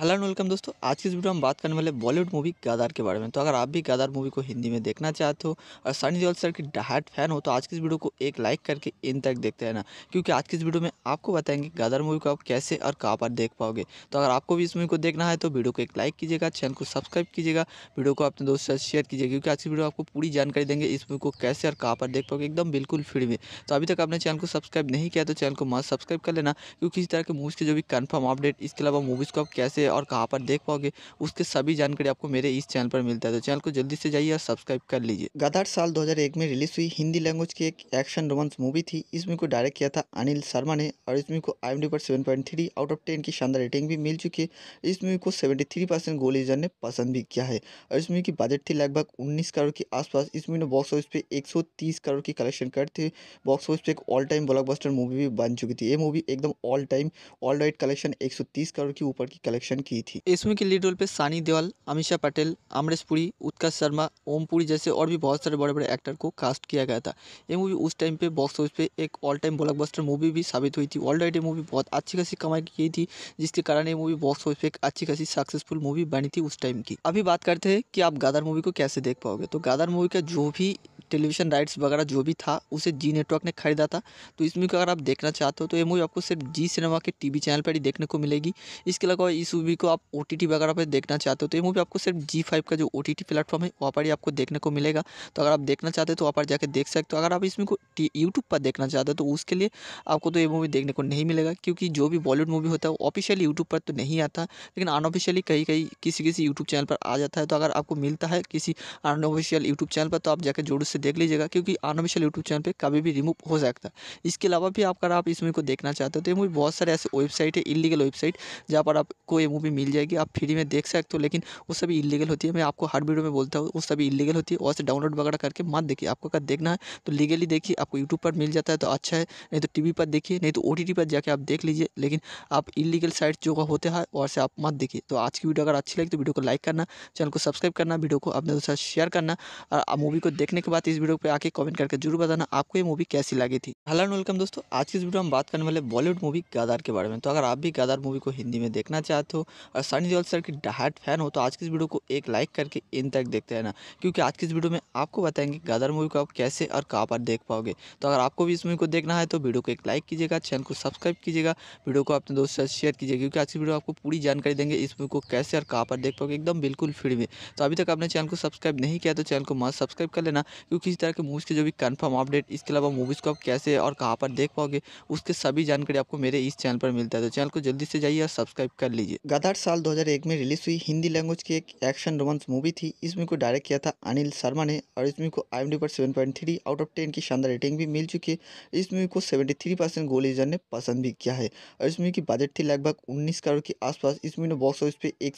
hello and welcome दोस्तों आज की इस वीडियो में हम बात करने वाले बॉलीवुड मूवी गादार के बारे में तो अगर आप भी गादार मूवी को हिंदी में देखना चाहते हो और सनी देओल सर की डहाट फैन हो तो आज की इस वीडियो को एक लाइक करके इन तक देखते रहना क्योंकि आज की इस वीडियो में आपको बताएंगे गादार मूवी को आप कैसे और कहाँ पर देख पाओगे तो अगर आपको भी इस मूवी को देखना है तो वीडियो को एक लाइक कीजिएगा चैनल को सब्सक्राइब कीजिएगा वीडियो को अपने दोस्तों से शेयर कीजिएगा क्योंकि आज की वीडियो आपको पूरी जानकारी देंगे इस मूवी को कैसे और कहाँ पर देख पाओगे एकदम बिल्कुल फ्री में तो अभी तक आपने चैनल को सब्सक्राइब नहीं किया तो चैनल को मस्त सब्सक्राइब कर लेना क्योंकि इस तरह के मूवीज़ के जो भी कन्फर्म अपडेट इसके अलावा मूवीज़ को आप कैसे से और कहाँ पर देख पाओगे उसके सभी जानकारी आपको मेरे इस चैनल पर मिलता है तो चैनल को जल्दी से जाइए और सब्सक्राइब कर लीजिए गदार साल 2001 में रिलीज हुई हिंदी लैंग्वेज की एक एक्शन रोमांस मूवी थी इस मूवी को डायरेक्ट किया था अनिल शर्मा ने और इस मूवी को आई पर सेवन आउट ऑफ टेन की शानदार रेटिंग भी मिल चुकी है इस मूवी को सेवेंटी गोलीजर ने पसंद भी किया है और इस मूवी की बजट थी लगभग उन्नीस करोड़ के आसपास इस मूवी ने बॉक्स ऑफिस पे एक करोड़ की कलेक्शन करते हुए बॉक्स ऑफिस पे एक ऑल टाइम ब्लॉकबस्टर मूवी भी बन चुकी थी ये मूवी एकदम all time all right collection 130 crore के ऊपर की कलेक्शन प्रदर्शन की थी इसमें के लीड रोल पे सानी देवल अमीषा पटेल अमरीश पुरी उत्कर्ष शर्मा ओम पुरी जैसे और भी बहुत सारे बड़े बड़े एक्टर को कास्ट किया गया था ये मूवी उस टाइम पे बॉक्स ऑफिस पे एक ऑल टाइम ब्लॉकबस्टर मूवी भी साबित हुई थी ऑलरेडी मूवी बहुत अच्छी खासी कमाई की थी जिसके कारण ये मूवी बॉक्स ऑफिस पे एक अच्छी खासी सक्सेसफुल मूवी बनी थी उस टाइम की अभी बात करते हैं कि आप गादर मूवी को कैसे देख पाओगे तो गादर मूवी का जो भी टेलीविजन राइट्स वगैरह जो भी था उसे जी नेटवर्क ने खरीदा था तो इस मूवी को अगर आप देखना चाहते हो तो ये मूवी आपको सिर्फ जी सिनेमा के टीवी चैनल पर ही देखने को मिलेगी इसके अलावा इस मूवी मूवी को आप ओ वगैरह पर देखना चाहते हो तो ये मूवी आपको सिर्फ जी फाइव का जो ओ टी प्लेटफॉर्म है वहाँ पर ही आपको देखने को मिलेगा तो अगर आप देखना चाहते हो तो वहाँ पर जाकर देख सकते हो अगर आप इसमें को यूट्यूब पर देखना चाहते हो तो उसके लिए आपको तो ये मूवी देखने को नहीं मिलेगा क्योंकि जो भी बॉलीवुड मूवी होता है वो ऑफिशियली यूट्यूब पर तो नहीं आता लेकिन अनऑफिशियली कहीं कहीं किसी किसी यूट्यूब चैनल पर आ जाता है तो अगर आपको मिलता है किसी अनऑफिशियल यूट्यूब चैनल पर तो आप जाकर जोर से देख लीजिएगा क्योंकि अनऑफिशियल यूट्यूब चैनल पर कभी भी रिमूव हो सकता है इसके अलावा भी आप अगर आप इस मूवी को देखना चाहते हो तो ये मूवी बहुत सारे ऐसे वेबसाइट है इलीगल वेबसाइट जहाँ पर आपको ये मूवी मिल जाएगी आप फ्री में देख सकते हो लेकिन वो सभी इलीगल होती है मैं आपको हर वीडियो में बोलता हूँ वो सभी इलीगल होती है और से डाउनलोड वगैरह करके मत देखिए आपको अगर देखना है तो लीगली देखिए आपको यूट्यूब पर मिल जाता है तो अच्छा है नहीं तो टी पर देखिए नहीं तो ओ पर जाकर आप देख लीजिए लेकिन आप इलीगल साइट जो होते हैं और से आप मत देखिए तो आज की वीडियो अगर अच्छी लगी तो वीडियो को लाइक करना चैनल को सब्सक्राइब करना वीडियो को अपने दोस्तों शेयर करना और मूवी को देखने के बाद इस वीडियो पर आके कमेंट करके जरूर बताना आपको ये मूवी कैसी लगी थी हेलो एंड वेलकम दोस्तों आज की इस वीडियो में बात करने वाले बॉलीवुड मूवी गादार के बारे में तो अगर आप भी गादार मूवी को हिंदी में देखना चाहते हो और सनी देओल सर की डहाट फैन हो तो आज की इस वीडियो को एक लाइक करके इन तक देखते रहना क्योंकि आज की इस वीडियो में आपको बताएंगे गदर मूवी को आप कैसे और कहाँ पर देख पाओगे तो अगर आपको भी इस मूवी को देखना है तो वीडियो को एक लाइक कीजिएगा चैनल को सब्सक्राइब कीजिएगा वीडियो को अपने दोस्तों से शेयर कीजिएगा क्योंकि आज की वीडियो आपको पूरी जानकारी देंगे इस मूवी को कैसे और कहाँ पर देख पाओगे एकदम बिल्कुल फ्री में तो अभी तक आपने चैनल को सब्सक्राइब नहीं किया तो चैनल को मस्त सब्सक्राइब कर लेना क्योंकि किसी तरह के मूवीज़ के जो भी कन्फर्म अपडेट इसके अलावा मूवीज़ को आप कैसे और कहाँ पर देख पाओगे उसके सभी जानकारी आपको मेरे इस चैनल पर मिलता है तो चैनल को जल्दी से जाइए और सब्सक्राइब कर लीजिए गदार साल 2001 में रिलीज हुई हिंदी लैंग्वेज की एक एक्शन रोमांस मूवी थी इस मूवी को डायरेक्ट किया था अनिल शर्मा ने और इस मूवी को आई पर 7.3 आउट ऑफ 10 की शानदार रेटिंग भी मिल चुकी है इस मूवी को 73 परसेंट गोलीजर ने पसंद भी किया है और इस मूवी की बजट थी लगभग उन्नीस करोड़ के आसपास इस मूवी ने बॉक्स ऑफिस पे एक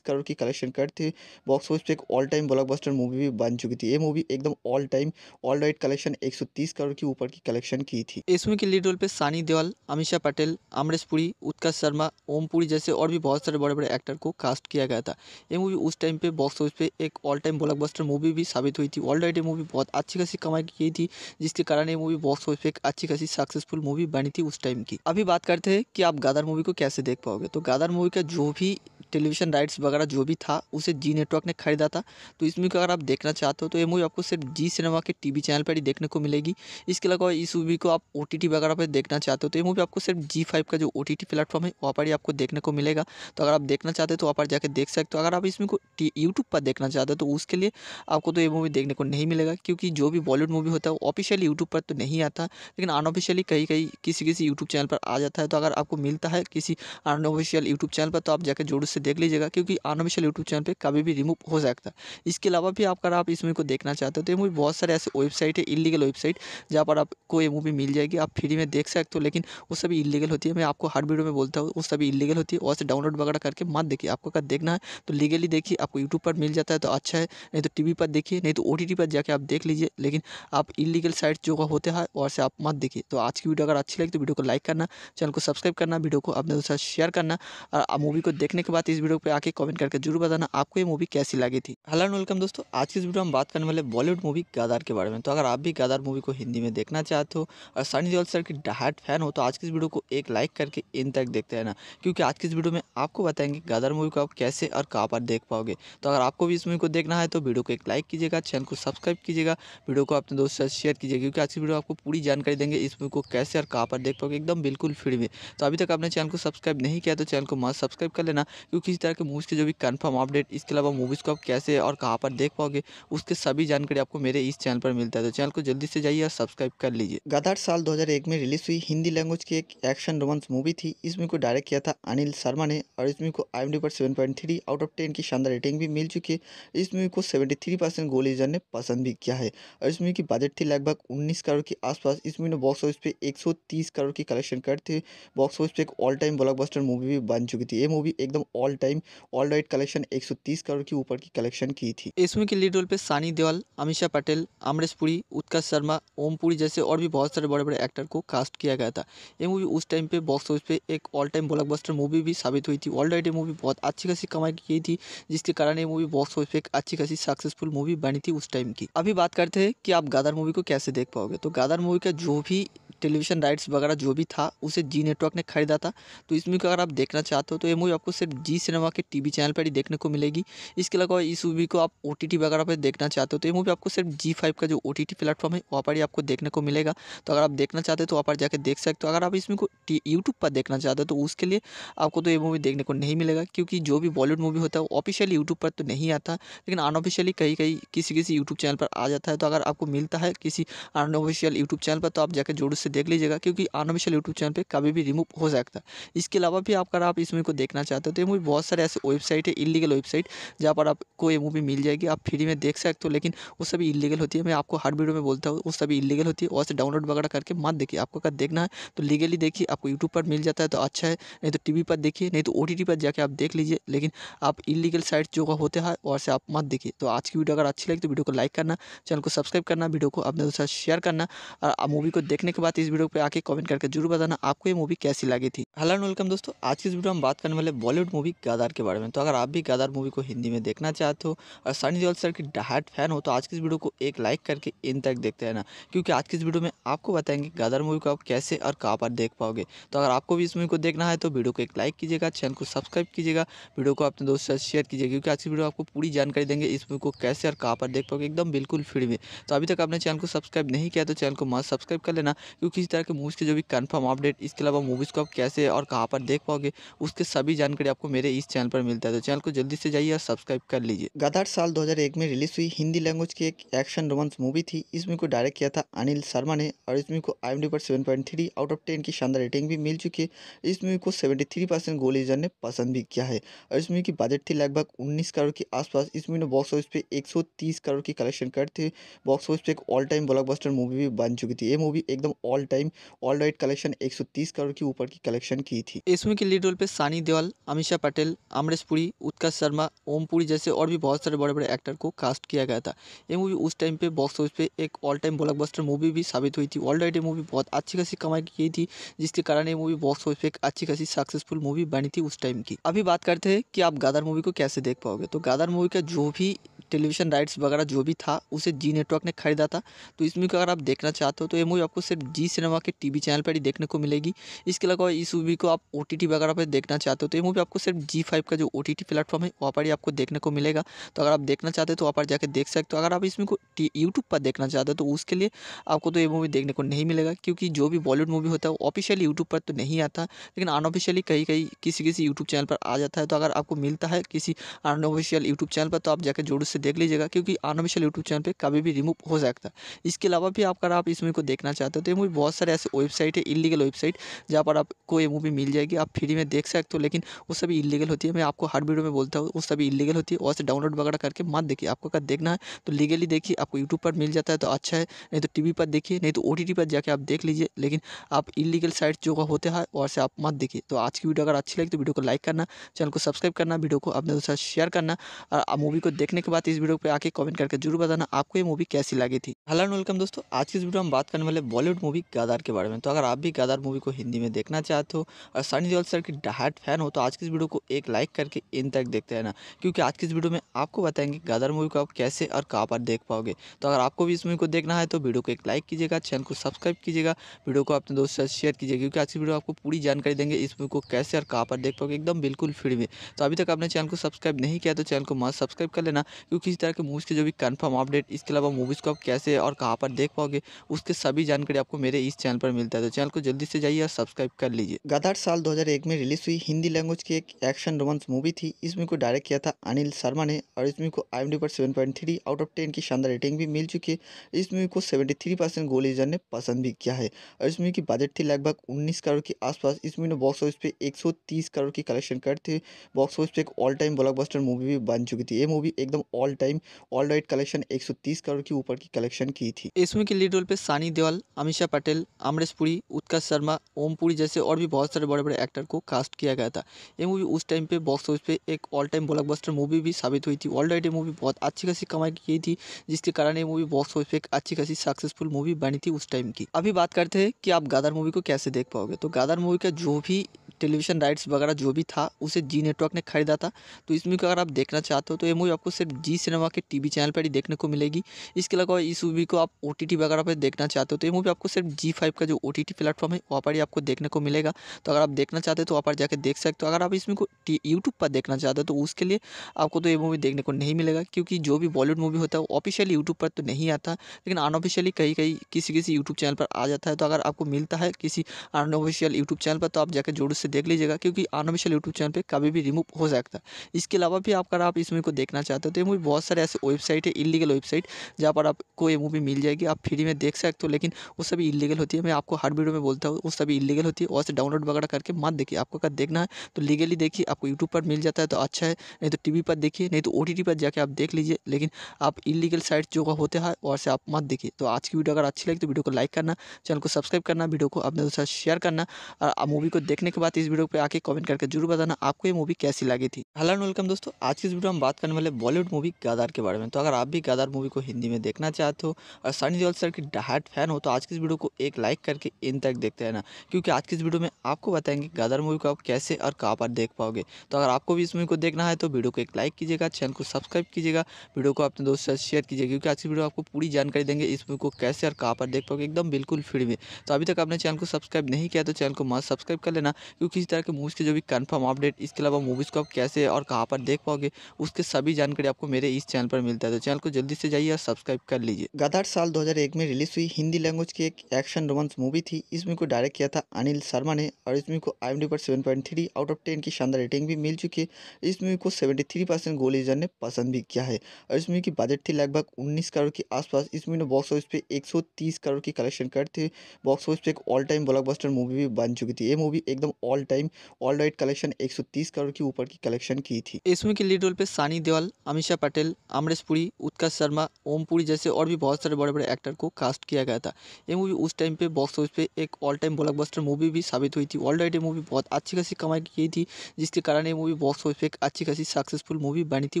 करोड़ की कलेक्शन कर थी बॉक्स ऑफिस पे एक ऑल टाइम ब्लॉकबस्टर मूवी भी बन चुकी थी ये मूवी एकदम all time all right collection एक करोड़ के ऊपर की कलेक्शन की थी इस मूवी के लीड रोल पर सानी देवाल अमीशा पटेल अमरेश पुरी उत्कर्ष शर्मा ओमपुरी जैसे और भी बहुत सारे बड़े बड़े एक्टर को कास्ट किया गया था ये मूवी उस टाइम पे बॉक्स ऑफिस पे एक ऑल टाइम ब्लॉकबस्टर मूवी भी साबित हुई थी वाइड मूवी बहुत अच्छी खासी कमाई की थी जिसके कारण ये मूवी बॉक्स ऑफिस पे एक अच्छी खासी सक्सेसफुल मूवी बनी थी उस टाइम की अभी बात करते हैं कि आप गादर मूवी को कैसे देख पाओगे तो गादर मूवी का जो भी टेलीविज़न राइट्स वगैरह जो भी था उसे जी नेटवर्क ने ख़रीदा था तो इस मूवी को अगर आप देखना चाहते हो तो ये मूवी आपको सिर्फ जी सिनेमा के टीवी चैनल पर ही देखने को मिलेगी इसके अलावा इस मूवी को आप ओ वगैरह पर देखना चाहते हो तो ये मूवी आपको सिर्फ जी फाइव का जो ओ टी प्लेटफॉर्म है वहाँ पर ही आपको देखने को मिलेगा तो अगर आप देखना चाहते हो तो वहाँ पर जाकर देख सकते हो अगर आप इसमें को यूट्यूब पर देखना चाहते हो तो उसके लिए आपको तो ये मूवी देखने को नहीं मिलेगा क्योंकि जो भी बॉलीवुड मूवी होता है वो ऑफिशियली यूट्यूब पर तो नहीं आता लेकिन अनऑफिशियली कहीं कहीं किसी किसी यूट्यूब चैनल पर आ जाता है तो अगर आपको मिलता है किसी अनऑफिशियल यूट्यूब चैनल पर तो आप जाकर जरूर से से देख लीजिएगा क्योंकि अनऑफिशियल यूट्यूब चैनल पर कभी भी रिमूव हो सकता है इसके अलावा भी अगर आप इस मूवी को देखना चाहते हो तो ये मूवी बहुत सारे ऐसे वेबसाइट है इलीगल वेबसाइट जहाँ पर आपको ये मूवी मिल जाएगी आप फ्री में देख सकते हो लेकिन वो सभी इलीगल होती है मैं आपको हर वीडियो में बोलता हूँ वो सभी इलीगल होती है और से डाउनलोड वगैरह करके मत देखिए आपको अगर देखना है तो लीगली देखिए आपको यूट्यूब पर मिल जाता है तो अच्छा है नहीं तो टी पर देखिए नहीं तो ओ पर जाकर आप देख लीजिए लेकिन आप इलीगल साइट जो होते हैं और से आप मत देखिए तो आज की वीडियो अगर अच्छी लगी तो वीडियो को लाइक करना चैनल को सब्सक्राइब करना वीडियो को अपने दोस्तों शेयर करना और मूवी को देखने के बाद इस वीडियो पे आके कमेंट करके जरूर बताना आपको ये मूवी कैसी लगी थी हेलो एंड वेलकम दोस्तों आज की इस वीडियो में बात करने वाले बॉलीवुड मूवी गादार के बारे में तो अगर आप भी गादार मूवी को हिंदी में देखना चाहते हो और सनी देओल सर की डहाट फैन हो तो आज की इस वीडियो को एक लाइक करके इन तक देखते रहना क्योंकि आज की इस वीडियो में आपको बताएंगे गादार मूवी को आप कैसे और कहाँ पर देख पाओगे तो अगर आपको भी इस मूवी को देखना है तो वीडियो को एक लाइक कीजिएगा चैनल को सब्सक्राइब कीजिएगा वीडियो को अपने दोस्तों से शेयर कीजिएगा क्योंकि आज की वीडियो आपको पूरी जानकारी देंगे इस मूवी को कैसे और कहाँ पर देख पाओगे एकदम बिल्कुल फ्री में तो अभी तक आपने चैनल को सब्सक्राइब नहीं किया तो चैनल को मस्त सब्सक्राइब कर लेना क्योंकि भी किसी तरह के मूवीज़ के जो भी कन्फर्म अपडेट इसके अलावा मूवीज़ को आप कैसे और कहाँ पर देख पाओगे उसके सभी जानकारी आपको मेरे इस चैनल पर मिलता है तो चैनल को जल्दी से जाइए और सब्सक्राइब कर लीजिए गदार साल 2001 में रिलीज हुई हिंदी लैंग्वेज की एक एक्शन रोमांस मूवी थी इसमें को डायरेक्ट किया था अनिल शर्मा ने और इसमें को आई पर सेवन आउट ऑफ टेन की शानदार रेटिंग भी मिल चुकी है इस मूवी को सेवेंटी गोलीजर ने पसंद भी किया है और इस मूवी की बजट थी लगभग उन्नीस करोड़ के आसपास इस मूवी ने बॉक्स ऑफिस पे तीस करोड़ की कलेक्शन करते हुए बॉक्स ऑफिस पर एक ऑल टाइम ब्लॉकबस्टर मूवी भी बन चुकी थी ये मूवी एकदम all all time all right collection 130 crore के ऊपर की कलेक्शन की थी इसमें के लीड रोल पे सानी देवल अमीषा पटेल अमरीश पुरी उत्कर्ष शर्मा ओम पुरी जैसे और भी बहुत सारे बड़े बड़े एक्टर को कास्ट किया गया था ये मूवी उस टाइम पे बॉक्स ऑफिस पे एक ऑल टाइम ब्लॉकबस्टर मूवी भी साबित हुई थी ऑल राइट ये मूवी बहुत अच्छी खासी कमाई की थी जिसके कारण ये मूवी बॉक्स ऑफिस पे एक अच्छी खासी सक्सेसफुल मूवी बनी थी उस टाइम की अभी बात करते हैं कि आप गादर मूवी को कैसे देख पाओगे तो गादर मूवी का जो भी टेलीविजन राइट्स वगैरह जो भी था उसे जी नेटवर्क ने खरीदा था तो इसमें अगर आप देखना चाहते हो तो ये मूवी आपको सिर्फ जी सिनेमा के टीवी चैनल पर ही देखने को मिलेगी इसके अलावा इस मूवी को आप ओ वगैरह पर देखना चाहते हो तो ये मूवी आपको सिर्फ जी फाइव का जो ओ प्लेटफॉर्म है वहाँ पर ही आपको देखने को मिलेगा तो अगर आप देखना चाहते हो तो वहाँ पर जाकर देख सकते हो अगर आप इसमें को यूट्यूब पर देखना चाहते हो तो उसके लिए आपको तो ये मूवी देखने को नहीं मिलेगा क्योंकि जो भी बॉलीवुड मूवी होता है वो ऑफिशियली यूट्यूब पर तो नहीं आता लेकिन अनऑफिशियली कहीं कहीं किसी किसी यूट्यूब चैनल पर आ जाता है तो अगर आपको मिलता है किसी अनऑफिशियल यूट्यूब चैनल पर तो आप जाकर जोर से देख लीजिएगा क्योंकि अनऑफिशियल यूट्यूब चैनल पर कभी भी रिमूव हो सकता है इसके अलावा भी आप अगर आप इस मूवी को देखना चाहते हो तो ये मूवी भी बहुत सारे ऐसे वेबसाइट है इलीगल वेबसाइट जहाँ पर आपको ये मूवी मिल जाएगी आप फ्री में देख सकते हो लेकिन वो सभी इलीगल होती है मैं आपको हर वीडियो में बोलता हूँ वो सभी इलीगल होती है वहाँ से डाउनलोड वगैरह करके मत देखिए आपको अगर देखना है तो लीगली देखिए आपको यूट्यूब पर मिल जाता है तो अच्छा है नहीं तो टी पर देखिए नहीं तो ओ पर जाके आप देख लीजिए लेकिन आप इलीगल साइट जो होते हैं और से आप मत देखिए तो आज की वीडियो अगर अच्छी लगी तो वीडियो को लाइक करना चैनल को सब्सक्राइब करना वीडियो को अपने दोस्तों शेयर करना और मूवी को देखने के बाद इस वीडियो पर आके कमेंट करके जरूर बताना आपको ये मूवी कैसी लगी थी हेलो वेलकम दोस्तों आज की इस वीडियो हम बात करने वाले बॉलीवुड मूवी मूवी गदार के बारे में तो अगर आप भी गदार मूवी को हिंदी में देखना चाहते हो और सनी देओल सर की डहाट फैन हो तो आज की इस वीडियो को एक लाइक करके इन तक देखते रहना क्योंकि आज की इस वीडियो में आपको बताएंगे गदार मूवी को आप कैसे और कहाँ पर देख पाओगे तो अगर आपको भी इस मूवी को देखना है तो वीडियो को एक लाइक कीजिएगा चैनल को सब्सक्राइब कीजिएगा वीडियो को अपने दोस्तों से शेयर कीजिएगा क्योंकि आज की वीडियो आपको पूरी जानकारी देंगे इस मूवी को कैसे और कहाँ पर देख पाओगे एकदम बिल्कुल फ्री में तो अभी तक आपने चैनल को सब्सक्राइब नहीं किया तो चैनल को मस्त सब्सक्राइब कर लेना क्योंकि इस तरह के मूवीज़ के जो भी कन्फर्म अपडेट इसके अलावा मूवीज़ को आप कैसे और कहाँ पर देख पाओगे उसके सभी जानकारी आपको मेरे इस चैनल पर मिलता है तो चैनल को जल्दी से जाइए और सब्सक्राइब कर लीजिए गदार साल 2001 में रिलीज हुई हिंदी लैंग्वेज की एक एक्शन रोमांस मूवी थी इस मूवी को डायरेक्ट किया था अनिल शर्मा ने और इस मूवी को आई पर seven point three out of ten की शानदार रेटिंग भी मिल चुकी है इस मूवी को सेवेंटी थ्री परसेंट गोलीजन ने पसंद भी किया है और इस मूवी की बजट थी लगभग उन्नीस करोड़ के आसपास इस मूवी ने बॉक्स ऑफिस पर एक सौ तीस करोड़ की कलेक्शन कर थी बॉक्स ऑफिस पर एक ऑल टाइम ब्लॉकबस्टर मूवी भी बन चुकी थी ये मूवी एकदम all time all right collection एक सौ तीस करोड़ की ऊपर की कलेक्शन की थी इसमें मूवी के लीड रोल पे सानी देवाल अमिशा पटेल अमरीश पुरी उत्कर्ष शर्मा ओम पुरी जैसे और भी बहुत सारे बड़े बड़े एक्टर को कास्ट किया गया था ये मूवी उस टाइम पे बॉक्स ऑफिस पे एक ऑल टाइम ब्लॉकबस्टर मूवी भी साबित हुई थी ऑलराइड ये मूवी बहुत अच्छी खासी कमाई की थी जिसके कारण ये मूवी बॉक्स ऑफिस पे एक अच्छी खासी सक्सेसफुल मूवी बनी थी उस टाइम की अभी बात करते हैं कि आप गादार मूवी को कैसे देख पाओगे तो गादर मूवी का जो भी टेलीविजन राइट्स वगैरह जो भी था उसे जी नेटवर्क ने खरीदा था तो इस मूवी को अगर आप देखना चाहते हो तो ये मूवी आपको सिर्फ जी सिनेमा के टीवी चैनल पर ही देखने को मिलेगी इसके अलावा इस मूवी को आप ओ वगैरह पर देखना चाहते हो तो ये मूवी आपको सिर्फ जी फाइव का जो ओ टी टी प्लेटफॉर्म है वहाँ पर ही आपको देखने को मिलेगा तो अगर आप देखना चाहते हैं तो वहाँ पर जाकर देख सकते हो अगर आप इसमें को यूट्यूब पर देखना चाहते हो तो उसके लिए आपको तो ये मूवी देखने को नहीं मिलेगा क्योंकि जो भी बॉलीवुड मूवी होता है वो ऑफिशियली यूट्यूब पर तो नहीं आता लेकिन अनऑफिशियली कहीं कहीं किसी किसी यूट्यूब चैनल पर आ जाता है तो अगर आपको मिलता है किसी अनऑफिशियल यूट्यूब चैनल पर तो आप जाकर जोर से देख लीजिएगा क्योंकि अनऑफिशियल यूट्यूब चैनल पर कभी भी रिमूव हो सकता है इसके अलावा भी अगर आप इस मूवी को देखना चाहते हो तो ये मूवी बहुत सारे ऐसे वेबसाइट है इलीगल वेबसाइट जहाँ पर आपको ये मूवी मिल जाएगी आप फ्री में देख सकते हो लेकिन वो सभी इलीगल होती है मैं आपको हर वीडियो में बोलता हूँ वो सभी इलीगल होती है वहाँ से डाउनलोड वगैरह करके मत देखिए आपको अगर देखना है तो लीगली देखिए आपको यूट्यूब पर मिल जाता है तो अच्छा है नहीं तो टी पर देखिए नहीं तो ओ पर जाकर आप देख लीजिए लेकिन आप इलीगल साइट जो होते हैं वहाँ से आप मत देखिए तो आज की वीडियो अगर अच्छी लगी तो वीडियो को लाइक करना चैनल को सब्सक्राइब करना वीडियो को अपने दोस्तों शेयर करना और मूवी को देखने के बाद इस वीडियो पर आके कमेंट करके जरूर बताना आपको ये मूवी कैसी लगी थी हेलो एंड वेलकम दोस्तों आज की इस वीडियो में बात करने वाले बॉलीवुड मूवी गादार के बारे में तो अगर आप भी गादार मूवी को हिंदी में देखना चाहते हो और सनी देओल सर की डहाट फैन हो तो आज की इस वीडियो को एक लाइक करके इन तक देखते रहना क्योंकि आज की इस वीडियो में आपको बताएंगे गदर मूवी को आप कैसे और कहाँ पर देख पाओगे तो अगर आपको भी इस मूवी को देखना है तो वीडियो को एक लाइक कीजिएगा चैनल को सब्सक्राइब कीजिएगा वीडियो को अपने दोस्तों से शेयर कीजिएगा क्योंकि आज की वीडियो आपको पूरी जानकारी देंगे इस मूवी को कैसे और कहाँ पर देख पाओगे एकदम बिल्कुल फ्री में तो अभी तक आपने चैनल को सब्सक्राइब नहीं किया तो चैनल को मस्त सब्सक्राइब कर लेना क्योंकि इस तरह के मूवीज़ के जो भी कन्फर्म अपडेट इसके अलावा मूवीज़ को आप कैसे और कहाँ पर देख पाओगे उसके सभी जानकारी आपको मेरे इस चैनल पर मिलता है तो चैनल को जल्दी से जाइए और सब्सक्राइब कर लीजिए गदार साल 2001 में रिलीज हुई हिंदी लैंग्वेज की एक एक्शन रोमांस मूवी थी इस मूवी को डायरेक्ट किया था अनिल शर्मा ने और इस मूवी को आई पर seven point three out of ten की शानदार रेटिंग भी मिल चुकी है इस मूवी को सेवेंटी थ्री परसेंट गोल गोलीजर ने पसंद भी किया है और इस मूवी की बजट थी लगभग उन्नीस करोड़ के आसपास इस मूवी ने बॉक्स ऑफिस पे एक सौ तीस करोड़ की कलेक्शन कर थी बॉक्स ऑफिस पे एक ऑल टाइम ब्लॉकबस्टर मूवी भी बन चुकी थी ये मूवी एकदम all time all right collection एक सौ तीस करोड़ के ऊपर की कलेक्शन की थी इस मूवी के लीड रोल पे सानी देवाल अमीषा पटेल अमरीश पुरी उत्कर्ष शर्मा ओम पुरी जैसे और भी बहुत सारे बड़े बड़े एक्टर को कास्ट किया गया था ये मूवी उस टाइम पे बॉक्स ऑफिस पे एक ऑल टाइम ब्लॉकबस्टर मूवी भी साबित हुई थी ऑलरेडी मूवी बहुत अच्छी खासी कमाई की थी जिसके कारण ये मूवी बॉक्स ऑफिस पे एक अच्छी खासी सक्सेसफुल मूवी बनी थी उस टाइम की अभी बात करते हैं कि आप गादर मूवी को कैसे देख पाओगे तो गादर मूवी का जो भी टेलीविजन राइट्स वगैरह जो भी था उसे जी नेटवर्क ने खरीदा था तो इसमें अगर आप देखना चाहते हो तो ये मूवी आपको सिर्फ जी सिनेमा के टीवी चैनल पर ही देखने को मिलेगी इसके अलावा इस मूवी को आप ओ वगैरह पर देखना चाहते हो तो ये मूवी आपको सिर्फ जी फाइव का जो ओ प्लेटफॉर्म है वहाँ पर ही आपको देखने को मिलेगा तो अगर आप देखना चाहते हो तो वहाँ पर जाकर देख सकते हो अगर आप इसमें को यूट्यूब पर देखना चाहते हो तो उसके लिए आपको तो ये मूवी देखने को नहीं मिलेगा क्योंकि जो भी बॉलीवुड मूवी होता है वो ऑफिशियली यूट्यूब पर तो नहीं आता लेकिन अनऑफिशियली कहीं कहीं किसी किसी यूट्यूब चैनल पर आ जाता है तो अगर आपको मिलता है किसी अनऑफिशियल यूट्यूब चैनल पर तो आप जाकर जोर से देख लीजिएगा क्योंकि अनऑफिशियल यूट्यूब चैनल पर कभी भी रिमूव हो सकता है इसके अलावा भी आपका अगर आप इस मूवी को देखना चाहते हो तो ये मूवी बहुत सारे ऐसे वेबसाइट है इलीगल वेबसाइट जहाँ पर आपको ये मूवी मिल जाएगी आप फ्री में देख सकते हो लेकिन वो सभी इलीगल होती है मैं आपको हर वीडियो में बोलता हूँ वो सभी इलीगल होती है और से डाउनलोड वगैरह करके मत देखिए आपको अगर देखना है तो लीगली देखिए देखिए आपको यूट्यूब पर मिल जाता है तो अच्छा है नहीं तो टी पर देखिए नहीं तो ओ पर जाके आप देख लीजिए लेकिन आप इलीगल साइट जो होते हैं और से आप मत देखिए तो आज की वीडियो अगर अच्छी लगी तो वीडियो को लाइक करना चैनल को सब्सक्राइब करना वीडियो को अपने दोस्तों साथ शेयर करना और मूवी को देखने के बाद इस वीडियो पर आके कमेंट करके जरूर बताना आपको ये मूवी कैसी लगी थी हेलो एंड वेलकम दोस्तों आज की इस वीडियो में बात करने वाले बॉलीवुड मूवी गादार के बारे में तो अगर आप भी गादार मूवी को हिंदी में देखना चाहते हो और सनी देओल सर की डहाट फैन हो तो आज की इस वीडियो को एक लाइक करके इन तक देखते रहना क्योंकि आज की इस वीडियो में आपको बताएंगे गादार मूवी को आप कैसे और कहाँ पर देख पाओगे तो अगर आपको भी इस मूवी को देखना है तो वीडियो को एक लाइक कीजिएगा चैनल को सब्सक्राइब कीजिएगा वीडियो को अपने दोस्तों से शेयर कीजिएगा क्योंकि आज की वीडियो आपको पूरी जानकारी देंगे इस मूवी को कैसे और कहाँ पर देख पाओगे एकदम बिल्कुल फ्री में तो अभी तक आपने चैनल को सब्सक्राइब नहीं किया तो चैनल को मस्त सब्सक्राइब कर लेना क्योंकि किसी तरह के मूवीज़ के जो भी कन्फर्म अपडेट इसके अलावा मूवीज़ को आप कैसे और कहाँ पर देख पाओगे उसके सभी जानकारी आपको मेरे इस चैनल पर मिलता है तो चैनल को जल्दी से जाइए और सब्सक्राइब कर लीजिए गदार साल दो में रिलीज हुई हिंदी लैंग्वेज की एक एक्शन रोमांस मूवी थी इस मूवी को डायरेक्ट किया था अनिल शर्मा ने और इस मूवी को आई पर सेवन आउट ऑफ टेन की शानदार शानदार रेटिंग भी मिल चुकी है इस मूवी को सेवेंटी थ्री परसेंट इजर ने पसंद भी किया है और इस मूवी की बजट थी लगभग उन्नीस करोड़ के आसपास इस मूवी ने बॉक्स ऑफिस पे एक सौ तीस करोड़ की कलेक्शन करते थे बॉक्स ऑफिस पे एक ऑल टाइम ब्लॉकबस्टर मूवी भी बन चुकी थी ये मूवी एकदम all time all right collection एक सौ तीस करोड़ के ऊपर की कलेक्शन की थी इस मूवी के लीड रोल पे सानी देवाल अमीषा पटेल अमरीश पुरी उत्कर्ष शर्मा ओम पुरी जैसे और भी बहुत सारे बड़े बड़े एक्टर को कास्ट किया गया था ये मूवी उस टाइम पे बॉक्स ऑफिस पे एक ऑल टाइम ब्लॉकबस्टर मूवी भी साबित हुई थी ऑल राइट ये मूवी बहुत अच्छी खासी कमाई की थी जिसके कारण ये मूवी बॉक्स ऑफिस एक अच्छी खासी सक्सेसफुल मूवी बनी थी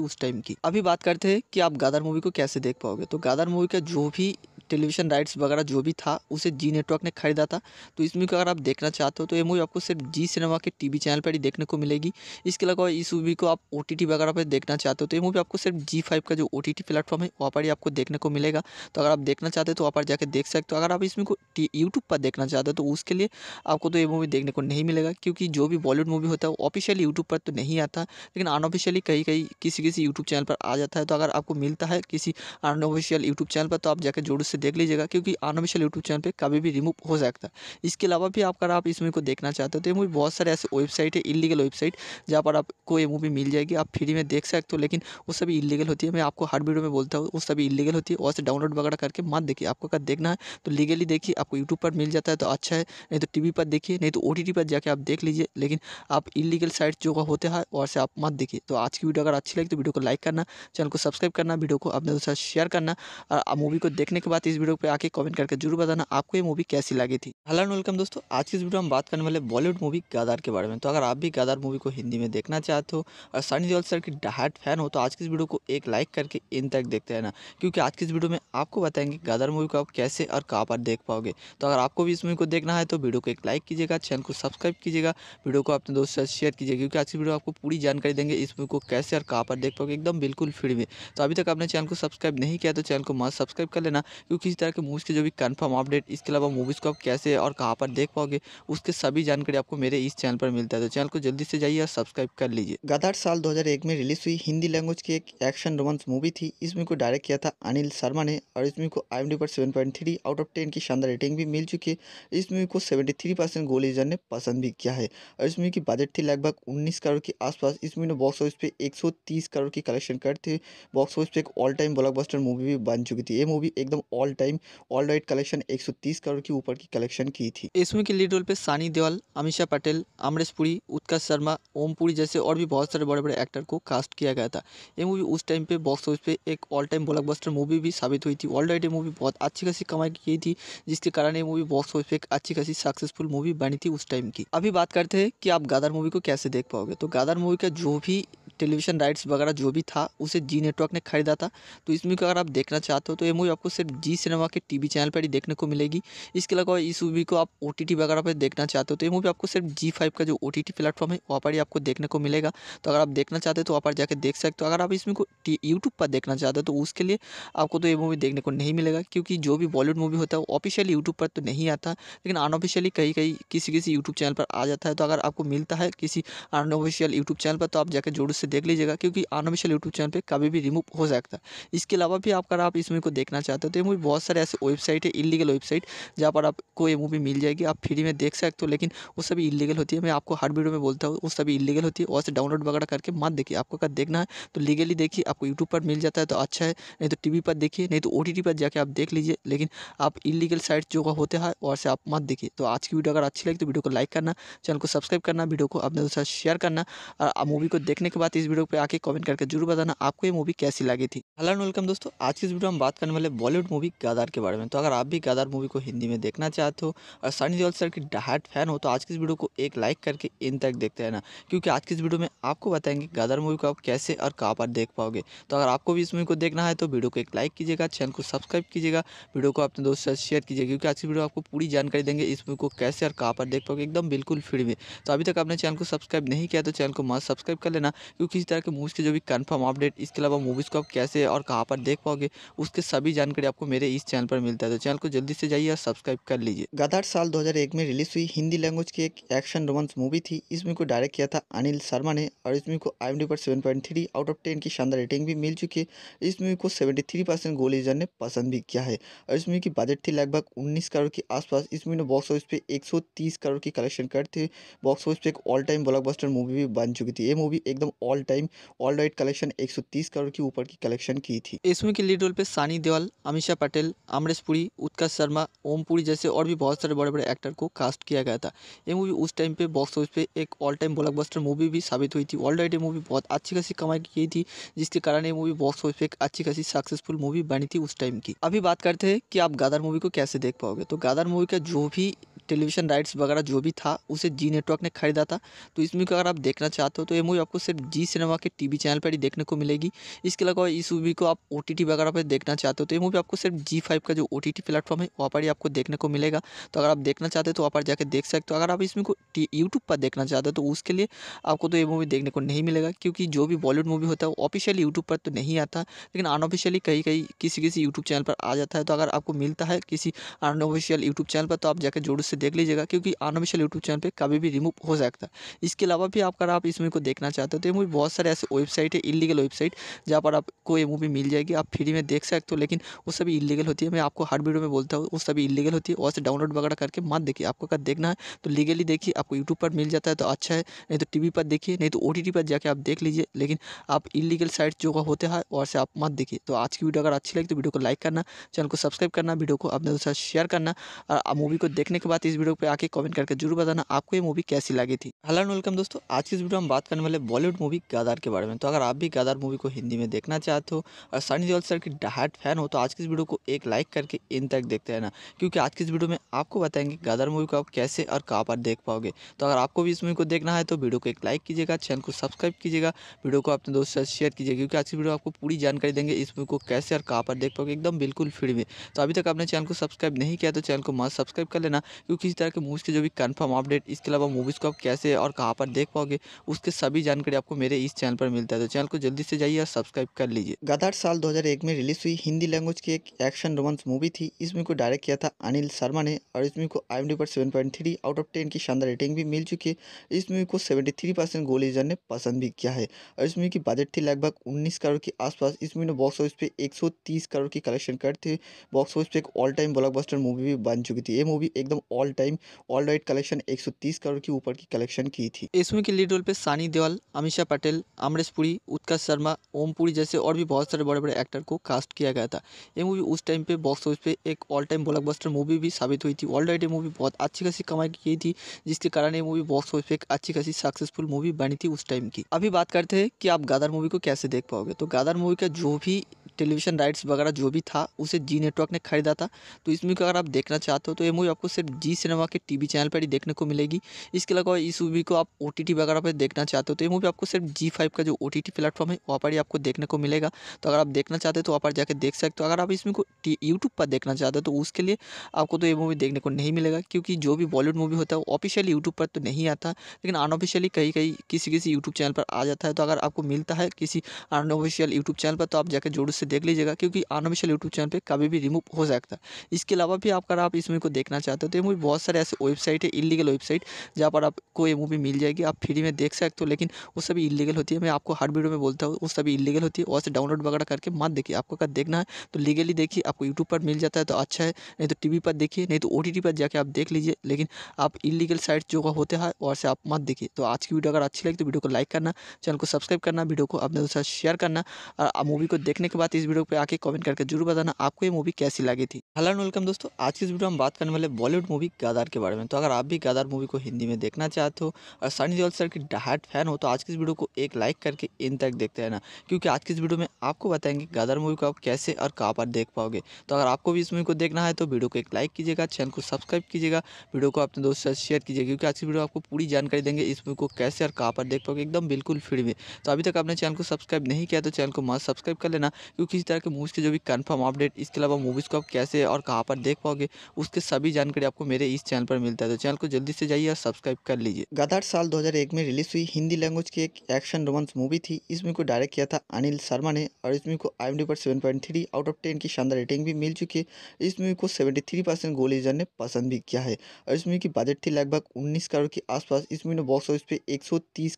उस टाइम की अभी बात करते हैं कि आप गादर मूवी को कैसे देख पाओगे तो गादर मूवी का जो भी टेलीविज़न राइट्स वगैरह जो भी था उसे जी नेटवर्क ने ख़रीदा था तो इस मूवी को अगर आप देखना चाहते हो तो ये मूवी आपको सिर्फ जी सिनेमा के टीवी चैनल पर ही देखने को मिलेगी इसके अलावा इस मूवी को आप ओ वगैरह पर देखना चाहते हो तो ये मूवी आपको सिर्फ जी फाइव का जो ओ टी प्लेटफॉर्म है वहाँ पर ही आपको देखने को मिलेगा तो अगर आप देखना चाहते हो तो वहाँ पर जाकर देख सकते हो अगर आप इसमें को यूट्यूब पर देखना चाहते हो तो उसके लिए आपको तो ये मूवी देखने को नहीं मिलेगा क्योंकि जो भी बॉलीवुड मूवी होता है वो ऑफिशियली यूट्यूब पर तो नहीं आता लेकिन अनऑफिशियली कहीं कहीं किसी किसी यूट्यूब चैनल पर आ जाता है तो अगर आपको मिलता है किसी अनऑफिशियल यूट्यूब चैनल पर तो आप जाकर जोर से देख लीजिएगा क्योंकि आर्नोमिशल यूट्यूब चैनल पर कभी भी रिमूव हो सकता है इसके अलावा भी आप अगर आप इस मूवी को देखना चाहते हो तो ये मूवी बहुत सारे ऐसे वेबसाइट है इलीगल वेबसाइट जहाँ पर आपको ये मूवी मिल जाएगी आप फ्री में देख सकते हो लेकिन वो सभी इलीगल होती है मैं आपको हर वीडियो में बोलता हूँ वो सभी इलीगल होती है और से डाउनलोड वगैरह करके मत देखिए आपको अगर देखना है तो लीगली देखिए आपको यूट्यूब पर मिल जाता है तो अच्छा है नहीं तो टी पर देखिए नहीं तो ओ पर जाकर आप देख लीजिए लेकिन आप इलीगल साइट जो होते हैं और से आप मत देखिए तो आज की वीडियो अगर अच्छी लगी तो वीडियो को लाइक करना चैनल को सब्सक्राइब करना वीडियो को अपने दोस्तों शेयर करना और मूवी को देखने के बाद इस वीडियो पे आके कमेंट करके जरूर बताना आपको ये मूवी कैसी लगी थी हेलो एंड वेलकम दोस्तों आज की इस वीडियो में बात करने वाले बॉलीवुड मूवी गादार के बारे में तो अगर आप भी गादार मूवी को हिंदी में देखना चाहते हो और सनी देओल सर की डहाट फैन हो तो आज की इस वीडियो को एक लाइक करके इन तक देखते रहना क्योंकि आज की इस वीडियो में आपको बताएंगे गादार मूवी को आप कैसे और कहाँ पर देख पाओगे तो अगर आपको भी इस मूवी को देखना है तो वीडियो को एक लाइक कीजिएगा चैनल को सब्सक्राइब कीजिएगा वीडियो को अपने दोस्तों से शेयर कीजिएगा क्योंकि आज की वीडियो आपको पूरी जानकारी देंगे इस मूवी को कैसे और कहाँ पर देख पाओगे एकदम बिल्कुल फ्री में तो अभी तक आपने चैनल को सब्सक्राइब नहीं किया तो चैनल को मत सब्सक्राइब कर लेना क्योंकि किसी तरह के मूवीज़ के जो भी कंफर्म अपडेट इसके अलावा मूवीज़ को आप कैसे और कहाँ पर देख पाओगे उसके सभी जानकारी आपको मेरे इस चैनल पर मिलता है तो चैनल को जल्दी से जाइए और सब्सक्राइब कर लीजिए गदार साल 2001 में रिलीज़ हुई हिंदी लैंग्वेज की एक एक्शन रोमांस मूवी थी इसमें को डायरेक्ट किया था अनिल शर्मा ने और इस को आई एम पर सेवन आउट ऑफ टेन की शानदार रेटिंग भी मिल चुकी है इस मूवी को सेवेंटी गोल इजर ने पसंद भी किया है और इस मूवी की बजट थी लगभग उन्नीस करोड़ के आसपास इस मूवी ने बॉक्स ऑफिस पे तीस करोड़ की कलेक्शन करते हुए बॉक्स ऑफिस पे एक ऑल टाइम ब्लॉकबस्टर मूवी भी बन चुकी थी ये मूवी एकदम all time all right collection 130 crore के ऊपर की कलेक्शन की थी इसमें के लीड रोल पे सानी देवल अमीषा पटेल अमरीश पुरी उत्कर्ष शर्मा पुरी जैसे और भी बहुत सारे बड़े बड़े एक्टर को कास्ट किया गया था ये मूवी उस टाइम पे बॉक्स ऑफिस पे एक ऑल टाइम ब्लॉकबस्टर मूवी भी साबित हुई थी ऑल राइट ये मूवी बहुत अच्छी खासी कमाई की थी जिसके कारण ये मूवी बॉक्स ऑफिस पे एक अच्छी खासी सक्सेसफुल मूवी बनी थी उस टाइम की अभी बात करते हैं कि आप गादार मूवी को कैसे देख पाओगे तो गादर मूवी का जो भी टेलीविजन राइट्स वगैरह जो भी था उसे जी नेटवर्क ने खरीदा था तो इसमें अगर आप देखना चाहते हो तो ये मूवी आपको सिर्फ जी जी सिनेमा के टीवी चैनल पर ही देखने को मिलेगी इसके अलावा इस मूवी को आप ओ वगैरह पर देखना चाहते हो तो ये मूवी आपको सिर्फ जी फाइव का जो ओ टी प्लेटफॉर्म है वहाँ पर ही आपको देखने को मिलेगा तो अगर आप देखना चाहते हो तो वहाँ पर जाकर देख सकते हो अगर आप इसमें को यूट्यूब पर देखना चाहते हो तो उसके लिए आपको तो ये मूवी देखने को नहीं मिलेगा क्योंकि जो भी बॉलीवुड मूवी होता है वो ऑफिशियली यूट्यूब पर तो नहीं आता लेकिन अनऑफिशियली कहीं कहीं किसी किसी यूट्यूब चैनल पर आ जाता है तो अगर आपको मिलता है किसी अनऑफिशियल यूट्यूब चैनल पर तो आप जाकर जोर से देख लीजिएगा क्योंकि अनऑफिशियल यूट्यूब चैनल पर कभी भी रिमूव हो सकता है इसके अलावा भी आप अगर आप इस मूवी को देखना चाहते हो तो ये मूवी बहुत सारे ऐसे वेबसाइट है इलीगल वेबसाइट जहाँ पर आपको ये मूवी मिल जाएगी आप फ्री में देख सकते हो लेकिन वो सभी इलीगल होती है मैं आपको हर वीडियो में बोलता हूँ वो सभी इलीगल होती है और से डाउनलोड वगैरह करके मत देखिए आपको अगर देखना है तो लीगली देखिए आपको यूट्यूब पर मिल जाता है तो अच्छा है नहीं तो टी पर देखिए नहीं तो ओ पर जाके आप देख लीजिए लेकिन आप इलीगल साइट जो होते हैं और से आप मत देखिए तो आज की वीडियो अगर अच्छी लगी तो वीडियो को लाइक करना चैनल को सब्सक्राइब करना वीडियो को अपने दोस्तों शेयर करना और मूवी को देखने के बाद इस वीडियो पर आके कमेंट करके जरूर बताना आपको ये मूवी कैसी लगी थी हेलो वेलकम दोस्तों आज की इस वीडियो में बात करने वाले बॉलीवुड मूवी मूवी गादार के बारे में तो अगर आप भी गादार मूवी को हिंदी में देखना चाहते हो और सनी देओल सर की डहाट फैन हो तो आज की इस वीडियो को एक लाइक करके इन तक देखते रहना क्योंकि आज की इस वीडियो में आपको बताएंगे गादार मूवी को आप कैसे और कहाँ पर देख पाओगे तो अगर आपको भी इस मूवी को देखना है तो वीडियो को एक लाइक कीजिएगा चैनल को सब्सक्राइब कीजिएगा वीडियो को अपने दोस्तों साथ शेयर कीजिएगा क्योंकि आज की वीडियो आपको पूरी जानकारी देंगे इस मूवी को कैसे और कहाँ पर देख पाओगे एकदम बिल्कुल फ्री में तो अभी तक आपने चैनल को सब्सक्राइब नहीं किया तो चैनल को मस्त सब्सक्राइब कर लेना क्योंकि किसी तरह के मूवीज़ के जो भी कन्फर्म अपडेट इसके अलावा मूवीज़ को आप कैसे और कहाँ पर देख पाओगे उसके सभी जानकारी आपको मेरे मेरे इस चैनल पर मिलता है तो चैनल को जल्दी से जाइए और सब्सक्राइब कर लीजिए गदार साल 2001 में रिलीज हुई हिंदी लैंग्वेज की एक एक्शन रोमांस मूवी थी इस मूवी को डायरेक्ट किया था अनिल शर्मा ने और इस मूवी को आई पर seven point three out of ten की शानदार रेटिंग भी मिल चुकी है इस मूवी को सेवेंटी थ्री परसेंट गोलीजर ने पसंद भी किया है और इस मूवी की बजट थी लगभग उन्नीस करोड़ के आसपास इस मूवी ने बॉक्स ऑफिस पे एक सौ तीस करोड़ की कलेक्शन करते हुए बॉक्स ऑफिस पे एक ऑल टाइम ब्लॉकबस्टर मूवी भी बन चुकी थी ये मूवी एकदम all time all right collection एक सौ तीस करोड़ के ऊपर की कलेक्शन की थी इस मूवी के लीड रोल पे सानी देवल अमीशा पटेल अमरीश पुरी उत्कर्ष शर्मा ओम पुरी जैसे और भी बहुत सारे बड़े बड़े एक्टर को कास्ट किया गया था ये मूवी उस टाइम पे बॉक्स ऑफिस पे एक ऑल टाइम ब्लॉकबस्टर मूवी भी साबित हुई थी ऑलरेडी मूवी बहुत अच्छी खासी कमाई की थी जिसके कारण ये मूवी बॉक्स ऑफिस पे एक अच्छी खासी सक्सेसफुल मूवी बनी थी उस टाइम की अभी बात करते हैं कि आप गादार मूवी को कैसे देख पाओगे तो गादार मूवी का जो भी टेलीविजन राइट्स वगैरह जो भी था उसे जी नेटवर्क ने खरीदा था तो इस मूवी को अगर आप देखना चाहते हो तो ये मूवी आपको सिर्फ जी सिनेमा के टीवी चैनल पर ही देखने को मिलेगी इसके अलावा इस मूवी को आप ओ वगैरह पर देखना चाहते हो तो ये मूवी आपको सिर्फ जी फाइव का जो ओ टी टी प्लेटफॉर्म है वहाँ पर ही आपको देखने को मिलेगा तो अगर आप देखना चाहते हो तो वहाँ पर जाकर देख सकते हो अगर आप इसमें को यूट्यूब पर देखना चाहते हो तो उसके लिए आपको तो ये मूवी देखने को नहीं मिलेगा क्योंकि जो भी बॉलीवुड मूवी होता है वो ऑफिशियली यूट्यूब पर तो नहीं आता लेकिन अनऑफिशियली कहीं कहीं किसी किसी यूट्यूब चैनल पर आ जाता है तो अगर आपको मिलता है किसी अनऑफिशियल यूट्यूब चैनल पर तो आप जाकर जोर से देख लीजिएगा क्योंकि अनऑफिशियल यूट्यूब चैनल पर कभी भी रिमूव हो सकता है इसके अलावा भी आप अगर आप इस मूवी को देखना चाहते हो तो ये मूवी बहुत सारे ऐसे वेबसाइट है इलीगल वेबसाइट जहाँ पर आपको ये मूवी मिल जाएगी आप फ्री में देख सकते हो लेकिन वो सभी इलीगल होती है मैं आपको हर वीडियो में बोलता हूँ वो सभी इलीगल होती है वहाँ से डाउनलोड वगैरह करके मत देखिए आपको अगर देखना है तो लीगली देखिए आपको यूट्यूब पर मिल जाता है तो अच्छा है नहीं तो टी पर देखिए नहीं तो ओ पर जाके आप देख लीजिए लेकिन आप इलीगल साइट जो होते हैं हाँ, वहाँ से आप मत देखिए तो आज की वीडियो अगर अच्छी लगी तो वीडियो को लाइक करना चैनल को सब्सक्राइब करना वीडियो को अपने दोस्तों शेयर करना और मूवी को देखने के बाद इस वीडियो पर आके कमेंट करके जरूर बताना आपको ये मूवी कैसी लगी थी हेलो वेलकम दोस्तों आज की इस वीडियो में बात करने वाले बॉलीवुड मूवी गादार के बारे में तो अगर आप भी गादार मूवी को हिंदी में देखना चाहते हो और सनी देओल सर की डहाट फैन हो तो आज की इस वीडियो को एक लाइक करके इन तक देखते रहना क्योंकि आज की इस वीडियो में आपको बताएंगे गदर मूवी को आप कैसे और कहाँ पर देख पाओगे तो अगर आपको भी इस मूवी को देखना है तो वीडियो को एक लाइक कीजिएगा चैनल को सब्सक्राइब कीजिएगा वीडियो को अपने दोस्तों से शेयर कीजिएगा क्योंकि आज की वीडियो आपको पूरी जानकारी देंगे इस मूवी को कैसे और कहाँ पर देख पाओगे एकदम बिल्कुल फ्री में तो अभी तक आपने चैनल को सब्सक्राइब नहीं किया तो चैनल को मस्त सब्सक्राइब कर लेना क्योंकि इस तरह के मूवीज़ के जो भी कन्फर्म अपडेट इसके अलावा मूवीज़ को आप कैसे और कहाँ पर देख पाओगे उसके सभी जानकारी आपको मेरे इस चैनल पर मिलता है तो चैनल को जल्दी से जाइए और सब्सक्राइब कर लीजिए गदार साल 2001 में रिलीज़ हुई हिंदी लैंग्वेज की एक एक्शन रोमांस मूवी थी इस मूवी को डायरेक्ट किया था अनिल शर्मा ने और इस मूवी को आई पर seven point three out of ten की शानदार रेटिंग भी मिल चुकी है इस मूवी को सेवेंटी थ्री परसेंट गोल गोलीजर ने पसंद भी किया है और इस मूवी की बजट थी लगभग उन्नीस करोड़ के आसपास इस मूवी ने बॉक्स ऑफिस पे एक सौ तीस करोड़ की कलेक्शन करते हुए बॉक्स ऑफिस पे एक ऑल टाइम ब्लॉकबस्टर मूवी भी बन चुकी थी ये मूवी एकदम all time all right collection एक सौ तीस करोड़ के ऊपर की कलेक्शन की थी इस मूवी के लीड रोल पे सानी देवल अमीषा पटेल अमरीश पुरी उत्कर्ष शर्मा ओम पुरी जैसे और भी बहुत सारे बड़े बड़े एक्टर को कास्ट किया गया था ये मूवी उस टाइम पे बॉक्स ऑफिस पे एक ऑल टाइम ब्लॉकबस्टर मूवी भी साबित हुई थी ये मूवी बहुत अच्छी खासी कमाई की थी जिसके कारण ये मूवी बॉक्स ऑफिस पे एक अच्छी खासी सक्सेसफुल मूवी बनी थी उस टाइम की अभी बात करते हैं कि आप गादर मूवी को कैसे देख पाओगे तो गादर मूवी का जो भी टेलीविज़न राइट्स वगैरह जो भी था उसे जी नेटवर्क ने खरीदा था तो इस मूवी को अगर आप देखना चाहते हो तो ये मूवी आपको सिर्फ जी सिनेमा के टीवी चैनल पर ही देखने को मिलेगी इसके अलावा इस मूवी को आप ओ वगैरह पर देखना चाहते हो तो ये मूवी आपको सिर्फ जी फाइव का जो ओ टी प्लेटफॉर्म है वहाँ पर ही आपको देखने को मिलेगा तो अगर आप देखना चाहते हो तो वहाँ पर जाकर देख सकते हो अगर आप इसमें को यूट्यूब पर देखना चाहते हो तो उसके लिए आपको तो ये मूवी देखने को नहीं मिलेगा क्योंकि जो भी बॉलीवुड मूवी होता है वो ऑफिशियली यूट्यूब पर तो नहीं आता लेकिन अनऑफिशियली कहीं कहीं किसी किसी यूट्यूब चैनल पर आ जाता है तो अगर आपको मिलता है किसी अनऑफिशियल यूट्यूब चैनल पर तो आप जाकर जोर से देख लीजिएगा क्योंकि अनऑफिशियल यूट्यूब चैनल पर कभी भी रिमूव हो सकता है इसके अलावा भी आप अगर आप इस मूवी को देखना चाहते हो तो ये मूवी बहुत सारे ऐसे वेबसाइट है इलीगल वेबसाइट जहाँ पर आपको ये मूवी मिल जाएगी आप फ्री में देख सकते हो लेकिन वो सभी इलीगल होती है मैं आपको हर वीडियो में बोलता हूँ वो सभी इलीगल होती है वहाँ से डाउनलोड वगैरह करके मत देखिए आपको अगर देखना है तो लीगली देखिए आपको यूट्यूब पर मिल जाता है तो अच्छा है नहीं तो टी पर देखिए नहीं तो ओ पर जाके आप देख लीजिए लेकिन आप इलीगल साइट जो होते हैं और से आप मत देखिए तो आज की वीडियो अगर अच्छी लगी तो वीडियो को लाइक करना चैनल को सब्सक्राइब करना वीडियो को अपने दोस्तों शेयर करना और मूवी को देखने के बाद साथ इस वीडियो पे आके कमेंट करके जरूर बताना आपको ये मूवी कैसी लगी थी हेलो वेलकम दोस्तों आज की इस वीडियो में बात करने वाले बॉलीवुड मूवी गादार के बारे में तो अगर आप भी गादार मूवी को हिंदी में देखना चाहते हो और सनी देओल सर की डहाट फैन हो तो आज की इस वीडियो को एक लाइक करके इन तक देखते रहना क्योंकि आज की इस वीडियो में आपको बताएंगे गादार मूवी को आप कैसे और कहाँ पर देख पाओगे तो अगर आपको भी इस मूवी को देखना है तो वीडियो को एक लाइक कीजिएगा चैनल को सब्सक्राइब कीजिएगा वीडियो को अपने दोस्तों से शेयर कीजिएगा क्योंकि आज की वीडियो आपको पूरी जानकारी देंगे इस मूवी को कैसे और कहाँ पर देख पाओगे एकदम बिल्कुल फ्री में तो अभी तक आपने चैनल को सब्सक्राइब नहीं किया तो चैनल को मस्त सब्सक्राइब कर लेना किसी तरह के मूवीज़ के जो भी कन्फर्म अपडेट इसके अलावा मूवीज़ को आप कैसे और कहाँ पर देख पाओगे उसके सभी जानकारी आपको मेरे इस चैनल पर मिलता है तो चैनल को जल्दी से जाइए और सब्सक्राइब कर लीजिए गदार साल 2001 में रिलीज़ हुई हिंदी लैंग्वेज की एक एक्शन रोमांस मूवी थी इसमें को डायरेक्ट किया था अनिल शर्मा ने और इसमें को आई पर सेवन आउट ऑफ टेन की शानदार रेटिंग भी मिल चुकी है इस मूवी को सेवेंटी परसेंट इजर ने पसंद भी किया है और इस मूवी की बजट थी लगभग उन्नीस करोड़ के आसपास इस मूवी ने बॉक्स ऑफिस पे एक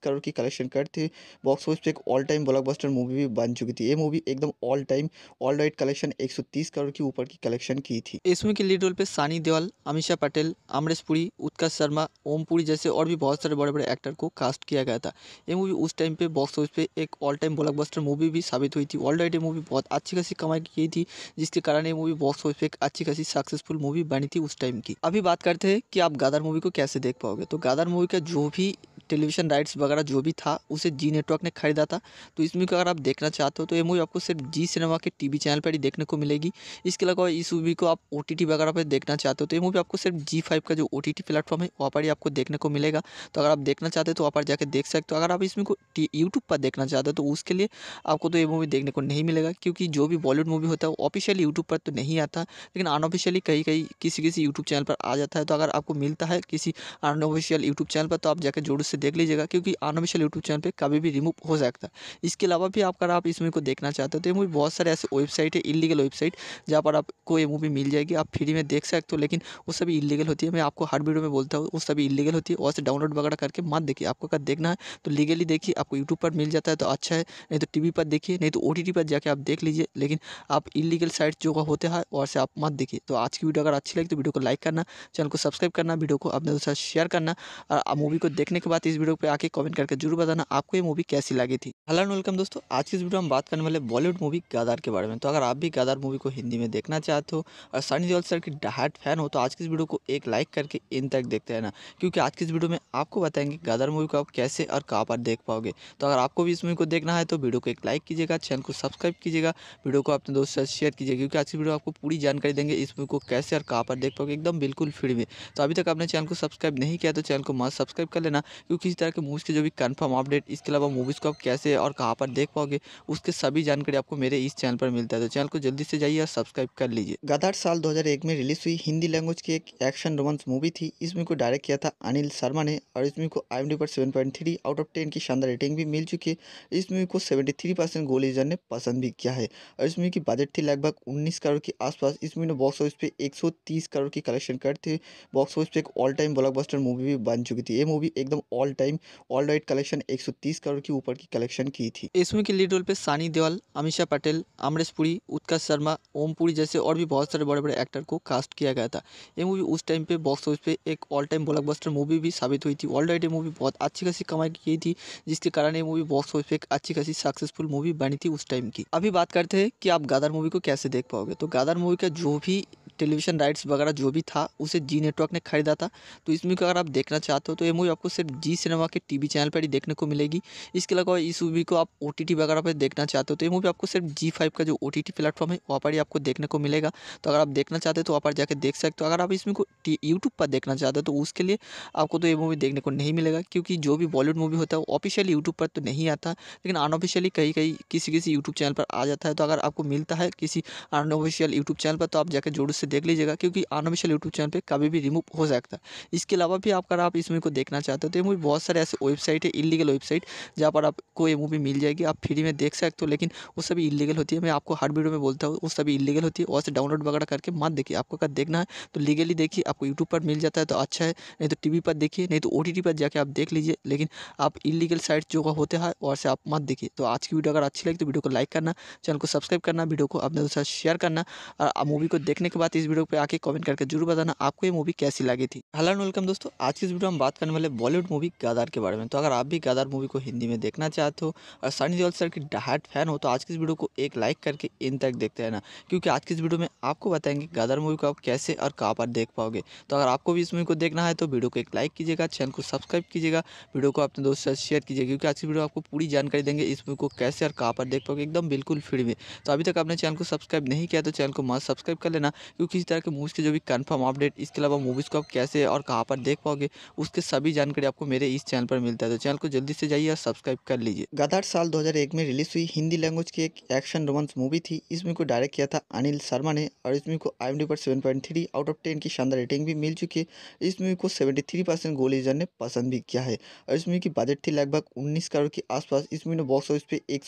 करोड़ की कलेक्शन करते बॉक्स ऑफिस पे एक ऑल टाइम ब्लॉकबस्टर मूवी भी बन चुकी थी ये मूवी एकदम all time all right collection 130 crore के ऊपर की कलेक्शन की थी इसमें के लीड रोल पे सानी देवाल अमीषा पटेल अमरीश पुरी उत्कर्ष शर्मा ओम पुरी जैसे और भी बहुत सारे बड़े बड़े एक्टर को कास्ट किया गया था ये मूवी उस टाइम पे बॉक्स ऑफिस पे एक ऑल टाइम ब्लॉकबस्टर मूवी भी साबित हुई थी ऑल राइट ये मूवी बहुत अच्छी खासी कमाई की थी जिसके कारण ये मूवी बॉक्स ऑफिस पे एक अच्छी खासी सक्सेसफुल मूवी बनी थी उस टाइम की अभी बात करते हैं कि आप गादर मूवी को कैसे देख पाओगे तो गादर मूवी का जो भी टेलीविज़न राइट्स वगैरह जो भी था उसे जी नेटवर्क ने खरीदा था तो इस मूवी को अगर आप देखना चाहते हो तो ये मूवी आपको सिर्फ जी सिनेमा के टीवी चैनल पर ही देखने को मिलेगी इसके अलावा इस मूवी को आप ओ वगैरह पर देखना चाहते हो तो ये मूवी आपको सिर्फ जी फाइव का जो ओ टी प्लेटफॉर्म है वहाँ पर ही आपको देखने को मिलेगा तो अगर आप देखना चाहते हो तो वहाँ पर जाकर देख सकते हो तो अगर आप इसमें को यूट्यूब पर देखना चाहते हो तो उसके लिए आपको तो ये मूवी देखने को नहीं मिलेगा क्योंकि जो भी बॉलीवुड मूवी होता है वो ऑफिशियली यूट्यूब पर तो नहीं आता लेकिन अनऑफिशियली कहीं कहीं किसी किसी यूट्यूब चैनल पर आ जाता है तो अगर आपको मिलता है किसी अनऑफिशियल यूट्यूब चैनल पर तो आप जाकर जोर से देख लीजिएगा क्योंकि अनऑफिशियल यूट्यूब चैनल पर कभी भी रिमूव हो सकता है इसके अलावा भी आप अगर आप इस मूवी को देखना चाहते हो तो ये मूवी बहुत सारे ऐसे वेबसाइट है इलीगल वेबसाइट जहाँ पर आपको ये मूवी मिल जाएगी आप फ्री में देख सकते हो लेकिन वो सभी इलीगल होती है मैं आपको हर वीडियो में बोलता हूँ वो सभी इलीगल होती है वैसे से डाउनलोड वगैरह करके मत देखिए आपको अगर देखना है तो लीगली देखिए आपको यूट्यूब पर मिल जाता है तो अच्छा है नहीं तो टी पर देखिए नहीं तो ओ पर जाकर आप देख लीजिए लेकिन आप इलीगल साइट जो होते हैं और से आप मत देखिए तो आज की वीडियो अगर अच्छी लगी तो वीडियो को लाइक करना चैनल को सब्सक्राइब करना वीडियो को अपने दोस्तों शेयर करना और मूवी को देखने के बाद साथ इस वीडियो पे आके कमेंट करके जरूर बताना आपको ये मूवी कैसी लगी थी हेलो वेलकम दोस्तों आज की इस वीडियो में बात करने वाले बॉलीवुड मूवी गादार के बारे में तो अगर आप भी गादार मूवी को हिंदी में देखना चाहते हो और सनी देओल सर की डहाट फैन हो तो आज की इस वीडियो को एक लाइक करके इन तक देखते रहना क्योंकि आज की इस वीडियो में आपको बताएंगे गादार मूवी को आप कैसे और कहाँ पर देख पाओगे तो अगर आपको भी इस मूवी को देखना है तो वीडियो को एक लाइक कीजिएगा चैनल को सब्सक्राइब कीजिएगा वीडियो को अपने दोस्तों से शेयर कीजिएगा क्योंकि आज की वीडियो आपको पूरी जानकारी देंगे इस मूवी को कैसे और कहाँ पर देख पाओगे एकदम बिल्कुल फ्री में तो अभी तक आपने चैनल को सब्सक्राइब नहीं किया तो चैनल को मस्त सब्सक्राइब कर लेना क्योंकि किसी तरह के मूवीज़ के जो भी कन्फर्म अपडेट इसके अलावा मूवीज़ को आप कैसे और कहाँ पर देख पाओगे उसके सभी जानकारी आपको मेरे इस चैनल पर मिलता है तो चैनल को जल्दी से जाइए और सब्सक्राइब कर लीजिए गदार साल 2001 में रिलीज हुई हिंदी लैंग्वेज की एक एक्शन रोमांस मूवी थी इसमें को डायरेक्ट किया था अनिल शर्मा ने और इसमें को आई पर seven point three out of ten की शानदार रेटिंग भी मिल चुकी है इस मूवी को सेवेंटी थ्री परसेंट इजर ने पसंद भी किया है और इस मूवी की बजट थी लगभग उन्नीस करोड़ के आसपास इस मूवी ने बॉक्स ऑफिस पे एक सौ तीस करोड़ की कलेक्शन करते बॉक्स ऑफिस पे एक ऑल टाइम ब्लॉकबस्टर मूवी भी बन चुकी थी ये मूवी एकदम all time all right collection 130 crore के ऊपर की कलेक्शन की थी इसमें के लीड रोल पे सानी देवाल अमीषा पटेल अमरीश पुरी उत्कर्ष शर्मा ओम पुरी जैसे और भी बहुत सारे बड़े बड़े एक्टर को कास्ट किया गया था ये मूवी उस टाइम पे बॉक्स ऑफिस पे एक ऑल टाइम ब्लॉकबस्टर मूवी भी साबित हुई थी ऑल राइट ये मूवी बहुत अच्छी खासी कमाई की थी जिसके कारण ये मूवी बॉक्स ऑफिस पे एक अच्छी खासी सक्सेसफुल मूवी बनी थी उस टाइम की अभी बात करते हैं कि आप गादर मूवी को कैसे देख पाओगे तो गादर मूवी का जो भी टेलीविजन राइट्स वगैरह जो भी था उसे जी नेटवर्क ने खरीदा था तो इसमें अगर आप देखना चाहते हो तो ये मूवी आपको सिर्फ जी जी सिनेमा के टीवी चैनल पर ही देखने को मिलेगी इसके अलावा इस मूवी को आप ओ वगैरह पर देखना चाहते हो तो ये मूवी आपको सिर्फ जी फाइव का जो ओ टी प्लेटफॉर्म है वहाँ पर ही आपको देखने को मिलेगा तो अगर आप देखना चाहते हो तो वहाँ पर जाकर देख सकते हो अगर आप इसमें को यूट्यूब पर देखना चाहते हो तो उसके लिए आपको तो ये मूवी देखने को नहीं मिलेगा क्योंकि जो भी बॉलीवुड मूवी होता है वो ऑफिशियली यूट्यूब पर तो नहीं आता लेकिन अनऑफिशियली कहीं कहीं किसी किसी यूट्यूब चैनल पर आ जाता है तो अगर आपको मिलता है किसी अनऑफिशियल यूट्यूब चैनल पर तो आप जाकर जोर से देख लीजिएगा क्योंकि अनऑफिशियल यूट्यूब चैनल पर कभी भी रिमूव हो सकता है इसके अलावा भी आप अगर आप इस मूवी को देखना चाहते हो तो ये मूवी बहुत सारे ऐसे वेबसाइट है इलीगल वेबसाइट जहाँ पर आपको ये मूवी मिल जाएगी आप फ्री में देख सकते हो लेकिन वो सभी इलीगल होती है मैं आपको हर वीडियो में बोलता हूँ वो सभी इलीगल होती है वहाँ से डाउनलोड वगैरह करके मत देखिए आपको अगर देखना है तो लीगली देखिए आपको यूट्यूब पर मिल जाता है तो अच्छा है नहीं तो टी पर देखिए नहीं तो ओ पर जाकर आप देख लीजिए लेकिन आप इलीगल साइट जो होते हैं वहाँ से आप मत देखिए तो आज की वीडियो अगर अच्छी लगी तो वीडियो को लाइक करना चैनल को सब्सक्राइब करना वीडियो को अपने दोस्तों शेयर करना और मूवी को देखने के बाद इस वीडियो पर आके कमेंट करके जरूर बताना आपको ये मूवी कैसी लगी थी हेलो एंड वेलकम दोस्तों आज की इस वीडियो में बात करने वाले बॉलीवुड मूवी गदार के बारे में तो अगर आप भी गदार मूवी को हिंदी में देखना चाहते हो और सनी देओल सर की डहाट फैन हो तो आज की इस वीडियो को एक लाइक करके इन तक देखते रहना क्योंकि आज की इस वीडियो में आपको बताएंगे गदार मूवी को आप कैसे और कहाँ पर देख पाओगे तो अगर आपको भी इस मूवी को देखना है तो वीडियो को एक लाइक कीजिएगा चैनल को सब्सक्राइब कीजिएगा वीडियो को अपने दोस्तों से शेयर कीजिएगा क्योंकि आज की वीडियो आपको पूरी जानकारी देंगे इस मूवी को कैसे और कहाँ पर देख पाओगे एकदम बिल्कुल फ्री में तो अभी तक आपने चैनल को सब्सक्राइब नहीं किया तो चैनल को मस्त सब्सक्राइब कर लेना क्योंकि इस तरह के मूवीज़ के जो भी कन्फर्म अपडेट इसके अलावा मूवीज़ को आप कैसे और कहाँ पर देख पाओगे उसके सभी जानकारी आपको मेरे मेरे इस चैनल पर मिलता है तो चैनल को जल्दी से जाइए और सब्सक्राइब कर लीजिए गदार साल 2001 में रिलीज हुई हिंदी लैंग्वेज की एक एक्शन रोमांस मूवी थी इस मूवी को डायरेक्ट किया था अनिल शर्मा ने और इस मूवी को आई एम डी पर सेवन आउट ऑफ टेन की शानदार रेटिंग भी मिल चुकी है इस मूवी को सेवेंटी गोल जन ने पसंद भी किया है और इस मूवी की बजट थी लगभग उन्नीस करोड़ के आसपास इस मूवी ने बॉक्स ऑफिस पे एक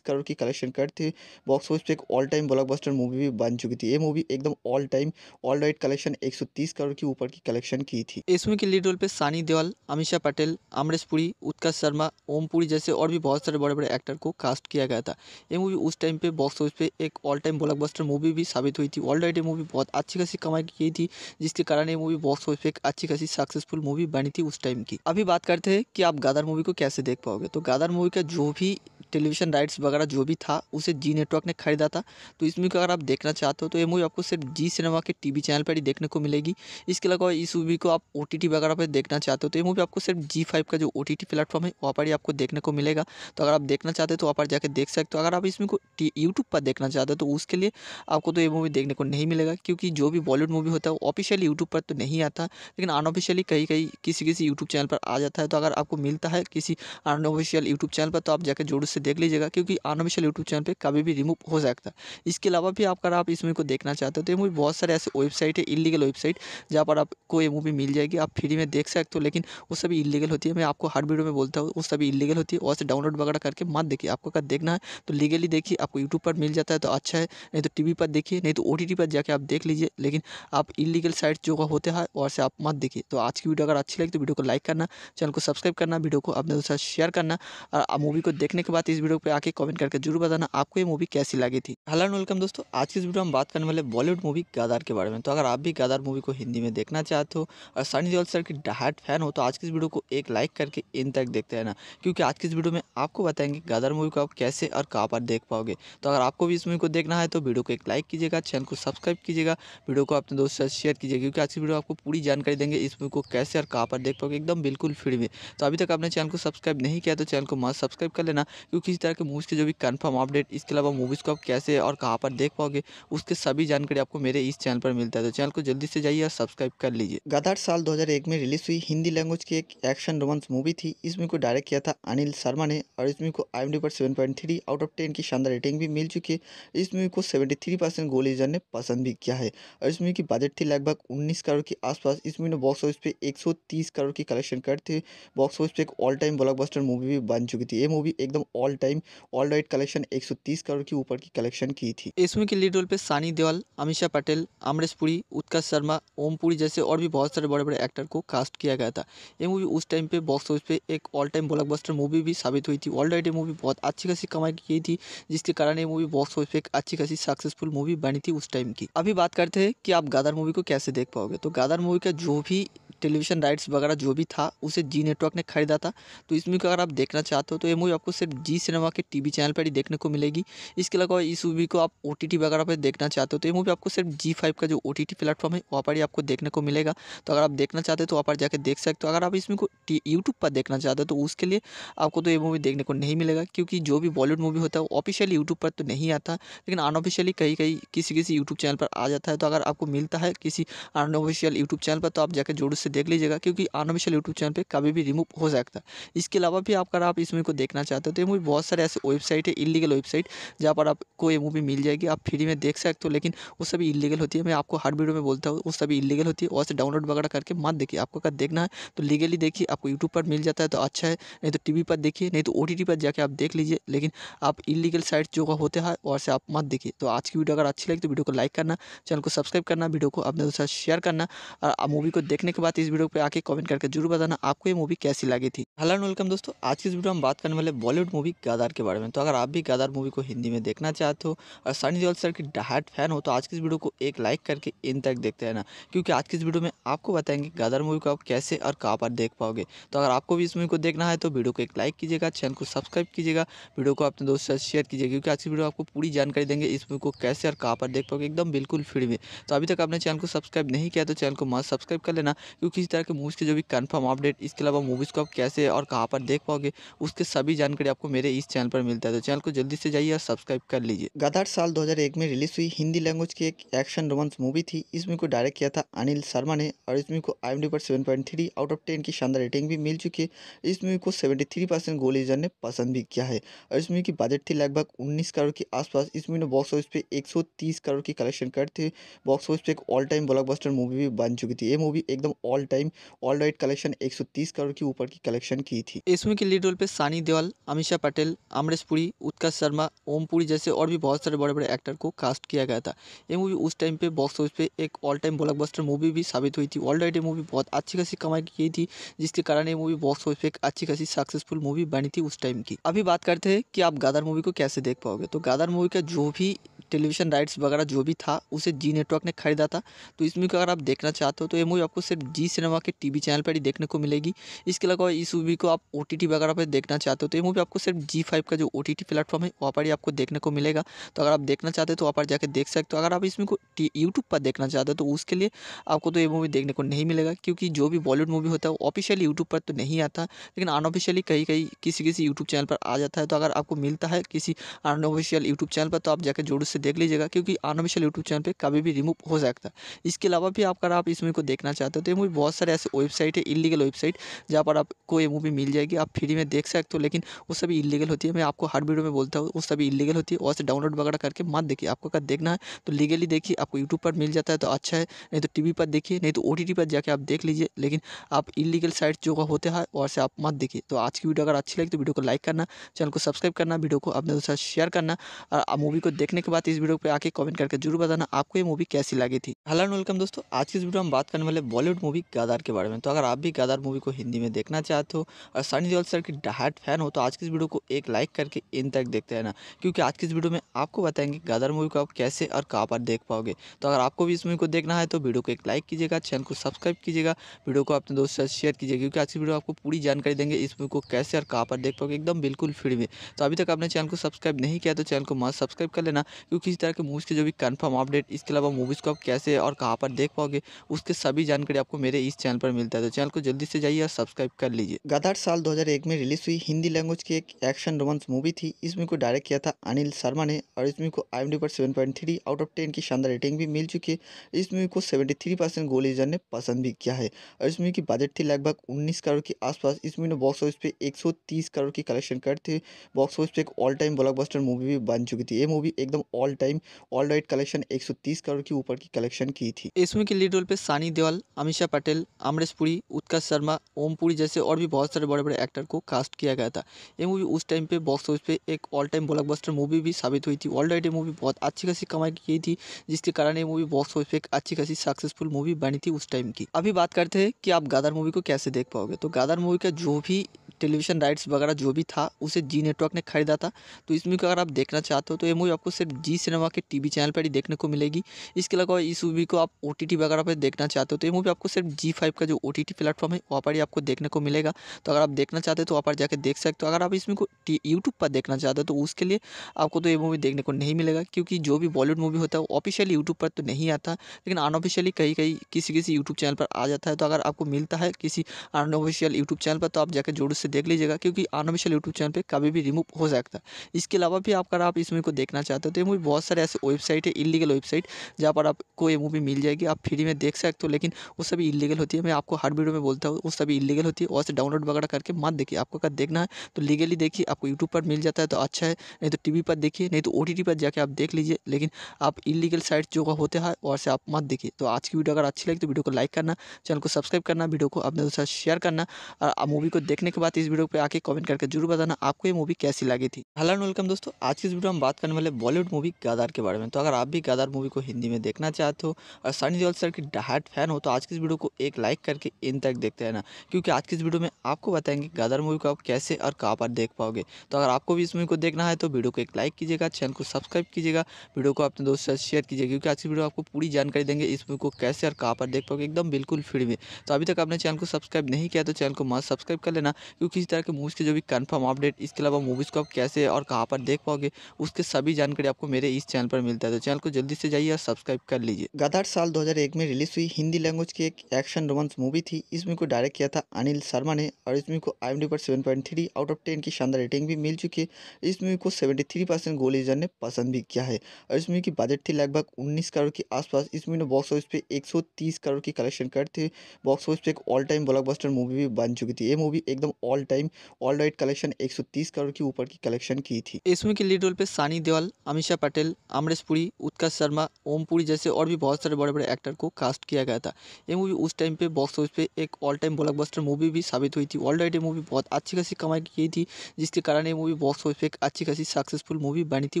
करोड़ की कलेक्शन करते बॉक्स ऑफिस पे एक ऑल टाइम ब्लॉकबस्टर मूवी भी बन चुकी थी ये मूवी एकदम all time all right collection 130 crore की ऊपर की कलेक्शन की थी इस मूवी के लीड रोल पे सानी देवल अमीशा पटेल पटेल अमरीश पुरी उत्कर्ष शर्मा ओम पुरी जैसे और भी बहुत सारे बड़े बड़े एक्टर को कास्ट किया गया था ये मूवी उस टाइम पे बॉक्स ऑफिस पे एक ऑल टाइम ब्लॉकबस्टर मूवी भी साबित हुई थी ऑलरेडी मूवी बहुत अच्छी खासी कमाई की थी जिसके कारण ये मूवी बॉक्स ऑफिस पे एक अच्छी खासी सक्सेसफुल मूवी बनी थी उस टाइम की अभी बात करते हैं कि आप गादर मूवी को कैसे देख पाओगे तो गादर मूवी का जो भी टेलीविज़न राइट्स वगैरह जो भी था उसे जी नेटवर्क ने ख़रीदा था तो इस मूवी को अगर आप देखना चाहते हो तो ये मूवी आपको सिर्फ जी सिनेमा के टीवी चैनल पर ही देखने को मिलेगी इसके अलावा इस मूवी को आप ओ वगैरह पर देखना चाहते हो तो ये मूवी आपको सिर्फ जी फाइव का जो ओ टी प्लेटफॉर्म है वहाँ पर ही आपको देखने को मिलेगा तो अगर आप देखना चाहते हो तो वहाँ पर जाकर देख सकते हो अगर आप इसमें को यूट्यूब पर देखना चाहते हो तो उसके लिए आपको तो ये मूवी देखने को नहीं मिलेगा क्योंकि जो भी बॉलीवुड मूवी होता है वो ऑफिशियली यूट्यूब पर तो नहीं आता लेकिन अनऑफिशियली कहीं कहीं किसी किसी यूट्यूब चैनल पर आ जाता है तो अगर आपको मिलता है किसी अनऑफिशियल यूट्यूब चैनल पर तो आप जाकर जोड़ से देख लीजिएगा क्योंकि अनऑफिशियल यूट्यूब चैनल पर कभी भी रिमूव हो सकता है इसके अलावा भी आप अगर आप इस मूवी को देखना चाहते हो तो ये मूवी बहुत सारे ऐसे वेबसाइट है इलीगल वेबसाइट जहाँ पर आपको ये मूवी मिल जाएगी आप फ्री में देख सकते हो लेकिन वो सभी इलीगल होती है मैं आपको हर वीडियो में बोलता हूँ वो सभी इलीगल होती है वैसे से डाउनलोड वगैरह करके मत देखिए आपको अगर देखना है तो लीगली देखिए आपको यूट्यूब पर मिल जाता है तो अच्छा है नहीं तो टी पर देखिए नहीं तो ओ पर जाकर आप देख लीजिए लेकिन आप इलीगल साइट जो होते हैं वैसे से आप मत देखिए तो आज की वीडियो अगर अच्छी लगी तो वीडियो को लाइक करना चैनल को सब्सक्राइब करना वीडियो को अपने दोस्तों शेयर करना और मूवी को देखने के बाद साथ इस वीडियो पे आके कमेंट करके जरूर बताना आपको ये मूवी कैसी लगी थी हेलो एंड वेलकम दोस्तों आज की इस वीडियो में बात करने वाले बॉलीवुड मूवी गादार के बारे में तो अगर आप भी गादार मूवी को हिंदी में देखना चाहते हो और सनी देओल सर की डहाट फैन हो तो आज की इस वीडियो को एक लाइक करके इन तक देखते रहना क्योंकि आज की इस वीडियो में आपको बताएंगे गदार मूवी को आप कैसे और कहाँ पर देख पाओगे तो अगर आपको भी इस मूवी को देखना है तो वीडियो को एक लाइक कीजिएगा चैनल को सब्सक्राइब कीजिएगा वीडियो को अपने दोस्तों से शेयर कीजिए क्योंकि आज की वीडियो आपको पूरी जानकारी देंगे इस मूवी को कैसे और कहाँ पर देख पाओगे एकदम बिल्कुल फ्री में तो अभी तक आपने चैनल को सब्सक्राइब नहीं किया तो चैनल को मस्त सब्सक्राइब कर लेना तो किसी तरह के मूवीज़ के जो भी कन्फर्म अपडेट इसके अलावा मूवीज़ को आप कैसे और कहाँ पर देख पाओगे उसके सभी जानकारी आपको मेरे इस चैनल पर मिलता है तो चैनल को जल्दी से जाइए और सब्सक्राइब कर लीजिए गदार साल दो में रिलीज हुई हिंदी लैंग्वेज की एक एक्शन रोमांस मूवी थी इसमें को डायरेक्ट किया था अनिल शर्मा ने और इसमें को आई एम डी पर सेवन आउट ऑफ टेन की शानदार रेटिंग भी मिल चुकी है इस मूवी को सेवेंटी थ्री परसेंट गोल गोलीजर ने पसंद भी किया है और इस मूवी की बजट थी लगभग उन्नीस करोड़ के आसपास इस मूवी ने बॉक्स ऑफिस पे 130 करोड़ की कलेक्शन करते हुए बॉक्स ऑफिस पे एक ऑल टाइम ब्लॉकबस्टर मूवी भी बन चुकी थी ये मूवी एकदम all time all right collection 130 crore के ऊपर की कलेक्शन की थी इसमें की लीड रोल पे सानी देवल अमीषा पटेल अमरीश पुरी उत्कर्ष शर्मा ओम पुरी जैसे और भी बहुत सारे बड़े बड़े एक्टर को कास्ट किया गया था ये मूवी उस टाइम पे बॉक्स ऑफिस पे एक ऑल टाइम ब्लॉकबस्टर मूवी भी साबित हुई थी ऑल राइट ये मूवी बहुत अच्छी खासी कमाई की थी जिसके कारण ये मूवी बॉक्स ऑफिस पे एक अच्छी खासी सक्सेसफुल मूवी बनी थी उस टाइम की अभी बात करते हैं कि आप गादर मूवी को कैसे देख पाओगे तो गादर मूवी का जो भी टेलीविज़न राइट्स वगैरह जो भी था उसे जी नेटवर्क ने ख़रीदा था तो इस मूवी को अगर आप देखना चाहते हो तो ये मूवी आपको सिर्फ जी सिनेमा के टीवी चैनल पर ही देखने को मिलेगी इसके अलावा इस मूवी को आप ओ वगैरह पर देखना चाहते हो तो ये मूवी आपको सिर्फ जी फाइव का जो ओ टी प्लेटफॉर्म है वहाँ पर ही आपको देखने को मिलेगा तो अगर आप देखना चाहते हो तो वहाँ पर जाकर देख सकते हो अगर आप इसमें को यूट्यूब पर देखना चाहते हो तो उसके लिए आपको तो ये मूवी देखने को नहीं मिलेगा क्योंकि जो भी बॉलीवुड मूवी होता है वो ऑफिशियली यूट्यूब पर तो नहीं आता लेकिन अनऑफिशियली कहीं कहीं किसी किसी यूट्यूब चैनल पर आ जाता है तो अगर आपको मिलता है किसी अनऑफिशियल यूट्यूब चैनल पर तो आप जाकर जरूर से देख लीजिएगा क्योंकि अनऑफिशियल यूट्यूब चैनल पर कभी भी रिमूव हो सकता है इसके अलावा भी आप अगर आप इस मूवी को देखना चाहते हो तो ये मूवी बहुत सारे ऐसे वेबसाइट है इलीगल वेबसाइट जहाँ पर आपको ये मूवी मिल जाएगी आप फ्री में देख सकते हो लेकिन वो सभी इलीगल होती है मैं आपको हर वीडियो में बोलता हूँ वो सभी इलीगल होती है वैसे से डाउनलोड वगैरह करके मत देखिए आपको अगर देखना है तो लीगली देखिए आपको यूट्यूब पर मिल जाता है तो अच्छा है नहीं तो टी पर देखिए नहीं तो ओ पर जाकर आप देख लीजिए लेकिन आप इलीगल साइट जो होते हैं और से आप मत देखिए तो आज की वीडियो अगर अच्छी लगी तो वीडियो को लाइक करना चैनल को सब्सक्राइब करना वीडियो को अपने दोस्तों शेयर करना और मूवी को देखने के बाद साथ इस वीडियो पे आके कमेंट करके जरूर बताना आपको ये मूवी कैसी लगी थी हेलो एंड वेलकम दोस्तों आज की इस वीडियो में बात करने वाले बॉलीवुड मूवी गदार के बारे में तो अगर आप भी गदार मूवी को हिंदी में देखना चाहते हो और सनी देओल सर की डहाट फैन हो तो आज की इस वीडियो को एक लाइक करके इन तक देखते रहना क्योंकि आज की इस वीडियो में आपको बताएंगे गादार मूवी को आप कैसे और कहाँ पर देख पाओगे तो अगर आपको भी इस मूवी को देखना है तो वीडियो को एक लाइक कीजिएगा चैनल को सब्सक्राइब कीजिएगा वीडियो को अपने दोस्तों से साथ शेयर कीजिएगा क्योंकि आज की वीडियो आपको पूरी जानकारी देंगे इस मूवी को कैसे और कहाँ पर देख पाओगे एकदम बिल्कुल फ्री में तो अभी तक आपने चैनल को सब्सक्राइब नहीं किया तो चैनल को मस्त सब्सक्राइब कर लेना तो किसी तरह के मूवीज़ के जो भी कन्फर्म अपडेट इसके अलावा मूवीज़ को आप कैसे और कहाँ पर देख पाओगे उसके सभी जानकारी आपको मेरे इस चैनल पर मिलता है तो चैनल को जल्दी से जाइए और सब्सक्राइब कर लीजिए गदार साल दो में रिलीज हुई हिंदी लैंग्वेज की एक एक्शन रोमांस मूवी थी इसमें को डायरेक्ट किया था अनिल शर्मा ने और इसमें को आई एम डी पर सेवन आउट ऑफ टेन की शानदार रेटिंग भी मिल चुकी है इस मूवी को सेवेंटी गोली जन ने पसंद भी किया है और इस मूवी की बजट थी लगभग उन्नीस करोड़ के आसपास इस मूवी ने बॉक्स ऑफिस पे 130 करोड़ की कलेक्शन करते हुए बॉक्स ऑफिस पे एक ऑल टाइम ब्लॉकबस्टर मूवी भी बन चुकी थी ये मूवी एकदम all all time all right collection 130 crore के ऊपर की कलेक्शन की थी इसमें के लीड रोल पे सानी देवल अमीषा पटेल अमरीश पुरी उत्कर्ष शर्मा ओम पुरी जैसे और भी बहुत सारे बड़े बड़े एक्टर को कास्ट किया गया था ये मूवी उस टाइम पे बॉक्स ऑफिस पे एक ऑल टाइम ब्लॉकबस्टर मूवी भी साबित हुई थी ऑल राइट ये मूवी बहुत अच्छी खासी कमाई की थी जिसके कारण ये मूवी बॉक्स ऑफिस पे एक अच्छी खासी सक्सेसफुल मूवी बनी थी उस टाइम की अभी बात करते हैं कि आप गादर मूवी को कैसे देख पाओगे तो गादर मूवी का जो भी टेलीविजन राइट्स वगैरह जो भी था उसे जी नेटवर्क ने खरीदा था तो इसमें अगर आप देखना चाहते हो तो ये मूवी आपको सिर्फ जी जी सिनेमा के टीवी चैनल पर ही देखने को मिलेगी इसके अलावा इस मूवी को आप ओ वगैरह पर देखना चाहते हो तो ये मूवी आपको सिर्फ जी फाइव का जो ओ टी प्लेटफॉर्म है वहाँ पर ही आपको देखने को मिलेगा तो अगर आप देखना चाहते हो तो वहाँ पर जाकर देख सकते हो अगर आप इसमें को यूट्यूब पर देखना चाहते हो तो उसके लिए आपको तो ये मूवी देखने को नहीं मिलेगा क्योंकि जो भी बॉलीवुड मूवी होता है वो ऑफिशियली यूट्यूब पर तो नहीं आता लेकिन अनऑफिशियली कहीं कहीं किसी किसी यूट्यूब चैनल पर आ जाता है तो अगर आपको मिलता है किसी अनऑफिशियल यूट्यूब चैनल पर तो आप जाकर जोर से देख लीजिएगा क्योंकि अनऑफिशियल यूट्यूब चैनल पर कभी भी रिमूव हो सकता है इसके अलावा भी आप अगर आप इस मूवी को देखना चाहते हो तो ये मूवी बहुत सारे ऐसे वेबसाइट है इलीगल वेबसाइट जहाँ पर आपको ये मूवी मिल जाएगी आप फ्री में देख सकते हो लेकिन वो सभी इलीगल होती है मैं आपको हर वीडियो में बोलता हूँ वो सभी इलीगल होती है और से डाउनलोड वगैरह करके मत देखिए आपको अगर देखना है तो लीगली देखिए आपको यूट्यूब पर मिल जाता है तो अच्छा है नहीं तो टी पर देखिए नहीं तो ओ पर जाकर आप देख लीजिए लेकिन आप इलीगल साइट जो होते हैं और से आप मत देखिए तो आज की वीडियो अगर अच्छी लगी तो वीडियो को लाइक करना चैनल को सब्सक्राइब करना वीडियो को अपने दोस्तों शेयर करना और मूवी को देखने के बाद इस वीडियो पर आके कमेंट करके जरूर बताना आपको ये मूवी कैसी लगी थी हेलो वेलकम दोस्तों आज की इस वीडियो हम बात करने वाले बॉलीवुड मूवी गदार के बारे में तो अगर आप भी गदार मूवी को हिंदी में देखना चाहते हो और सनी देओल सर की डहाट फैन हो तो आज की इस वीडियो को एक लाइक करके इन तक देखते रहना क्योंकि आज की इस वीडियो में आपको बताएंगे गदार मूवी को आप कैसे और कहाँ पर देख पाओगे तो अगर आपको भी इस मूवी को देखना है तो वीडियो को एक लाइक कीजिएगा चैनल को सब्सक्राइब कीजिएगा वीडियो को अपने दोस्तों से साथ शेयर कीजिएगा क्योंकि आज की वीडियो आपको पूरी जानकारी देंगे इस मूवी को कैसे और कहाँ पर देख पाओगे एकदम बिल्कुल फ्री में तो अभी तक आपने चैनल को सब्सक्राइब नहीं किया तो चैनल को मस्त सब्सक्राइब कर लेना क्योंकि इस तरह के मूवीज़ के जो भी कन्फर्म अपडेट इसके अलावा मूवीज़ को आप कैसे और कहाँ पर देख पाओगे उसके सभी जानकारी आपको मेरे मेरे इस चैनल पर मिलता है तो चैनल को जल्दी से जाइए और सब्सक्राइब कर लीजिए गदार साल 2001 में रिलीज हुई हिंदी लैंग्वेज की एक एक्शन रोमांस मूवी थी इस मूवी को डायरेक्ट किया था अनिल शर्मा ने और इस मूवी को आई एम डी पर सेवन आउट ऑफ टेन की शानदार रेटिंग भी मिल चुकी है इस मूवी को सेवेंटी गोल गोलीजर ने पसंद भी किया है और इस मूवी की बजट थी लगभग उन्नीस करोड़ के आसपास इस मूवी ने बॉक्स ऑफिस पे एक करोड़ की कलेक्शन करते हुए बॉक्स ऑफिस पे एक ऑल टाइम ब्लॉकबस्टर मूवी भी बन चुकी थी ये मूवी एकदम all time all right collection 130 crore के ऊपर की कलेक्शन की थी इस मूवी के लीड रोल पे सानी देओल अमीशा पटेल अमरीश पुरी उत्कर्ष शर्मा ओम पुरी जैसे और भी बहुत सारे बड़े बड़े एक्टर को कास्ट किया गया था ये मूवी उस टाइम पे बॉक्स ऑफिस पे एक ऑल टाइम ब्लॉकबस्टर मूवी भी साबित हुई थी ये मूवी बहुत अच्छी खासी कमाई की थी जिसके कारण ये मूवी बॉक्स ऑफिस पे एक अच्छी खासी सक्सेसफुल मूवी बनी थी उस टाइम की अभी बात करते हैं कि आप गादर मूवी को कैसे देख पाओगे तो गादर मूवी का जो भी टेलीविज़न राइट्स वगैरह जो भी था उसे जी नेटवर्क ने ख़रीदा था तो इस मूवी को अगर आप देखना चाहते हो तो ये मूवी आपको सिर्फ जी सिनेमा के टीवी चैनल पर ही देखने को मिलेगी इसके अलावा इस मूवी को आप ओ वगैरह पर देखना चाहते हो तो ये मूवी आपको सिर्फ जी फाइव का जो ओ टी प्लेटफॉर्म है वहाँ पर ही आपको देखने को मिलेगा तो अगर आप देखना चाहते हो तो वहाँ पर जाकर देख सकते हो अगर आप इसमें को यूट्यूब पर देखना चाहते हो तो उसके लिए आपको तो ये मूवी देखने को नहीं मिलेगा क्योंकि जो भी बॉलीवुड मूवी होता है वो ऑफिशियली यूट्यूब पर तो नहीं आता लेकिन अनऑफिशियली कहीं कहीं किसी किसी यूट्यूब चैनल पर आ जाता है तो अगर आपको मिलता है किसी अनऑफिशियल यूट्यूब चैनल पर तो आप जाकर जोड़ से से देख लीजिएगा क्योंकि अनऑफिशियल यूट्यूब चैनल पर कभी भी रिमूव हो सकता है इसके अलावा भी आप अगर आप इस मूवी को देखना चाहते हो तो ये मूवी बहुत सारे ऐसे वेबसाइट है इलीगल वेबसाइट जहाँ पर आपको ये मूवी मिल जाएगी आप फ्री में देख सकते हो लेकिन वो सभी इलीगल होती है मैं आपको हर वीडियो में बोलता हूँ वो सभी इलीगल होती है और से डाउनलोड वगैरह करके मत देखिए आपको अगर देखना है तो लीगली देखिए आपको यूट्यूब पर मिल जाता है तो अच्छा है नहीं तो टी पर देखिए नहीं तो ओ पर जाके आप देख लीजिए लेकिन आप इलीगल साइट जो होते हैं और से आप मत देखिए तो आज की वीडियो अगर अच्छी लगी तो वीडियो को लाइक करना चैनल को सब्सक्राइब करना वीडियो को अपने दोस्तों शेयर करना और मूवी को देखने के बाद साथ इस वीडियो पे आके कमेंट करके जरूर बताना आपको ये मूवी कैसी लगी थी हेलो एंड वेलकम दोस्तों आज की इस वीडियो में बात करने वाले बॉलीवुड मूवी गादार के बारे में तो अगर आप भी गादार मूवी को हिंदी में देखना चाहते हो और सनी देओल सर की डहाट फैन हो तो आज की इस वीडियो को एक लाइक करके इन तक देखते रहना क्योंकि आज की इस वीडियो में आपको बताएंगे गादार मूवी को आप कैसे और कहाँ पर देख पाओगे तो अगर आपको भी इस मूवी को देखना है तो वीडियो को एक लाइक कीजिएगा चैनल को सब्सक्राइब कीजिएगा वीडियो को अपने दोस्तों से साथ शेयर कीजिएगा क्योंकि आज की वीडियो आपको पूरी जानकारी देंगे इस मूवी को कैसे और कहाँ पर देख पाओगे एकदम बिल्कुल फ्री में तो अभी तक आपने चैनल को सब्सक्राइब नहीं किया तो चैनल को मस्त सब्सक्राइब कर लेना तो किसी तरह के मूवीज़ के जो भी कंफर्म अपडेट इसके अलावा मूवीज़ को आप कैसे और कहाँ पर देख पाओगे उसके सभी जानकारी आपको मेरे इस चैनल पर मिलता है तो चैनल को जल्दी से जाइए और सब्सक्राइब कर लीजिए गदार साल दो में रिलीज हुई हिंदी लैंग्वेज की एक एक्शन रोमांस मूवी थी इस मूवी को डायरेक्ट किया था अनिल शर्मा ने और इस मूवी को आई पर सेवन आउट ऑफ टेन की शानदार रेटिंग भी मिल चुकी है इस मूवी को सेवेंटी थ्री परसेंट ने पसंद भी किया है और इस मूवी की बजट थी लगभग उन्नीस करोड़ के आसपास इस मूवी ने बॉक्स ऑफिस पे एक सौ तीस करोड़ की कलेक्शन करते बॉक्स ऑफिस पे एक ऑल टाइम ब्लॉकबस्टर मूवी भी बन चुकी थी ये मूवी एकदम all all time all right collection 130 crore के ऊपर की कलेक्शन की थी इसमें की लीड रोल पे सानी देवल अमीशा पटेल अमरीश पुरी उत्कर्ष शर्मा ओम पुरी जैसे और भी बहुत सारे बड़े बड़े एक्टर को कास्ट किया गया था ये मूवी उस टाइम पे बॉक्स ऑफिस पे एक ऑल टाइम ब्लॉकबस्टर मूवी भी साबित हुई थी ऑल राइट ये मूवी बहुत अच्छी खासी कमाई की थी जिसके कारण ये मूवी बॉक्स ऑफिस पे एक अच्छी खासी सक्सेसफुल मूवी बनी थी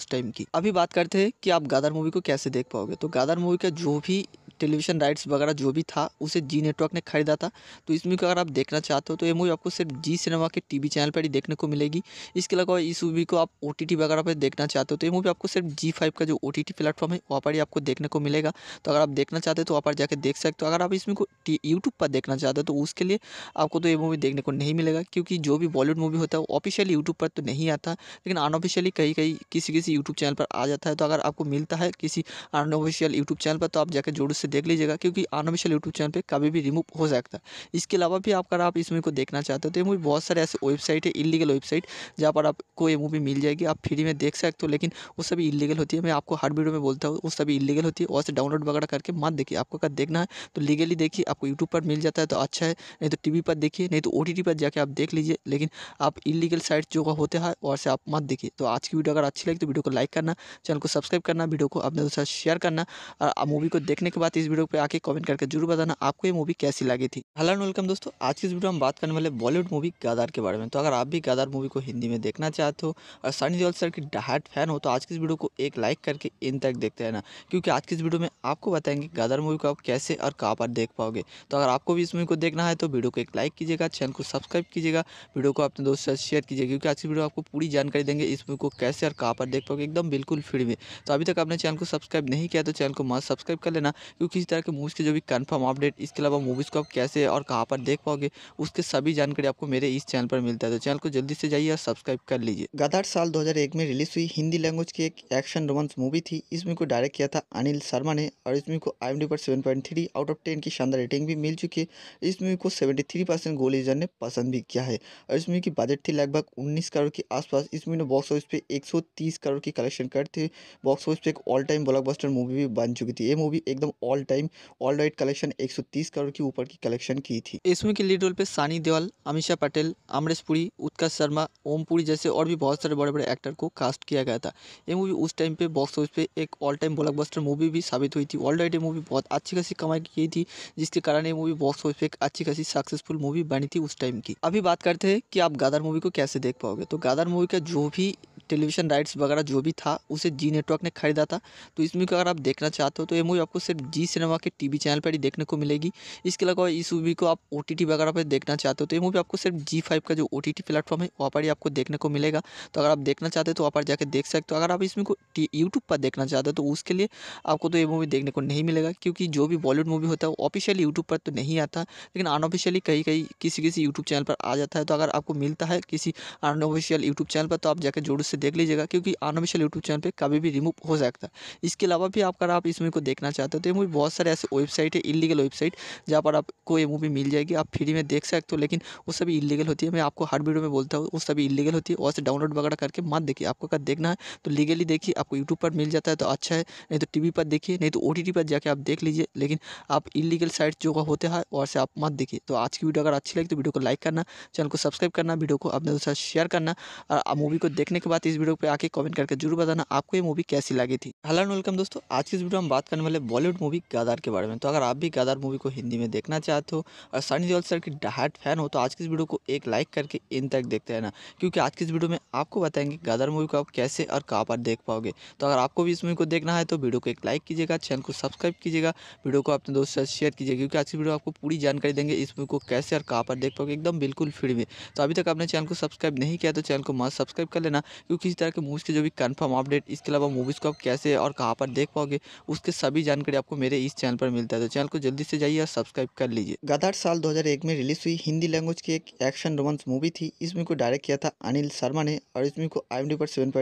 उस टाइम की अभी बात करते हैं कि आप गादर मूवी को कैसे देख पाओगे तो गादर मूवी का जो भी टेलीविज़न राइट्स वगैरह जो भी था उसे जी नेटवर्क ने ख़रीदा था तो इस मूवी को अगर आप देखना चाहते हो तो ये मूवी आपको सिर्फ जी सिनेमा के टीवी चैनल पर ही देखने को मिलेगी इसके अलावा इस मूवी को आप ओ वगैरह पर देखना चाहते हो तो ये मूवी आपको सिर्फ जी का जो ओ प्लेटफॉर्म है वहाँ पर ही आपको देखने को मिलेगा तो अगर आप देखना चाहते हो तो वहाँ पर जाकर देख सकते हो अगर आप इसमें को यूट्यूब पर देखना चाहते हो तो उसके लिए आपको तो ये मूवी देखने को नहीं मिलेगा क्योंकि जो भी बॉलीवुड मूवी होता है वो ऑफिशियली यूट्यूब पर तो नहीं आता लेकिन अनऑफिशियली कहीं कहीं किसी किसी यूट्यूब चैनल पर आ जाता है तो अगर आपको मिलता है किसी अनऑफिशियल यूट्यूब चैनल पर तो आप जाकर जोड़ से से देख लीजिएगा क्योंकि अनऑफिशियल यूट्यूब चैनल पर कभी भी रिमूव हो सकता है इसके अलावा भी आप अगर आप इस मूवी को देखना चाहते हो तो ये मूवी बहुत सारे ऐसे वेबसाइट है इलीगल वेबसाइट जहाँ पर आपको ये मूवी मिल जाएगी आप फ्री में देख सकते हो लेकिन वो सभी इलीगल होती है मैं आपको हर वीडियो में बोलता हूँ वो सभी इलीगल होती है और से डाउनलोड वगैरह करके मत देखिए आपको अगर देखना है तो लीगली देखिए आपको यूट्यूब पर मिल जाता है तो अच्छा है नहीं तो टी पर देखिए नहीं तो ओ पर जाकर आप देख लीजिए लेकिन आप इलीगल साइट जो होते हैं और से आप मत देखिए तो आज की वीडियो अगर अच्छी लगी तो वीडियो को लाइक करना चैनल को सब्सक्राइब करना वीडियो को अपने दोस्तों शेयर करना और मूवी को देखने के बाद साथ इस वीडियो पर आके कमेंट करके जरूर बताना आपको ये मूवी कैसी लगी थी हेलो एंड वेलकम दोस्तों आज की इस वीडियो में बात करने वाले बॉलीवुड मूवी गादार के बारे में तो अगर आप भी गादार मूवी को हिंदी में देखना चाहते हो और सनी देओल सर की डहाट फैन हो तो आज की इस वीडियो को एक लाइक करके इन तक देखते रहना क्योंकि आज की इस वीडियो में आपको बताएंगे गादार मूवी को आप कैसे और कहाँ पर देख पाओगे तो अगर आपको भी इस मूवी को देखना है तो वीडियो को एक लाइक कीजिएगा चैनल को सब्सक्राइब कीजिएगा वीडियो को अपने दोस्तों से शेयर कीजिएगा क्योंकि आज की वीडियो आपको पूरी जानकारी देंगे इस मूवी को कैसे और कहाँ पर देख पाओगे एकदम बिल्कुल फ्री में तो अभी तक आपने चैनल को सब्सक्राइब नहीं किया तो चैनल को मस्त सब्सक्राइब कर लेना क्योंकि क्योंकि किसी तरह के मूवीज़ के जो भी कंफर्म अपडेट इसके अलावा मूवीज़ को आप कैसे और कहाँ पर देख पाओगे उसके सभी जानकारी आपको मेरे इस चैनल पर मिलता है तो चैनल को जल्दी से जाइए और सब्सक्राइब कर लीजिए गदार साल दो में रिलीज हुई हिंदी लैंग्वेज की एक एक्शन रोमांस मूवी थी इसमें को डायरेक्ट किया था अनिल शर्मा ने और इसमें को आई पर seven point three out of ten की शानदार रेटिंग भी मिल चुकी है इस मूवी को सेवेंटी थ्री परसेंट गोलीजर ने पसंद भी किया है और इसमें की बजट थी लगभग उन्नीस करोड़ के आसपास इस मूवी ने बॉक्स ऑफिस पे एक सौ तीस करोड़ की कलेक्शन करते हुए बॉक्स ऑफिस पे एक ऑल टाइम ब्लॉकबस्टर मूवी भी बन चुकी थी ये मूवी एकदम all all time all right collection 130 crore के ऊपर की कलेक्शन की थी इसमें की लीड रोल पे सानी देओल अमीषा पटेल अमरीश पुरी उत्कर्ष शर्मा ओम पुरी जैसे और भी बहुत सारे बड़े बड़े एक्टर को कास्ट किया गया था ये मूवी उस टाइम पे बॉक्स ऑफिस पे एक ऑल टाइम ब्लॉकबस्टर मूवी भी साबित हुई थी ऑल राइट ये मूवी बहुत अच्छी खासी कमाई की थी जिसके कारण ये मूवी बॉक्स ऑफिस पे एक अच्छी खासी सक्सेसफुल मूवी बनी थी उस टाइम की अभी बात करते हैं कि आप गादर मूवी को कैसे देख पाओगे तो गादर मूवी का जो भी टेलीविज़न राइट्स वगैरह जो भी था उसे जी नेटवर्क ने खरीदा था तो इस मूवी को अगर आप देखना चाहते हो तो ये मूवी आपको सिर्फ जी सिनेमा के टीवी चैनल पर ही देखने को मिलेगी इसके अलावा इस मूवी को आप ओ वगैरह पर देखना चाहते हो तो ये मूवी आपको सिर्फ जी का जो ओ प्लेटफॉर्म है वहाँ पर ही आपको देखने को मिलेगा तो अगर आप देखना चाहते हो तो वहाँ पर जाकर देख सकते हो अगर आप इसमें को यूट्यूब पर देखना चाहते हो तो उसके लिए आपको तो ये मूवी देखने को नहीं मिलेगा क्योंकि जो भी बॉलीवुड मूवी होता है वो ऑफिशियली यूट्यूब पर तो नहीं आता लेकिन अनऑफिशियली कहीं कहीं किसी किसी यूट्यूब चैनल पर आ जाता है तो अगर आपको मिलता है किसी अनऑफिशियल यूट्यूब चैनल पर तो आप जाकर जोड़ से से देख लीजिएगा क्योंकि अनऑफिशियल यूट्यूब चैनल पर कभी भी रिमूव हो सकता है इसके अलावा भी अगर आप इस मूवी को देखना चाहते हो तो ये मूवी बहुत सारे ऐसे वेबसाइट है इलीगल वेबसाइट जहाँ पर आपको ये मूवी मिल जाएगी आप फ्री में देख सकते हो लेकिन वो सभी इलीगल होती है मैं आपको हर वीडियो में बोलता हूँ वो सभी इलीगल होती है और से डाउनलोड वगैरह करके मत देखिए आपको अगर देखना है तो लीगली देखिए आपको यूट्यूब पर मिल जाता है तो अच्छा है नहीं तो टीवी पर देखिए नहीं तो ओ पर जाके आप देख लीजिए लेकिन आप इलीगल साइट जो होते हैं और से आप मत देखिए तो आज की वीडियो अगर अच्छी लगी तो वीडियो को लाइक करना चैनल को सब्सक्राइब करना वीडियो को अपने दोस्तों शेयर करना और मूवी को देखने के बाद साथ इस वीडियो पर आके कमेंट करके जरूर बताना आपको ये मूवी कैसी लगी थी हेलो एंड वेलकम दोस्तों आज की इस वीडियो में बात करने वाले बॉलीवुड मूवी गादार के बारे में तो अगर आप भी गादार मूवी को हिंदी में देखना चाहते हो और सनी देओल सर की डहाट फैन हो तो आज की इस वीडियो को एक लाइक करके इन तक देखते रहना क्योंकि आज की इस वीडियो में आपको बताएंगे गादार मूवी को आप कैसे और कहाँ पर देख पाओगे तो अगर आपको भी इस मूवी को देखना है तो वीडियो को एक लाइक कीजिएगा चैनल को सब्सक्राइब कीजिएगा वीडियो को अपने दोस्तों से शेयर कीजिएगा क्योंकि आज की वीडियो आपको पूरी जानकारी देंगे इस मूवी को कैसे और कहाँ पर देख पाओगे एकदम बिल्कुल फ्री में तो अभी तक आपने चैनल को सब्सक्राइब नहीं किया तो चैनल को मस्त सब्सक्राइब कर लेना क्योंकि तो किसी तरह के मूवीज़ के जो भी कंफर्म अपडेट इसके अलावा मूवीज़ को आप कैसे और कहाँ पर देख पाओगे उसके सभी जानकारी आपको मेरे इस चैनल पर मिलता है तो चैनल को जल्दी से जाइए और सब्सक्राइब कर लीजिए गदार साल 2001 में रिलीज हुई हिंदी लैंग्वेज की एक एक्शन रोमांस मूवी थी इसमें को डायरेक्ट किया था अनिल शर्मा ने और इसमें को आई पर सेवन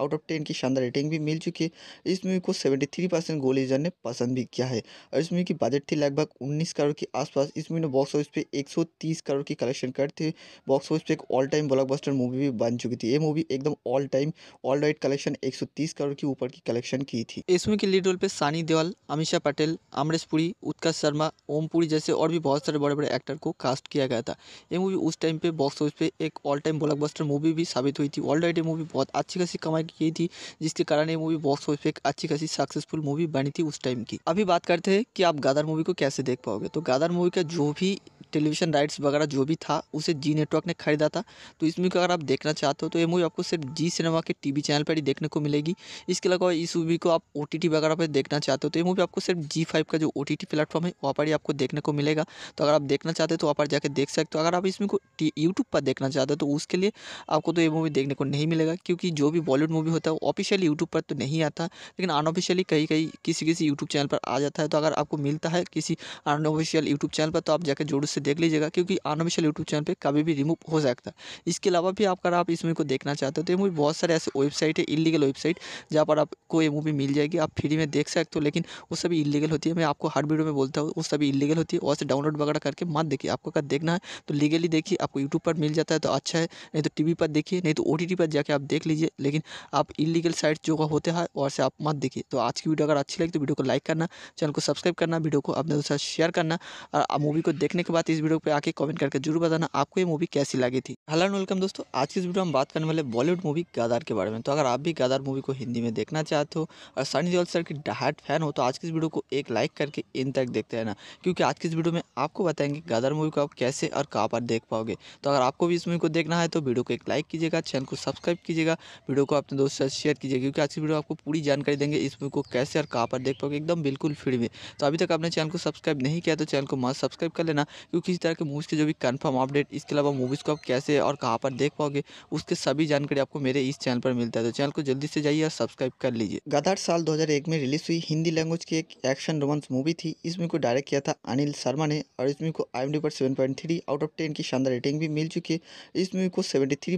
आउट ऑफ टेन की शानदार रेटिंग भी मिल चुकी है इस मूवी को सेवेंटी थ्री ने पसंद भी किया है और इसमें की बजट थी लगभग उन्नीस करोड़ के आसपास इस मूवी ने बॉक्स ऑफिस पे एक करोड़ की कलेक्शन करते हुए बॉक्स ऑफिस पे एक ऑल टाइम ब्लॉक मूवी भी बन चुकी थी ये मूवी एकदम all all time all right collection 130 crore के ऊपर की कलेक्शन की थी इसमें के लीड रोल पे सानी देवल अमीशा पटेल अमरीश पुरी उत्कर्ष शर्मा ओम पुरी जैसे और भी बहुत सारे बड़े बड़े एक्टर को कास्ट किया गया था ये मूवी उस टाइम पे बॉक्स ऑफिस पे एक ऑल टाइम ब्लॉकबस्टर मूवी भी साबित हुई थी ऑल राइट ये मूवी बहुत अच्छी खासी कमाई की थी जिसके कारण ये मूवी बॉक्स ऑफिस पे एक अच्छी खासी सक्सेसफुल मूवी बनी थी उस टाइम की अभी बात करते हैं कि आप गादर मूवी को कैसे देख पाओगे तो गादर मूवी का जो भी टेलीविज़न राइट्स वगैरह जो भी था उसे जी नेटवर्क ने ख़रीदा था तो इस मूवी को अगर आप देखना चाहते हो तो ये मूवी आपको सिर्फ जी सिनेमा के टीवी चैनल पर ही देखने को मिलेगी इसके अलावा इस मूवी को आप ओ वगैरह पर देखना चाहते हो तो ये मूवी आपको सिर्फ जी का जो ओ टी प्लेटफॉर्म है वहाँ पर ही आपको देखने को मिलेगा तो अगर आप देखना चाहते हो तो वहाँ पर जाकर देख सकते हो अगर आप इसमें को यूट्यूब पर देखना चाहते हो तो उसके लिए आपको तो ये मूवी देखने को नहीं मिलेगा क्योंकि जो भी बॉलीवुड मूवी होता है वो ऑफिशियली यूट्यूब पर तो नहीं आता लेकिन अनऑफिशियली कहीं कहीं किसी किसी यूट्यूब चैनल पर आ जाता है तो अगर आपको मिलता है किसी अनऑफिशियल यूट्यूब चैनल पर तो आप जाकर जोर से से देख लीजिएगा क्योंकि अनऑफिशियल यूट्यूब चैनल पर कभी भी रिमूव हो सकता है इसके अलावा भी आप अगर आप इस मूवी को देखना चाहते हो तो ये मूवी बहुत सारे ऐसे वेबसाइट है इलीगल वेबसाइट जहाँ पर आपको ये मूवी मिल जाएगी आप फ्री में देख सकते हो लेकिन वो सभी इलीगल होती है मैं आपको हर वीडियो में बोलता हूँ वो सभी इलीगल होती है और से डाउनलोड वगैरह करके मत देखिए आपको अगर देखना है तो लीगली देखिए आपको यूट्यूब पर मिल जाता है तो अच्छा है नहीं तो टी पर देखिए नहीं तो ओ पर जाकर आप देख लीजिए लेकिन आप इलीगल साइट जो होते हैं और से आप मत देखिए तो आज की वीडियो अगर अच्छी लगी तो वीडियो को लाइक करना चैनल को सब्सक्राइब करना वीडियो को अपने दोस्तों शेयर करना और मूवी को देखने के बाद साथ इस वीडियो पे आके कमेंट करके जरूर बताना आपको ये मूवी कैसी लगी थी हेलो एंड वेलकम दोस्तों आज की इस वीडियो में बात करने वाले बॉलीवुड मूवी गादार के बारे में तो अगर आप भी गादार मूवी को हिंदी में देखना चाहते हो और सनी देओल सर की डहाट फैन हो तो आज की इस वीडियो को एक लाइक करके इन तक देखते रहना क्योंकि आज की इस वीडियो में आपको बताएंगे गादार मूवी को आप कैसे और कहाँ पर देख पाओगे तो अगर आपको भी इस मूवी को देखना है तो वीडियो को एक लाइक कीजिएगा चैनल को सब्सक्राइब कीजिएगा वीडियो को अपने दोस्तों से शेयर कीजिएगा क्योंकि आज की वीडियो आपको पूरी जानकारी देंगे इस मूवी को कैसे और कहाँ पर देख पाओगे एकदम बिल्कुल फ्री में तो अभी तक आपने चैनल को सब्सक्राइब नहीं किया तो चैनल को मस्त सब्सक्राइब कर लेना क्योंकि तो किसी तरह के मूवीज़ के जो भी कंफर्म अपडेट इसके अलावा मूवीज़ को आप कैसे और कहाँ पर देख पाओगे उसके सभी जानकारी आपको मेरे इस चैनल पर मिलता है तो चैनल को जल्दी से जाइए और सब्सक्राइब कर लीजिए गदार साल 2001 में रिलीज हुई हिंदी लैंग्वेज की एक एक्शन रोमांस मूवी थी इसमें को डायरेक्ट किया था अनिल शर्मा ने और इसमें को आई पर सेवन आउट ऑफ टेन की शानदार रेटिंग भी मिल चुकी है इस मूवी को सेवेंटी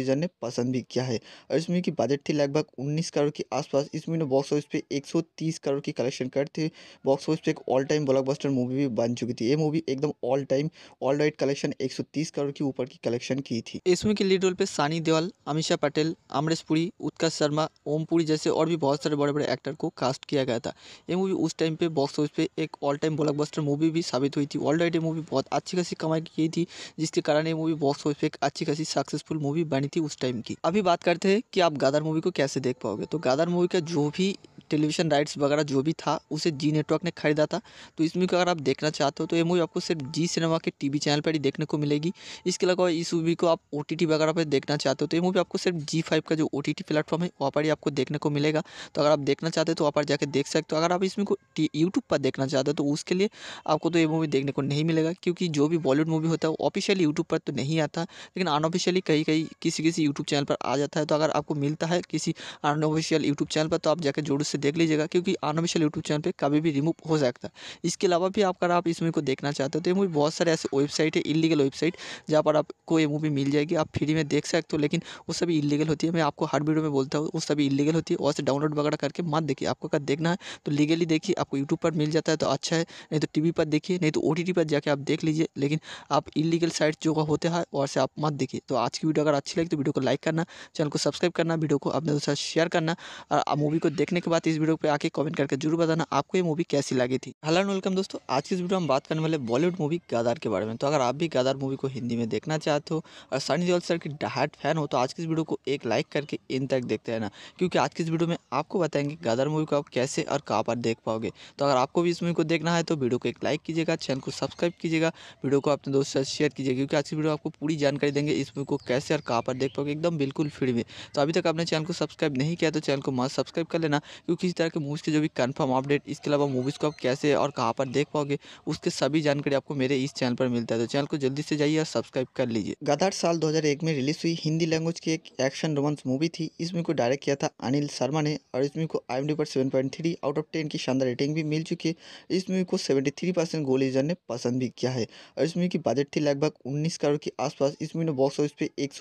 इजर ने पसंद भी किया है और इस मूवी की बजट थी लगभग उन्नीस करोड़ के आसपास इस मूवी ने बॉक्स ऑफिस पे 130 करोड़ की कलेक्शन करते बॉक्स ऑफिस पे एक ऑल टाइम ब्लॉकबस्टर मूवी भी बन चुकी थी ये मूवी एकदम all all time all right collection 130 crore के ऊपर की कलेक्शन की थी इसमें के लीड रोल पे सानी देवाल अमीषा पटेल अमरीश पुरी उत्कर्ष शर्मा ओम पुरी जैसे और भी बहुत सारे बड़े बड़े एक्टर को कास्ट किया गया था ये मूवी उस टाइम पे बॉक्स ऑफिस पे एक ऑल टाइम ब्लॉकबस्टर मूवी भी साबित हुई थी ऑल राइट ये मूवी बहुत अच्छी खासी कमाई की थी जिसके कारण ये मूवी बॉक्स ऑफिस पे एक अच्छी खासी सक्सेसफुल मूवी बनी थी उस टाइम की अभी बात करते हैं कि आप गादर मूवी को कैसे देख पाओगे तो गादर मूवी का जो भी टेलीविजन राइट्स वगैरह जो भी था उसे जी नेटवर्क ने खरीदा था तो इसमें अगर आप देखना चाहते हो तो ये मूवी आपको सिर्फ जी सिनेमा के टीवी चैनल पर ही देखने को मिलेगी इसके अलावा इस मूवी को आप ओ वगैरह पर देखना चाहते हो तो ये मूवी आपको सिर्फ जी फाइव का जो ओ टी टी प्लेटफॉर्म है वहाँ पर ही आपको देखने को मिलेगा तो अगर आप देखना चाहते हो तो वहाँ पर जाकर देख सकते हो अगर आप इसमें यूट्यूब पर देखना चाहते हो तो उसके लिए आपको तो ये मूवी देखने को नहीं मिलेगा क्योंकि जो भी बॉलीवुड मूवी होता है वो ऑफिशियली यूट्यूब पर तो नहीं आता लेकिन अनऑफिशियली कहीं कहीं किसी किसी यूट्यूब चैनल पर आ जाता है तो अगर आपको मिलता है किसी अनऑफिशियल यूट्यूब चैनल पर तो आप जाकर जोर से देख लीजिएगा क्योंकि अनऑफिशियल यूट्यूब चैनल पर कभी भी रिमूव हो सकता है इसके अलावा भी आप अगर आप इस मूवी को देखना चाहते हो तो ये मूवी भी बहुत सारे ऐसे वेबसाइट है इलीगल वेबसाइट जहाँ पर आपको ये मूवी मिल जाएगी आप फ्री में देख सकते हो लेकिन वो सभी इलीगल होती है मैं आपको हर वीडियो में बोलता हूँ वो सभी इलीगल होती है और से डाउनलोड वगैरह करके मत देखिए आपको अगर देखना है तो लीगली देखिए आपको यूट्यूब पर मिल जाता है तो अच्छा है नहीं तो टी पर देखिए नहीं तो ओ पर जाके आप देख लीजिए लेकिन आप इलीगल साइट जो होते हैं और से आप मत देखिए तो आज की वीडियो अगर अच्छी लगी तो वीडियो को लाइक करना चैनल को सब्सक्राइब करना वीडियो को अपने दोस्तों शेयर करना और मूवी को देखने के बाद इस वीडियो पर आके कमेंट करके जरूर बताना आपको ये मूवी कैसी लगी थी हेलो वेलकम दोस्तों आज की इस वीडियो हम बात करने वाले बॉलीवुड मूवी मूवी गदार के बारे में तो अगर आप भी गदार मूवी को हिंदी में देखना चाहते हो और सनी देओल सर की डहाट फैन हो तो आज की इस वीडियो को एक लाइक करके इन तक देखते रहना क्योंकि आज की इस वीडियो में आपको बताएंगे गदार मूवी को आप कैसे और कहाँ पर देख पाओगे तो अगर आपको भी इस मूवी को देखना है तो वीडियो को एक लाइक कीजिएगा चैनल को सब्सक्राइब कीजिएगा वीडियो को अपने दोस्तों से शेयर कीजिएगा क्योंकि आज की वीडियो आपको पूरी जानकारी देंगे इस मूवी को कैसे और कहाँ पर देख पाओगे एकदम बिल्कुल फ्री में तो अभी तक आपने चैनल को सब्सक्राइब नहीं किया तो चैनल को मस्त सब्सक्राइब कर लेना क्योंकि इस तरह के मूवीज़ के जो भी कन्फर्म अपडेट इसके अलावा मूवीज़ को आप कैसे और कहाँ पर देख पाओगे उसके सभी जानकारी आपको मेरे इस चैनल पर मिलता है तो चैनल को जल्दी से जाइए और सब्सक्राइब कर लीजिए गदार साल 2001 में रिलीज हुई हिंदी लैंग्वेज की एक एक्शन रोमांस मूवी थी इस मूवी को डायरेक्ट किया था अनिल शर्मा ने और इस मूवी को आई पर सेवन आउट ऑफ टेन की शानदार रेटिंग भी मिल चुकी है इस मूवी को सेवेंटी थ्री ने पसंद भी किया है और इस मूवी की बजट थी लगभग उन्नीस करोड़ के आसपास इस मूवी ने बॉक्स ऑफिस पे एक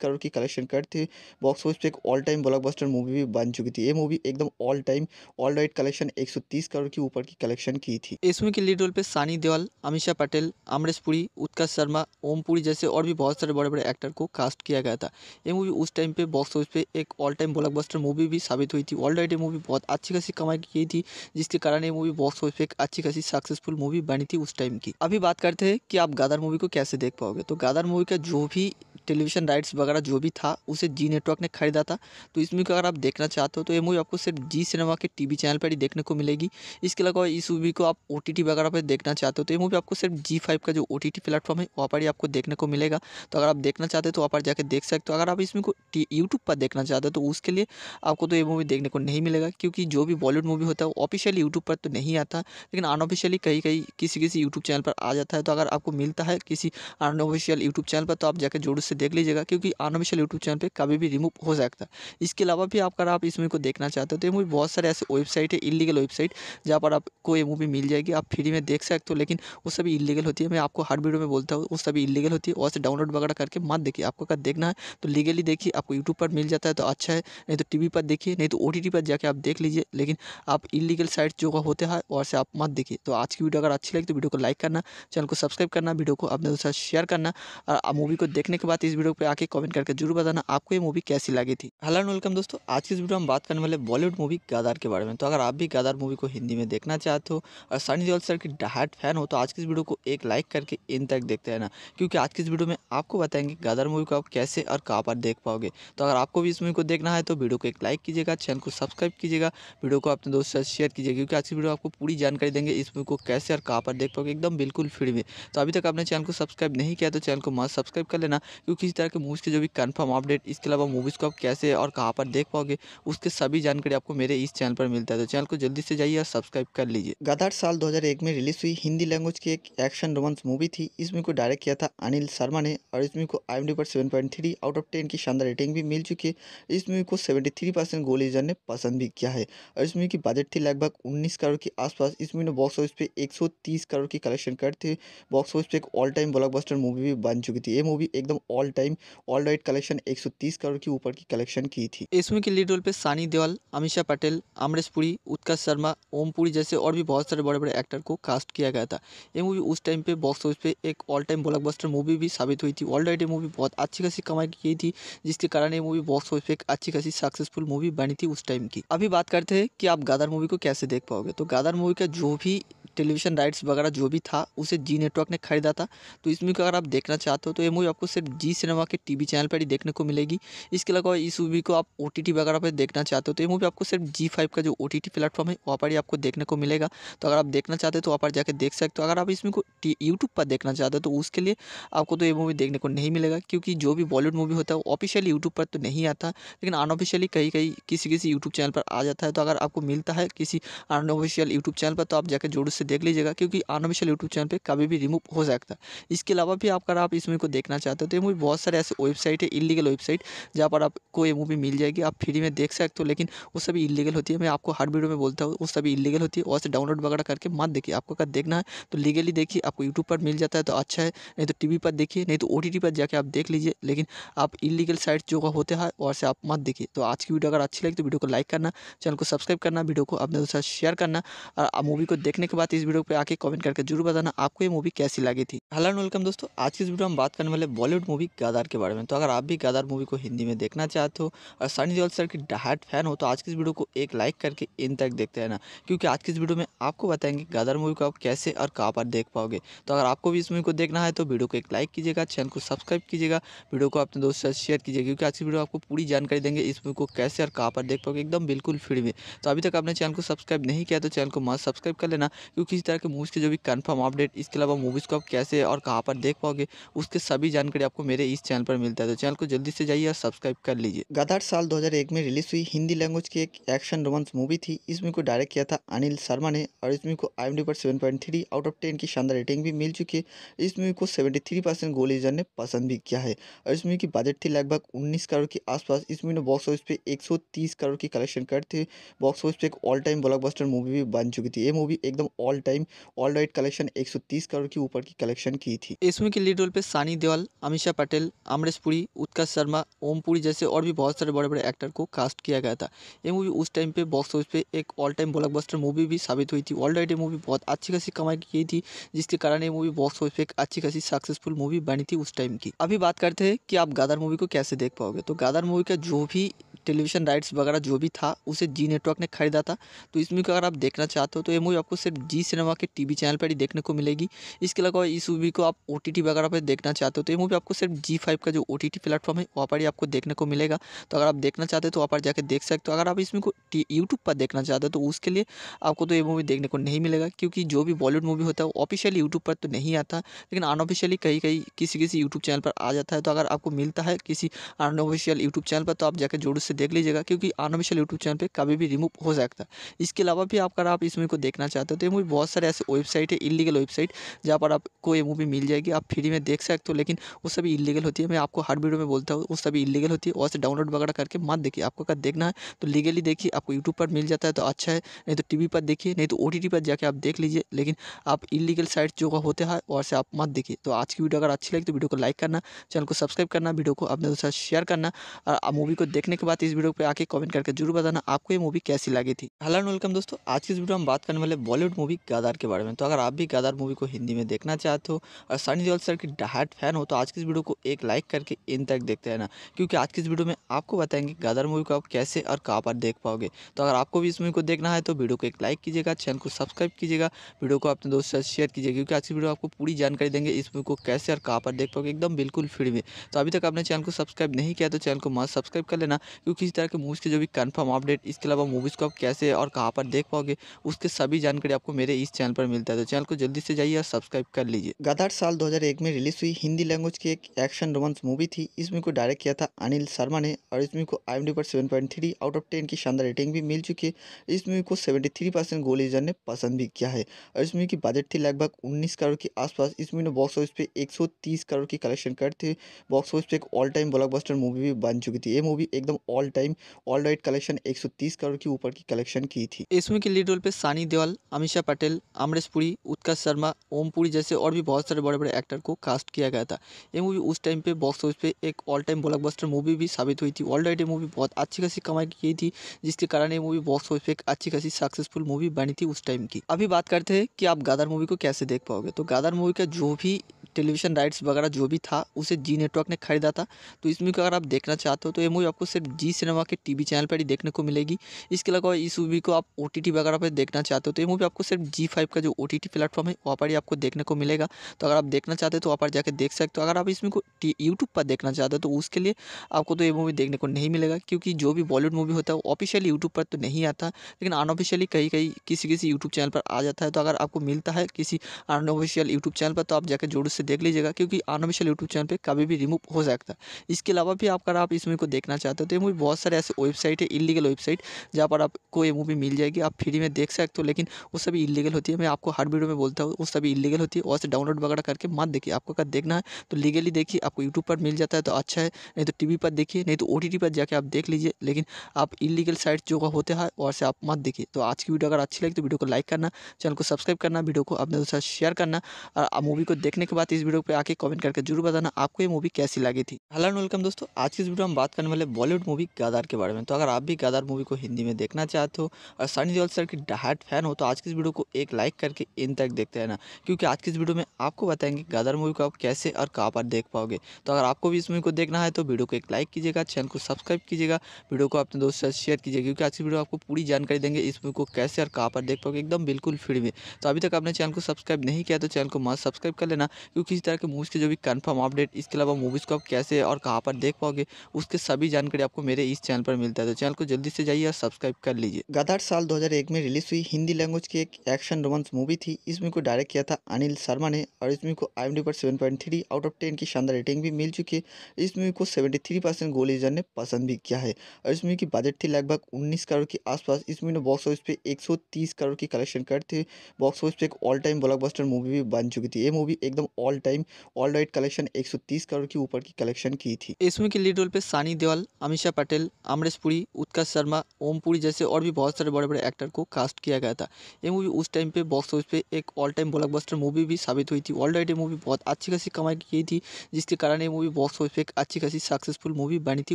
करोड़ की कलेक्शन करते हुए बॉक्स ऑफिस पे एक ऑल टाइम ब्लॉकबस्टर मूवी भी बन चुकी थी ये मूवी एकदम all time all right collection एक करोड़ के ऊपर की कलेक्शन की थी इसमें के लीड रोल पे सानी देवल अमीशा पटेल अमरीश पुरी उत्कर्ष शर्मा ओम पुरी जैसे और भी बहुत सारे बड़े बड़े एक्टर को कास्ट किया गया था ये मूवी उस टाइम पे बॉक्स ऑफिस पे एक ऑल टाइम ब्लॉकबस्टर मूवी भी साबित हुई थी ये मूवी बहुत अच्छी खासी कमाई की थी जिसके कारण ये मूवी बॉक्स ऑफिस पे एक अच्छी खासी सक्सेसफुल मूवी बनी थी उस टाइम की अभी बात करते हैं कि आप गादर मूवी को कैसे देख पाओगे तो गादर मूवी का जो भी टेलीविजन राइट्स वगैरह जो भी था उसे जी नेटवर्क ने खरीदा था तो इस मूवी को अगर आप देखना चाहते हो तो ये मूवी आपको सिर्फ जी सिनेमा के टीवी चैनल पर ही देखने को मिलेगी इसके अलावा इस मूवी को आप ओ वगैरह पर देखना चाहते हो तो ये मूवी आपको सिर्फ जी फाइव का जो ओ टी टी प्लेटफॉर्म है वहाँ पर ही आपको देखने को मिलेगा तो अगर आप देखना चाहते हैं तो वहाँ पर जाकर देख सकते हो अगर आप इसमें को यूट्यूब पर देखना चाहते हो तो उसके लिए आपको तो ये मूवी देखने को नहीं मिलेगा क्योंकि जो भी बॉलीवुड मूवी होता है वो ऑफिशियली यूट्यूब पर तो नहीं आता लेकिन अनऑफिशियली कहीं कहीं किसी किसी यूट्यूब चैनल पर आ जाता है तो अगर आपको मिलता है किसी अनऑफिशियल यूट्यूब चैनल पर तो आप जाकर जोर से देख लीजिएगा क्योंकि अनऑफिशियल यूट्यूब चैनल पर कभी भी रिमूव हो सकता है इसके अलावा भी आप अगर आप इस मूवी को देखना चाहते हो तो ये मूवी बहुत सारे ऐसे वेबसाइट है इलीगल वेबसाइट जहाँ पर आपको ये मूवी मिल जाएगी आप फ्री में देख सकते हो लेकिन वो सभी इलीगल होती है मैं आपको हर वीडियो में बोलता हूँ वो सभी इलीगल होती है वहाँ से डाउनलोड वगैरह करके मत देखिए आपको अगर देखना है तो लीगली देखिए आपको यूट्यूब पर मिल जाता है तो अच्छा है नहीं तो टी पर देखिए नहीं तो ओ पर जाके आप देख लीजिए लेकिन आप इलीगल साइट जो होते हैं हाँ, वहाँ से आप मत देखिए तो आज की वीडियो अगर अच्छी लगी तो वीडियो को लाइक करना चैनल को सब्सक्राइब करना वीडियो को अपने दोस्तों शेयर करना और मूवी को देखने के बाद इस वीडियो पर आके कमेंट करके जरूर बताना आपको ये मूवी कैसी लगी थी हेलो एंड वेलकम दोस्तों आज की इस वीडियो में बात करने वाले बॉलीवुड मूवी गादार के बारे में तो अगर आप भी गादार मूवी को हिंदी में देखना चाहते हो और सनी देओल सर की डहाट फैन हो तो आज की इस वीडियो को एक लाइक करके इन तक देखते रहना क्योंकि आज की इस वीडियो में आपको बताएंगे गदर मूवी को आप कैसे और कहाँ पर देख पाओगे तो अगर आपको भी इस मूवी को देखना है तो वीडियो को एक लाइक कीजिएगा चैनल को सब्सक्राइब कीजिएगा वीडियो को अपने दोस्तों से शेयर कीजिएगा क्योंकि आज की वीडियो आपको पूरी जानकारी देंगे इस मूवी को कैसे और कहाँ पर देख पाओगे एकदम बिल्कुल फ्री में तो अभी तक आपने चैनल को सब्सक्राइब नहीं किया तो चैनल को मस्त सब्सक्राइब कर लेना क्योंकि किसी तरह के मूवीज़ के जो भी कन्फर्म अपडेट इसके अलावा मूवीज़ को आप कैसे और कहाँ पर देख पाओगे उसके सभी जानकारी आपको मेरे इस चैनल पर मिलता है तो चैनल को जल्दी से जाइए और सब्सक्राइब कर लीजिए गदार साल दो में रिलीज़ हुई हिंदी लैंग्वेज की एक एक्शन रोमांस मूवी थी इस मूवी को डायरेक्ट किया था अनिल शर्मा ने और इस मूवी को आई पर seven point three out of ten की शानदार रेटिंग भी मिल चुकी है इस मूवी को सेवेंटी थ्री परसेंट गोलीजर ने पसंद भी किया है और इस मूवी की बजट थी लगभग उन्नीस करोड़ के आसपास इस मूवी ने बॉक्स ऑफिस पे एक सौ तीस करोड़ की कलेक्शन करते हुए बॉक्स ऑफिस पे एक ऑल टाइम ब्लॉकबस्टर मूवी भी बन चुकी थी ये मूवी एकदम all time all right collection एक सौ तीस करोड़ के ऊपर की कलेक्शन की थी इस मूवी के लीड रोल पे सानी देवाल अमीषा पटेल अमरीश पुरी उत्कर्ष शर्मा ओम पुरी जैसे और भी बहुत सारे बड़े बड़े एक्टर को कास्ट किया गया था ये मूवी उस टाइम पे बॉक्स ऑफिस पे एक ऑल टाइम ब्लॉकबस्टर मूवी भी साबित हुई थी ऑलरेडी मूवी बहुत अच्छी खासी कमाई की थी जिसके कारण ये मूवी बॉक्स ऑफिस पे एक अच्छी खासी सक्सेसफुल मूवी बनी थी उस टाइम की अभी बात करते हैं कि आप गादर मूवी को कैसे देख पाओगे तो गादर मूवी का जो भी टेलीविजन राइट्स वगैरह जो भी था उसे जी नेटवर्क ने खरीदा था तो इस मूवी को अगर आप देखना चाहते हो तो ये मूवी आपको सिर्फ जी सिनेमा के टीवी चैनल पर ही देखने को मिलेगी इसके अलावा इस मूवी को आप ओ वगैरह पर देखना चाहते हो तो ये मूवी आपको सिर्फ जी फाइव का जो ओ प्लेटफॉर्म है वहाँ पर ही आपको देखने को मिलेगा तो अगर आप देखना चाहते हो तो वहाँ पर जाकर देख सकते हो अगर आप इसमें को यूट्यूब पर देखना चाहते हो तो उसके लिए आपको तो ये मूवी देखने को नहीं मिलेगा क्योंकि जो भी बॉलीवुड मूवी होता है वो ऑफिशियली यूट्यूब पर तो नहीं आता लेकिन अनऑफिशियली कहीं कहीं किसी किसी यूट्यूब चैनल पर आ जाता है तो अगर आपको मिलता है किसी अनऑफिशियल यूट्यूब चैनल पर तो आप जाकर जोर से देख लीजिएगा क्योंकि अनऑफिशियल यूट्यूब चैनल पर कभी भी रिमूव हो सकता है इसके अलावा भी आप अगर आप इस मूवी को देखना चाहते हो तो ये मूवी बहुत सारे ऐसे वेबसाइट है इलीगल वेबसाइट जहाँ पर आपको ये मूवी मिल जाएगी आप फ्री में देख सकते हो लेकिन वो सभी इलीगल होती है मैं आपको हर वीडियो में बोलता हूँ वो सभी इलीगल होती है और से डाउनलोड वगैरह करके मत देखिए आपको अगर देखना है तो लीगली देखिए देखिए आपको यूट्यूब पर मिल जाता है तो अच्छा है नहीं तो टी पर देखिए नहीं तो ओ पर जाके आप देख लीजिए लेकिन आप इलीगल साइट जो होते हैं और हाँ, से आप मत देखिए तो आज की वीडियो अगर अच्छी लगी तो वीडियो को लाइक करना चैनल को सब्सक्राइब करना वीडियो को अपने दोस्तों साथ शेयर करना और मूवी को देखने के बाद इस वीडियो पर आके कमेंट करके जरूर बताना आपको ये मूवी कैसी लगी थी हेलो वेलकम दोस्तों आज की इस वीडियो में बात करने वाले बॉलीवुड मूवी गादार के बारे में तो अगर आप भी गादार मूवी को हिंदी में देखना चाहते हो और सनी जोल सर की डहाट फैन हो तो आज की इस वीडियो को एक लाइक करके इन तक देखते रहना क्योंकि आज की इस वीडियो में आपको बताएंगे गादार मूवी को आप कैसे और कहाँ पर देख पाओगे तो अगर आपको भी इस मूवी को देखना है तो वीडियो को एक लाइक कीजिएगा चैनल को सब्सक्राइब कीजिएगा वीडियो को अपने दोस्तों से शेयर कीजिए क्योंकि आज की वीडियो आपको पूरी जानकारी देंगे इस मूवी को कैसे और कहाँ पर देख पाओगे एकदम बिल्कुल फ्री में तो अभी तक आपने चैनल को सब्सक्राइब नहीं किया तो चैनल को मस्त सब्सक्राइब कर लेना क्योंकि इस तरह के मूवीज़ के जो भी कन्फर्म अपडेट इसके अलावा मूवीज़ को आप कैसे और कहाँ पर देख पाओगे उसके सभी जानकारी आपको मेरे इस चैनल पर मिलता है तो चैनल को जल्दी से जाइए और सब्सक्राइब कर लीजिए गदार साल दो में रिलीज हुई हिंदी लैंग्वेज की एक एक्शन रोमांस मूवी थी इसमें को डायरेक्ट किया था अनिल शर्मा ने और इसमें को आई पर seven point three out of ten की शानदार शानदार रेटिंग भी मिल चुकी है इस मूवी को seventy three percent Google user ने पसंद भी किया है और इस मूवी की बजट थी लगभग उन्नीस करोड़ के आसपास इस मूवी ने बॉक्स ऑफिस पे एक सौ तीस करोड़ की कलेक्शन करते हुए बॉक्स ऑफिस पे एक ऑल टाइम ब्लॉकबस्टर मूवी भी बन चुकी थी ये मूवी एकदम all time all right collection एक सौ तीस करोड़ के ऊपर की कलेक्शन की थी इस मूवी के लीड रोल पे सानी देवाल अमीषा पटेल अमरीश पुरी उत्कर्ष शर्मा ओम पुरी जैसे और भी बहुत सारे बड़े बड़े एक्टर को कास्ट किया गया था ये मूवी उस टाइम पे बॉक्स ऑफिस पे एक ऑल टाइम ब्लॉकबस्टर मूवी भी साबित हुई थी ऑल राइट ये मूवी बहुत अच्छी खासी कमाई की थी जिसके कारण ये मूवी बॉक्स ऑफिस एक अच्छी खासी सक्सेसफुल मूवी बनी थी उस टाइम की अभी बात करते हैं कि आप गादर मूवी को कैसे देख पाओगे तो गादर मूवी का जो भी टेलीविजन राइट्स वगैरह जो भी था उसे जी नेटवर्क ने खरीदा था तो इस मूवी को अगर आप देखना चाहते हो तो ये मूवी आपको सिर्फ जी सिनेमा के टीवी चैनल पर ही देखने को मिलेगी इसके अलावा इस मूवी को आप ओ वगैरह पर देखना चाहते हो तो ये मूवी आपको सिर्फ जी फाइव का जो ओ टी प्लेटफॉर्म है वहाँ पर ही आपको देखने को मिलेगा तो अगर आप देखना चाहते हो तो वहाँ पर जाकर देख सकते हो तो अगर आप इसमें को यूट्यूब पर देखना चाहते हो तो उसके लिए आपको तो ये मूवी देखने को नहीं मिलेगा क्योंकि जो भी बॉलीवुड मूवी होता है वो ऑफिशियल ऑफिशियली यूट्यूब पर तो नहीं आता लेकिन अनऑफिशियली कहीं कहीं किसी किसी यूट्यूब चैनल पर आ जाता है तो अगर आपको मिलता है किसी अनऑफिशियल यूट्यूब चैनल पर तो आप जाकर जोर से देख लीजिएगा क्योंकि अनऑफिशियल यूट्यूब चैनल पर कभी भी रिमूव हो सकता है इसके अलावा भी आप अगर आप इस मूवी को देखना चाहते हो तो ये मूवी बहुत सारे ऐसे वेबसाइट है इलीगल वेबसाइट जहाँ पर आपको ये मूवी मिल जाएगी आप फ्री में देख सकते हो लेकिन वो सभी इलीगल होती है मैं आपको हर वीडियो में बोलता हूँ वो सभी इलीगल होती है और से डाउनलोड वगैरह करके मत देखिए आपको अगर देखना है तो लीगली देखिए आपको यूट्यूब पर मिल जाता है तो अच्छा है नहीं तो टीवी पर देखिए नहीं तो ओ पर जाके आप देख लीजिए लेकिन आप इलीगल वेबसाइट जो होता है और से आप मत देखिए तो आज की वीडियो अगर अच्छी लगी तो वीडियो को लाइक करना चैनल को सब्सक्राइब करना वीडियो को अपने दोस्तों शेयर करना और मूवी को देखने के बाद इस वीडियो पर आके कमेंट करके जरूर बताना आपको ये मूवी कैसी लगी थी हेलो वेलकम दोस्तों आज की इस वीडियो में बात करने वाले बॉलीवुड मूवी गादार के बारे में तो अगर आप भी गादार मूवी को हिंदी में देखना चाहते हो और सनी देओल सर की डहाट फैन हो तो आज की इस वीडियो को एक लाइक करके इन तक देखते रहना क्योंकि आज की इस वीडियो में आपको बताएंगे गादार मूवी को आप कैसे और कहाँ पर देख पाओगे तो अगर आपको भी इस मूवी को देखना है तो वीडियो को एक लाइक कीजिएगा चैनल को सब्सक्राइब कीजिएगा वीडियो को अपने दोस्तों से शेयर कीजिए क्योंकि आज की वीडियो आपको पूरी जानकारी देंगे इस मूवी को कैसे और कहाँ पर देख पाओगे एकदम बिल्कुल फ्री में तो अभी तक आपने चैनल को सब्सक्राइब नहीं किया तो चैनल को मस्त सब्सक्राइब कर लेना क्योंकि इस तरह के मूवीज़ के जो भी कन्फर्म अपडेट इसके अलावा मूवीज़ को आप कैसे और कहाँ पर देख पाओगे उसके सभी जानकारी आपको मेरे इस चैनल पर मिलता है तो चैनल को जल्दी से जाइए और सब्सक्राइब कर लीजिए गदार साल दो में रिलीज हुई हिंदी लैंग्वेज की एक एक्शन रोमांस मूवी थी इस मूवी को डायरेक्ट किया था अनिल शर्मा ने और इस मूवी को आई पर सेवन आउट ऑफ टेन की शानदार रेटिंग भी मिल चुकी है इस मूवी को सेवेंटी थ्री परसेंट गोल ने पसंद भी किया है और इस मूवी की बजट थी लगभग लगभग 19 करोड़ के आसपास इस मूवी ने बॉक्स ऑफिस पे 130 करोड़ की कलेक्शन करते बॉक्स ऑफिस पे एक ऑल टाइम ब्लॉकबस्टर मूवी भी बन चुकी थी ये मूवी एकदम all time all right collection 130 crore के ऊपर की कलेक्शन की थी इस मूवी के लीड रोल पे सानी देवल अमीशा पटेल अमरीश पुरी उत्कर्ष शर्मा ओम पुरी जैसे और भी बहुत सारे बड़े बड़े एक्टर को कास्ट किया गया था ये मूवी उस टाइम पे बॉक्स ऑफिस पे एक ऑल टाइम ब्लॉकबस्टर मूवी भी साबित हुई थी ऑल राइट ये मूवी बहुत अच्छी खासी कमाई की थी जिसके कारण ये मूवी बॉक्स ऑफिस पे एक अच्छी खासी सक्सेसफुल मूवी बनी थी उस टाइम की अभी बात करते हैं कि आप गादर मूवी को कैसे से देख पाओगे तो गादर मूवी का जो भी टेलीविज़न राइट्स वगैरह जो भी था उसे जी नेटवर्क ने खरीदा था तो इस मूवी को अगर आप देखना चाहते हो तो ये मूवी आपको सिर्फ जी सिनेमा के टीवी चैनल पर ही देखने को मिलेगी इसके अलावा इस मूवी को आप ओ वगैरह पर देखना चाहते हो तो ये मूवी आपको सिर्फ जी फाइव का जो ओ टी प्लेटफॉर्म है वहाँ पर ही आपको देखने को मिलेगा तो अगर आप देखना चाहते हो तो वहाँ पर जाकर देख सकते हो तो अगर आप इसमें को यूट्यूब पर देखना चाहते हो तो उसके लिए आपको तो ये मूवी देखने को नहीं मिलेगा क्योंकि जो भी बॉलीवुड मूवी होता है वो ऑफिशियली यूट्यूब पर तो नहीं आता लेकिन अनऑफिशियली कहीं कहीं किसी किसी यूट्यूब चैनल पर आ जाता है तो अगर आपको मिलता है किसी अनऑफिशियल यूट्यूब चैनल पर तो आप जाकर जोर से देख लीजिएगा क्योंकि अनऑफिशियल यूट्यूब चैनल पर कभी भी रिमूव हो सकता है इसके अलावा भी आप अगर आप इस मूवी को देखना चाहते हो तो ये मूवी बहुत सारे ऐसे वेबसाइट है इलीगल वेबसाइट जहाँ पर आपको ये मूवी मिल जाएगी आप फ्री में देख सकते हो लेकिन वो सभी इलीगल होती है मैं आपको हर वीडियो में बोलता हूँ वो सभी इलीगल होती है और से डाउनलोड वगैरह करके मत देखिए आपको अगर देखना है तो लीगली देखिए आपको यूट्यूब पर मिल जाता है तो अच्छा है नहीं तो टी पर देखिए नहीं तो ओ पर जाकर आप देख लीजिए लेकिन आप इलीगल साइट जो होते हैं और से आप मत देखिए तो आज की वीडियो अगर अच्छी लगी तो वीडियो को लाइक करना चैनल को सब्सक्राइब करना वीडियो को अपने दोस्तों शेयर करना और मूवी को देखने के बाद साथ इस वीडियो पे आके कमेंट करके जरूर बताना आपको ये मूवी कैसी लगी थी हेलो वेलकम दोस्तों आज की इस वीडियो में बात करने वाले बॉलीवुड मूवी गादार के बारे में तो अगर आप भी गादार मूवी को हिंदी में देखना चाहते हो और सनी देओल सर की डहाट फैन हो तो आज की इस वीडियो को एक लाइक करके इन तक देखते रहना क्योंकि आज की इस वीडियो में आपको बताएंगे गादार मूवी को आप कैसे और कहाँ पर देख पाओगे तो अगर आपको भी इस मूवी को देखना है तो वीडियो को एक लाइक कीजिएगा चैनल को सब्सक्राइब कीजिएगा वीडियो को अपने दोस्तों से शेयर कीजिएगा क्योंकि आज की वीडियो आपको पूरी जानकारी देंगे इस मूवी को कैसे और कहाँ पर देख पाओगे एकदम बिल्कुल फ्री में तो अभी तक आपने चैनल को सब्सक्राइब नहीं किया तो चैनल को मस्त सब्सक्राइब कर लेना क्योंकि किसी तरह के मूवीज़ के जो भी कन्फर्म अपडेट इसके अलावा मूवीज़ को आप कैसे और कहाँ पर देख पाओगे उसके सभी जानकारी आपको मेरे इस चैनल पर मिलता है तो चैनल को जल्दी से जाइए और सब्सक्राइब कर लीजिए गदार साल 2001 में रिलीज हुई हिंदी लैंग्वेज की एक एक्शन रोमांस मूवी थी इसमें को डायरेक्ट किया था अनिल शर्मा ने और इसमें को आई पर seven point three out of ten की शानदार रेटिंग भी मिल चुकी है इस मूवी को सेवेंटी थ्री परसेंट इजर ने पसंद भी किया है और इस मूवी की बजट थी लगभग उन्नीस करोड़ के आसपास इस मूवी ने बॉक्स ऑफिस पे एक सौ तीस करोड़ की कलेक्शन करते बॉक्स ऑफिस पे एक ऑल टाइम बस्टर मूवी भी बन चुकी थी ये मूवी एकदम all time all right collection 130 crore के ऊपर की कलेक्शन की थी इसमें के लीड रोल पे सानी देवाल अमीषा पटेल अमरीश पुरी उत्कर्ष शर्मा ओम पुरी जैसे और भी बहुत सारे बड़े बड़े एक्टर को कास्ट किया गया था ये मूवी उस टाइम पे बॉक्स ऑफिस पे एक ऑल टाइम ब्लॉकबस्टर मूवी भी साबित हुई थी ऑल राइट ये मूवी बहुत अच्छी खासी कमाई की थी जिसके कारण ये मूवी बॉक्स ऑफिस पे एक अच्छी खासी सक्सेसफुल मूवी बनी थी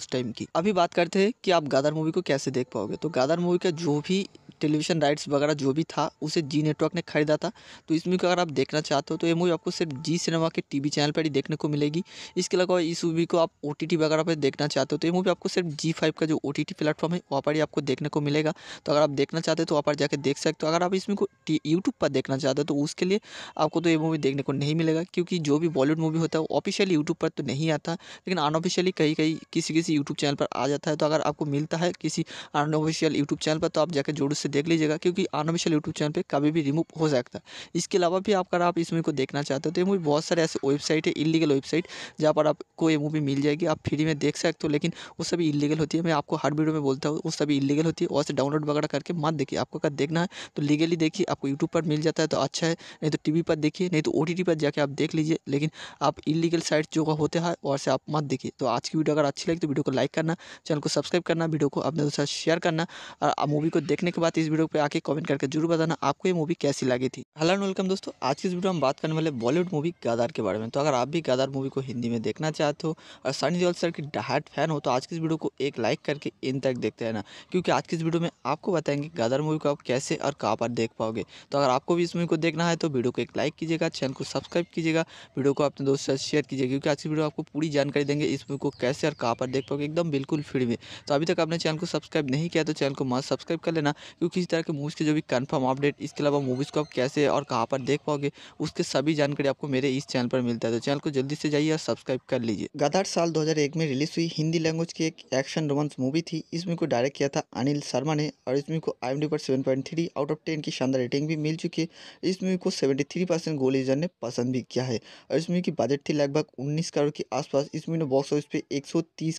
उस टाइम की अभी बात करते हैं कि आप गादर मूवी को कैसे देख पाओगे तो गादर मूवी का जो भी टेलीविजन राइट्स वगैरह जो भी था उसे जी नेटवर्क ने खरीदा था तो इसमें अगर आप देखना चाहते हो तो ये मूवी आपको सिर्फ जी जी सिनेमा के टीवी चैनल पर ही देखने को मिलेगी इसके अलावा इस मूवी को आप ओ वगैरह पर देखना चाहते हो तो ये मूवी आपको सिर्फ जी फाइव का जो ओ टी प्लेटफॉर्म है वहाँ पर ही आपको देखने को मिलेगा तो अगर आप देखना चाहते हो तो वहाँ पर जाकर देख सकते हो अगर आप इसमें को यूट्यूब पर देखना चाहते हो तो उसके लिए आपको तो ये मूवी देखने को नहीं मिलेगा क्योंकि जो भी बॉलीवुड मूवी होता है वो ऑफिशियली यूट्यूब पर तो नहीं आता लेकिन अनऑफिशियली कहीं कहीं किसी किसी यूट्यूब चैनल पर आ जाता है तो अगर आपको मिलता है किसी अनऑफिशियल यूट्यूब चैनल पर तो आप जाकर जोर से देख लीजिएगा क्योंकि अनऑफिशियल यूट्यूब चैनल पर कभी भी रिमूव हो सकता है इसके अलावा भी आप अगर आप इस मूवी को देखना चाहते हो तो ये मूवी बहुत सारे ऐसे वेबसाइट है इलीगल वेबसाइट जहाँ पर आपको ये मूवी मिल जाएगी आप फ्री में देख सकते हो लेकिन वो सभी इलीगल होती है मैं आपको हर वीडियो में बोलता हूँ वो सभी इलीगल होती है वहाँ से डाउनलोड वगैरह करके मत देखिए आपको अगर देखना है तो लीगली देखिए आपको यूट्यूब पर मिल जाता है तो अच्छा है नहीं तो टी पर देखिए नहीं तो ओ पर जाकर आप देख लीजिए लेकिन आप इलीगल साइट जो होते हैं वहाँ से आप मत देखिए तो आज की वीडियो अगर अच्छी लगी तो वीडियो को लाइक करना चैनल को सब्सक्राइब करना वीडियो को अपने दोस्तों शेयर करना और मूवी को देखने के बाद इस वीडियो पर आके कमेंट करके जरूर बताना आपको ये मूवी कैसी लगी थी हेलो वेलकम दोस्तों आज की इस वीडियो में बात करने वाले बॉलीवुड मूवी गदार के बारे में तो अगर आप भी गदार मूवी को हिंदी में देखना चाहते हो और सनी देओल सर की डहाट फैन हो तो आज की इस वीडियो को एक लाइक करके इन तक देखते रहना क्योंकि आज की इस वीडियो में आपको बताएंगे गदार मूवी को आप कैसे और कहाँ पर देख पाओगे तो अगर आपको भी इस मूवी को देखना है तो वीडियो को एक लाइक कीजिएगा चैनल को सब्सक्राइब कीजिएगा वीडियो को अपने दोस्तों से शेयर कीजिएगा क्योंकि आज की वीडियो आपको पूरी जानकारी देंगे इस मूवी को कैसे और कहाँ पर देख पाओगे एकदम बिल्कुल फ्री में तो अभी तक आपने चैनल को सब्सक्राइब नहीं किया तो चैनल को मस्त सब्सक्राइब कर लेना क्योंकि इस तरह के मूवीज़ के जो भी कन्फर्म अपडेट इसके अलावा मूवीज़ को आप कैसे और कहाँ पर देख पाओगे उसके सभी जानकारी आपको मेरे मेरे इस चैनल पर मिलता है तो चैनल को जल्दी से जाइए और सब्सक्राइब कर लीजिए गदार साल 2001 में रिलीज हुई हिंदी लैंग्वेज की एक एक्शन रोमांस मूवी थी इसमें को डायरेक्ट किया था अनिल शर्मा ने और इस मूवी को आई एम डी पर सेवन आउट ऑफ टेन की शानदार रेटिंग भी मिल चुकी है इस मूवी को सेवेंटी थ्री गोलीजर ने पसंद भी किया है और इस मूवी की बजट थी लगभग उन्नीस करोड़ के आसपास इस मूवी ने बॉक्स ऑफिस पे एक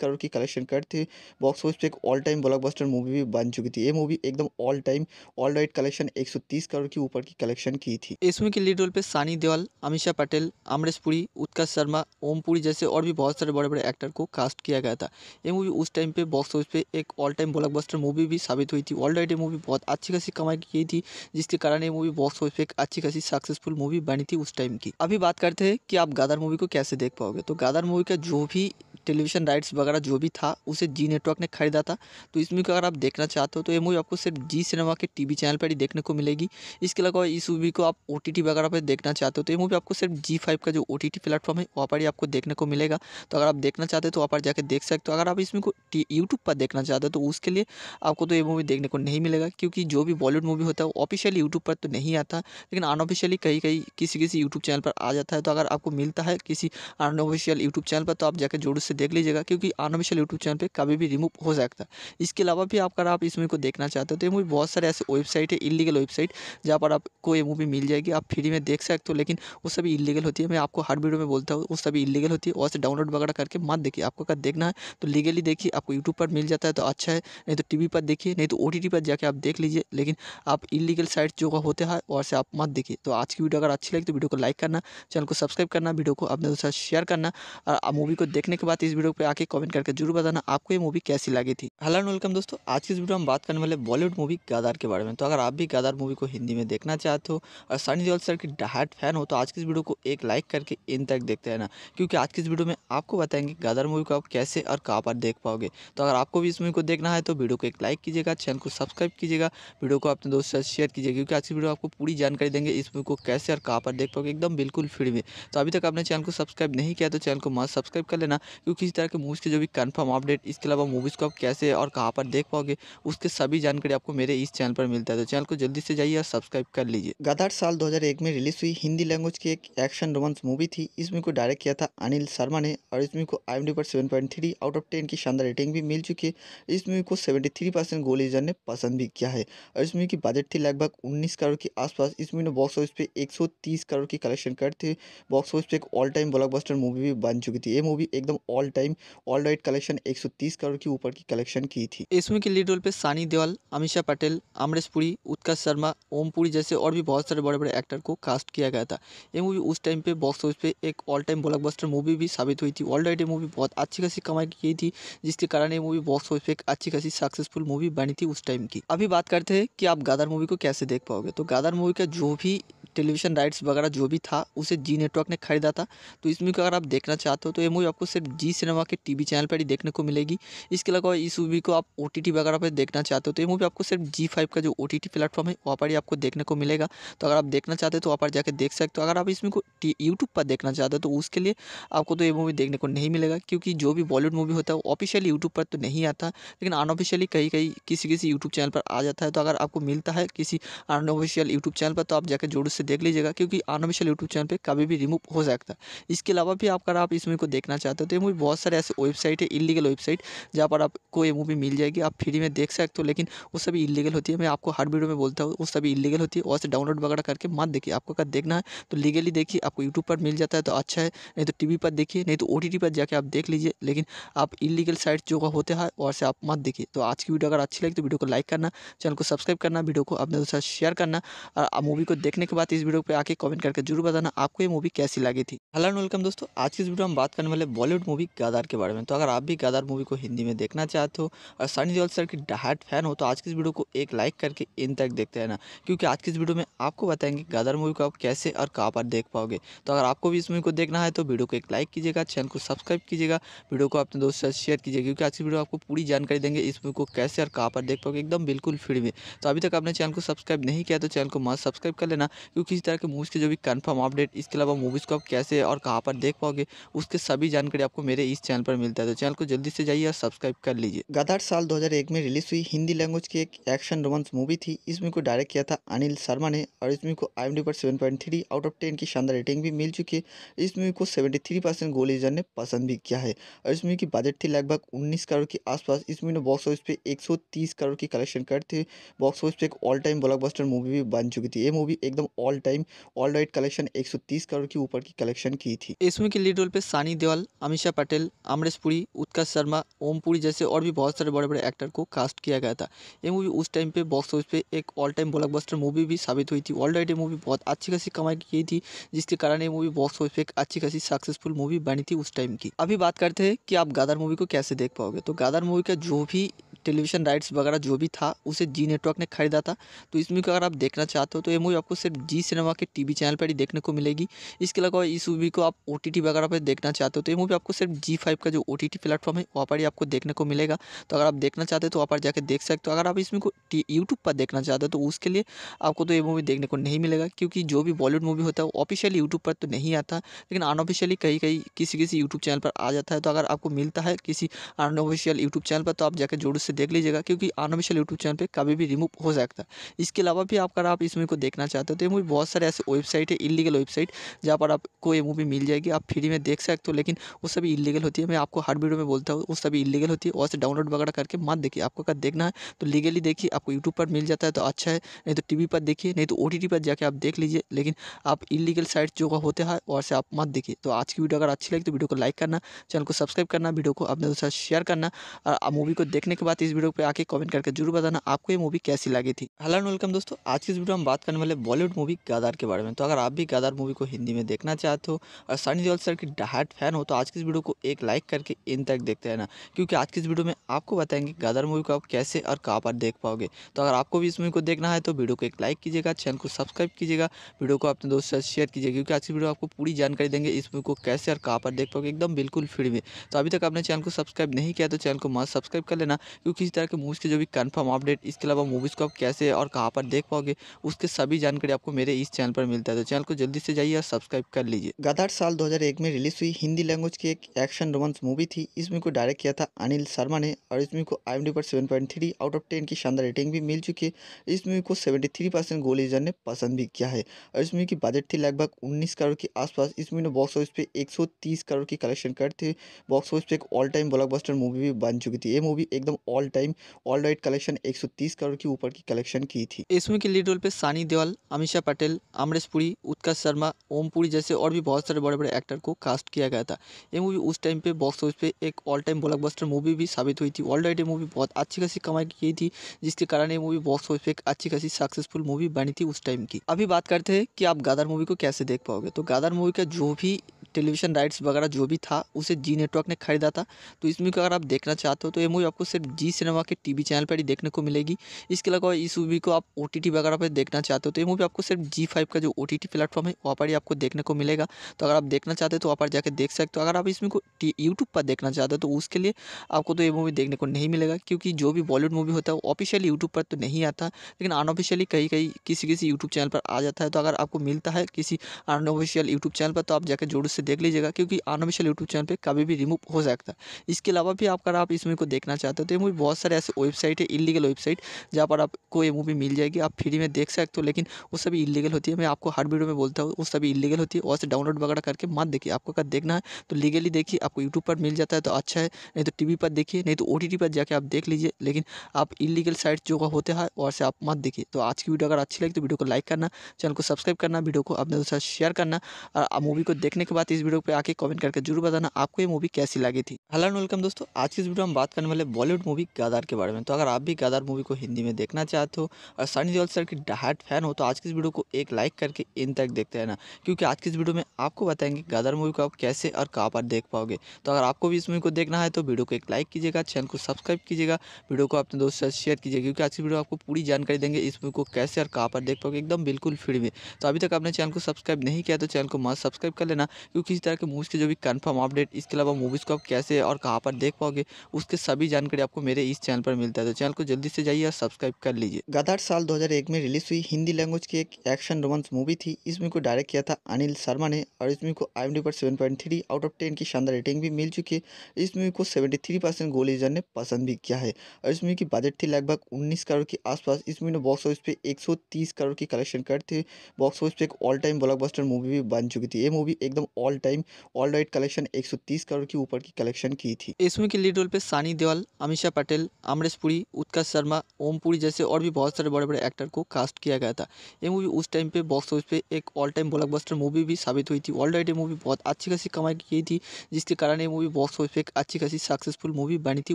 करोड़ की कलेक्शन करते बॉक्स ऑफिस पे एक ऑल टाइम ब्लॉकबस्टर मूवी भी बन चुकी थी ये मूवी एकदम all time all right collection 130 crore की ऊपर की कलेक्शन की थी इस मूवी के लीड रोल पे सानी देवल अमीशा पटेल पटेल अमरीश पुरी उत्कर्ष शर्मा ओम पुरी जैसे और भी बहुत सारे बड़े बड़े एक्टर को कास्ट किया गया था ये मूवी उस टाइम पे बॉक्स ऑफिस पे एक ऑल टाइम ब्लॉकबस्टर मूवी भी साबित हुई थी ऑलरेडी मूवी बहुत अच्छी खासी कमाई की थी जिसके कारण ये मूवी बॉक्स ऑफिस पे एक अच्छी खासी सक्सेसफुल मूवी बनी थी उस टाइम की अभी बात करते हैं कि आप गादार मूवी को कैसे देख पाओगे तो गादार मूवी का जो भी टेलीविजन राइट्स वगैरह जो भी था उसे जी नेटवर्क ने खरीदा था तो इस मूवी को अगर आप देखना चाहते हो तो ये मूवी आपको सिर्फ जी सिनेमा के टीवी चैनल पर ही देखने को मिलेगी इसके अलावा इस मूवी को आप ओ वगैरह पर देखना चाहते हो तो ये मूवी आपको सिर्फ तक जी फाइव का जो ओ टी टी प्लेटफॉर्म है वहाँ पर ही आपको देखने को मिलेगा तो अगर आप देखना चाहते हो तो वहाँ पर जाकर देख सकते हो अगर आप इसमें को यूट्यूब पर देखना चाहते हो तो उसके लिए आपको तो ये मूवी देखने को नहीं मिलेगा क्योंकि जो भी बॉलीवुड मूवी होता है वो ऑफिशियली यूट्यूब पर तो नहीं आता लेकिन अनऑफिशियली कहीं कहीं किसी किसी यूट्यूब चैनल पर आ जाता है तो अगर आपको मिलता है किसी अनऑफिशियल यूट्यूब चैनल पर तो आप जाकर जोर से देख लीजिएगा क्योंकि अनऑफिशियल यूट्यूब चैनल पर कभी भी रिमूव हो सकता है इसके अलावा भी अगर आप इस मूवी को देखना चाहते हो तो ये मूवी बहुत सारे ऐसे वेबसाइट है इलीगल वेबसाइट जहाँ पर आपको ये मूवी मिल जाएगी आप फ्री में देख सकते हो लेकिन वो सभी इलीगल होती है मैं आपको हर वीडियो में बोलता हूँ वो सभी इलीगल होती है और से डाउनलोड वगैरह करके मत देखिए आपको अगर देखना है तो लीगली देखिए आपको यूट्यूब पर मिल जाता है तो अच्छा है नहीं तो टी पर देखिए नहीं तो ओ पर जाकर आप देख लीजिए लेकिन आप इलीगल साइट जो होते हैं और से आप मत देखिए तो आज की वीडियो अगर अच्छी लगी तो वीडियो को लाइक करना चैनल को सब्सक्राइब करना वीडियो को अपने दोस्तों शेयर करना और मूवी को देखने के बाद इस वीडियो पर आके कमेंट करके जरूर बताना आपको ये मूवी कैसी लगी थी हेलो एंड वेलकम दोस्तों आज की इस वीडियो में बात करने वाले बॉलीवुड मूवी गादार के बारे में तो अगर आप भी गादार मूवी को हिंदी में देखना चाहते हो और सनी जोल सर की डहाट फैन हो तो आज की इस वीडियो को को एक लाइक करके इन तक देखते रहना क्योंकि आज की इस वीडियो में आपको बताएंगे गादर मूवी को आप कैसे और कहाँ पर देख पाओगे तो अगर आपको भी इस मूवी को देखना है तो वीडियो को एक लाइक कीजिएगा चैनल को सब्सक्राइब कीजिएगा वीडियो को अपने दोस्तों से साथ शेयर कीजिए क्योंकि आज की वीडियो आपको पूरी जानकारी देंगे इस मूवी को कैसे और कहाँ पर देख पाओगे एकदम बिल्कुल फ्री में तो अभी तक आपने चैनल को सब्सक्राइब नहीं किया तो चैनल को मस्त सब्सक्राइब कर लेना क्योंकि इस तरह के मूवीज़ के जो भी कन्फर्म अपडेट इसके अलावा मूवीज़ को आप कैसे और कहाँ पर देख पाओगे उसके सभी जानकारी आपको मेरे इस चैनल पर मिलता है तो चैनल को जल्दी से जाइए और सब्सक्राइब कर लीजिए गदार साल 2001 में रिलीज हुई हिंदी लैंग्वेज की एक एक्शन रोमांस मूवी थी इस मूवी को डायरेक्ट किया था अनिल शर्मा ने और इस मूवी को आई पर seven point three out of ten की शानदार रेटिंग भी मिल चुकी है इस मूवी को सेवेंटी थ्री परसेंट गोल गोलीजर ने पसंद भी किया है और इस मूवी की बजट थी लगभग उन्नीस करोड़ के आसपास इस मूवी ने बॉक्स ऑफिस पे एक सौ तीस करोड़ की कलेक्शन करते बॉक्स ऑफिस पे एक ऑल टाइम ब्लॉकबस्टर मूवी भी बन चुकी थी ये मूवी एकदम all time all right collection एक सौ तीस करोड़ के ऊपर की कलेक्शन की थी इस मूवी के लीड रोल पे सानी देवल अमीषा पटेल अमरीश पुरी उत्कर्ष शर्मा ओमपुरी जैसे और भी बहुत सारे बड़े बड़े एक्टर को कास्ट किया गया था ये मूवी उस टाइम पे बॉक्स ऑफिस पे एक ऑल टाइम ब्लॉकबस्टर मूवी भी साबित हुई थी ऑल राइट मूवी बहुत अच्छी खासी कमाई की थी जिसके कारण ये मूवी बॉक्स ऑफिस पे एक अच्छी खासी सक्सेसफुल मूवी बनी थी उस टाइम की अभी बात करते हैं कि आप गादर मूवी को कैसे देख पाओगे तो गादर मूवी का जो भी टेलीविज़न राइट्स वगैरह जो भी था उसे जी नेटवर्क ने ख़रीदा था तो इस मूवी को अगर आप देखना चाहते हो तो ये मूवी आपको सिर्फ जी सिनेमा के टी चैनल पर ही देखने को मिलेगी इसके अलावा इस मूवी को आप ओ वगैरह पर देखना चाहते हो तो ये मूवी आपको सिर्फ जी फाइव का जो ओ टी प्लेटफॉर्म है वहाँ पर ही आपको देखने को मिलेगा तो अगर आप देखना चाहते हो तो वहाँ पर जाकर देख सकते हो अगर आप इसमें को यूट्यूब पर देखना चाहते हो तो उसके लिए आपको तो ये मूवी देखने को नहीं मिलेगा क्योंकि जो भी बॉलीवुड मूवी होता है वो ऑफिशियली यूट्यूब पर तो नहीं आता लेकिन अनऑफिशियली कहीं कहीं किसी किसी यूट्यूब चैनल पर आ जाता है तो अगर आपको मिलता है किसी अनऑफिशियल यूट्यूब चैनल पर तो आप जाकर जरूर से देख लीजिएगा क्योंकि अनऑफिशियल यूट्यूब चैनल पर कभी भी रिमूव हो सकता है इसके अलावा भी आप अगर आप इस मूवी को देखना चाहते हो तो ये मूवी बहुत सारे ऐसे वेबसाइट है इलीगल वेबसाइट जहाँ पर आपको ये मूवी मिल जाएगी आप फ्री में देख सकते हो लेकिन वो सभी इलीगल होती है मैं आपको हर वीडियो में बोलता हूँ वो सभी इलीगल होती है वैसे से डाउनलोड वगैरह करके मत देखिए आपको अगर देखना है तो लीगली देखिए आपको यूट्यूब पर मिल जाता है तो अच्छा है नहीं तो टी पर देखिए नहीं तो ओ पर जाकर आप देख लीजिए लेकिन आप इलीगल साइट जो होते हैं और से आप मत देखिए तो आज की वीडियो अगर अच्छी लगी तो वीडियो को लाइक करना चैनल को सब्सक्राइब करना वीडियो को अपने दोस्तों शेयर करना और मूवी को देखने के बाद साथ इस वीडियो पे आके कमेंट करके जरूर बताना आपको ये मूवी कैसी लगी थी हेलो एंड वेलकम दोस्तों आज की इस वीडियो में बात करने वाले बॉलीवुड मूवी गादार के बारे में तो अगर आप भी गदार मूवी को हिंदी में देखना चाहते हो और सनी देओल सर की डहाट फैन हो तो आज की इस वीडियो को एक लाइक करके इन तक देखते रहना क्योंकि आज की इस वीडियो में आपको बताएंगे गदार मूवी को आप कैसे और कहाँ पर देख पाओगे तो अगर आपको भी इस मूवी को देखना है तो वीडियो को एक लाइक कीजिएगा चैनल को सब्सक्राइब कीजिएगा वीडियो को अपने दोस्तों से साथ शेयर कीजिए क्योंकि आज की वीडियो आपको पूरी जानकारी देंगे इस मूवी को कैसे और कहाँ पर देख पाओगे एकदम बिल्कुल फ्री में तो अभी तक आपने चैनल को सब्सक्राइब नहीं किया तो चैनल को मस्त सब्सक्राइब कर लेना तो किसी तरह के मूवीज़ के जो भी कन्फर्म अपडेट इसके अलावा मूवीज़ को आप कैसे और कहाँ पर देख पाओगे उसके सभी जानकारी आपको मेरे इस चैनल पर मिलता है तो चैनल को जल्दी से जाइए और सब्सक्राइब कर लीजिए गदार साल दो में रिलीज हुई हिंदी लैंग्वेज की एक एक्शन रोमांस मूवी थी इसमें को डायरेक्ट किया था अनिल शर्मा ने और इसमें को आई एम डी पर सेवन आउट ऑफ टेन की शानदार रेटिंग भी मिल चुकी है इस मूवी को सेवेंटी थ्री परसेंट गोल जन ने पसंद भी किया है और इस मूवी की बजट थी लगभग उन्नीस करोड़ के आसपास इस मूवी ने बॉक्स ऑफिस पे 130 करोड़ की कलेक्शन करते हुए बॉक्स ऑफिस पे एक ऑल टाइम ब्लॉकबस्टर मूवी भी बन चुकी थी ये मूवी एकदम all time all right collection 130 crore के ऊपर की कलेक्शन की थी इसमें के लीड रोल पे सानी देवल अमीषा पटेल अमरीश पुरी उत्कर्ष शर्मा ओम पुरी जैसे और भी बहुत सारे बड़े बड़े एक्टर को कास्ट किया गया था ये मूवी उस टाइम पे बॉक्स ऑफिस पे एक ऑल टाइम ब्लॉकबस्टर मूवी भी साबित हुई थी ऑल राइट ये मूवी बहुत अच्छी खासी कमाई की थी जिसके कारण ये मूवी बॉक्स ऑफिस पे एक अच्छी खासी सक्सेसफुल मूवी बनी थी उस टाइम की अभी बात करते हैं कि आप गादर मूवी को कैसे देख पाओगे तो गादर मूवी का जो भी टेलीविज़न राइट्स वगैरह जो भी था उसे जी नेटवर्क ने ख़रीदा था तो इस मूवी को अगर आप देखना चाहते हो तो ये मूवी आपको सिर्फ जी सिनेमा के टीवी चैनल पर ही देखने को मिलेगी इसके अलावा इस मूवी को आप ओ वगैरह पर देखना चाहते हो तो ये मूवी आपको सिर्फ जी फाइव का जो ओ टी प्लेटफॉर्म है वहाँ पर ही आपको देखने को मिलेगा तो अगर आप देखना चाहते हो तो वहाँ पर जाकर देख सकते हो अगर आप इसमें को यूट्यूब पर देखना चाहते हो तो उसके लिए आपको तो ये मूवी देखने को नहीं मिलेगा क्योंकि जो भी बॉलीवुड मूवी होता है वो ऑफिशियली यूट्यूब पर तो नहीं आता लेकिन अनऑफिशियली कहीं कहीं किसी किसी यूट्यूब चैनल पर आ जाता है तो अगर आपको मिलता है किसी अनऑफिशियल यूट्यूब चैनल पर तो आप जाकर जरूर से देख लीजिएगा क्योंकि अनऑफिशियल यूट्यूब चैनल पर कभी भी रिमूव हो सकता है इसके अलावा भी आप अगर आप इस मूवी को देखना चाहते हो तो ये मूवी बहुत सारे ऐसे वेबसाइट है इलीगल वेबसाइट जहाँ पर आपको ये मूवी मिल जाएगी आप फ्री में देख सकते हो लेकिन वो सभी इलीगल होती है मैं आपको हर वीडियो में बोलता हूँ वो सभी इलीगल होती है और से डाउनलोड वगैरह करके मत देखिए आपको अगर देखना है तो लीगली देखिए आपको यूट्यूब पर मिल जाता है तो अच्छा है नहीं तो टी पर देखिए नहीं तो ओ पर जाकर आप देख लीजिए लेकिन आप इलीगल साइट जो होते हैं और से आप मत देखिए तो आज की वीडियो अगर अच्छी लगी तो वीडियो को लाइक करना चैनल को सब्सक्राइब करना वीडियो को अपने दोस्तों शेयर करना और मूवी को देखने के बाद साथ इस वीडियो पर आके कमेंट करके जरूर बताना आपको ये मूवी कैसी लगी थी हेलो एंड वेलकम दोस्तों आज की इस वीडियो में बात करने वाले बॉलीवुड मूवी गादार के बारे में तो अगर आप भी गादार मूवी को हिंदी में देखना चाहते हो और सनी देओल सर की डहाट फैन हो तो आज की इस वीडियो को एक लाइक करके इन तक देखते रहना क्योंकि आज की इस वीडियो में आपको बताएंगे गादार मूवी को आप कैसे और कहाँ पर देख पाओगे तो अगर आपको भी इस मूवी को देखना है तो वीडियो को एक लाइक कीजिएगा चैनल को सब्सक्राइब कीजिएगा वीडियो को अपने दोस्तों से शेयर कीजिएगा क्योंकि आज की वीडियो आपको पूरी जानकारी देंगे इस मूवी को कैसे और कहाँ पर देख पाओगे एकदम बिल्कुल फ्री में तो अभी तक आपने चैनल को सब्सक्राइब नहीं किया तो चैनल को मस्त सब्सक्राइब कर लेना तो किसी तरह के मूवीज़ के जो भी कन्फर्म अपडेट इसके अलावा मूवीज़ को आप कैसे और कहाँ पर देख पाओगे उसके सभी जानकारी आपको मेरे इस चैनल पर मिलता है तो चैनल को जल्दी से जाइए और सब्सक्राइब कर लीजिए गदार साल दो में रिलीज हुई हिंदी लैंग्वेज की एक एक्शन रोमांस मूवी थी इसमें को डायरेक्ट किया था अनिल शर्मा ने और इसमें को आई एम डी पर सेवन आउट ऑफ टेन की शानदार रेटिंग भी मिल चुकी है इस मूवी को सेवेंटी परसेंट गोलीजन ने पसंद भी किया है और इस मूवी की बजट थी लगभग उन्नीस करोड़ के आसपास इस मूवी ने बॉक्स ऑफिस पे एक करोड़ की कलेक्शन करते बॉक्स ऑफिस पे एक ऑल टाइम ब्लॉकबस्टर मूवी भी बन चुकी थी ये मूवी एकदम all all time all right collection 130 crore के ऊपर की कलेक्शन की थी इसमें के लीड रोल पे सानी देवल अमीषा पटेल अमरीश पुरी उत्कर्ष शर्मा ओम पुरी जैसे और भी बहुत सारे बड़े बड़े एक्टर को कास्ट किया गया था ये मूवी उस टाइम पे बॉक्स ऑफिस पे एक ऑल टाइम ब्लॉकबस्टर मूवी भी साबित हुई थी ऑल राइट ये मूवी बहुत अच्छी खासी कमाई की थी जिसके कारण ये मूवी बॉक्स ऑफिस पे एक अच्छी खासी सक्सेसफुल मूवी बनी थी उस टाइम की अभी बात करते हैं कि आप गादर मूवी को कैसे देख पाओगे तो गादर मूवी का जो भी टेलीविजन राइट्स वगैरह जो भी था उसे जी नेटवर्क ने खरीदा था तो इस मूवी को अगर आप देखना चाहते हो तो ये मूवी आपको सिर्फ जी जी सिनेमा के टीवी चैनल पर ही देखने को मिलेगी इसके अलावा इस मूवी को आप ओ वगैरह पर देखना चाहते हो तो ये मूवी आपको सिर्फ जी का जो ओ प्लेटफॉर्म है वहाँ पर ही आपको देखने को मिलेगा तो अगर आप देखना चाहते हो तो वहाँ पर जाकर देख सकते हो अगर आप इसमें को यूट्यूब पर देखना चाहते हो तो उसके लिए आपको तो ये मूवी देखने को नहीं मिलेगा क्योंकि जो भी बॉलीवुड मूवी होता है वो ऑफिशियली यूट्यूब पर तो नहीं आता लेकिन अनऑफिशियली कहीं कहीं किसी किसी यूट्यूब चैनल पर आ जाता है तो अगर आपको मिलता है किसी अनऑफिशियल यूट्यूब चैनल पर तो आप जाकर जोर से देख लीजिएगा क्योंकि अनऑफिशियल यूट्यूब चैनल पर कभी भी रिमूव हो सकता है इसके अलावा भी आप अगर आप इस मूवी को देखना चाहते हो तो ये मूवी बहुत सारे ऐसे वेबसाइट है इलीगल वेबसाइट जहाँ पर आपको ये मूवी मिल जाएगी आप फ्री में देख सकते हो लेकिन वो सभी इलीगल होती है मैं आपको हर वीडियो में बोलता हूँ वो सभी इलीगल होती है और से डाउनलोड वगैरह करके मत देखिए आपको अगर देखना है तो लीगली देखिए आपको यूट्यूब पर मिल जाता है तो अच्छा है नहीं तो टी पर देखिए नहीं तो ओ पर जाकर आप देख लीजिए लेकिन आप इलीगल साइट जो होते हैं और से आप मत देखिए तो आज की वीडियो अगर अच्छी लगी तो वीडियो को लाइक करना चैनल को सब्सक्राइब करना वीडियो को अपने दोस्तों शेयर करना और मूवी को देखने के बाद इस वीडियो पर आके कमेंट करके जरूर बताना आपको ये मूवी कैसी लगी थी हेलो वेलकम दोस्तों आज की इस वीडियो हम बात करने वाले बॉलीवुड मूवी गदार के बारे में तो अगर आप भी गदार मूवी को हिंदी में देखना चाहते हो और सनी देओल सर की डहाट फैन हो तो आज की इस वीडियो को एक लाइक करके इन तक देखते रहना क्योंकि आज की इस वीडियो में आपको बताएंगे गदार मूवी को आप कैसे और कहाँ पर देख पाओगे तो अगर आपको भी इस मूवी को देखना है तो वीडियो को एक लाइक कीजिएगा चैनल को सब्सक्राइब कीजिएगा वीडियो को अपने दोस्तों से शेयर कीजिएगा क्योंकि आज की वीडियो आपको पूरी जानकारी देंगे इस मूवी को कैसे और कहाँ पर देख पाओगे एकदम बिल्कुल फ्री में तो अभी तक आपने चैनल को सब्सक्राइब नहीं किया तो चैनल को मस्त सब्सक्राइब कर लेना क्योंकि इसी तरह के मूवीज़ के जो भी कन्फर्म अपडेट इसके अलावा मूवीज़ को आप कैसे और कहाँ पर देख पाओगे उसके सभी जानकारी आपको मेरे मेरे इस चैनल पर मिलता है तो चैनल को जल्दी से जाइए और सब्सक्राइब कर लीजिए गदार साल 2001 में रिलीज हुई हिंदी लैंग्वेज की एक एक्शन रोमांस मूवी थी इस मूवी को डायरेक्ट किया था अनिल शर्मा ने और इस मूवी को आई पर सेवन आउट ऑफ टेन की शानदार रेटिंग भी मिल चुकी है इस मूवी को सेवेंटी थ्री परसेंट ने पसंद भी किया है और इस मूवी की बजट थी लगभग उन्नीस करोड़ के आसपास इस मूवी ने बॉक्स ऑफिस पे एक करोड़ की कलेक्शन करते हुए बॉक्स ऑफिस पे एक ऑल टाइम ब्लॉकबस्टर मूवी भी बन चुकी थी ये मूवी एकदम all time all right collection एक करोड़ के ऊपर की कलेक्शन की थी इसमें मूवी के लीड रोल पे सानी देवाल अमिशा पटेल अमरीश पुरी उत्कर्ष शर्मा ओम पुरी जैसे और भी बहुत सारे बड़े बड़े एक्टर को कास्ट किया गया था ये मूवी उस टाइम पे बॉक्स ऑफिस पे एक ऑल टाइम ब्लॉकबस्टर मूवी भी साबित हुई थी ऑलरेडी मूवी बहुत अच्छी खासी कमाई की थी जिसके कारण ये मूवी बॉक्स ऑफिस पे एक अच्छी खासी सक्सेसफुल मूवी बनी थी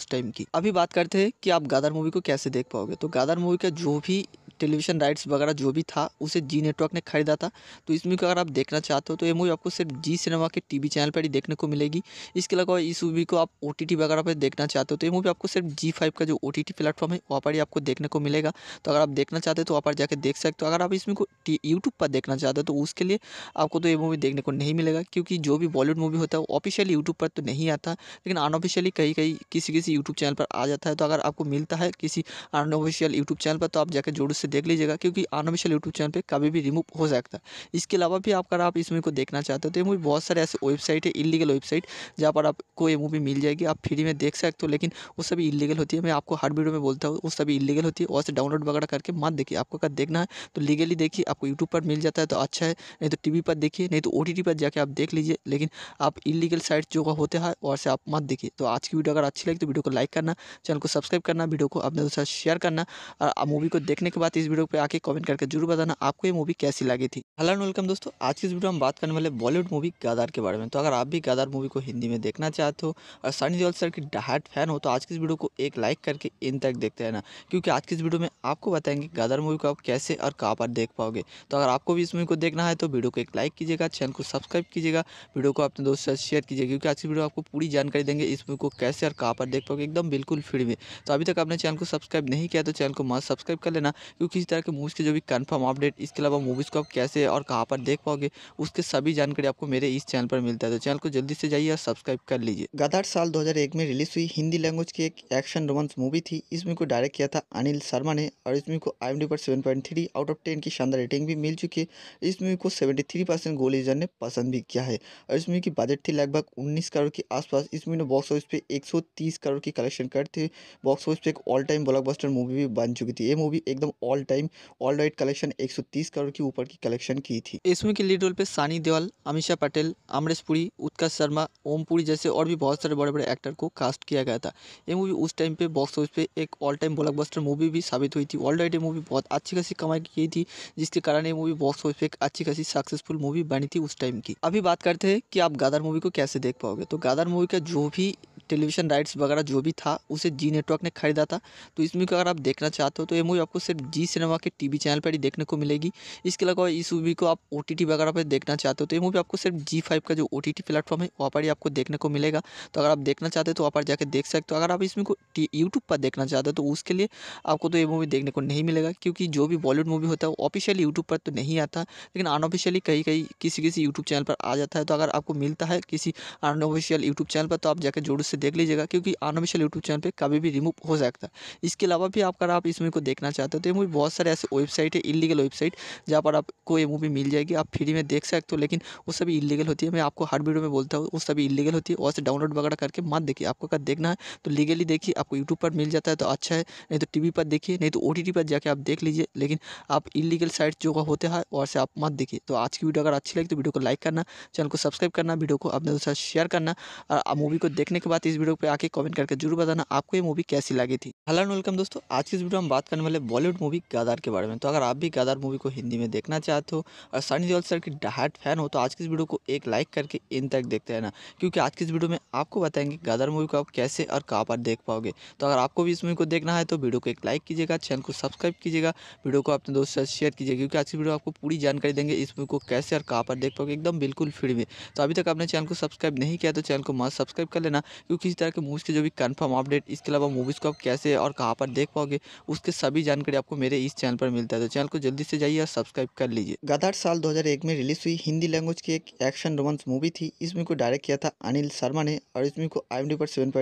उस टाइम की अभी बात करते हैं कि आप गादर मूवी को कैसे देख पाओगे तो गादर मूवी का जो भी टेलीविज़न राइट्स वगैरह जो भी था उसे जी नेटवर्क ने ख़रीदा था तो इस मूवी को अगर आप देखना चाहते हो तो ये मूवी आपको सिर्फ जी सिनेमा के टीवी चैनल पर ही देखने को मिलेगी इसके अलावा इस मूवी को आप ओ वगैरह पर देखना चाहते हो तो ये मूवी आपको सिर्फ जी का जो ओ प्लेटफॉर्म है वहाँ पर ही आपको देखने को मिलेगा तो अगर आप देखना चाहते हो तो वहाँ पर जाकर देख सकते हो अगर आप इसमें को यूट्यूब पर देखना चाहते हो तो उसके लिए आपको तो ये मूवी देखने को नहीं मिलेगा क्योंकि जो भी बॉलीवुड मूवी होता है वो ऑफिशियली यूट्यूब पर तो नहीं आता लेकिन अनऑफिशियली कहीं कहीं किसी किसी यूट्यूब चैनल पर आ जाता है तो अगर आपको मिलता है किसी अनऑफिशियल यूट्यूब चैनल पर तो आप जाकर जोड़ से से देख लीजिएगा क्योंकि अनऑफिशियल यूट्यूब चैनल पर कभी भी रिमूव हो सकता है इसके अलावा भी आप अगर आप इस मूवी को देखना चाहते हो तो ये मूवी बहुत सारे ऐसे वेबसाइट है इलीगल वेबसाइट जहाँ पर आपको ये मूवी मिल जाएगी आप फ्री में देख सकते हो लेकिन वो सभी इलीगल होती है मैं आपको हर वीडियो में बोलता हूँ वो सभी इलीगल होती है और से डाउनलोड वगैरह करके मत देखिए आपको अगर देखना है तो लीगली देखिए आपको यूट्यूब पर मिल जाता है तो अच्छा है नहीं तो टी पर देखिए नहीं तो ओ पर जाके आप देख लीजिए लेकिन आप इलीगल साइट जो होते हैं और से आप मत देखिए तो आज की वीडियो अगर अच्छी लगी तो वीडियो को लाइक करना चैनल को सब्सक्राइब करना वीडियो को अपने दोस्तों शेयर करना और मूवी को देखने के बाद साथ इस वीडियो पर आके कमेंट करके जरूर बताना आपको ये मूवी कैसी लगी थी हेलो एंड वेलकम दोस्तों आज की इस वीडियो में बात करने वाले बॉलीवुड मूवी गादार के बारे में तो अगर आप भी गादार मूवी को हिंदी में देखना चाहते हो और सनी देओल सर की डहाट फैन हो तो आज की इस वीडियो को एक लाइक करके इन तक देखते रहना क्योंकि आज की इस वीडियो में आपको बताएंगे गादार मूवी को आप कैसे और कहाँ पर देख पाओगे तो अगर आपको भी इस मूवी को देखना है तो वीडियो को एक लाइक कीजिएगा चैनल को सब्सक्राइब कीजिएगा वीडियो को अपने दोस्तों से शेयर कीजिएगा क्योंकि आज की वीडियो आपको पूरी जानकारी देंगे इस मूवी को कैसे और कहाँ पर देख पाओगे एकदम बिल्कुल फ्री में तो अभी तक आपने चैनल को सब्सक्राइब नहीं किया तो चैनल को मस्त सब्सक्राइब कर लेना क्योंकि क्योंकि किसी तरह के मूवीज़ के जो भी कंफर्म अपडेट इसके अलावा मूवीज़ को आप कैसे और कहाँ पर देख पाओगे उसके सभी जानकारी आपको मेरे इस चैनल पर मिलता है तो चैनल को जल्दी से जाइए और सब्सक्राइब कर लीजिए गदार साल दो में रिलीज हुई हिंदी लैंग्वेज की एक एक्शन रोमांस मूवी थी इसमें को डायरेक्ट किया था अनिल शर्मा ने और इसमें को आई पर seven point out of ten की शानदार रेटिंग भी मिल चुकी है इस मूवी को सेवेंटी थ्री परसेंट गोलीजर ने पसंद भी किया है और इस मूवी की बजट थी लगभग उन्नीस करोड़ के आसपास इस मूवी ने बॉक्स ऑफिस पे एक सौ तीस करोड़ की कलेक्शन करते हुए बॉक्स ऑफिस पे एक ऑल टाइम ब्लॉकबस्टर मूवी भी बन चुकी थी ये मूवी एकदम all all time all right collection 130 crore के ऊपर की कलेक्शन की थी इसमें की लीड रोल पे सानी देओल अमीषा पटेल अमरीश पुरी उत्कर्ष शर्मा ओम पुरी जैसे और भी बहुत सारे बड़े बड़े एक्टर को कास्ट किया गया था ये मूवी उस टाइम पे बॉक्स ऑफिस पे एक ऑल टाइम ब्लॉकबस्टर मूवी भी साबित हुई थी ऑल राइट ये मूवी बहुत अच्छी खासी कमाई की थी जिसके कारण ये मूवी बॉक्स ऑफिस पे एक अच्छी खासी सक्सेसफुल मूवी बनी थी उस टाइम की अभी बात करते हैं कि आप गादर मूवी को कैसे देख पाओगे तो गादर मूवी का जो भी टेलीविज़न राइट्स वगैरह जो भी था उसे जी नेटवर्क ने खरीदा था तो इस मूवी को अगर आप देखना चाहते हो तो ये मूवी आपको सिर्फ जी सिनेमा के टीवी चैनल पर ही देखने को मिलेगी इसके अलावा इस मूवी को आप ओ वगैरह पर देखना चाहते हो तो ये मूवी आपको सिर्फ जी का जो ओ प्लेटफॉर्म है वहाँ पर ही आपको देखने को मिलेगा तो अगर आप देखना चाहते हो तो वहाँ पर जाकर देख सकते हो अगर आप इसमें को यूट्यूब पर देखना चाहते हो तो उसके लिए आपको तो ये मूवी देखने को नहीं मिलेगा क्योंकि जो भी बॉलीवुड मूवी होता है वो ऑफिशियली यूट्यूब पर तो नहीं आता लेकिन अनऑफिशियली कहीं कहीं किसी किसी यूट्यूब चैनल पर आ जाता है तो अगर आपको मिलता है किसी अनऑफिशियल यूट्यूब चैनल पर तो आप जाकर जोड़ से से देख लीजिएगा क्योंकि अनऑफिशियल यूट्यूब चैनल पर कभी भी रिमूव हो सकता है इसके अलावा भी अगर आप इस मूवी को देखना चाहते हो तो ये मूवी बहुत सारे ऐसे वेबसाइट है इलीगल वेबसाइट जहाँ पर आपको ये मूवी मिल जाएगी आप फ्री में देख सकते हो लेकिन वो सभी इलीगल होती है मैं आपको हर वीडियो में बोलता हूँ वो सभी इलीगल होती है और से डाउनलोड वगैरह करके मत देखिए आपको अगर देखना है तो लीगली देखिए आपको यूट्यूब पर मिल जाता है तो अच्छा है नहीं तो टी पर देखिए नहीं तो ओ पर जाके आप देख लीजिए लेकिन आप इलीगल साइट जो होते हैं और से आप मत देखिए तो आज की वीडियो अगर अच्छी लगी तो वीडियो को लाइक करना चैनल को सब्सक्राइब करना वीडियो को अपने दोस्तों शेयर करना और मूवी को देखने के बाद साथ इस वीडियो पर आके कमेंट करके जरूर बताना आपको ये मूवी कैसी लगी थी हेलो एंड वेलकम दोस्तों आज की इस वीडियो में बात करने वाले बॉलीवुड मूवी गादार के बारे में तो अगर आप भी गादार मूवी को हिंदी में देखना चाहते हो और सनी देओल सर की डहाट फैन हो तो आज की इस वीडियो को एक लाइक करके इन तक देखते रहना ना क्योंकि आज की इस वीडियो में आपको बताएंगे गादार मूवी को आप कैसे और कहाँ पर देख पाओगे तो अगर आपको भी इस मूवी को देखना है तो वीडियो को एक लाइक कीजिएगा चैनल को सब्सक्राइब कीजिएगा वीडियो को अपने दोस्तों से शेयर कीजिएगा क्योंकि आज की वीडियो आपको पूरी जानकारी देंगे इस मूवी को कैसे और कहाँ पर देख पाओगे एकदम बिल्कुल फ्री में तो अभी तक आपने चैनल को सब्सक्राइब नहीं किया तो चैनल को मस्त सब्सक्राइब कर लेना क्योंकि तो किसी तरह के मूवीज़ के जो भी कंफर्म अपडेट इसके अलावा मूवीज़ को आप कैसे और कहाँ पर देख पाओगे उसके सभी जानकारी आपको मेरे इस चैनल पर मिलता है तो चैनल को जल्दी से जाइए और सब्सक्राइब कर लीजिए गदार साल 2001 में रिलीज हुई हिंदी लैंग्वेज की एक एक्शन रोमांस मूवी थी इसमें को डायरेक्ट किया था अनिल शर्मा ने और इसमें को आई पर सेवन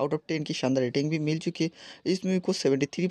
आउट ऑफ टेन की शानदार रेटिंग भी मिल चुकी है इस मूवी को सेवेंटी थ्री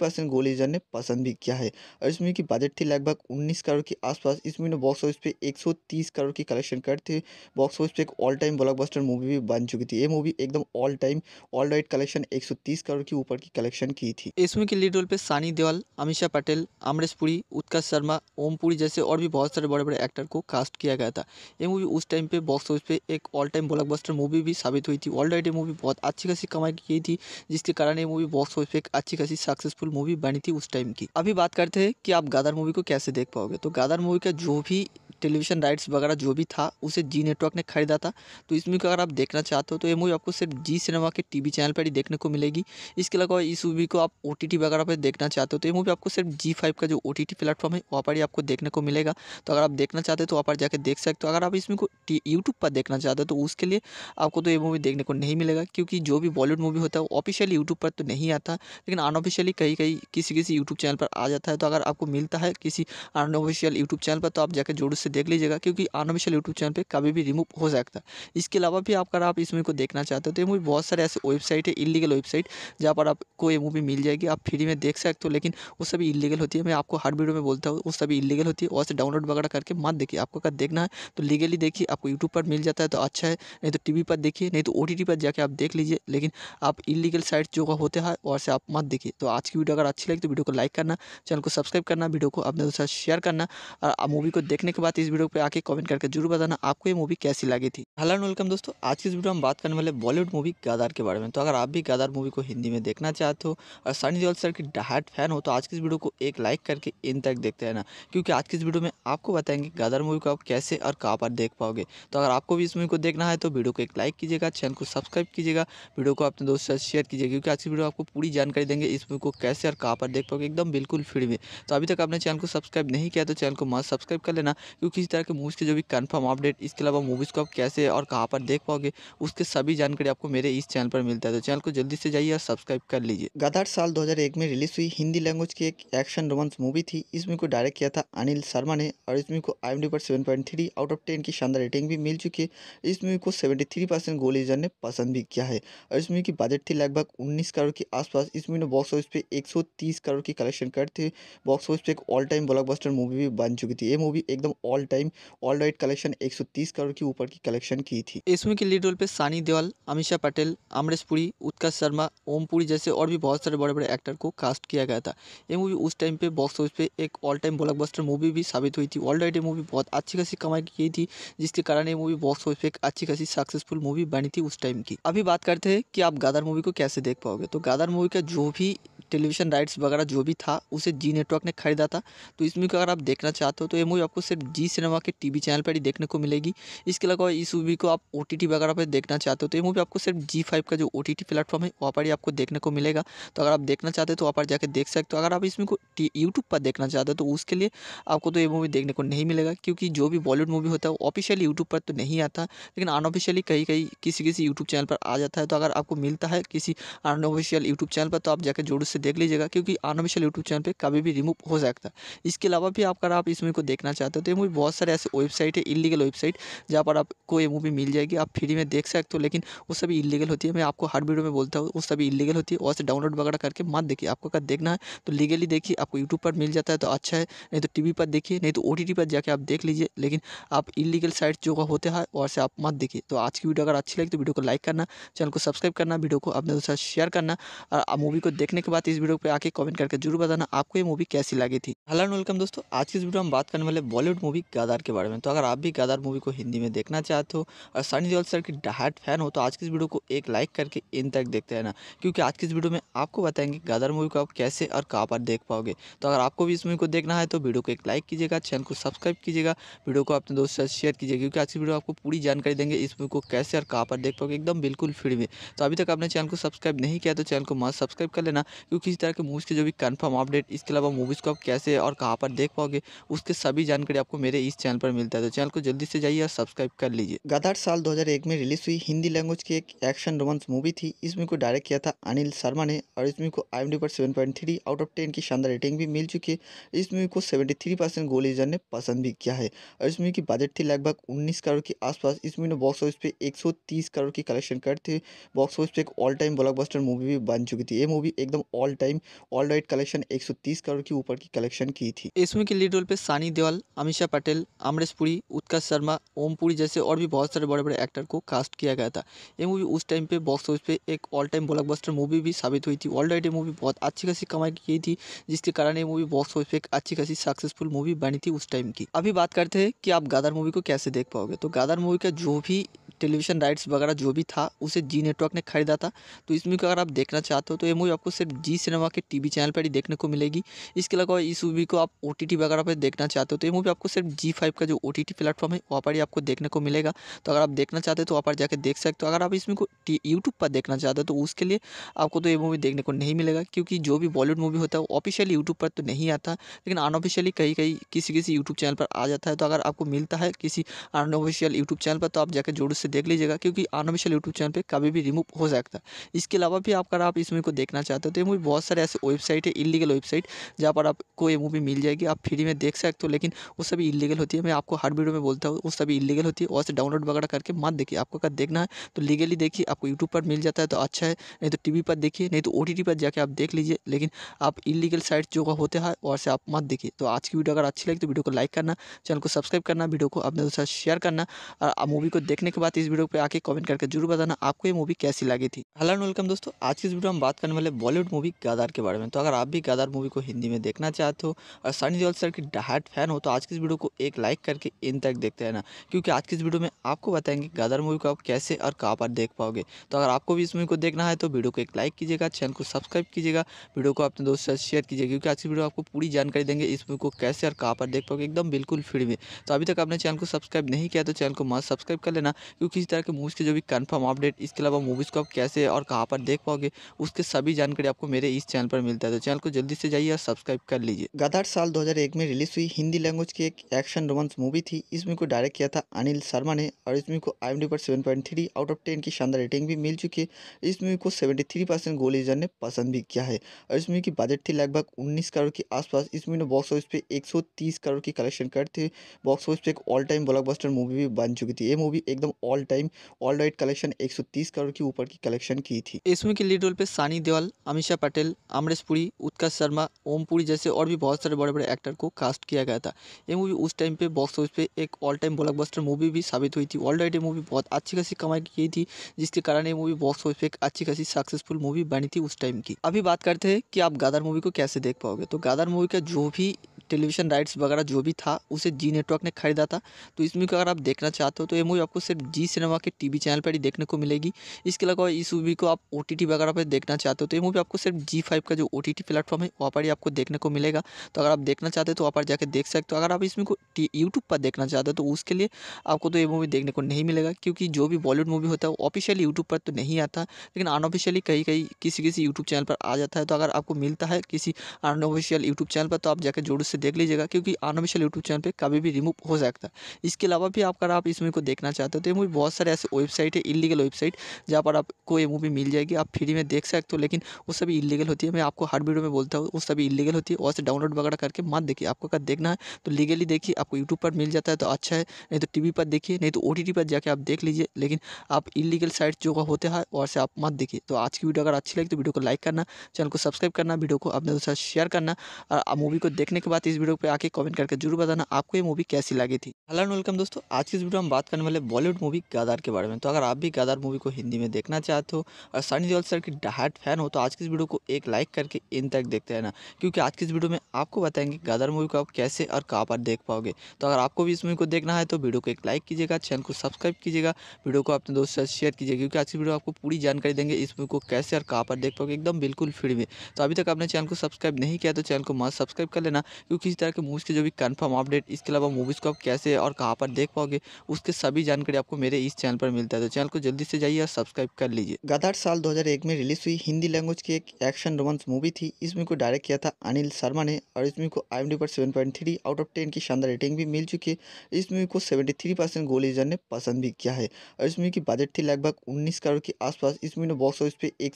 ने पसंद भी किया है और इसमें की बजट थी लगभग उन्नीस करोड़ के आसपास इस मूवी ने बॉक्स ऑफिस पे एक करोड़ की कलेक्शन करते हुए बॉक्स ऑफिस पे एक ऑल टाइम ब्लॉक मूवी भी बन चुकी थी ये मूवी एकदम all all time all right collection 130 crore के ऊपर की कलेक्शन की थी इसमें के लीड रोल पे सानी देवल अमीषा पटेल अमरीश पुरी उत्कर्ष शर्मा ओम पुरी जैसे और भी बहुत सारे बड़े बड़े एक्टर को कास्ट किया गया था ये मूवी उस टाइम पे बॉक्स ऑफिस पे एक ऑल टाइम ब्लॉकबस्टर मूवी भी साबित हुई थी ऑल राइट ये मूवी बहुत अच्छी खासी कमाई की थी जिसके कारण ये मूवी बॉक्स ऑफिस पे एक अच्छी खासी सक्सेसफुल मूवी बनी थी उस टाइम की अभी बात करते हैं कि आप गादर मूवी को कैसे देख पाओगे तो गादर मूवी का जो भी टेलीविजन राइट्स वगैरह जो भी था उसे जी नेटवर्क ने खरीदा था तो इसमें अगर आप देखना चाहते हो तो ये मूवी आपको सिर्फ जी जी सिनेमा के टीवी चैनल पर ही देखने को मिलेगी इसके अलावा इस मूवी को आप ओ वगैरह पर देखना चाहते हो तो ये मूवी आपको सिर्फ जी फाइव का जो ओ टी टी प्लेटफॉर्म है वहाँ पर ही आपको देखने को मिलेगा तो अगर आप देखना चाहते हो तो वहाँ पर जाकर देख सकते हो अगर आप इसमें को यूट्यूब पर देखना चाहते हो तो उसके लिए आपको तो ये मूवी देखने को नहीं मिलेगा क्योंकि जो भी बॉलीवुड मूवी होता है वो ऑफिशियली यूट्यूब पर तो नहीं आता लेकिन अनऑफिशियली कहीं कहीं किसी किसी यूट्यूब चैनल पर आ जाता है तो अगर आपको मिलता है किसी अनऑफिशियल यूट्यूब चैनल पर तो आप जाकर जोर से देख लीजिएगा क्योंकि अनऑफिशियल यूट्यूब चैनल पर कभी भी रिमूव हो सकता है इसके अलावा भी आप अगर आप इस मूवी को देखना चाहते हो तो ये मूवी बहुत सारे ऐसे वेबसाइट है इलीगल वेबसाइट जहाँ पर आपको ये मूवी मिल जाएगी आप फ्री में देख सकते हो लेकिन वो सभी इलीगल होती है मैं आपको हर वीडियो में बोलता हूँ वो सभी इलीगल होती है वहाँ से डाउनलोड वगैरह करके मत देखिए आपको अगर देखना है तो लीगली देखिए आपको यूट्यूब पर मिल जाता है तो अच्छा है नहीं तो टी पर देखिए नहीं तो ओ पर जाके आप देख लीजिए लेकिन आप इलीगल साइट जो होते हैं और से आप मत देखिए तो आज की वीडियो अगर अच्छी लगी तो वीडियो को लाइक करना चैनल को सब्सक्राइब करना वीडियो को अपने दोस्तों शेयर करना और मूवी को देखने के बाद इस वीडियो पर आके कमेंट करके जरूर बताना आपको ये मूवी कैसी लगी थी हेलो वेलकम दोस्तों आज की इस वीडियो हम बात करने वाले बॉलीवुड मूवी मूवी गदार के बारे में तो अगर आप भी गदार मूवी को हिंदी में देखना चाहते हो और सनी देओल सर की डहाट फैन हो तो आज की इस वीडियो को एक लाइक करके इन तक देखते रहना क्योंकि आज की इस वीडियो में आपको बताएंगे गदार मूवी को आप कैसे और कहाँ पर देख पाओगे तो अगर आपको भी इस मूवी को देखना है तो वीडियो को एक लाइक कीजिएगा चैनल को सब्सक्राइब कीजिएगा वीडियो को अपने दोस्तों से शेयर कीजिएगा क्योंकि आज की वीडियो आपको पूरी जानकारी देंगे इस मूवी को कैसे और कहाँ पर देख पाओगे एकदम बिल्कुल फ्री में तो अभी तक आपने चैनल को सब्सक्राइब नहीं किया तो चैनल को मस्त सब्सक्राइब कर लेना क्योंकि किसी तरह के मूवीज़ के जो भी कन्फर्म अपडेट इसके अलावा मूवीज़ को आप कैसे और कहाँ पर देख पाओगे उसके सभी जानकारी आपको मेरे इस चैनल पर मिलता है तो चैनल को जल्दी से जाइए और सब्सक्राइब कर लीजिए गदार साल 2001 में रिलीज हुई हिंदी लैंग्वेज की एक एक्शन रोमांस मूवी थी इस मूवी को डायरेक्ट किया था अनिल शर्मा ने और इस मूवी को आई पर सेवन आउट ऑफ टेन की शानदार रेटिंग भी मिल चुकी है इस मूवी को सेवेंटी थ्री परसेंट ने पसंद भी किया है और इस मूवी की बजट थी लगभग उन्नीस करोड़ के आसपास इस मूवी ने बॉक्स ऑफिस पे एक करोड़ की कलेक्शन करते हुए बॉक्स ऑफिस पे एक ऑल टाइम ब्लॉकबस्टर मूवी भी बन चुकी थी ये मूवी एकदम all time all right collection एक करोड़ के ऊपर की कलेक्शन की थी इसमें मूवी के लीड रोल पे सानी देवाल अमिशा पटेल अमरीश पुरी उत्कर्ष शर्मा ओम पुरी जैसे और भी बहुत सारे बड़े बड़े एक्टर को कास्ट किया गया था ये मूवी उस टाइम पे बॉक्स ऑफिस पे एक ऑल टाइम ब्लॉकबस्टर मूवी भी साबित हुई थी वाइड मूवी बहुत अच्छी खासी कमाई की थी जिसके कारण ये मूवी बॉक्स ऑफिस पे एक अच्छी खासी सक्सेसफुल मूवी बनी थी उस टाइम की अभी बात करते हैं कि आप गादर मूवी को कैसे देख पाओगे तो गादर मूवी का जो भी टेलीविज़न राइट्स वगैरह जो भी था उसे जी नेटवर्क ने खरीदा था तो इस मूवी को अगर आप देखना चाहते हो तो ये मूवी आपको सिर्फ जी सिनेमा के टीवी चैनल पर ही देखने को मिलेगी इसके अलावा इस मूवी को आप ओ वगैरह पर देखना चाहते हो तो ये मूवी आपको सिर्फ जी का जो ओ टी प्लेटफॉर्म है वहाँ पर ही आपको देखने को मिलेगा तो अगर आप देखना चाहते हो तो वहाँ पर जाकर देख सकते हो अगर आप इसमें को यूट्यूब पर देखना चाहते हो तो उसके लिए आपको तो ये मूवी देखने को नहीं मिलेगा क्योंकि जो भी बॉलीवुड मूवी होता है वो ऑफिशियली यूट्यूब पर तो नहीं आता लेकिन अनऑफिशियली कहीं कहीं किसी किसी यूट्यूब चैनल पर आ जाता है तो अगर आपको मिलता है किसी अनऑफिशियल यूट्यूब चैनल पर तो आप जाकर जरूर से से देख लीजिएगा क्योंकि अनऑफिशियल यूट्यूब चैनल पर कभी भी रिमूव हो सकता है इसके अलावा भी अगर आप इस मूवी को देखना चाहते हो तो ये मूवी बहुत सारे ऐसे वेबसाइट है इलीगल वेबसाइट जहाँ पर आपको ये मूवी मिल जाएगी आप फ्री में देख सकते हो लेकिन वो सभी इलीगल होती है मैं आपको हर वीडियो में बोलता हूँ वो सभी इलीगल होती है और से डाउनलोड वगैरह करके मत देखिए आपको अगर देखना है तो लीगली देखिए आपको यूट्यूब पर मिल जाता है तो अच्छा है नहीं तो टी पर देखिए नहीं तो ओ पर जाकर आप देख लीजिए लेकिन आप इलीगल साइट जो होते हैं और से आप मत देखिए तो आज की वीडियो अगर अच्छी लगी तो वीडियो को लाइक करना चैनल को सब्सक्राइब करना वीडियो को अपने दोस्तों शेयर करना और मूवी को देखने के बाद साथ इस वीडियो पे आके कमेंट करके जरूर बताना आपको ये मूवी कैसी लगी थी हेलो एंड वेलकम दोस्तों आज की इस वीडियो में बात करने वाले बॉलीवुड मूवी गादार के बारे में तो अगर आप भी गादार मूवी को हिंदी में देखना चाहते हो और सनी देओल सर की डहाट फैन हो तो आज की इस वीडियो को एक लाइक करके इन तक देखते रहना क्योंकि आज की इस वीडियो में आपको बताएंगे गादार मूवी को आप कैसे और कहाँ पर देख पाओगे तो अगर आपको भी इस मूवी को देखना है तो वीडियो को एक लाइक कीजिएगा चैनल को सब्सक्राइब कीजिएगा वीडियो को अपने दोस्तों से शेयर कीजिएगा क्योंकि आज की वीडियो आपको पूरी जानकारी देंगे इस मूवी को कैसे और कहाँ पर देख पाओगे एकदम बिल्कुल फ्री में तो अभी तक आपने चैनल को सब्सक्राइब नहीं किया तो चैनल को मस्त सब्सक्राइब कर लेना क्योंकि भी किसी तरह के मूवीज़ के जो भी कन्फर्म अपडेट इसके अलावा मूवीज़ को आप कैसे और कहाँ पर देख पाओगे उसके सभी जानकारी आपको मेरे इस चैनल पर मिलता है तो चैनल को जल्दी से जाइए और सब्सक्राइब कर लीजिए गदार साल 2001 में रिलीज हुई हिंदी लैंग्वेज की एक एक्शन रोमांस मूवी थी इसमें को डायरेक्ट किया था अनिल शर्मा ने और इसमें को आई पर seven point three out of ten की शानदार रेटिंग भी मिल चुकी है इस मूवी को सेवेंटी थ्री परसेंट गोलीजर ने पसंद भी किया है और इस मूवी की बजट थी लगभग उन्नीस करोड़ के आसपास इस मूवी ने बॉक्स ऑफिस पे एक सौ तीस करोड़ की कलेक्शन करते हुए बॉक्स ऑफिस पर एक ऑल टाइम ब्लॉकबस्टर मूवी भी बन चुकी थी ये मूवी एकदम all all time all right collection 130 crore के ऊपर की कलेक्शन की थी इसमें के लीड रोल पे सानी देवल अमीषा पटेल अमरीश पुरी उत्कर्ष शर्मा ओम पुरी जैसे और भी बहुत सारे बड़े बड़े एक्टर को कास्ट किया गया था ये मूवी उस टाइम पे बॉक्स ऑफिस पे एक ऑल टाइम ब्लॉकबस्टर मूवी भी साबित हुई थी ऑल राइट ये मूवी बहुत अच्छी खासी कमाई की थी जिसके कारण ये मूवी बॉक्स ऑफिस पे एक अच्छी खासी सक्सेसफुल मूवी बनी थी उस टाइम की अभी बात करते हैं कि आप गादर मूवी को कैसे देख पाओगे तो गादर मूवी का जो भी टेलीविजन राइट्स वगैरह जो भी था उसे जी नेटवर्क ने खरीदा था तो इसमें अगर आप देखना चाहते हो तो ये मूवी आपको सिर्फ जी सिनेमा के टीवी चैनल पर ही देखने को मिलेगी इसके अलावा इस मूवी को आप ओ वगैरह पर देखना चाहते हो तो ये मूवी आपको सिर्फ जी फाइव का जो ओ प्लेटफॉर्म है वहाँ पर ही आपको देखने को मिलेगा तो अगर आप देखना चाहते हो तो वहाँ पर जाकर देख सकते हो अगर आप इसमें को यूट्यूब पर देखना चाहते हो तो उसके लिए आपको तो ये मूवी देखने को नहीं मिलेगा क्योंकि जो भी बॉलीवुड मूवी होता है वो ऑफिशियली यूट्यूब पर तो नहीं आता लेकिन अनऑफिशियली कहीं कहीं किसी किसी यूट्यूब चैनल पर आ जाता है तो अगर आपको मिलता है किसी अनऑफिशियल यूट्यूब चैनल पर तो आप जाकर जोर से देख लीजिएगा क्योंकि अनऑफिशियल यूट्यूब चैनल पर कभी भी रिमूव हो सकता है इसके अलावा भी आप अगर आप इस मूवी को देखना चाहते हो तो ये मूवी भी बहुत सारे ऐसे वेबसाइट है इलीगल वेबसाइट जहाँ पर आपको ये मूवी मिल जाएगी आप फ्री में देख सकते हो लेकिन वो सभी इलीगल होती है मैं आपको हर वीडियो में बोलता हूँ वो सभी इलीगल होती है वहाँ से डाउनलोड वगैरह करके मत देखिए आपको अगर देखना है तो लीगली देखिए आपको यूट्यूब पर मिल जाता है तो अच्छा है नहीं तो टी पर देखिए नहीं तो ओ पर जाके आप देख लीजिए लेकिन आप इलीगल साइट जो होते हैं और से आप मत देखिए तो आज की वीडियो अगर अच्छी लगी तो वीडियो को लाइक करना चैनल को सब्सक्राइब करना वीडियो को अपने दोस्तों शेयर करना और मूवी को देखने के बाद इस वीडियो पर आके कमेंट करके जरूर बताना आपको ये मूवी कैसी लगी थी हेलो वेलकम दोस्तों आज की इस वीडियो हम बात करने वाले बॉलीवुड मूवी मूवी गदार के बारे में तो अगर आप भी गदार मूवी को हिंदी में देखना चाहते हो और सनी देओल सर की डहाट फैन हो तो आज की इस वीडियो को एक लाइक करके इन तक देखते रहना क्योंकि आज की इस वीडियो में आपको बताएंगे गदार मूवी को आप कैसे और कहाँ पर देख पाओगे तो अगर आपको भी इस मूवी को देखना है तो वीडियो को एक लाइक कीजिएगा चैनल को सब्सक्राइब कीजिएगा वीडियो को अपने दोस्तों से शेयर कीजिएगा क्योंकि आज की वीडियो आपको पूरी जानकारी देंगे इस मूवी को कैसे और कहाँ पर देख पाओगे एकदम बिल्कुल फ्री में तो अभी तक आपने चैनल को सब्सक्राइब नहीं किया तो चैनल को मस्त सब्सक्राइब कर लेना क्योंकि इस तरह के मूवीज़ के जो भी कन्फर्म अपडेट इसके अलावा मूवीज़ को आप कैसे और कहाँ पर देख पाओगे उसके सभी जानकारी आपको मेरे इस चैनल पर मिलता है तो चैनल को जल्दी से जाइए और सब्सक्राइब कर लीजिए गदार साल 2001 में रिलीज हुई हिंदी लैंग्वेज की एक एक्शन रोमांस मूवी थी इस मूवी को डायरेक्ट किया था अनिल शर्मा ने और इस मूवी को आई पर seven point three out of ten की शानदार रेटिंग भी मिल चुकी है इस मूवी को सेवेंटी थ्री परसेंट गोलीजन ने पसंद भी किया है और इस मूवी की बजट थी लगभग उन्नीस करोड़ के आसपास इस मूवी ने बॉक्स ऑफिस पे एक सौ तीस करोड़ की कलेक्शन कर थी बॉक्स ऑफिस पे एक ऑल टाइम ब्लॉकबस्टर मूवी भी बन चुकी थी ये मूवी एकदम all time all right collection एक सौ तीस करोड़ की ऊपर की कलेक्शन की थी इसमें मूवी के लीड रोल पे सानी देवाल अमिशा पटेल अमरीश पुरी उत्कर्ष शर्मा ओम पुरी जैसे और भी बहुत सारे बड़े बड़े एक्टर को कास्ट किया गया था ये मूवी उस टाइम पे बॉक्स ऑफिस पे एक ऑल टाइम ब्लॉकबस्टर मूवी भी साबित हुई थी ऑलराइट ये मूवी बहुत अच्छी खासी कमाई की थी जिसके कारण ये मूवी बॉक्स ऑफिस पे एक अच्छी खासी सक्सेसफुल मूवी बनी थी उस टाइम की अभी बात करते हैं कि आप गादर मूवी को कैसे देख पाओगे तो गादर मूवी का जो भी टेलीविज़न राइट्स वगैरह जो भी था उसे जी नेटवर्क ने खरीदा था तो इस मूवी को अगर आप देखना चाहते हो तो ये मूवी आपको सिर्फ जी सिनेमा के टीवी चैनल पर ही देखने को मिलेगी इसके अलावा इस मूवी को आप ओ वगैरह पर देखना चाहते हो तो ये मूवी आपको सिर्फ जी फाइव का जो ओ टी प्लेटफॉर्म है वहाँ पर ही आपको देखने को मिलेगा तो अगर आप देखना चाहते हो तो वहाँ पर जाकर देख सकते हो अगर आप इसमें को यूट्यूब पर देखना चाहते हो तो उसके लिए आपको तो ये मूवी देखने को नहीं मिलेगा क्योंकि जो भी बॉलीवुड मूवी होता है वो ऑफिशियली यूट्यूब पर तो नहीं आता लेकिन अनऑफिशियली कहीं कहीं किसी किसी यूट्यूब चैनल पर आ जाता है तो अगर आपको मिलता है किसी अनऑफिशियल यूट्यूब चैनल पर तो आप जाकर जरूर से देख लीजिएगा क्योंकि अनऑफिशियल यूट्यूब चैनल पर कभी भी रिमूव हो सकता है इसके अलावा भी अगर आप इस मूवी को देखना चाहते हो तो ये मूवी बहुत सारे ऐसे वेबसाइट है इलीगल वेबसाइट जहाँ पर आपको ये मूवी मिल जाएगी आप फ्री में देख सकते हो लेकिन वो सभी इलीगल होती है मैं आपको हर वीडियो में बोलता हूँ वो सभी इलीगल होती है और से डाउनलोड वगैरह करके मत देखिए आपको अगर देखना है तो लीगली देखिए आपको यूट्यूब पर मिल जाता है तो अच्छा है नहीं तो टी पर देखिए नहीं तो ओ पर जाके आप देख लीजिए लेकिन आप इलीगल साइट जो होते हैं और से आप मत देखिए तो आज की वीडियो अगर अच्छी लगी तो वीडियो को लाइक करना चैनल को सब्सक्राइब करना वीडियो को अपने दोस्तों शेयर करना और मूवी को देखने के बाद इस वीडियो पे आके कमेंट करके जरूर बताना आपको ये मूवी कैसी लगी थी हेलो एंड वेलकम दोस्तों आज की इस वीडियो में बात करने वाले बॉलीवुड मूवी गादार के बारे में तो अगर आप भी गादार मूवी को हिंदी में देखना चाहते हो और सनी देओल सर की डहाट फैन हो तो आज की इस वीडियो को एक लाइक करके इन तक देखते रहना क्योंकि आज की इस वीडियो में आपको बताएंगे गादार मूवी को आप कैसे और कहाँ पर देख पाओगे तो अगर आपको भी इस मूवी को देखना है तो वीडियो को एक लाइक कीजिएगा चैनल को सब्सक्राइब कीजिएगा वीडियो को अपने दोस्तों से शेयर कीजिएगा क्योंकि आज की वीडियो आपको पूरी जानकारी देंगे इस मूवी को कैसे और कहाँ पर देख पाओगे एकदम बिल्कुल फ्री में तो अभी तक आपने चैनल को सब्सक्राइब नहीं किया तो चैनल को मस्त सब्सक्राइब कर लेना क्योंकि किसी तरह के मूवीज़ के जो भी कन्फर्म अपडेट इसके अलावा मूवीज़ को आप कैसे और कहाँ पर देख पाओगे उसके सभी जानकारी आपको मेरे इस चैनल पर मिलता है तो चैनल को जल्दी से जाइए और सब्सक्राइब कर लीजिए गदार साल 2001 में रिलीज़ हुई हिंदी लैंग्वेज की एक एक्शन रोमांस मूवी थी इस मूवी को डायरेक्ट किया था अनिल शर्मा ने और इस मूवी को आई पर सेवन आउट ऑफ टेन की शानदार रेटिंग भी मिल चुकी है इस मूवी को सेवेंटी गोलीजन ने पसंद भी किया है और इस मूवी की बजट थी लगभग उन्नीस करोड़ के आसपास इस मूवी ने बॉक्स ऑफिस पे एक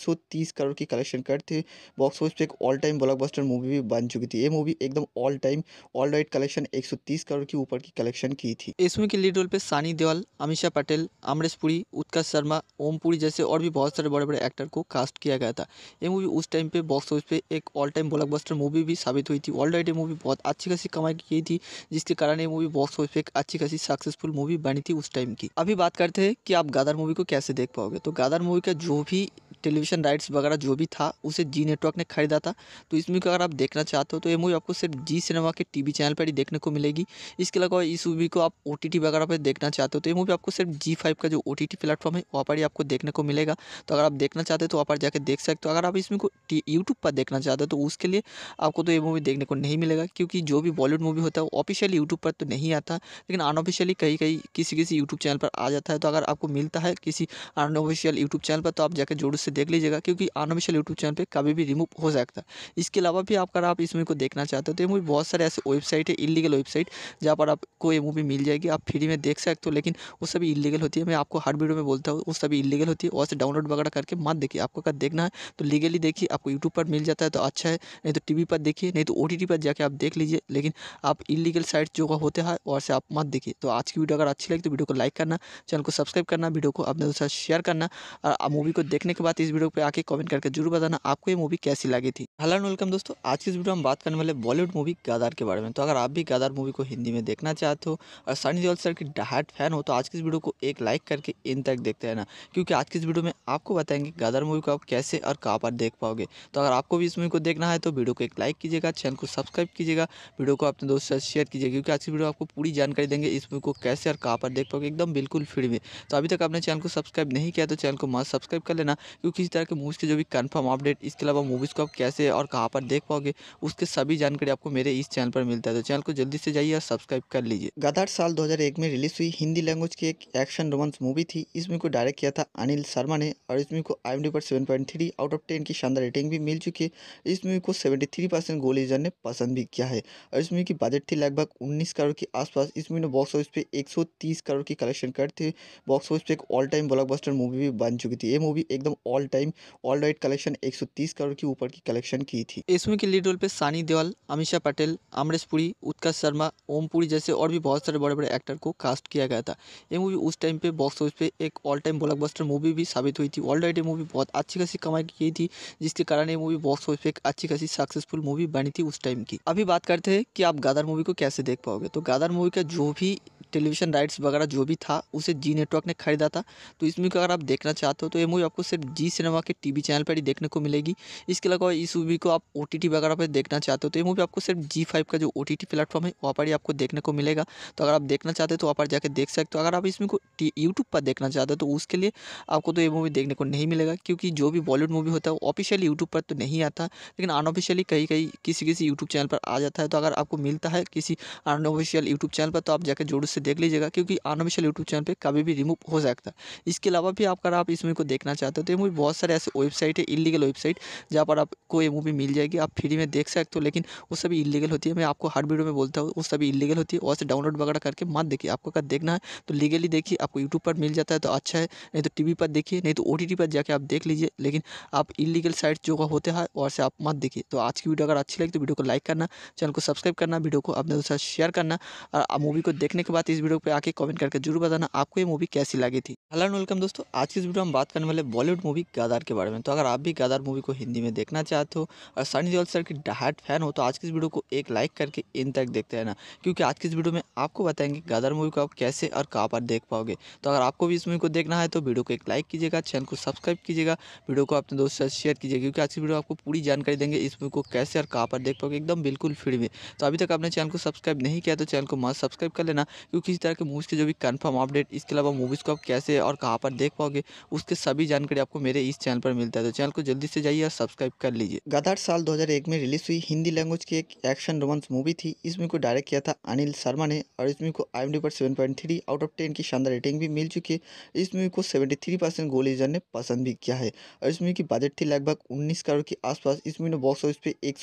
करोड़ की कलेक्शन करते बॉक्स ऑफिस पे एक ऑल टाइम ब्लॉक मूवी भी बन चुकी थी ये मूवी एकदम all all time all right collection 130 crore के ऊपर की कलेक्शन की थी इसमें के लीड रोल पे सानी देवल अमीषा पटेल अमरीश पुरी उत्कर्ष शर्मा ओम पुरी जैसे और भी बहुत सारे बड़े बड़े एक्टर को कास्ट किया गया था ये मूवी उस टाइम पे बॉक्स ऑफिस पे एक ऑल टाइम ब्लॉकबस्टर मूवी भी साबित हुई थी ऑल राइट ये मूवी बहुत अच्छी खासी कमाई की थी जिसके कारण ये मूवी बॉक्स ऑफिस पे एक अच्छी खासी सक्सेसफुल मूवी बनी थी उस टाइम की अभी बात करते हैं कि आप गादर मूवी को कैसे देख पाओगे तो गादर मूवी का जो भी टेलीविज़न राइट्स वगैरह जो भी था उसे जी नेटवर्क ने खरीदा था तो इस मूवी को अगर आप देखना चाहते हो तो ये मूवी आपको सिर्फ जी सिनेमा के टीवी चैनल पर ही देखने को मिलेगी इसके अलावा इस मूवी को आप ओ वगैरह पर देखना चाहते हो तो ये मूवी आपको सिर्फ जी फाइव का जो ओ टी प्लेटफॉर्म है वहाँ पर ही आपको देखने को मिलेगा तो अगर आप देखना चाहते हो तो वहाँ पर जाकर देख सकते हो अगर आप इसमें को यूट्यूब पर देखना चाहते हो तो उसके लिए आपको तो ये मूवी देखने को नहीं मिलेगा क्योंकि जो भी बॉलीवुड मूवी होता है वो ऑफिशियली यूट्यूब पर तो नहीं आता लेकिन अनऑफिशियली कहीं कहीं किसी किसी यूट्यूब चैनल पर आ जाता है तो अगर आपको मिलता है किसी अनऑफिशियल यूट्यूब चैनल पर तो आप जाकर जोर से देख लीजिएगा क्योंकि अनऑफिशियल यूट्यूब चैनल पर कभी भी रिमूव हो सकता है इसके अलावा भी आप अगर आप इस मूवी को देखना चाहते हो तो ये मूवी बहुत सारे ऐसे वेबसाइट है इलीगल वेबसाइट जहाँ पर आपको ये मूवी मिल जाएगी आप फ्री में देख सकते हो लेकिन वो सभी इलीगल होती है मैं आपको हर वीडियो में बोलता हूँ वो सभी इलीगल होती है और से डाउनलोड वगैरह करके मत देखिए आपको अगर देखना है तो लीगली देखिए आपको यूट्यूब पर मिल जाता है तो अच्छा है नहीं तो टी पर देखिए नहीं तो ओ पर जाके आप देख लीजिए लेकिन आप इलीगल साइट जो होते हैं और से आप मत देखिए तो आज की वीडियो अगर अच्छी लगी तो वीडियो को लाइक करना चैनल को सब्सक्राइब करना वीडियो को अपने दोस्तों शेयर करना और मूवी को देखने के बाद इस वीडियो पे आके कमेंट करके जरूर बताना आपको ये मूवी कैसी लगी थी हेलो एंड वेलकम दोस्तों आज की इस वीडियो में बात करने वाले बॉलीवुड मूवी गादार के बारे में तो अगर आप भी गादार मूवी को हिंदी में देखना चाहते हो और सनी देओल सर की डहाट फैन हो तो आज की इस वीडियो को एक लाइक करके इन तक देखते रहना क्योंकि आज की इस वीडियो में आपको बताएंगे गादार मूवी को आप कैसे और कहाँ पर देख पाओगे तो अगर आपको भी इस मूवी को देखना है तो वीडियो को एक लाइक कीजिएगा चैनल को सब्सक्राइब कीजिएगा वीडियो को अपने दोस्तों से शेयर कीजिएगा क्योंकि आज की वीडियो आपको पूरी जानकारी देंगे इस मूवी को कैसे और कहाँ पर देख पाओगे एकदम बिल्कुल फ्री में तो अभी तक आपने चैनल को सब्सक्राइब नहीं किया तो चैनल को मस्त सब्सक्राइब कर लेना क्योंकि किसी तरह के मूवीज़ के जो भी कंफर्म अपडेट इसके अलावा मूवीज़ को आप कैसे और कहाँ पर देख पाओगे उसके सभी जानकारी आपको मेरे इस चैनल पर मिलता है तो चैनल को जल्दी से जाइए और सब्सक्राइब कर लीजिए गदार साल 2001 में रिलीज़ हुई हिंदी लैंग्वेज की एक एक्शन रोमांस मूवी थी इस मूवी को डायरेक्ट किया था अनिल शर्मा ने और इस मूवी को आई पर सेवन आउट ऑफ टेन की शानदार रेटिंग भी मिल चुकी है इस मूवी को सेवेंटी गोलीजर ने पसंद भी किया है और इस मूवी की बजट थी लगभग उन्नीस करोड़ के आसपास इस मूवी ने बॉक्स ऑफिस पे एक करोड़ की कलेक्शन करते हुए बॉक्स ऑफिस पे एक ऑल टाइम ब्लॉकबस्टर मूवी भी बन चुकी थी ये मूवी एकदम all time all right collection 130 crore के ऊपर की कलेक्शन की थी इसमें के लीड रोल पे सानी देवल अमीषा पटेल अमरीश पुरी उत्कर्ष शर्मा पुरी जैसे और भी बहुत सारे बड़े बड़े एक्टर को कास्ट किया गया था ये मूवी उस टाइम पे बॉक्स ऑफिस पे एक ऑल टाइम ब्लॉकबस्टर मूवी भी साबित हुई थी ऑल राइट ये मूवी बहुत अच्छी खासी कमाई की थी जिसके कारण ये मूवी बॉक्स ऑफिस पे एक अच्छी खासी सक्सेसफुल मूवी बनी थी उस टाइम की अभी बात करते हैं कि आप गादार मूवी को कैसे देख पाओगे तो गादर मूवी का जो भी टेलीविजन राइट्स वगैरह जो भी था उसे जी नेटवर्क ने खरीदा था तो इसमें अगर आप देखना चाहते हो तो ये मूवी आपको सिर्फ जी जी सिनेमा के टीवी चैनल पर ही देखने को मिलेगी इसके अलावा इस मूवी को आप ओ वगैरह पर देखना चाहते हो तो ये मूवी आपको सिर्फ जी फाइव का जो ओ टी प्लेटफॉर्म है वहाँ पर ही आपको देखने को मिलेगा तो अगर आप देखना चाहते हो तो वहाँ पर जाकर देख सकते हो अगर आप इसमें को यूट्यूब पर देखना चाहते हो तो उसके लिए आपको तो ये मूवी देखने को नहीं मिलेगा क्योंकि जो भी बॉलीवुड मूवी होता है वो ऑफिशियली यूट्यूब पर तो नहीं आता लेकिन अनऑफिशियली कहीं कहीं किसी किसी यूट्यूब चैनल पर आ जाता है तो अगर आपको मिलता है किसी अनऑफिशियल यूट्यूब चैनल पर तो आप जाकर जोर से देख लीजिएगा क्योंकि अनऑफिशियल यूट्यूब चैनल पर कभी भी रिमूव हो सकता है इसके अलावा भी आप अगर आप इस मूवी को देखना चाहते हो तो ये मूवी बहुत सारे ऐसे वेबसाइट है इलीगल वेबसाइट जहाँ पर आपको ये मूवी मिल जाएगी आप फ्री में देख सकते हो लेकिन वो सभी इलीगल होती है मैं आपको हर वीडियो में बोलता हूँ वो सभी इलीगल होती है और से डाउनलोड वगैरह करके मत देखिए आपको अगर देखना है तो लीगली देखिए आपको यूट्यूब पर मिल जाता है तो अच्छा है नहीं तो टी पर देखिए नहीं तो ओ पर जाके आप देख लीजिए लेकिन आप इलीगल साइट जो होते हैं और से आप मत देखिए तो आज की वीडियो अगर अच्छी लगी तो वीडियो को लाइक करना चैनल को सब्सक्राइब करना वीडियो को अपने दोस्तों साथ शेयर करना और मूवी को देखने के बाद इस वीडियो पर आके कमेंट करके जरूर बताना आपको ये मूवी कैसी लगी थी हेलो वेलकम दोस्तों आज की इस वीडियो में बात करने वाले बॉलीवुड मूवी मूवी गदार के बारे में तो अगर आप भी गदार मूवी को हिंदी में देखना चाहते हो और सनी देओल सर की डहाट फैन हो तो आज की इस वीडियो को एक लाइक करके इन तक देखते हैं ना क्योंकि आज की इस वीडियो में आपको बताएंगे गदार मूवी को आप कैसे और कहाँ पर देख पाओगे तो अगर आपको भी इस मूवी को देखना है तो वीडियो को एक लाइक कीजिएगा चैनल को सब्सक्राइब कीजिएगा वीडियो को अपने दोस्तों से शेयर कीजिए क्योंकि आज की वीडियो आपको पूरी जानकारी देंगे इस मूवी को कैसे और कहाँ पर देख पाओगे एकदम बिल्कुल फ्री में तो अभी तक आपने चैनल को सब्सक्राइब नहीं किया तो चैनल को मस्त सब्सक्राइब कर लेना क्योंकि इस तरह के मूवीज़ के जो भी कन्फर्म अपडेट इसके अलावा मूवीज़ को आप कैसे और कहाँ पर देख पाओगे उसके सभी जानकारी आपको मेरे इस चैनल पर मिलता है तो चैनल को जल्दी से जाइए और सब्सक्राइब कर लीजिए गदार साल 2001 में रिलीज हुई हिंदी लैंग्वेज की एक एक्शन रोमांस मूवी थी इस मूवी को डायरेक्ट किया था अनिल शर्मा ने और इस मूवी को आई पर सेवन आउट ऑफ टेन की शानदार रेटिंग भी मिल चुकी है इस मूवी को सेवेंटी थ्री परसेंट ने पसंद भी किया है और इस मूवी की बजट थी लगभग उन्नीस करोड़ के आसपास इस मूवी ने बॉक्स ऑफिस पे एक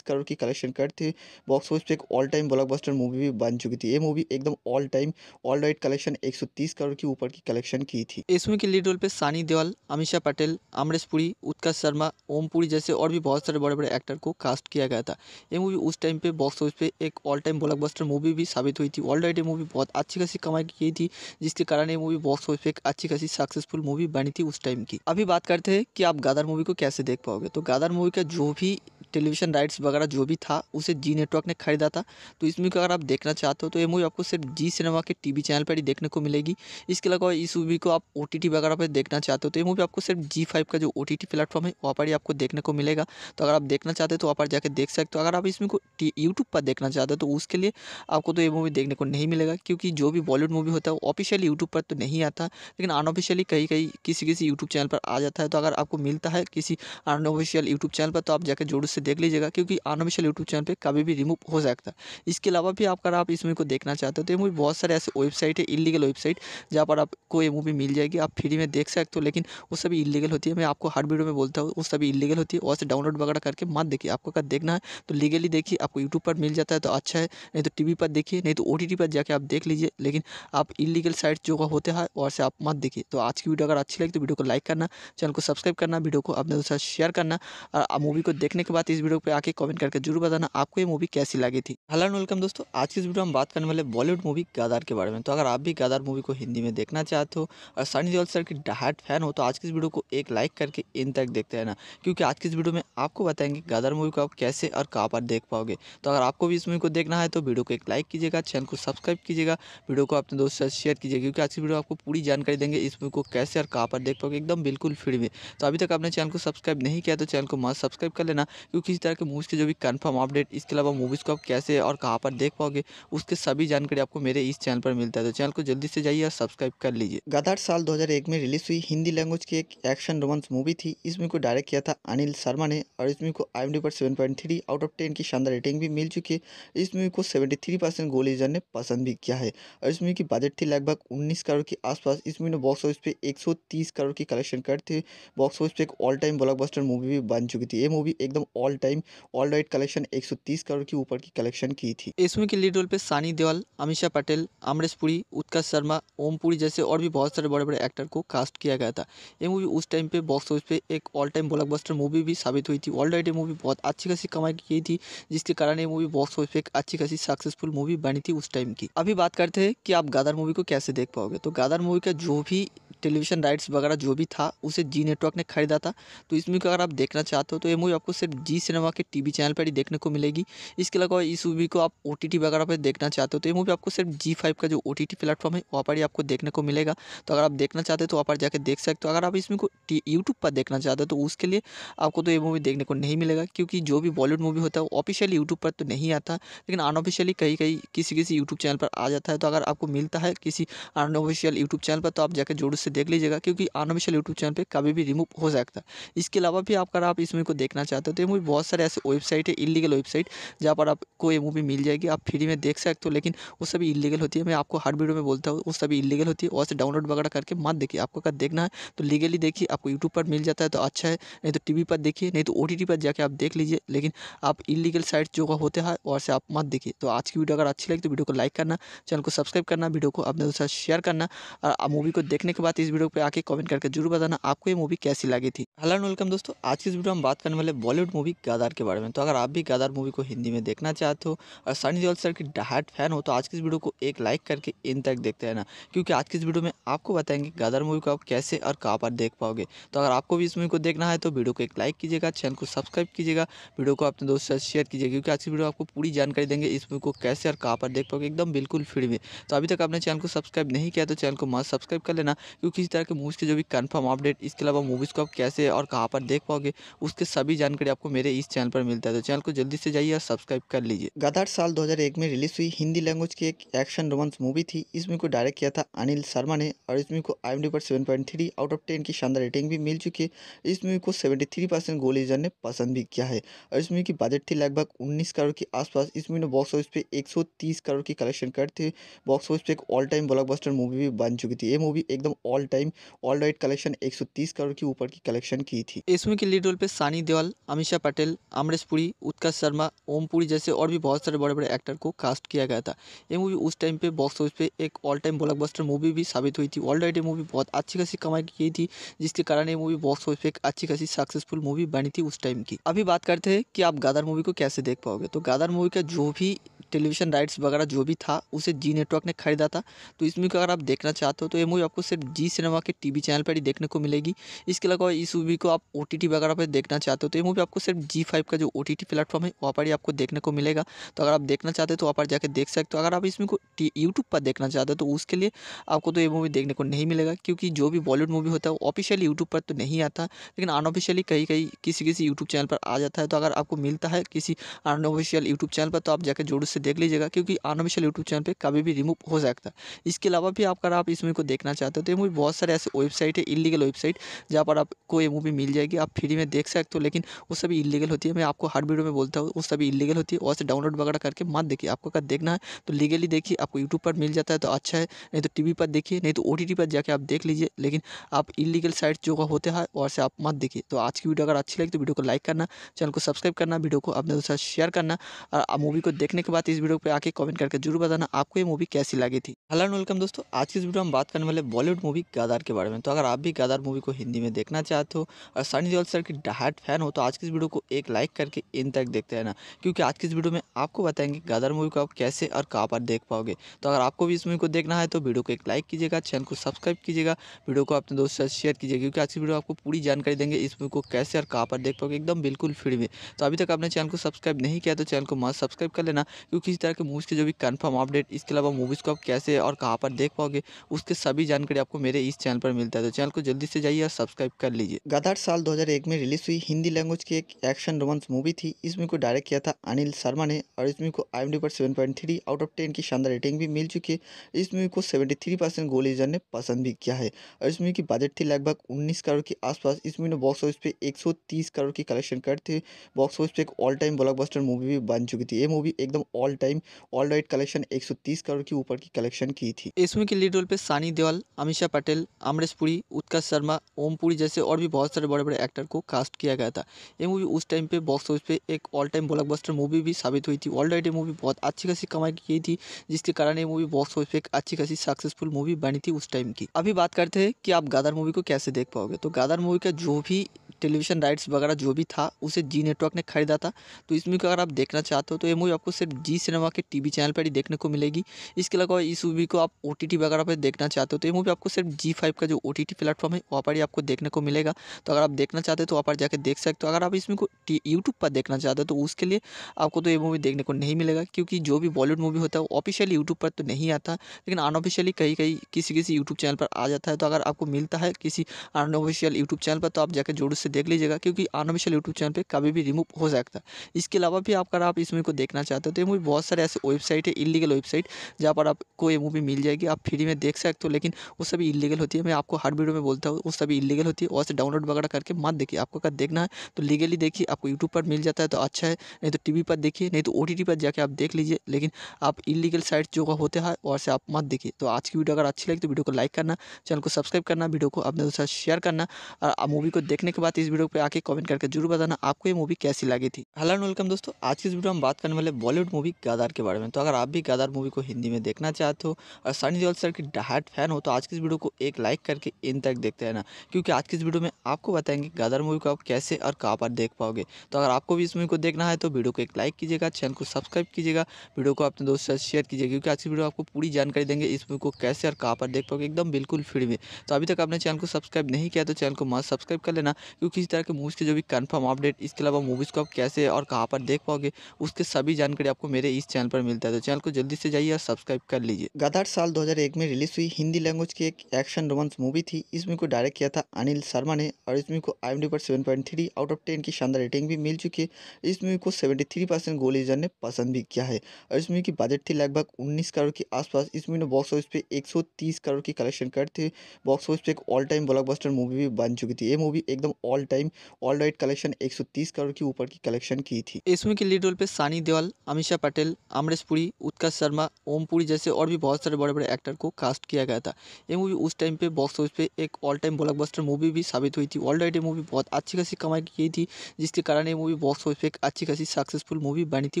करोड़ की कलेक्शन करते हुए बॉक्स ऑफिस पे एक ऑल टाइम ब्लॉकबस्टर मूवी भी बन चुकी थी ये मूवी एकदम all time all right collection एक करोड़ के ऊपर की कलेक्शन की थी इसमें मूवी के लीड रोल पे सानी देवल अमीशा पटेल अमरीश पुरी उत्कर्ष शर्मा ओम पुरी जैसे और भी बहुत सारे बड़े बड़े एक्टर को कास्ट किया गया था ये मूवी उस टाइम पे बॉक्स ऑफिस पे एक ऑल टाइम ब्लॉकबस्टर मूवी भी साबित हुई थी ये मूवी बहुत अच्छी खासी कमाई की थी जिसके कारण ये मूवी बॉक्स ऑफिस पे एक अच्छी खासी सक्सेसफुल मूवी बनी थी उस टाइम की अभी बात करते हैं कि आप गादर मूवी को कैसे देख पाओगे तो गादर मूवी का जो भी टेलीविजन राइट्स वगैरह जो भी था उसे जी नेटवर्क ने खरीदा था तो इस मूवी को अगर आप देखना चाहते हो तो ये मूवी आपको सिर्फ जी सिनेमा के टीवी चैनल पर ही देखने को मिलेगी इसके अलावा इस मूवी को आप ओ वगैरह पर देखना चाहते हो तो ये मूवी आपको सिर्फ जी फाइव का जो ओ टी टी प्लेटफॉर्म है वहाँ पर ही आपको देखने को मिलेगा तो अगर आप देखना चाहते हैं तो वहाँ पर जाकर देख सकते हो अगर आप इसमें को यूट्यूब पर देखना चाहते हो तो उसके लिए आपको तो ये मूवी देखने को नहीं मिलेगा क्योंकि जो भी बॉलीवुड मूवी होता है वो ऑफिशियली यूट्यूब पर तो नहीं आता लेकिन अनऑफिशियली कहीं कहीं किसी किसी यूट्यूब चैनल पर आ जाता है तो अगर आपको मिलता है किसी अनऑफिशियल यूट्यूब चैनल पर तो आप जाकर जोर से देख लीजिएगा क्योंकि अनऑफिशियल यूट्यूब चैनल पर कभी भी रिमूव हो सकता है इसके अलावा भी आप अगर आप इस मूवी को देखना चाहते हो तो ये मूवी बहुत सारे ऐसे वेबसाइट है इलीगल वेबसाइट जहाँ पर आपको ये मूवी मिल जाएगी आप फ्री में देख सकते हो लेकिन वो सभी इलीगल होती है मैं आपको हर वीडियो में बोलता हूँ वो सभी इलीगल होती है वहाँ से डाउनलोड वगैरह करके मत देखिए आपको अगर देखना है तो लीगली देखिए आपको यूट्यूब पर मिल जाता है तो अच्छा है नहीं तो टी पर देखिए नहीं तो ओ पर जाके आप देख लीजिए लेकिन आप इलीगल साइट जो होते हैं हाँ, वहाँ से आप मत देखिए तो आज की वीडियो अगर अच्छी लगी तो वीडियो को लाइक करना चैनल को सब्सक्राइब करना वीडियो को अपने दोस्तों शेयर करना और मूवी को देखने के बाद इस वीडियो पर आके कमेंट करके जरूर बताना आपको ये मूवी कैसी लगी थी हेलो एंड वेलकम दोस्तों आज की इस वीडियो में बात करने वाले बॉलीवुड मूवी गादार के बारे में तो अगर आप भी गादार मूवी को हिंदी में देखना चाहते हो और सनी देओल सर की डहाट फैन हो तो आज की इस वीडियो को एक लाइक करके इन तक देखते रहना क्योंकि आज की इस वीडियो में आपको बताएंगे गदर मूवी को आप कैसे और कहाँ पर देख पाओगे तो अगर आपको भी इस मूवी को देखना है तो वीडियो को एक लाइक कीजिएगा चैनल को सब्सक्राइब कीजिएगा वीडियो को अपने दोस्तों से शेयर कीजिए क्योंकि आज की वीडियो आपको पूरी जानकारी देंगे इस मूवी को कैसे और कहाँ पर देख पाओगे एकदम बिल्कुल फ्री में तो अभी तक आपने चैनल को सब्सक्राइब नहीं किया तो चैनल को मस्त सब्सक्राइब कर लेना क्योंकि किसी तरह के मूवीज़ के जो भी कन्फर्म अपडेट इसके अलावा मूवीज़ को आप कैसे और कहाँ पर देख पाओगे उसके सभी जानकारी आपको मेरे इस चैनल पर मिलता है तो चैनल को जल्दी से जाइए और सब्सक्राइब कर लीजिए गदार साल 2001 में रिलीज़ हुई हिंदी लैंग्वेज की एक एक्शन रोमांस मूवी थी इस मूवी को डायरेक्ट किया था अनिल शर्मा ने और इस मूवी को आई पर seven point three out of ten की शानदार रेटिंग भी मिल चुकी है इस मूवी को सेवेंटी थ्री परसेंट गोल गोलीजर ने पसंद भी किया है और इस मूवी की बजट थी लगभग उन्नीस करोड़ के आसपास इस मूवी ने बॉक्स ऑफिस पे एक सौ तीस करोड़ की कलेक्शन करते हुए बॉक्स ऑफिस पे एक ऑल टाइम ब्लॉकबस्टर मूवी भी बन चुकी थी ये मूवी एकदम all time all right collection एक सौ तीस करोड़ के ऊपर की कलेक्शन की थी इस मूवी के लीड रोल पे सानी देवाल अमीषा पटेल अमरीश पुरी उत्कर्ष शर्मा ओम पुरी जैसे और भी बहुत सारे बड़े बड़े एक्टर को कास्ट किया गया था ये मूवी उस टाइम पे बॉक्स ऑफिस पे एक ऑल टाइम ब्लॉकबस्टर मूवी भी साबित हुई थी ये मूवी बहुत अच्छी खासी कमाई की थी जिसके कारण ये मूवी बॉक्स ऑफिस पे एक अच्छी खासी सक्सेसफुल मूवी बनी थी उस टाइम की अभी बात करते हैं कि आप गादर मूवी को कैसे देख पाओगे तो गादर मूवी का जो भी टेलीविजन राइट्स वगैरह जो भी था उसे जी नेटवर्क ने खरीदा था तो इसमें को अगर आप देखना चाहते हो तो ये मूवी आपको सिर्फ जी सिनेमा के टीवी चैनल पर ही देखने को मिलेगी इसके अलावा इस मूवी को आप ओ वगैरह पर देखना चाहते हो तो ये मूवी आपको सिर्फ जी फाइव का जो ओ प्लेटफॉर्म है वहाँ पर ही आपको देखने को मिलेगा तो अगर आप देखना चाहते हो तो वहाँ पर जाकर देख सकते हो अगर आप इसमें को यूट्यूब पर देखना चाहते हो तो उसके लिए आपको तो ये मूवी देखने को नहीं मिलेगा क्योंकि जो भी बॉलीवुड मूवी होता है वो ऑफिशियली यूट्यूब पर तो नहीं आता लेकिन अनऑफिशियली कहीं कहीं किसी किसी यूट्यूब चैनल पर आ जाता है तो अगर आपको मिलता है किसी अनऑफिशियल यूट्यूब चैनल पर तो आप जाकर जोर से देख लीजिएगा क्योंकि अनऑफिशियल यूट्यूब चैनल पर कभी भी रिमूव हो सकता है इसके अलावा भी आप अगर आप इस मूवी को देखना चाहते हो तो ये मूवी बहुत सारे ऐसे वेबसाइट है इलीगल वेबसाइट जहाँ पर आपको ये मूवी मिल जाएगी आप फ्री में देख सकते हो लेकिन वो सभी इलीगल होती है मैं आपको हर वीडियो में बोलता हूँ वो सभी इलीगल होती है और से डाउनलोड वगैरह करके मत देखिए आपको अगर देखना है तो लीगली देखिए देखिए आपको यूट्यूब पर मिल जाता है तो अच्छा है नहीं तो टी पर देखिए नहीं तो ओ पर जाके आप देख लीजिए लेकिन आप इलीगल साइट जो होते हैं और हाँ, से आप मत देखिए तो आज की वीडियो अगर अच्छी लगी तो वीडियो को लाइक करना चैनल को सब्सक्राइब करना वीडियो को अपने दोस्तों शेयर करना और मूवी को देखने के बाद इस वीडियो पर आके कमेंट करके जरूर बताना आपको ये मूवी कैसी लगी थी हेलो वेलकम दोस्तों आज की इस वीडियो में बात करने वाले बॉलीवुड मूवी गादार के बारे में तो अगर आप भी गादार मूवी को हिंदी में देखना चाहते हो और सनी देओल सर की डहाट फैन हो तो आज की इस वीडियो को एक लाइक करके इन तक देखते रहना क्योंकि आज की इस वीडियो में आपको बताएंगे गादार मूवी को आप कैसे और कहाँ पर देख पाओगे तो अगर आपको भी इस मूवी को देखना है तो वीडियो को एक लाइक कीजिएगा चैनल को सब्सक्राइब कीजिएगा वीडियो को अपने दोस्तों से शेयर कीजिए क्योंकि आज की वीडियो आपको पूरी जानकारी देंगे इस मूवी को कैसे और कहाँ पर देख पाओगे एकदम बिल्कुल फ्री में तो अभी तक आपने चैनल को सब्सक्राइब नहीं किया तो चैनल को मस्त सब्सक्राइब कर लेना क्योंकि इस तरह के मूवीज़ के जो भी कन्फर्म अपडेट इसके अलावा मूवीज़ को आप कैसे और कहाँ पर देख पाओगे उसके सभी जानकारी आपको मेरे इस चैनल पर मिलता है तो चैनल को जल्दी से जाइए और सब्सक्राइब कर लीजिए गदार साल दो में रिलीज हुई हिंदी लैंग्वेज की एक एक्शन रोमांस मूवी थी इसमें को डायरेक्ट किया था अनिल शर्मा ने और इसमें को आई पर seven point three out of ten की शानदार शानदार रेटिंग भी मिल चुकी है इस मूवी को सेवेंटी थ्री परसेंट गोल गोलीजर ने पसंद भी किया है और इस मूवी की बजट थी लगभग उन्नीस करोड़ के आसपास इस मूवी ने बॉक्स ऑफिस पे एक सौ तीस करोड़ की कलेक्शन करते हुए बॉक्स ऑफिस पे एक ऑल टाइम ब्लॉकबस्टर मूवी भी बन चुकी थी ये मूवी एकदम all time all right collection एक सौ तीस करोड़ के ऊपर की कलेक्शन की थी इस मूवी के लीड रोल पे सानी देवाल अमीषा पटेल अमरीश पुरी उत्कर्ष शर्मा ओम पुरी जैसे और भी बहुत सारे बड़े बड़े एक्टर को कास्ट किया गया था ये मूवी उस टाइम पे बॉक्स ऑफिस पे एक ऑल टाइम ब्लॉकबस्टर मूवी भी साबित हुई थी ऑल राइट ये मूवी बहुत अच्छी खासी कमाई की थी जिसके कारण ये मूवी बॉक्स ऑफिस एक अच्छी खासी सक्सेसफुल मूवी बनी थी उस टाइम की अभी बात करते हैं कि आप गादर मूवी को कैसे देख पाओगे तो गादर मूवी का जो भी टेलीविज़न राइट्स वगैरह जो भी था उसे जी नेटवर्क ने खरीदा था तो इस मूवी को अगर आप देखना चाहते हो तो ये मूवी आपको सिर्फ जी सिनेमा के टीवी चैनल पर ही देखने को मिलेगी इसके अलावा इस मूवी को आप ओ वगैरह पर देखना चाहते हो तो ये मूवी आपको सिर्फ जी फाइव का जो ओ टी प्लेटफॉर्म है वहाँ पर ही आपको देखने को मिलेगा तो अगर आप देखना चाहते हो तो वहाँ पर जाकर देख सकते हो तो अगर आप इसमें को यूट्यूब पर देखना चाहते हो तो उसके लिए आपको तो ये मूवी देखने को नहीं मिलेगा क्योंकि जो भी बॉलीवुड मूवी होता है वो ऑफिशियली यूट्यूब पर तो नहीं आता लेकिन अनऑफिशियली कहीं कहीं किसी किसी यूट्यूब चैनल पर आ जाता है तो अगर आपको मिलता है किसी अनऑफिशियल यूट्यूब चैनल पर तो आप जाकर जोर से देख लीजिएगा क्योंकि आर्नोमिशल यूट्यूब चैनल पर कभी भी रिमूव हो सकता है इसके अलावा भी आप अगर आप इस मूवी को देखना चाहते हो तो ये मूवी बहुत सारे ऐसे वेबसाइट है इलीगल वेबसाइट जहाँ पर आपको ये मूवी मिल जाएगी आप फ्री में देख सकते हो लेकिन वो सभी इलीगल होती है मैं आपको हर वीडियो में बोलता हूँ वो सभी इलीगल होती है वहाँ से डाउनलोड वगैरह करके मत देखिए आपको अगर देखना है तो लीगली देखिए आपको यूट्यूब पर मिल जाता है तो अच्छा है नहीं तो टी पर देखिए नहीं तो ओ पर जाकर आप देख लीजिए लेकिन आप इलीगल साइट जो होते हैं और से आप मत देखिए तो आज की वीडियो अगर अच्छी लगी तो वीडियो को लाइक करना चैनल को सब्सक्राइब करना वीडियो को अपने दोस्तों शेयर करना और मूवी को देखने के बाद साथ इस वीडियो पे आके कमेंट करके जरूर बताना आपको ये मूवी कैसी लगी थी हेलो वेलकम दोस्तों आज की इस वीडियो में बात करने वाले बॉलीवुड मूवी गादार के बारे में तो अगर आप भी गादार मूवी को हिंदी में देखना चाहते हो और सनी देओल सर की डहाट फैन हो तो आज की इस वीडियो को एक लाइक करके इन तक देखते रहना क्योंकि आज की इस वीडियो में आपको बताएंगे गादार मूवी को आप कैसे और कहाँ पर देख पाओगे तो अगर आपको भी इस मूवी को देखना है तो वीडियो को एक लाइक कीजिएगा चैनल को सब्सक्राइब कीजिएगा वीडियो को अपने दोस्तों से शेयर कीजिए क्योंकि आज की वीडियो आपको पूरी जानकारी देंगे इस मूवी को कैसे और कहाँ पर देख पाओगे एकदम बिल्कुल फ्री में तो अभी तक आपने चैनल को सब्सक्राइब नहीं किया तो चैनल को मस्त सब्सक्राइब कर लेना तो किसी तरह के मूवीज़ के जो भी कन्फर्म अपडेट इसके अलावा मूवीज़ को आप कैसे और कहाँ पर देख पाओगे उसके सभी जानकारी आपको मेरे इस चैनल पर मिलता है तो चैनल को जल्दी से जाइए और सब्सक्राइब कर लीजिए गदार साल दो में रिलीज हुई हिंदी लैंग्वेज की एक एक्शन रोमांस मूवी थी इसमें को डायरेक्ट किया था अनिल शर्मा ने और इसमें को आई पर सेवन आउट ऑफ टेन की शानदार रेटिंग भी मिल चुकी है इस मूवी को सेवेंटी थ्री परसेंट गोल इजर ने पसंद भी किया है और इस मूवी की बजट थी लगभग उन्नीस करोड़ के आसपास इस मूवी ने बॉक्स ऑफिस पे एक सौ तीस करोड़ की कलेक्शन करते हुए बॉक्स ऑफिस पे एक ऑल टाइम ब्लॉकबस्टर मूवी भी बन चुकी थी ये मूवी एकदम all time all right collection 130 crore के ऊपर की कलेक्शन की थी इसमें के लीड रोल पे सानी देवाल अमीषा पटेल अमरीश पुरी उत्कर्ष शर्मा ओम पुरी जैसे और भी बहुत सारे बड़े बड़े एक्टर को कास्ट किया गया था ये मूवी उस टाइम पे बॉक्स ऑफिस पे एक ऑल टाइम ब्लॉकबस्टर मूवी भी साबित हुई थी ऑल राइट ये मूवी बहुत अच्छी खासी कमाई की थी जिसके कारण ये मूवी बॉक्स ऑफिस पे एक अच्छी खासी सक्सेसफुल मूवी बनी थी उस टाइम की अभी बात करते हैं कि आप गादर मूवी को कैसे देख पाओगे तो गादर मूवी का जो भी टेलीविजन राइट्स वगैरह जो भी था उसे जी नेटवर्क ने खरीदा था तो इसमें अगर आप देखना चाहते हो तो ये मूवी आपको सिर्फ जी जी सिनेमा के टीवी चैनल पर ही देखने को मिलेगी इसके अलावा इस मूवी को आप ओ वगैरह पर देखना चाहते हो तो ये मूवी आपको सिर्फ जी फाइव का जो ओ टी प्लेटफॉर्म है वहाँ पर ही आपको देखने को मिलेगा तो अगर आप देखना चाहते हो तो वहाँ पर जाकर देख सकते हो अगर आप इसमें को यूट्यूब पर देखना चाहते हो तो उसके लिए आपको तो ये मूवी देखने को नहीं मिलेगा क्योंकि जो भी बॉलीवुड मूवी होता है वो ऑफिशियली यूट्यूब पर तो नहीं आता लेकिन अनऑफिशियली कहीं कहीं किसी किसी यूट्यूब चैनल पर आ जाता है तो अगर आपको मिलता है किसी अनऑफिशियल यूट्यूब चैनल पर तो आप जाकर जोर से देख लीजिएगा क्योंकि अनऑफिशियल यूट्यूब चैनल पर कभी भी रिमूव हो सकता है इसके अलावा भी आप अगर आप इस मूवी को देखना चाहते हो तो ये मूवी बहुत सारे ऐसे वेबसाइट है इलीगल वेबसाइट जहाँ पर आपको ये मूवी मिल जाएगी आप फ्री में देख सकते हो लेकिन वो सभी इलीगल होती है मैं आपको हर वीडियो में बोलता हूँ वो सभी इलीगल होती है वहाँ से डाउनलोड वगैरह करके मत देखिए आपको अगर देखना है तो लीगली देखिए आपको यूट्यूब पर मिल जाता है तो अच्छा है नहीं तो टी पर देखिए नहीं तो ओ पर जाकर आप देख लीजिए लेकिन आप इलीगल साइट जो होते हैं वहाँ से आप मत देखिए तो आज की वीडियो अगर अच्छी लगी तो वीडियो को लाइक करना चैनल को सब्सक्राइब करना वीडियो को अपने दोस्तों शेयर करना और मूवी को देखने के बाद इस वीडियो पर आके कमेंट करके जरूर बताना आपको ये मूवी कैसी लगी थी हेलो वेलकम दोस्तों आज की इस वीडियो में बात करने वाले बॉलीवुड मूवी गादार के बारे में तो अगर आप भी गादार मूवी को हिंदी में देखना चाहते हो और सनी देओल सर की डहाट फैन हो तो आज की इस वीडियो को एक लाइक करके इन तक देखते रहना क्योंकि आज की इस वीडियो में आपको बताएंगे गादार मूवी को आप कैसे और कहाँ पर देख पाओगे तो अगर आपको भी इस मूवी को देखना है तो वीडियो को एक लाइक कीजिएगा चैनल को सब्सक्राइब कीजिएगा वीडियो को अपने दोस्तों से शेयर कीजिएगा क्योंकि आज की वीडियो आपको पूरी जानकारी देंगे इस मूवी को कैसे और कहाँ पर देख पाओगे एकदम बिल्कुल फ्री में तो अभी तक आपने चैनल को सब्सक्राइब नहीं किया तो चैनल को मस्त सब्सक्राइब कर लेना क्योंकि इस तरह के मूवीज़ के जो भी कन्फर्म अपडेट इसके अलावा मूवीज़ को आप कैसे और कहाँ पर देख पाओगे उसके सभी जानकारी आपको मेरे मेरे इस चैनल पर मिलता है तो चैनल को जल्दी से जाइए और सब्सक्राइब कर लीजिए गदार साल 2001 में रिलीज हुई हिंदी लैंग्वेज की एक एक्शन रोमांस मूवी थी इस मूवी को डायरेक्ट किया था अनिल शर्मा ने और इस मूवी को आई एम डी पर seven point three out of ten की शानदार रेटिंग भी मिल चुकी है इस मूवी को सेवेंटी थ्री परसेंट गोलीजर ने पसंद भी किया है और इस मूवी की बजट थी लगभग उन्नीस करोड़ के आसपास इस मूवी ने बॉक्स ऑफिस पे एक सौ तीस करोड़ की कलेक्शन करते बॉक्स ऑफिस पे एक ऑल टाइम ब्लॉकबस्टर मूवी भी बन चुकी थी ये मूवी एकदम all time all right collection एक सौ तीस करोड़ के ऊपर की कलेक्शन की थी इस मूवी के लीड रोल पे सानी देवल अमीशा पटेल पटेल अमरीश पुरी उत्कर्ष शर्मा ओम पुरी जैसे और भी बहुत सारे बड़े बड़े एक्टर को कास्ट किया गया था ये मूवी उस टाइम पे बॉक्स ऑफिस पे एक ऑल टाइम ब्लॉकबस्टर मूवी भी साबित हुई थी ऑलरेडी मूवी बहुत अच्छी खासी कमाई की थी जिसके कारण ये मूवी बॉक्स ऑफिस पे एक अच्छी खासी सक्सेसफुल मूवी बनी थी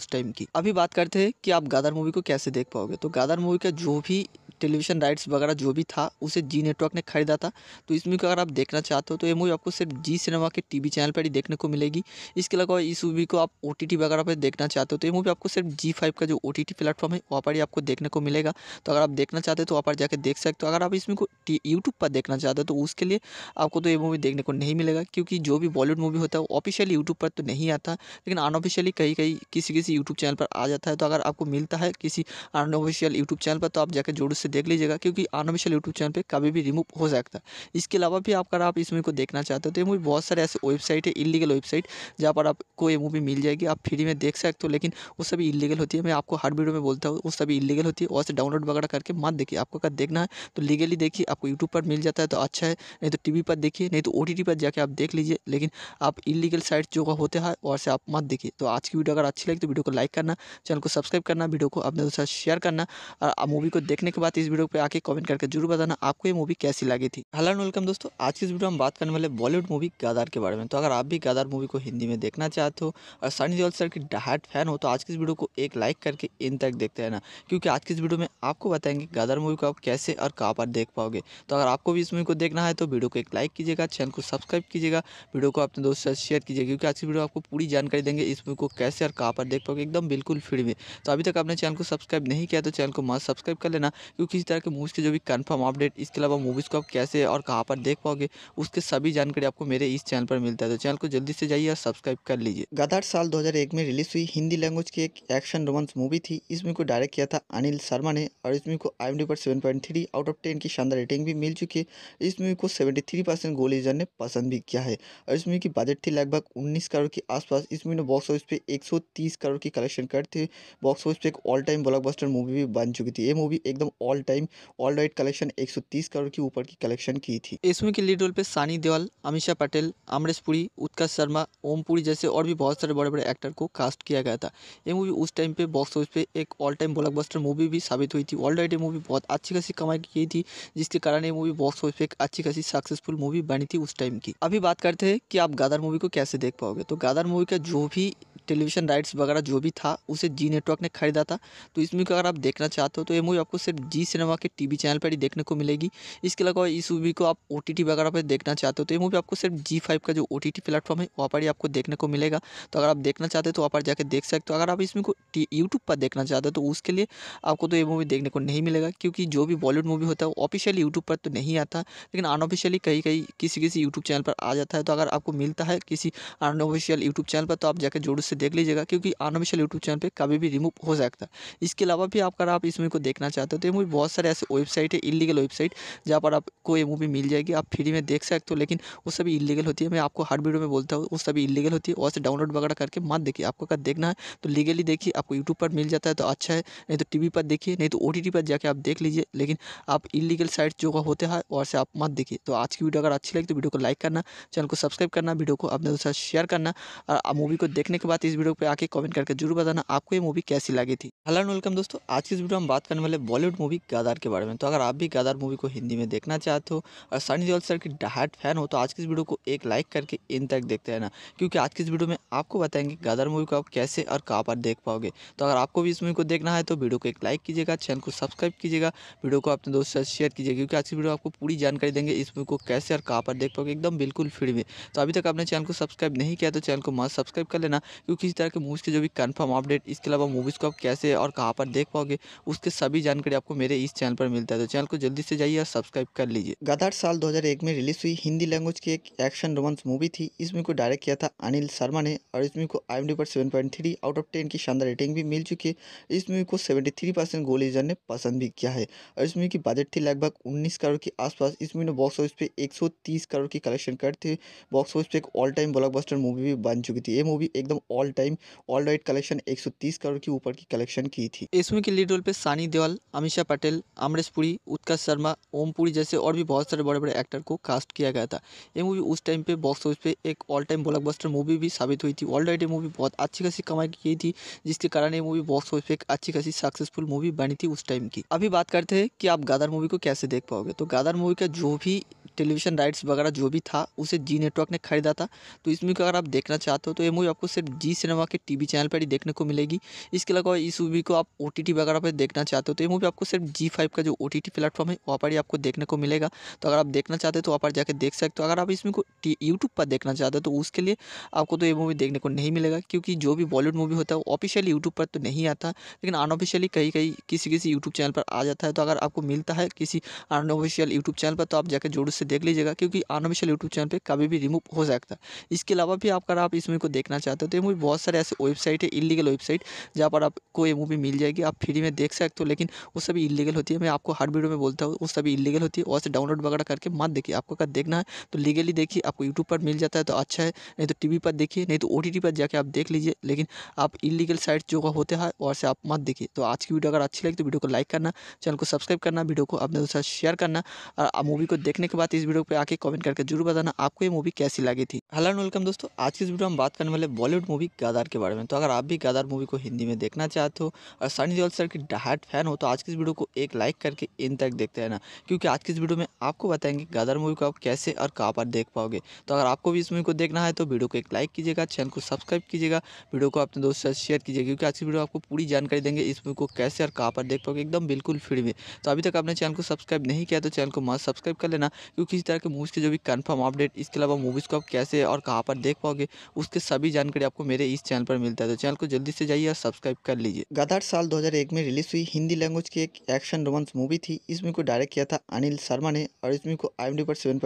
उस टाइम की अभी बात करते हैं कि आप गादार मूवी को कैसे देख पाओगे तो गादार मूवी का जो भी टेलीविजन राइट्स वगैरह जो भी था उसे जी नेटवर्क ने खरीदा था तो इस मूवी को अगर आप देखना चाहते हो तो ये मूवी आपको सिर्फ जी सिनेमा के टीवी चैनल पर ही देखने को मिलेगी इसके अलावा इस मूवी को आप ओ वगैरह पर देखना चाहते हो तो ये मूवी आपको सिर्फ तक जी फाइव का जो ओ टी टी प्लेटफॉर्म है वहाँ पर ही आपको देखने को मिलेगा तो अगर आप देखना चाहते हैं तो वहाँ पर जाकर देख सकते हो अगर आप इसमें को यूट्यूब पर देखना चाहते हो तो उसके लिए आपको तो ये मूवी देखने को नहीं मिलेगा क्योंकि जो भी बॉलीवुड मूवी होता है वो ऑफिशियली यूट्यूब पर तो नहीं आता लेकिन अनऑफिशियली कहीं कहीं किसी किसी यूट्यूब चैनल पर आ जाता है तो अगर आपको मिलता है किसी अनऑफिशियल यूट्यूब चैनल पर तो आप जाकर जोर से देख लीजिएगा क्योंकि अनऑफिशियल यूट्यूब चैनल पर कभी भी रिमूव हो सकता है इसके अलावा भी अगर आप इस मूवी को देखना चाहते हो तो ये मूवी बहुत सारे ऐसे वेबसाइट है इलीगल वेबसाइट जहाँ पर आपको ये मूवी मिल जाएगी आप फ्री में देख सकते हो लेकिन वो सभी इलीगल होती है मैं आपको हर वीडियो में बोलता हूँ वो सभी इलीगल होती है वहाँ से डाउनलोड वगैरह करके मत देखिए आपको अगर देखना है तो लीगली देखिए आपको यूट्यूब पर मिल जाता है तो अच्छा है नहीं तो टी पर देखिए नहीं तो ओ पर जाके आप देख लीजिए लेकिन आप इलीगल साइट जो होते हैं वहाँ से आप मत देखिए तो आज की वीडियो अगर अच्छी लगी तो वीडियो को लाइक करना चैनल को सब्सक्राइब करना वीडियो को अपने दोस्तों शेयर करना और मूवी को देखने के बाद इस वीडियो पर आके कमेंट करके जरूर बताना आपको ये मूवी कैसी लगी थी हेलो एंड वेलकम दोस्तों आज की इस वीडियो में बात करने वाले बॉलीवुड मूवी गादार के बारे में तो अगर आप भी गादार मूवी को हिंदी में देखना चाहते हो और सनी देओल सर की डहाट फैन हो तो आज की इस वीडियो को को एक लाइक करके इन तक देखते रहना क्योंकि आज की इस वीडियो में आपको बताएंगे गदर मूवी को आप कैसे और कहाँ पर देख पाओगे तो अगर आपको भी इस मूवी को देखना है तो वीडियो को एक लाइक कीजिएगा चैनल को सब्सक्राइब कीजिएगा वीडियो को अपने दोस्तों से शेयर कीजिएगा क्योंकि आज की वीडियो आपको पूरी जानकारी देंगे इस मूवी को कैसे और कहाँ पर देख पाओगे एकदम बिल्कुल फ्री में तो अभी तक आपने चैनल को सब्सक्राइब नहीं किया तो चैनल को मस्त सब्सक्राइब कर लेना क्योंकि इसी तरह के मूवीज़ के जो भी कन्फर्म अपडेट इसके अलावा मूवीज़ को आप कैसे और कहाँ पर देख पाओगे उसके सभी जानकारी आपको मेरे इस चैनल पर मिलता है तो चैनल को जल्दी से जाइए और सब्सक्राइब कर लीजिए गदर साल दो में रिलीज हुई हिंदी लैंग्वेज की एक एक्शन रोमांस मूवी थी इस मूवी को डायरेक्ट किया था अनिल शर्मा ने और इस मूवी को आई एम डी पर seven point three out of ten की शानदार रेटिंग भी मिल चुकी है इस मूवी को सेवेंटी थ्री परसेंट गोल गोलीजन ने पसंद भी किया है और इस मूवी की बजट थी लगभग उन्नीस करोड़ के आसपास इस मूवी ने बॉक्स ऑफिस पे एक सौ तीस करोड़ की कलेक्शन करते हुए बॉक्स ऑफिस पे एक ऑल टाइम ब्लॉकबस्टर मूवी भी बन चुकी थी ये मूवी एकदम all time all right collection एक सौ तीस करोड़ के ऊपर की कलेक्शन की थी इस मूवी के लीड रोल पे सानी देवाल अमीषा पटेल अमरीश पुरी उत्कर्ष शर्मा ओमपुरी जैसे और भी बहुत सारे बड़े बड़े एक्टर को कास्ट किया गया था ये मूवी उस टाइम पे बॉक्स ऑफिस पे एक ऑल टाइम ब्लॉकबस्टर मूवी भी साबित हुई थी ऑलरेडी मूवी बहुत अच्छी खासी कमाई की थी जिसके कारण ये मूवी बॉक्स ऑफिस पे एक अच्छी खासी सक्सेसफुल मूवी बनी थी उस टाइम की अभी बात करते हैं कि आप गादर मूवी को कैसे देख पाओगे तो गादर मूवी का जो भी टेलीविजन राइट्स वगैरह जो भी था उसे जी नेटवर्क ने खरीदा था तो इस मूवी को अगर आप देखना चाहते हो तो ये मूवी आपको सिर्फ जी सिनेमा के टीवी चैनल पर ही देखने को मिलेगी इसके अलावा इस मूवी को आप ओ वगैरह पर देखना चाहते हो तो ये मूवी आपको सिर्फ जी फाइव का जो ओ प्लेटफॉर्म है वहाँ पर ही आपको देखने को मिलेगा तो अगर आप देखना चाहते हो तो वहाँ पर जाकर देख सकते हो अगर आप इसमें को यूट्यूब पर देखना चाहते हो तो उसके लिए आपको तो ये मूवी देखने को नहीं मिलेगा क्योंकि जो भी बॉलीवुड मूवी होता है वो ऑफिशियली यूट्यूब पर तो नहीं आता लेकिन अनऑफिशियली कहीं कहीं किसी किसी यूट्यूब चैनल पर आ जाता है तो अगर आपको मिलता है किसी अनऑफिशियल यूट्यूब चैनल पर तो आप जाकर जोर से देख लीजिएगा क्योंकि अनऑफिशियल यूट्यूब चैनल पर कभी भी रिमूव हो सकता है इसके अलावा भी आप आप इस मूवी को देखना चाहते हो तो ये मूवी बहुत सारे ऐसे वेबसाइट है इलीगल वेबसाइट जहाँ पर आपको ये मूवी मिल जाएगी आप फ्री में देख सकते हो लेकिन वो सभी इलीगल होती है मैं आपको हर वीडियो में बोलता हूँ वो सभी इलीगल होती है और से डाउनलोड वगैरह करके मत देखिए आपको अगर देखना है तो लीगली देखिए देखिए आपको यूट्यूब पर मिल जाता है तो अच्छा है नहीं तो टी पर देखिए नहीं तो ओ पर जाके आप देख लीजिए लेकिन आप इलीगल साइट जो होते हैं और से आप मत देखिए तो आज की वीडियो अगर अच्छी लगी तो वीडियो को लाइक करना चैनल को सब्सक्राइब करना वीडियो को अपने दोस्तों शेयर करना और मूवी को देखने के बाद इस वीडियो पर आके कमेंट करके जरूर बताना आपको ये मूवी कैसी लगी थी हेलो वेलकम दोस्तों आज की इस वीडियो में बात करने वाले बॉलीवुड मूवी गादार के बारे में तो अगर आप भी गादार मूवी को हिंदी में देखना चाहते हो और सनी देवल सर की डहाट फैन हो तो आज की इस वीडियो को एक लाइक करके इन तक देखते रहना क्योंकि आज की इस वीडियो में आपको बताएंगे गादार मूवी को आप कैसे और कहाँ पर देख पाओ पाओगे तो अगर आपको भी इस मूवी को देखना है तो वीडियो को एक लाइक कीजिएगा चैनल को सब्सक्राइब कीजिएगा वीडियो को अपने दोस्तों से शेयर कीजिएगा क्योंकि आज की वीडियो आपको पूरी जानकारी देंगे इस मूवी को कैसे और कहाँ पर देख पाओगे एकदम बिल्कुल फ्री में तो अभी तक आपने चैनल को सब्सक्राइब नहीं किया तो चैनल को मस्त सब्सक्राइब कर लेना क्योंकि इसी तरह के मूवीज़ के जो भी कन्फर्म अपडेट इसके अलावा मूवीज़ को आप कैसे और कहाँ पर देख पाओगे उसके सभी जानकारी आपको मेरे इस चैनल पर मिलता है तो चैनल को जल्दी से जाइए और सब्सक्राइब कर लीजिए गदार साल दो में रिलीज हुई हिंदी लैंग्वेज की एक एक्शन रोमांस मूवी थी इसमें को डायरेक्ट किया था अनिल शर्मा ने और इसमें को आई पर seven point three out of ten की शानदार शानदार रेटिंग भी मिल चुकी है इस मूवी को सेवेंटी थ्री परसेंट एजर ने पसंद भी किया है और इस मूवी की बजट थी लगभग उन्नीस करोड़ के आसपास इस मूवी ने बॉक्स ऑफिस पे एक सौ तीस करोड़ की कलेक्शन करते थी बॉक्स ऑफिस पे एक ऑल टाइम ब्लॉकबस्टर मूवी भी बन चुकी थी ये मूवी एकदम all time all right collection एक सौ तीस करोड़ के ऊपर की कलेक्शन की थी इस मूवी के लीड रोल पे सानी देवल अमीषा पटेल अमरीश पुरी उत्कर्ष शर्मा ओम पुरी जैसे और भी बहुत सारे बड़े बड़े एक्टर को कास्ट किया गया था ये मूवी उस टाइम पे बॉक्स ऑफिस पे एक ऑल टाइम ब्लॉकबस्टर मूवी भी साबित हुई थी ऑल राइट ये मूवी बहुत अच्छी खासी कमाई की थी जिसके कारण ये मूवी बॉक्स ऑफिस एक अच्छी खासी सक्सेसफुल मूवी बनी थी उस टाइम की अभी बात करते हैं कि आप गादर मूवी को कैसे देख पाओगे तो गादर मूवी का जो भी टेलीविज़न राइट्स वगैरह जो भी था उसे जी नेटवर्क ने खरीदा था तो इस मूवी को अगर आप देखना चाहते हो तो ये मूवी आपको सिर्फ जी सिनेमा के टीवी चैनल पर ही देखने को मिलेगी इसके अलावा इस मूवी को आप ओ वगैरह पर देखना चाहते हो तो ये मूवी आपको सिर्फ जी का जो ओ प्लेटफॉर्म है वहाँ पर ही आपको देखने को मिलेगा तो अगर आप देखना चाहते हो तो वहाँ पर जाकर देख सकते हो अगर आप इसमें को यूट्यूब पर देखना चाहते हो तो उसके लिए आपको तो ये मूवी देखने को नहीं मिलेगा क्योंकि जो भी बॉलीवुड मूवी होता है वो ऑफिशियली यूट्यूब पर तो नहीं आता लेकिन अनऑफिशियली कहीं कहीं किसी किसी यूट्यूब चैनल पर आ जाता है तो अगर आपको मिलता है किसी अनऑफिशियल यूट्यूब चैनल पर तो आप जाकर जोड़ से से देख लीजिएगा क्योंकि अनऑफिशियल यूट्यूब चैनल पर कभी भी रिमूव हो सकता है इसके अलावा भी अगर आप इस मूवी को देखना चाहते हो तो ये मूवी बहुत सारे ऐसे वेबसाइट है इलीगल वेबसाइट जहाँ पर आपको ये मूवी मिल जाएगी आप फ्री में देख सकते हो लेकिन वो सभी इलीगल होती है मैं आपको हर वीडियो में बोलता हूँ वो सभी इलीगल होती है और से डाउनलोड वगैरह करके मत देखिए आपको अगर देखना है तो लीगली देखिए आपको यूट्यूब पर मिल जाता है तो अच्छा है नहीं तो टी पर देखिए नहीं तो ओ पर जाके आप देख लीजिए लेकिन आप इलीगल साइट जो होते हैं और से आप मत देखिए तो आज की वीडियो अगर अच्छी लगी तो वीडियो को लाइक करना चैनल को सब्सक्राइब करना वीडियो को अपने दोस्तों शेयर करना और मूवी को देखने के बाद साथ इस वीडियो पर आके कमेंट करके जरूर बताना आपको ये मूवी कैसी लगी थी हेलो एंड वेलकम दोस्तों आज की इस वीडियो में बात करने वाले बॉलीवुड मूवी गादार के बारे में तो अगर आप भी गादार मूवी को हिंदी में देखना चाहते हो और सनी देओल सर की डहाट फैन हो तो आज की इस वीडियो को एक लाइक करके इन तक देखते रहना क्योंकि आज की इस वीडियो में आपको बताएंगे गादार मूवी को आप कैसे और कहाँ पर देख पाओगे तो अगर आपको भी इस मूवी को देखना है तो वीडियो को एक लाइक कीजिएगा चैनल को सब्सक्राइब कीजिएगा वीडियो को अपने दोस्तों से शेयर कीजिएगा क्योंकि आज की वीडियो आपको पूरी जानकारी देंगे इस मूवी को कैसे और कहाँ पर देख पाओगे एकदम बिल्कुल फ्री में तो अभी तक आपने चैनल को सब्सक्राइब नहीं किया तो चैनल को मस्त सब्सक्राइब कर लेना क्योंकि तो किसी तरह के मूवीज़ के जो भी कंफर्म अपडेट इसके अलावा मूवीज़ को आप कैसे और कहाँ पर देख पाओगे उसके सभी जानकारी आपको मेरे इस चैनल पर मिलता है तो चैनल को जल्दी से जाइए और सब्सक्राइब कर लीजिए गदार साल 2001 में रिलीज हुई हिंदी लैंग्वेज की एक एक्शन रोमांस मूवी थी इसमें को डायरेक्ट किया था अनिल शर्मा ने और इसमें को आई पर सेवन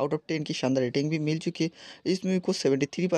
आउट ऑफ टेन की शानदार रेटिंग भी मिल चुकी है इस मूवी को सेवेंटी थ्री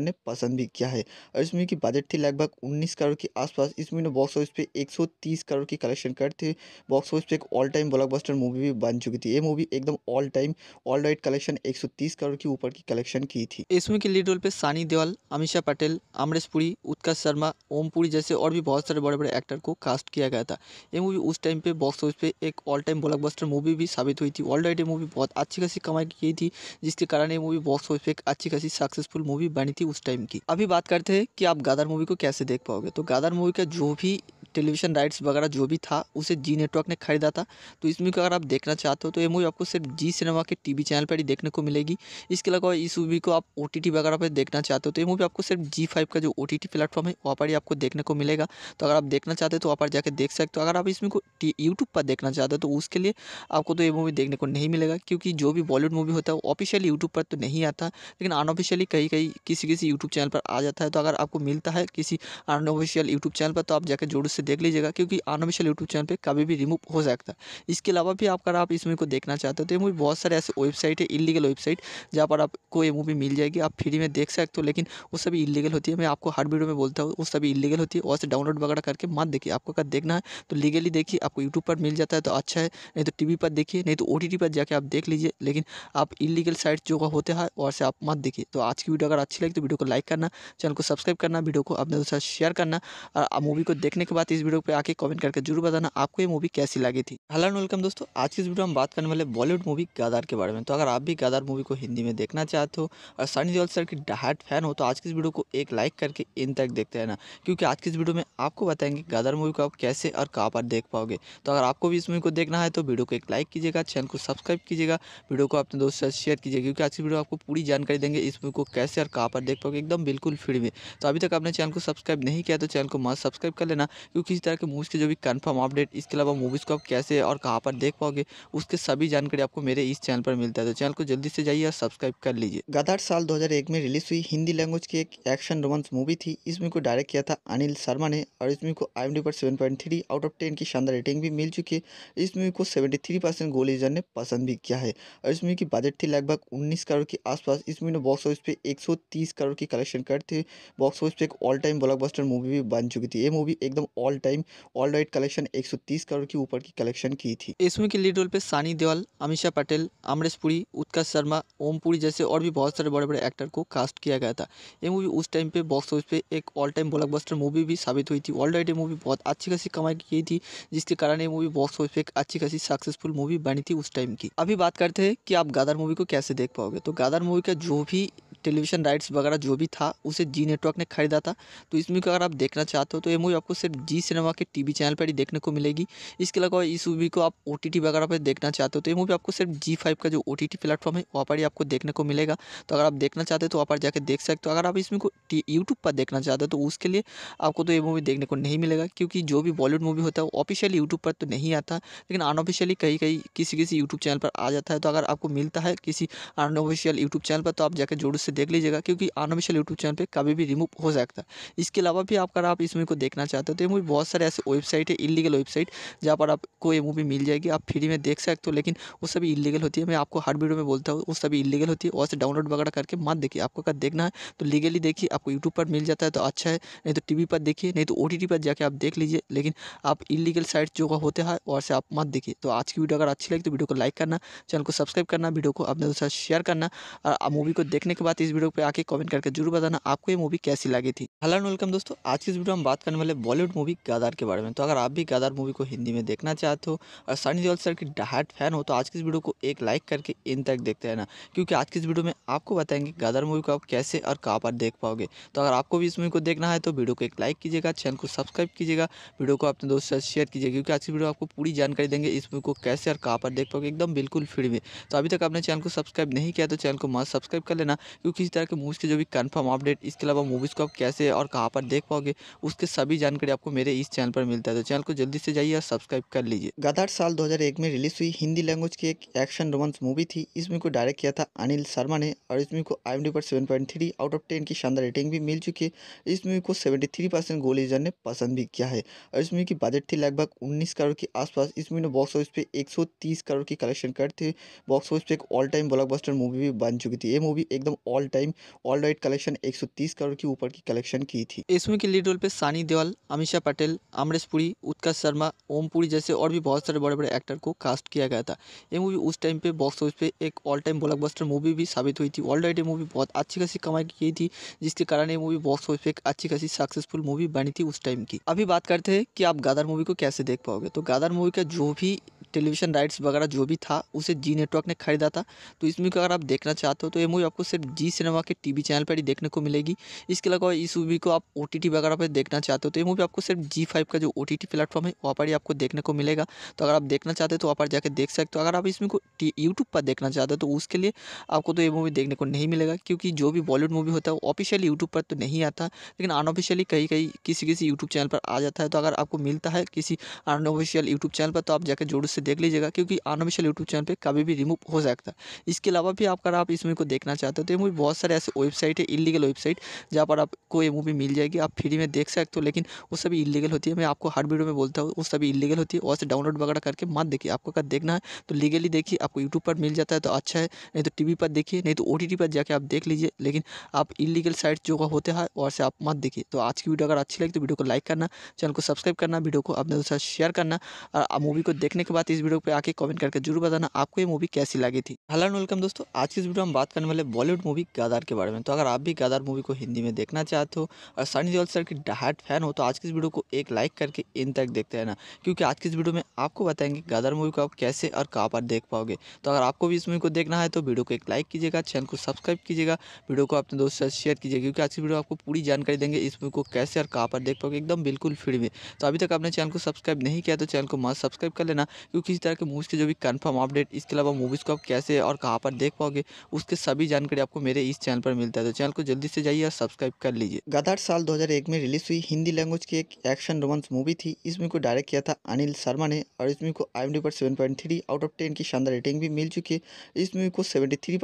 ने पसंद भी किया है और इसमें की बजट थी लगभग उन्नीस करोड़ के आसपास इस मूवी ने बॉक्स ऑफिस पे एक करोड़ की कलेक्शन करते हुए बॉक्स ऑफिस पे एक ऑल टाइम ब्लॉक मूवी भी बन चुकी थी ये मूवी एकदम all all time all right collection 130 crore के ऊपर की कलेक्शन की थी इसमें के लीड रोल पे सानी देवल अमीषा पटेल अमरीश पुरी उत्कर्ष शर्मा ओम पुरी जैसे और भी बहुत सारे बड़े बड़े एक्टर को कास्ट किया गया था ये मूवी उस टाइम पे बॉक्स ऑफिस पे एक ऑल टाइम ब्लॉकबस्टर मूवी भी साबित हुई थी ऑल राइट ये मूवी बहुत अच्छी खासी कमाई की थी जिसके कारण ये मूवी बॉक्स ऑफिस पे एक अच्छी खासी सक्सेसफुल मूवी बनी थी उस टाइम की अभी बात करते हैं कि आप गादर मूवी को कैसे देख पाओगे तो गादर मूवी का जो भी टेलीविज़न राइट्स वगैरह जो भी था उसे जी नेटवर्क ने ख़रीदा था तो इस मूवी को अगर आप देखना चाहते हो तो ये मूवी आपको सिर्फ जी सिनेमा के टीवी चैनल पर ही देखने को मिलेगी इसके अलावा इस मूवी को आप ओ वगैरह पर देखना चाहते हो तो ये मूवी आपको सिर्फ जी का जो ओ टी प्लेटफॉर्म है वहाँ पर ही आपको देखने को मिलेगा तो अगर आप देखना चाहते हो तो वहाँ पर जाकर देख सकते हो अगर आप इसमें को यूट्यूब पर देखना चाहते हो तो उसके लिए आपको तो ये मूवी देखने को नहीं मिलेगा क्योंकि जो भी बॉलीवुड मूवी होता है वो ऑफिशियली यूट्यूब पर तो नहीं आता लेकिन अनऑफिशियली कहीं कहीं किसी किसी यूट्यूब चैनल पर आ जाता है तो अगर आपको मिलता है किसी अनऑफिशियल यूट्यूब चैनल पर तो आप जाकर जरूर से से देख लीजिएगा क्योंकि अनऑफिशियल यूट्यूब चैनल पर कभी भी रिमूव हो सकता है इसके अलावा भी आप अगर आप इस मूवी को देखना चाहते हो तो ये मूवी बहुत सारे ऐसे वेबसाइट है इलीगल वेबसाइट जहाँ पर आपको ये मूवी मिल जाएगी आप फ्री में देख सकते हो लेकिन वो सभी इलीगल होती है मैं आपको हर वीडियो में बोलता हूँ वो सभी इलीगल होती है और से डाउनलोड वगैरह करके मत देखिए आपको अगर देखना है तो लीगली देखिए आपको यूट्यूब पर मिल जाता है तो अच्छा है नहीं तो टी पर देखिए नहीं तो ओ पर जाके आप देख लीजिए लेकिन आप इलीगल साइट जो होते हैं और से आप मत देखिए तो आज की वीडियो अगर अच्छी लगी तो वीडियो को लाइक करना चैनल को सब्सक्राइब करना वीडियो को अपने दोस्तों शेयर करना और मूवी को देखने के बाद साथ इस वीडियो पे आके कमेंट करके जरूर बताना आपको ये मूवी कैसी लगी थी हेलो एंड वेलकम दोस्तों आज की इस वीडियो में बात करने वाले बॉलीवुड मूवी गादार के बारे में तो अगर आप भी गादार मूवी को हिंदी में देखना चाहते हो और सनी देओल सर की डहाट फैन हो तो आज की इस वीडियो को एक लाइक करके इन तक देखते रहना क्योंकि आज की इस वीडियो में आपको बताएंगे गादार मूवी को आप कैसे और कहाँ पर देख पाओगे तो अगर आपको भी इस मूवी को देखना है तो वीडियो को एक लाइक कीजिएगा चैनल को सब्सक्राइब कीजिएगा वीडियो को अपने दोस्तों से शेयर कीजिएगा क्योंकि आज की वीडियो आपको पूरी जानकारी देंगे इस मूवी को कैसे और कहाँ पर देख पाओगे एकदम बिल्कुल फ्री में तो अभी तक आपने चैनल को सब्सक्राइब नहीं किया तो चैनल को मस्त सब्सक्राइब कर लेना क्योंकि आपको किसी तरह के मूवीज़ के जो भी कंफर्म अपडेट इसके अलावा मूवीज़ को आप कैसे और कहाँ पर देख पाओगे उसके सभी जानकारी आपको मेरे इस चैनल पर मिलता है तो चैनल को जल्दी से जाइए और सब्सक्राइब कर लीजिए गदार साल 2001 में रिलीज हुई हिंदी लैंग्वेज की एक एक्शन रोमांस मूवी थी इसमें को डायरेक्ट किया था अनिल शर्मा ने और इसमें को आई एम डी पर सेवन आउट ऑफ टेन की शानदार रेटिंग भी मिल चुकी है इस मूवी को सेवेंटी गोलीजर ने पसंद भी किया है और इसमें की बजट थी लगभग उन्नीस करोड़ के आसपास इस मूवी ने बॉक्स ऑफिस पे एक करोड़ की कलेक्शन करते हुए बॉक्स ऑफिस पे एक ऑल टाइम ब्लॉक मूवी भी बन चुकी थी ये मूवी एकदम all all time all right collection 130 crore के ऊपर की कलेक्शन की थी इसमें के लीड रोल पे सानी देवल अमीषा पटेल अमरीश पुरी उत्कर्ष शर्मा ओम पुरी जैसे और भी बहुत सारे बड़े बड़े एक्टर को कास्ट किया गया था ये मूवी उस टाइम पे बॉक्स ऑफिस पे एक ऑल टाइम ब्लॉकबस्टर मूवी भी साबित हुई थी ऑल राइट ये मूवी बहुत अच्छी खासी कमाई की थी जिसके कारण ये मूवी बॉक्स ऑफिस पे एक अच्छी खासी सक्सेसफुल मूवी बनी थी उस टाइम की अभी बात करते हैं कि आप गादर मूवी को कैसे देख पाओगे तो गादर मूवी का जो भी टेलीविजन राइट्स वगैरह जो भी था उसे जी नेटवर्क ने खरीदा था तो इसमें अगर आप देखना चाहते हो तो ये मूवी आपको सिर्फ जी सिनेमा के टीवी चैनल पर ही देखने को मिलेगी इसके अलावा इस मूवी को आप ओ वगैरह पर देखना चाहते हो तो ये मूवी आपको सिर्फ जी फाइव का जो ओ टी टी प्लेटफॉर्म है वहाँ पर ही आपको देखने को मिलेगा तो अगर आप देखना चाहते हो तो वहाँ पर जाकर देख सकते हो अगर आप इसमें यूट्यूब पर देखना चाहते हो तो उसके लिए आपको तो ये मूवी देखने को नहीं मिलेगा क्योंकि जो भी बॉलीवुड मूवी होता है वो ऑफिशियली यूट्यूब पर तो नहीं आता लेकिन अनऑफिशियली कहीं कहीं किसी किसी यूट्यूब चैनल पर आ जाता है तो अगर आपको मिलता है किसी अनऑफिशियल यूट्यूब चैनल पर तो आप जाकर जोर से देख लीजिएगा क्योंकि अनऑफिशियल यूट्यूब चैनल पर कभी भी रिमूव हो सकता है इसके अलावा भी अगर आप इस मूवी को देखना चाहते हो तो ये मूवी बहुत सारे ऐसे वेबसाइट है इलीगल वेबसाइट जहाँ पर आपको ये मूवी मिल जाएगी आप फ्री में देख सकते हो लेकिन वो सभी इलीगल होती है मैं आपको हर वीडियो में बोलता हूँ वो सभी इलीगल होती है और से डाउनलोड वगैरह करके मत देखिए आपको अगर देखना है तो लीगली देखिए आपको यूट्यूब पर मिल जाता है तो अच्छा है नहीं तो टी पर देखिए नहीं तो ओ पर जाके आप देख लीजिए लेकिन आप इलीगल साइट जो होते हैं और से आप मत देखिए तो आज की वीडियो अगर अच्छी लगी तो वीडियो को लाइक करना चैनल को सब्सक्राइब करना वीडियो को अपने दोस्तों शेयर करना और मूवी को देखने के बाद इस वीडियो पर आके कमेंट करके जरूर बताना आपको ये मूवी कैसी लगी थी हेलो वेलकम दोस्तों आज की इस वीडियो हम बात करने वाले बॉलीवुड मूवी मूवी गदार के बारे में तो अगर आप भी गदार मूवी को हिंदी में देखना चाहते हो और सनी देओल सर की डहाट फैन हो तो आज की इस वीडियो को एक लाइक करके इन तक देखते रहना क्योंकि आज की इस वीडियो में आपको बताएंगे गदार मूवी को आप कैसे और कहाँ पर देख पाओगे तो अगर आपको भी इस मूवी को देखना है तो वीडियो को एक लाइक कीजिएगा चैनल को सब्सक्राइब कीजिएगा वीडियो को अपने दोस्तों से शेयर कीजिएगा क्योंकि आज की वीडियो आपको पूरी जानकारी देंगे इस मूवी को कैसे और कहाँ पर देख पाओगे एकदम बिल्कुल फ्री में तो अभी तक आपने चैनल को सब्सक्राइब नहीं किया तो चैनल को मस्त सब्सक्राइब कर लेना क्योंकि इस तरह के मूवीज़ के जो भी कन्फर्म अपडेट इसके अलावा मूवीज़ को आप कैसे और कहाँ पर देख पाओगे उसके सभी जानकारी आपको मेरे इस चैनल पर मिलता है तो चैनल को जल्दी से जाइए और सब्सक्राइब कर लीजिए गदार साल 2001 में रिलीज हुई हिंदी लैंग्वेज की एक एक्शन रोमांस मूवी थी इस मूवी को डायरेक्ट किया था अनिल शर्मा ने और इस मूवी को आई पर सेवन आउट ऑफ टेन की शानदार रेटिंग भी मिल चुकी है इस मूवी को सेवेंटी गोल परसेंट ने पसंद भी किया है और इस मूवी की बजट थी लगभग उन्नीस करोड़ के आसपास इस मूवी ने बॉक्स ऑफिस पे एक करोड़ की कलेक्शन करते हुए बॉक्स ऑफिस पे एक ऑल टाइम ब्लॉकबस्टर मूवी भी बन चुकी थी ये मूवी एकदम all time all right collection एक करोड़ की ऊपर की कलेक्शन की थी इसमें मूवी के लीड रोल पे सानी देवाल अमिशा पटेल अमरीश पुरी उत्कर्ष शर्मा ओम पुरी जैसे और भी बहुत सारे बड़े बड़े एक्टर को कास्ट किया गया था ये मूवी उस टाइम पे बॉक्स ऑफिस पे एक ऑल टाइम ब्लॉकबस्टर मूवी भी साबित हुई थी ऑलरेडी ये मूवी बहुत अच्छी खासी कमाई की थी जिसके कारण ये मूवी बॉक्स ऑफिस पे एक अच्छी खासी सक्सेसफुल मूवी बनी थी उस टाइम की अभी बात करते हैं कि आप गादर मूवी को कैसे देख पाओगे तो गादर मूवी का जो भी टेलीविज़न राइट्स वगैरह जो भी था उसे जी नेटवर्क ने खरीदा था तो इस मूवी को अगर आप देखना चाहते हो तो ये मूवी आपको सिर्फ जी सिनेमा के टीवी चैनल पर ही देखने को मिलेगी इसके अलावा इस मूवी को आप ओ वगैरह पर देखना चाहते हो तो ये मूवी आपको सिर्फ जी का जो ओ प्लेटफॉर्म है वहाँ पर ही आपको देखने को मिलेगा तो अगर आप देखना चाहते हो तो वहाँ पर जाकर देख सकते हो अगर आप इसमें को यूट्यूब पर देखना चाहते हो तो उसके लिए आपको तो ये मूवी देखने को नहीं मिलेगा क्योंकि जो भी बॉलीवुड मूवी होता है वो ऑफिशियली यूट्यूब पर तो नहीं आता लेकिन अनऑफिशियली कहीं कहीं किसी किसी यूट्यूब चैनल पर आ जाता है तो अगर आपको मिलता है किसी अनऑफिशियल यूट्यूब चैनल पर तो आप जाकर जरूर से देख लीजिएगा क्योंकि अनऑफिशियल यूट्यूब चैनल पर कभी भी रिमूव हो सकता है इसके अलावा भी अगर आप इस मूवी को देखना चाहते हो तो ये मूवी बहुत सारे ऐसे वेबसाइट है इलीगल वेबसाइट जहाँ पर आपको ये मूवी मिल जाएगी आप फ्री में देख सकते हो लेकिन वो सभी इलीगल होती है मैं आपको हर वीडियो में बोलता हूँ वो सभी इलीगल होती है और से डाउनलोड वगैरह करके मत देखिए आपको अगर देखना है तो लीगली देखिए आपको यूट्यूब पर मिल जाता है तो अच्छा है नहीं तो टी पर देखिए नहीं तो ओ पर जाके आप देख लीजिए लेकिन आप इलीगल साइट जो होते हैं और से आप मत देखिए तो आज की वीडियो अगर अच्छी लगी तो वीडियो को लाइक करना चैनल को सब्सक्राइब करना वीडियो को अपने दोस्तों शेयर करना और मूवी को देखने के बाद इस वीडियो पे आके कमेंट करके जरूर बताना आपको ये मूवी कैसी लगी थी हेलो एंड वेलकम दोस्तों आज की इस वीडियो में बात करने वाले बॉलीवुड मूवी गादार के बारे में तो अगर आप भी गादार मूवी को हिंदी में देखना चाहते हो और सनी देओल सर की डहाट फैन हो तो आज की इस वीडियो को एक लाइक करके इन तक देखते रहना क्योंकि आज की इस वीडियो में आपको बताएंगे गादार मूवी को आप कैसे और कहाँ पर देख पाओगे तो अगर आपको भी इस मूवी को देखना है तो वीडियो को एक लाइक कीजिएगा चैनल को सब्सक्राइब कीजिएगा वीडियो को अपने दोस्तों से शेयर कीजिएगा क्योंकि आज की वीडियो आपको पूरी जानकारी देंगे इस मूवी को कैसे और कहाँ पर देख पाओगे एकदम बिल्कुल फ्री में तो अभी तक आपने चैनल को सब्सक्राइब नहीं किया तो चैनल को मस्त सब्सक्राइब कर लेना क्योंकि किसी तरह के मूवीज़ के जो भी कन्फर्म अपडेट इसके अलावा मूवीज़ को आप कैसे और कहाँ पर देख पाओगे उसके सभी जानकारी आपको मेरे इस चैनल पर मिलता है तो चैनल को जल्दी से जाइए और सब्सक्राइब कर लीजिए गदार साल 2001 में रिलीज हुई हिंदी लैंग्वेज की एक एक्शन रोमांस मूवी थी इस मूवी को डायरेक्ट किया था अनिल शर्मा ने और इस मूवी को आई पर सेवन आउट ऑफ टेन की शानदार रेटिंग भी मिल चुकी है इस मूवी को सेवेंटी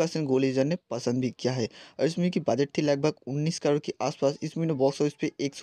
इजर ने पसंद भी किया है और इस मूवी की बजट थी लगभग उन्नीस करोड़ के आसपास इस मूवी ने बॉक्स ऑफिस पे एक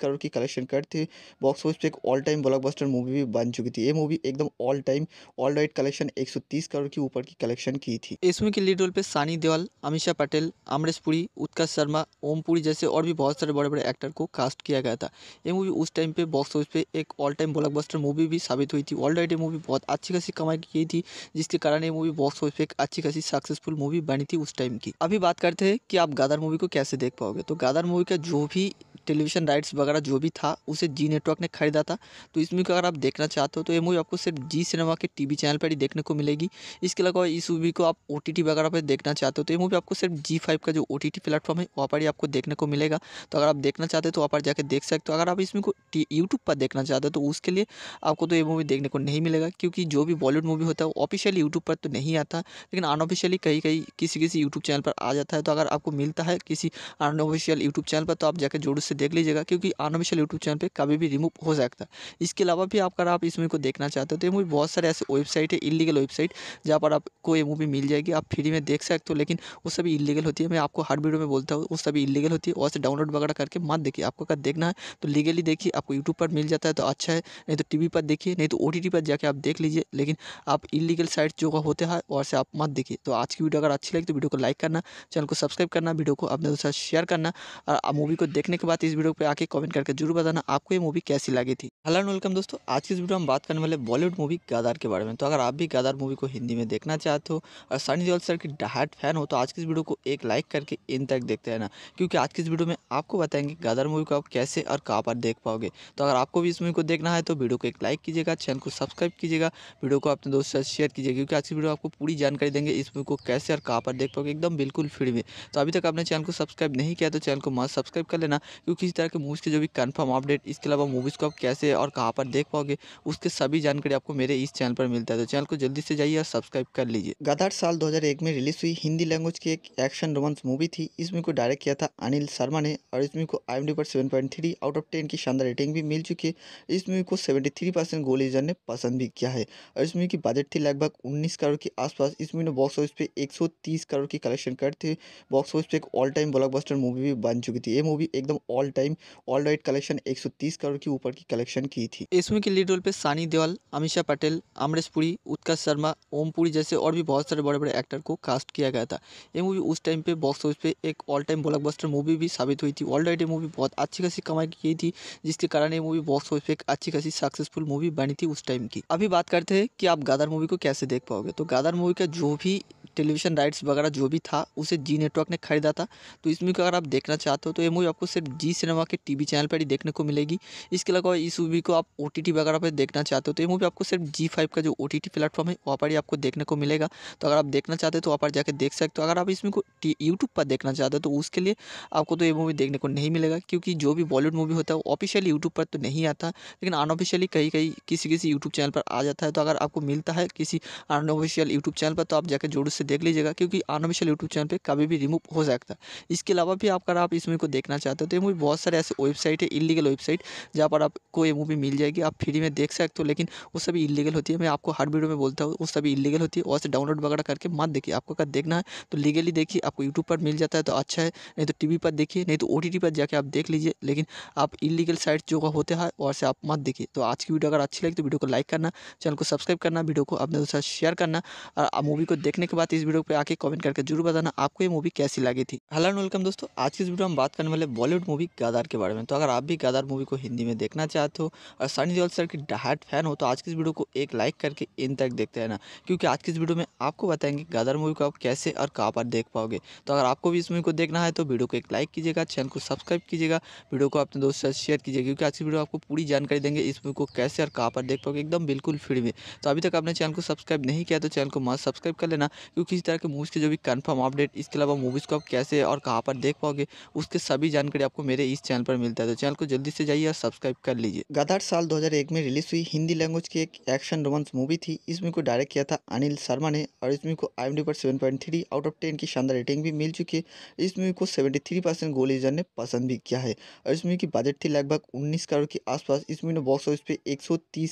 करोड़ की कलेक्शन करते हुए बॉक्स ऑफिस पे एक ऑल टाइम ब्लॉकबस्टर मूवी भी बन चुकी थी ये मूवी एकदम all all time all right collection 130 crore के ऊपर की कलेक्शन की थी इसमें के लीड रोल पे सानी देवल अमीषा पटेल अमरीश पुरी उत्कर्ष शर्मा ओम पुरी जैसे और भी बहुत सारे बड़े बड़े एक्टर को कास्ट किया गया था ये मूवी उस टाइम पे बॉक्स ऑफिस पे एक ऑल टाइम ब्लॉकबस्टर मूवी भी साबित हुई थी ऑल राइट ये मूवी बहुत अच्छी खासी कमाई की थी जिसके कारण ये मूवी बॉक्स ऑफिस पे एक अच्छी खासी सक्सेसफुल मूवी बनी थी उस टाइम की अभी बात करते हैं कि आप गादर मूवी को कैसे देख पाओगे तो गादर मूवी का जो भी टेलीविज़न राइट्स वगैरह जो भी था उसे जी नेटवर्क ने खरीदा था तो इस मूवी को अगर आप देखना चाहते हो तो ये मूवी आपको सिर्फ जी सिनेमा के टीवी चैनल पर ही देखने को मिलेगी इसके अलावा इस मूवी को आप ओ वगैरह पर देखना चाहते हो तो ये मूवी आपको सिर्फ जी फाइव का जो ओ टी प्लेटफॉर्म है वहाँ पर ही आपको देखने को मिलेगा तो अगर आप देखना चाहते हो तो वहाँ पर जाकर देख सकते हो अगर आप इसमें को यूट्यूब पर देखना चाहते हो तो उसके लिए आपको तो ये मूवी देखने को नहीं मिलेगा क्योंकि जो भी बॉलीवुड मूवी होता है वो ऑफिशियली यूट्यूब पर तो नहीं आता लेकिन अनऑफिशियली कहीं कहीं किसी किसी यूट्यूब चैनल पर आ जाता है तो अगर आपको मिलता है किसी अनऑफिशियल यूट्यूब चैनल पर तो आप जाकर जरूर से देख लीजिएगा क्योंकि अनऑफिशियल यूट्यूब चैनल पर कभी भी रिमूव हो सकता है इसके अलावा भी अगर आप इस मूवी को देखना चाहते हो तो ये मूवी बहुत सारे ऐसे वेबसाइट है इलीगल वेबसाइट जहाँ पर आपको ये मूवी मिल जाएगी आप फ्री में देख सकते हो लेकिन वो सभी इलीगल होती है मैं आपको हर वीडियो में बोलता हूँ वो सभी इलीगल होती है और से डाउनलोड वगैरह करके मत देखिए आपको अगर देखना है तो लीगली देखिए आपको यूट्यूब पर मिल जाता है तो अच्छा है नहीं तो टी पर देखिए नहीं तो ओ पर जाके आप देख लीजिए लेकिन आप इलीगल साइट जो होते हैं और से आप मत देखिए तो आज की वीडियो अगर अच्छी लगी तो वीडियो को लाइक करना चैनल को सब्सक्राइब करना वीडियो को अपने दोस्तों शेयर करना और मूवी को देखने के बाद इस वीडियो पे आके कमेंट करके जरूर बताना आपको ये मूवी कैसी लगी थी हेलो एंड वेलकम दोस्तों आज की इस वीडियो में बात करने वाले बॉलीवुड मूवी गादार के बारे में तो अगर आप भी गादार मूवी को हिंदी में देखना चाहते हो और सनी देओल सर की डहाट फैन हो तो आज की इस वीडियो को एक लाइक करके इन तक देखते रहना क्योंकि आज की इस वीडियो में आपको बताएंगे गादार मूवी को आप कैसे और कहाँ पर देख पाओगे तो अगर आपको भी इस मूवी को देखना है तो वीडियो को एक लाइक कीजिएगा चैनल को सब्सक्राइब कीजिएगा वीडियो को अपने दोस्तों से शेयर कीजिएगा क्योंकि आज की वीडियो आपको पूरी जानकारी देंगे इस मूवी को कैसे और कहाँ पर देख पाओगे एकदम बिल्कुल फ्री में तो अभी तक आपने चैनल को सब्सक्राइब नहीं किया तो चैनल को मस्त सब्सक्राइब कर लेना क्योंकि किसी तरह के मूवीज़ के जो भी कन्फर्म अपडेट इसके अलावा मूवीज़ को आप कैसे और कहाँ पर देख पाओगे उसके सभी जानकारी आपको मेरे इस चैनल पर मिलता है तो चैनल को जल्दी से जाइए और सब्सक्राइब कर लीजिए गदार साल 2001 में रिलीज़ हुई हिंदी लैंग्वेज की एक एक्शन रोमांस मूवी थी इस मूवी को डायरेक्ट किया था अनिल शर्मा ने और इस मूवी को आई पर सेवन आउट ऑफ टेन की शानदार रेटिंग भी मिल चुकी है इस मूवी को सेवेंटी गोलीजन ने पसंद भी किया है और इस मूवी की बजट थी लगभग उन्नीस करोड़ के आसपास इस मूवी ने बॉक्स ऑफिस पे एक करोड़ की कलेक्शन करते बॉक्स ऑफिस पे एक ऑल टाइम ब्लॉक मूवी भी बन चुकी थी ये मूवी एकदम all all time all right collection 130 crore के ऊपर की कलेक्शन की थी इसमें के लीड रोल पे सानी देवल अमीषा पटेल अमरीश पुरी उत्कर्ष शर्मा ओम पुरी जैसे और भी बहुत सारे बड़े बड़े एक्टर को कास्ट किया गया था ये मूवी उस टाइम पे बॉक्स ऑफिस पे एक ऑल टाइम ब्लॉकबस्टर मूवी भी साबित हुई थी ऑल राइट ये मूवी बहुत अच्छी खासी कमाई की थी जिसके कारण ये मूवी बॉक्स ऑफिस पे एक अच्छी खासी सक्सेसफुल मूवी बनी थी उस टाइम की अभी बात करते हैं कि आप गादर मूवी को कैसे देख पाओगे तो गादर मूवी का जो भी टेलीविजन राइट्स वगैरह जो भी था उसे जी नेटवर्क ने खरीदा था तो इसमें अगर आप देखना चाहते हो तो ये मूवी आपको सिर्फ जी सिनेमा के टीवी चैनल पर ही देखने को मिलेगी इसके अलावा इस मूवी को आप ओ वगैरह पर देखना चाहते हो तो ये मूवी आपको सिर्फ जी फाइव का जो ओ प्लेटफॉर्म है वहाँ पर ही आपको देखने को मिलेगा तो अगर आप देखना चाहते हो तो वहाँ पर जाकर देख सकते हो अगर आप इसमें को यूट्यूब पर देखना चाहते हो तो उसके लिए आपको तो ये मूवी देखने को नहीं मिलेगा क्योंकि जो भी बॉलीवुड मूवी होता है वो ऑफिशियली यूट्यूब पर तो नहीं आता लेकिन अनऑफिशियली कहीं कहीं किसी किसी यूट्यूब चैनल पर आ जाता है तो अगर आपको मिलता है किसी अनऑफिशियल यूट्यूब चैनल पर तो आप जाकर जोर से देख लीजिएगा क्योंकि अनऑफिशियल यूट्यूब चैनल पर कभी भी रिमूव हो सकता है इसके अलावा भी आप अगर आप इस मूवी को देखना चाहते हो तो ये मूवी बहुत सारे ऐसे वेबसाइट है इलीगल वेबसाइट जहाँ पर आपको ये मूवी मिल जाएगी आप फ्री में देख सकते हो लेकिन वो सभी इलीगल होती है मैं आपको हर वीडियो में बोलता हूँ वो सभी इलीगल होती है वहाँ से डाउनलोड वगैरह करके मत देखिए आपको अगर देखना है तो लीगली देखिए आपको यूट्यूब पर मिल जाता है तो अच्छा है नहीं तो टी पर देखिए नहीं तो ओ पर जाकर आप देख लीजिए लेकिन आप इलीगल साइट जो होते हैं वहाँ से आप मत देखिए तो आज की वीडियो अगर अच्छी लगी तो वीडियो को लाइक करना चैनल को सब्सक्राइब करना वीडियो को अपने दोस्तों शेयर करना और मूवी को देखने के बाद इस वीडियो पर आके कमेंट करके जरूर बताना आपको ये मूवी कैसी लगी थी हेलो एंड वेलकम दोस्तों आज की इस वीडियो में बात करने वाले बॉलीवुड मूवी मूवी गदार के बारे में तो अगर आप भी गदार मूवी को हिंदी में देखना चाहते हो और सनी देओल सर की डहाट फैन हो तो आज की इस वीडियो को एक लाइक करके इन तक देखते रहना क्योंकि आज की इस वीडियो में आपको बताएंगे गदार मूवी को आप कैसे और कहाँ पर देख पाओगे तो अगर आपको भी इस मूवी को देखना है तो वीडियो को एक लाइक कीजिएगा चैनल को सब्सक्राइब कीजिएगा वीडियो को अपने दोस्तों से शेयर कीजिएगा क्योंकि आज की वीडियो आपको पूरी जानकारी देंगे इस मूवी को कैसे और कहाँ पर देख पाओगे एकदम बिल्कुल फ्री में तो अभी तक आपने चैनल को सब्सक्राइब नहीं किया तो चैनल को मस्त सब्सक्राइब कर लेना क्योंकि किसी तरह के मूवीज़ के जो भी कन्फर्म अपडेट इसके अलावा मूवीज़ को आप कैसे और कहाँ पर देख पाओगे उसके सभी जानकारी आपको मेरे इस चैनल पर मिलता है तो चैनल को जल्दी से जाइए और सब्सक्राइब कर लीजिए गदार साल 2001 में रिलीज हुई हिंदी लैंग्वेज की एक एक्शन रोमांस मूवी थी इस मूवी को डायरेक्ट किया था अनिल शर्मा ने और इस मूवी को आई पर सेवन आउट ऑफ टेन की शानदार रेटिंग भी मिल चुकी है इस मूवी को सेवेंटी थ्री परसेंट ने पसंद भी किया है और इस मूवी की बजट थी लगभग उन्नीस करोड़ के आसपास इस मूवी ने बॉक्स ऑफिस पे एक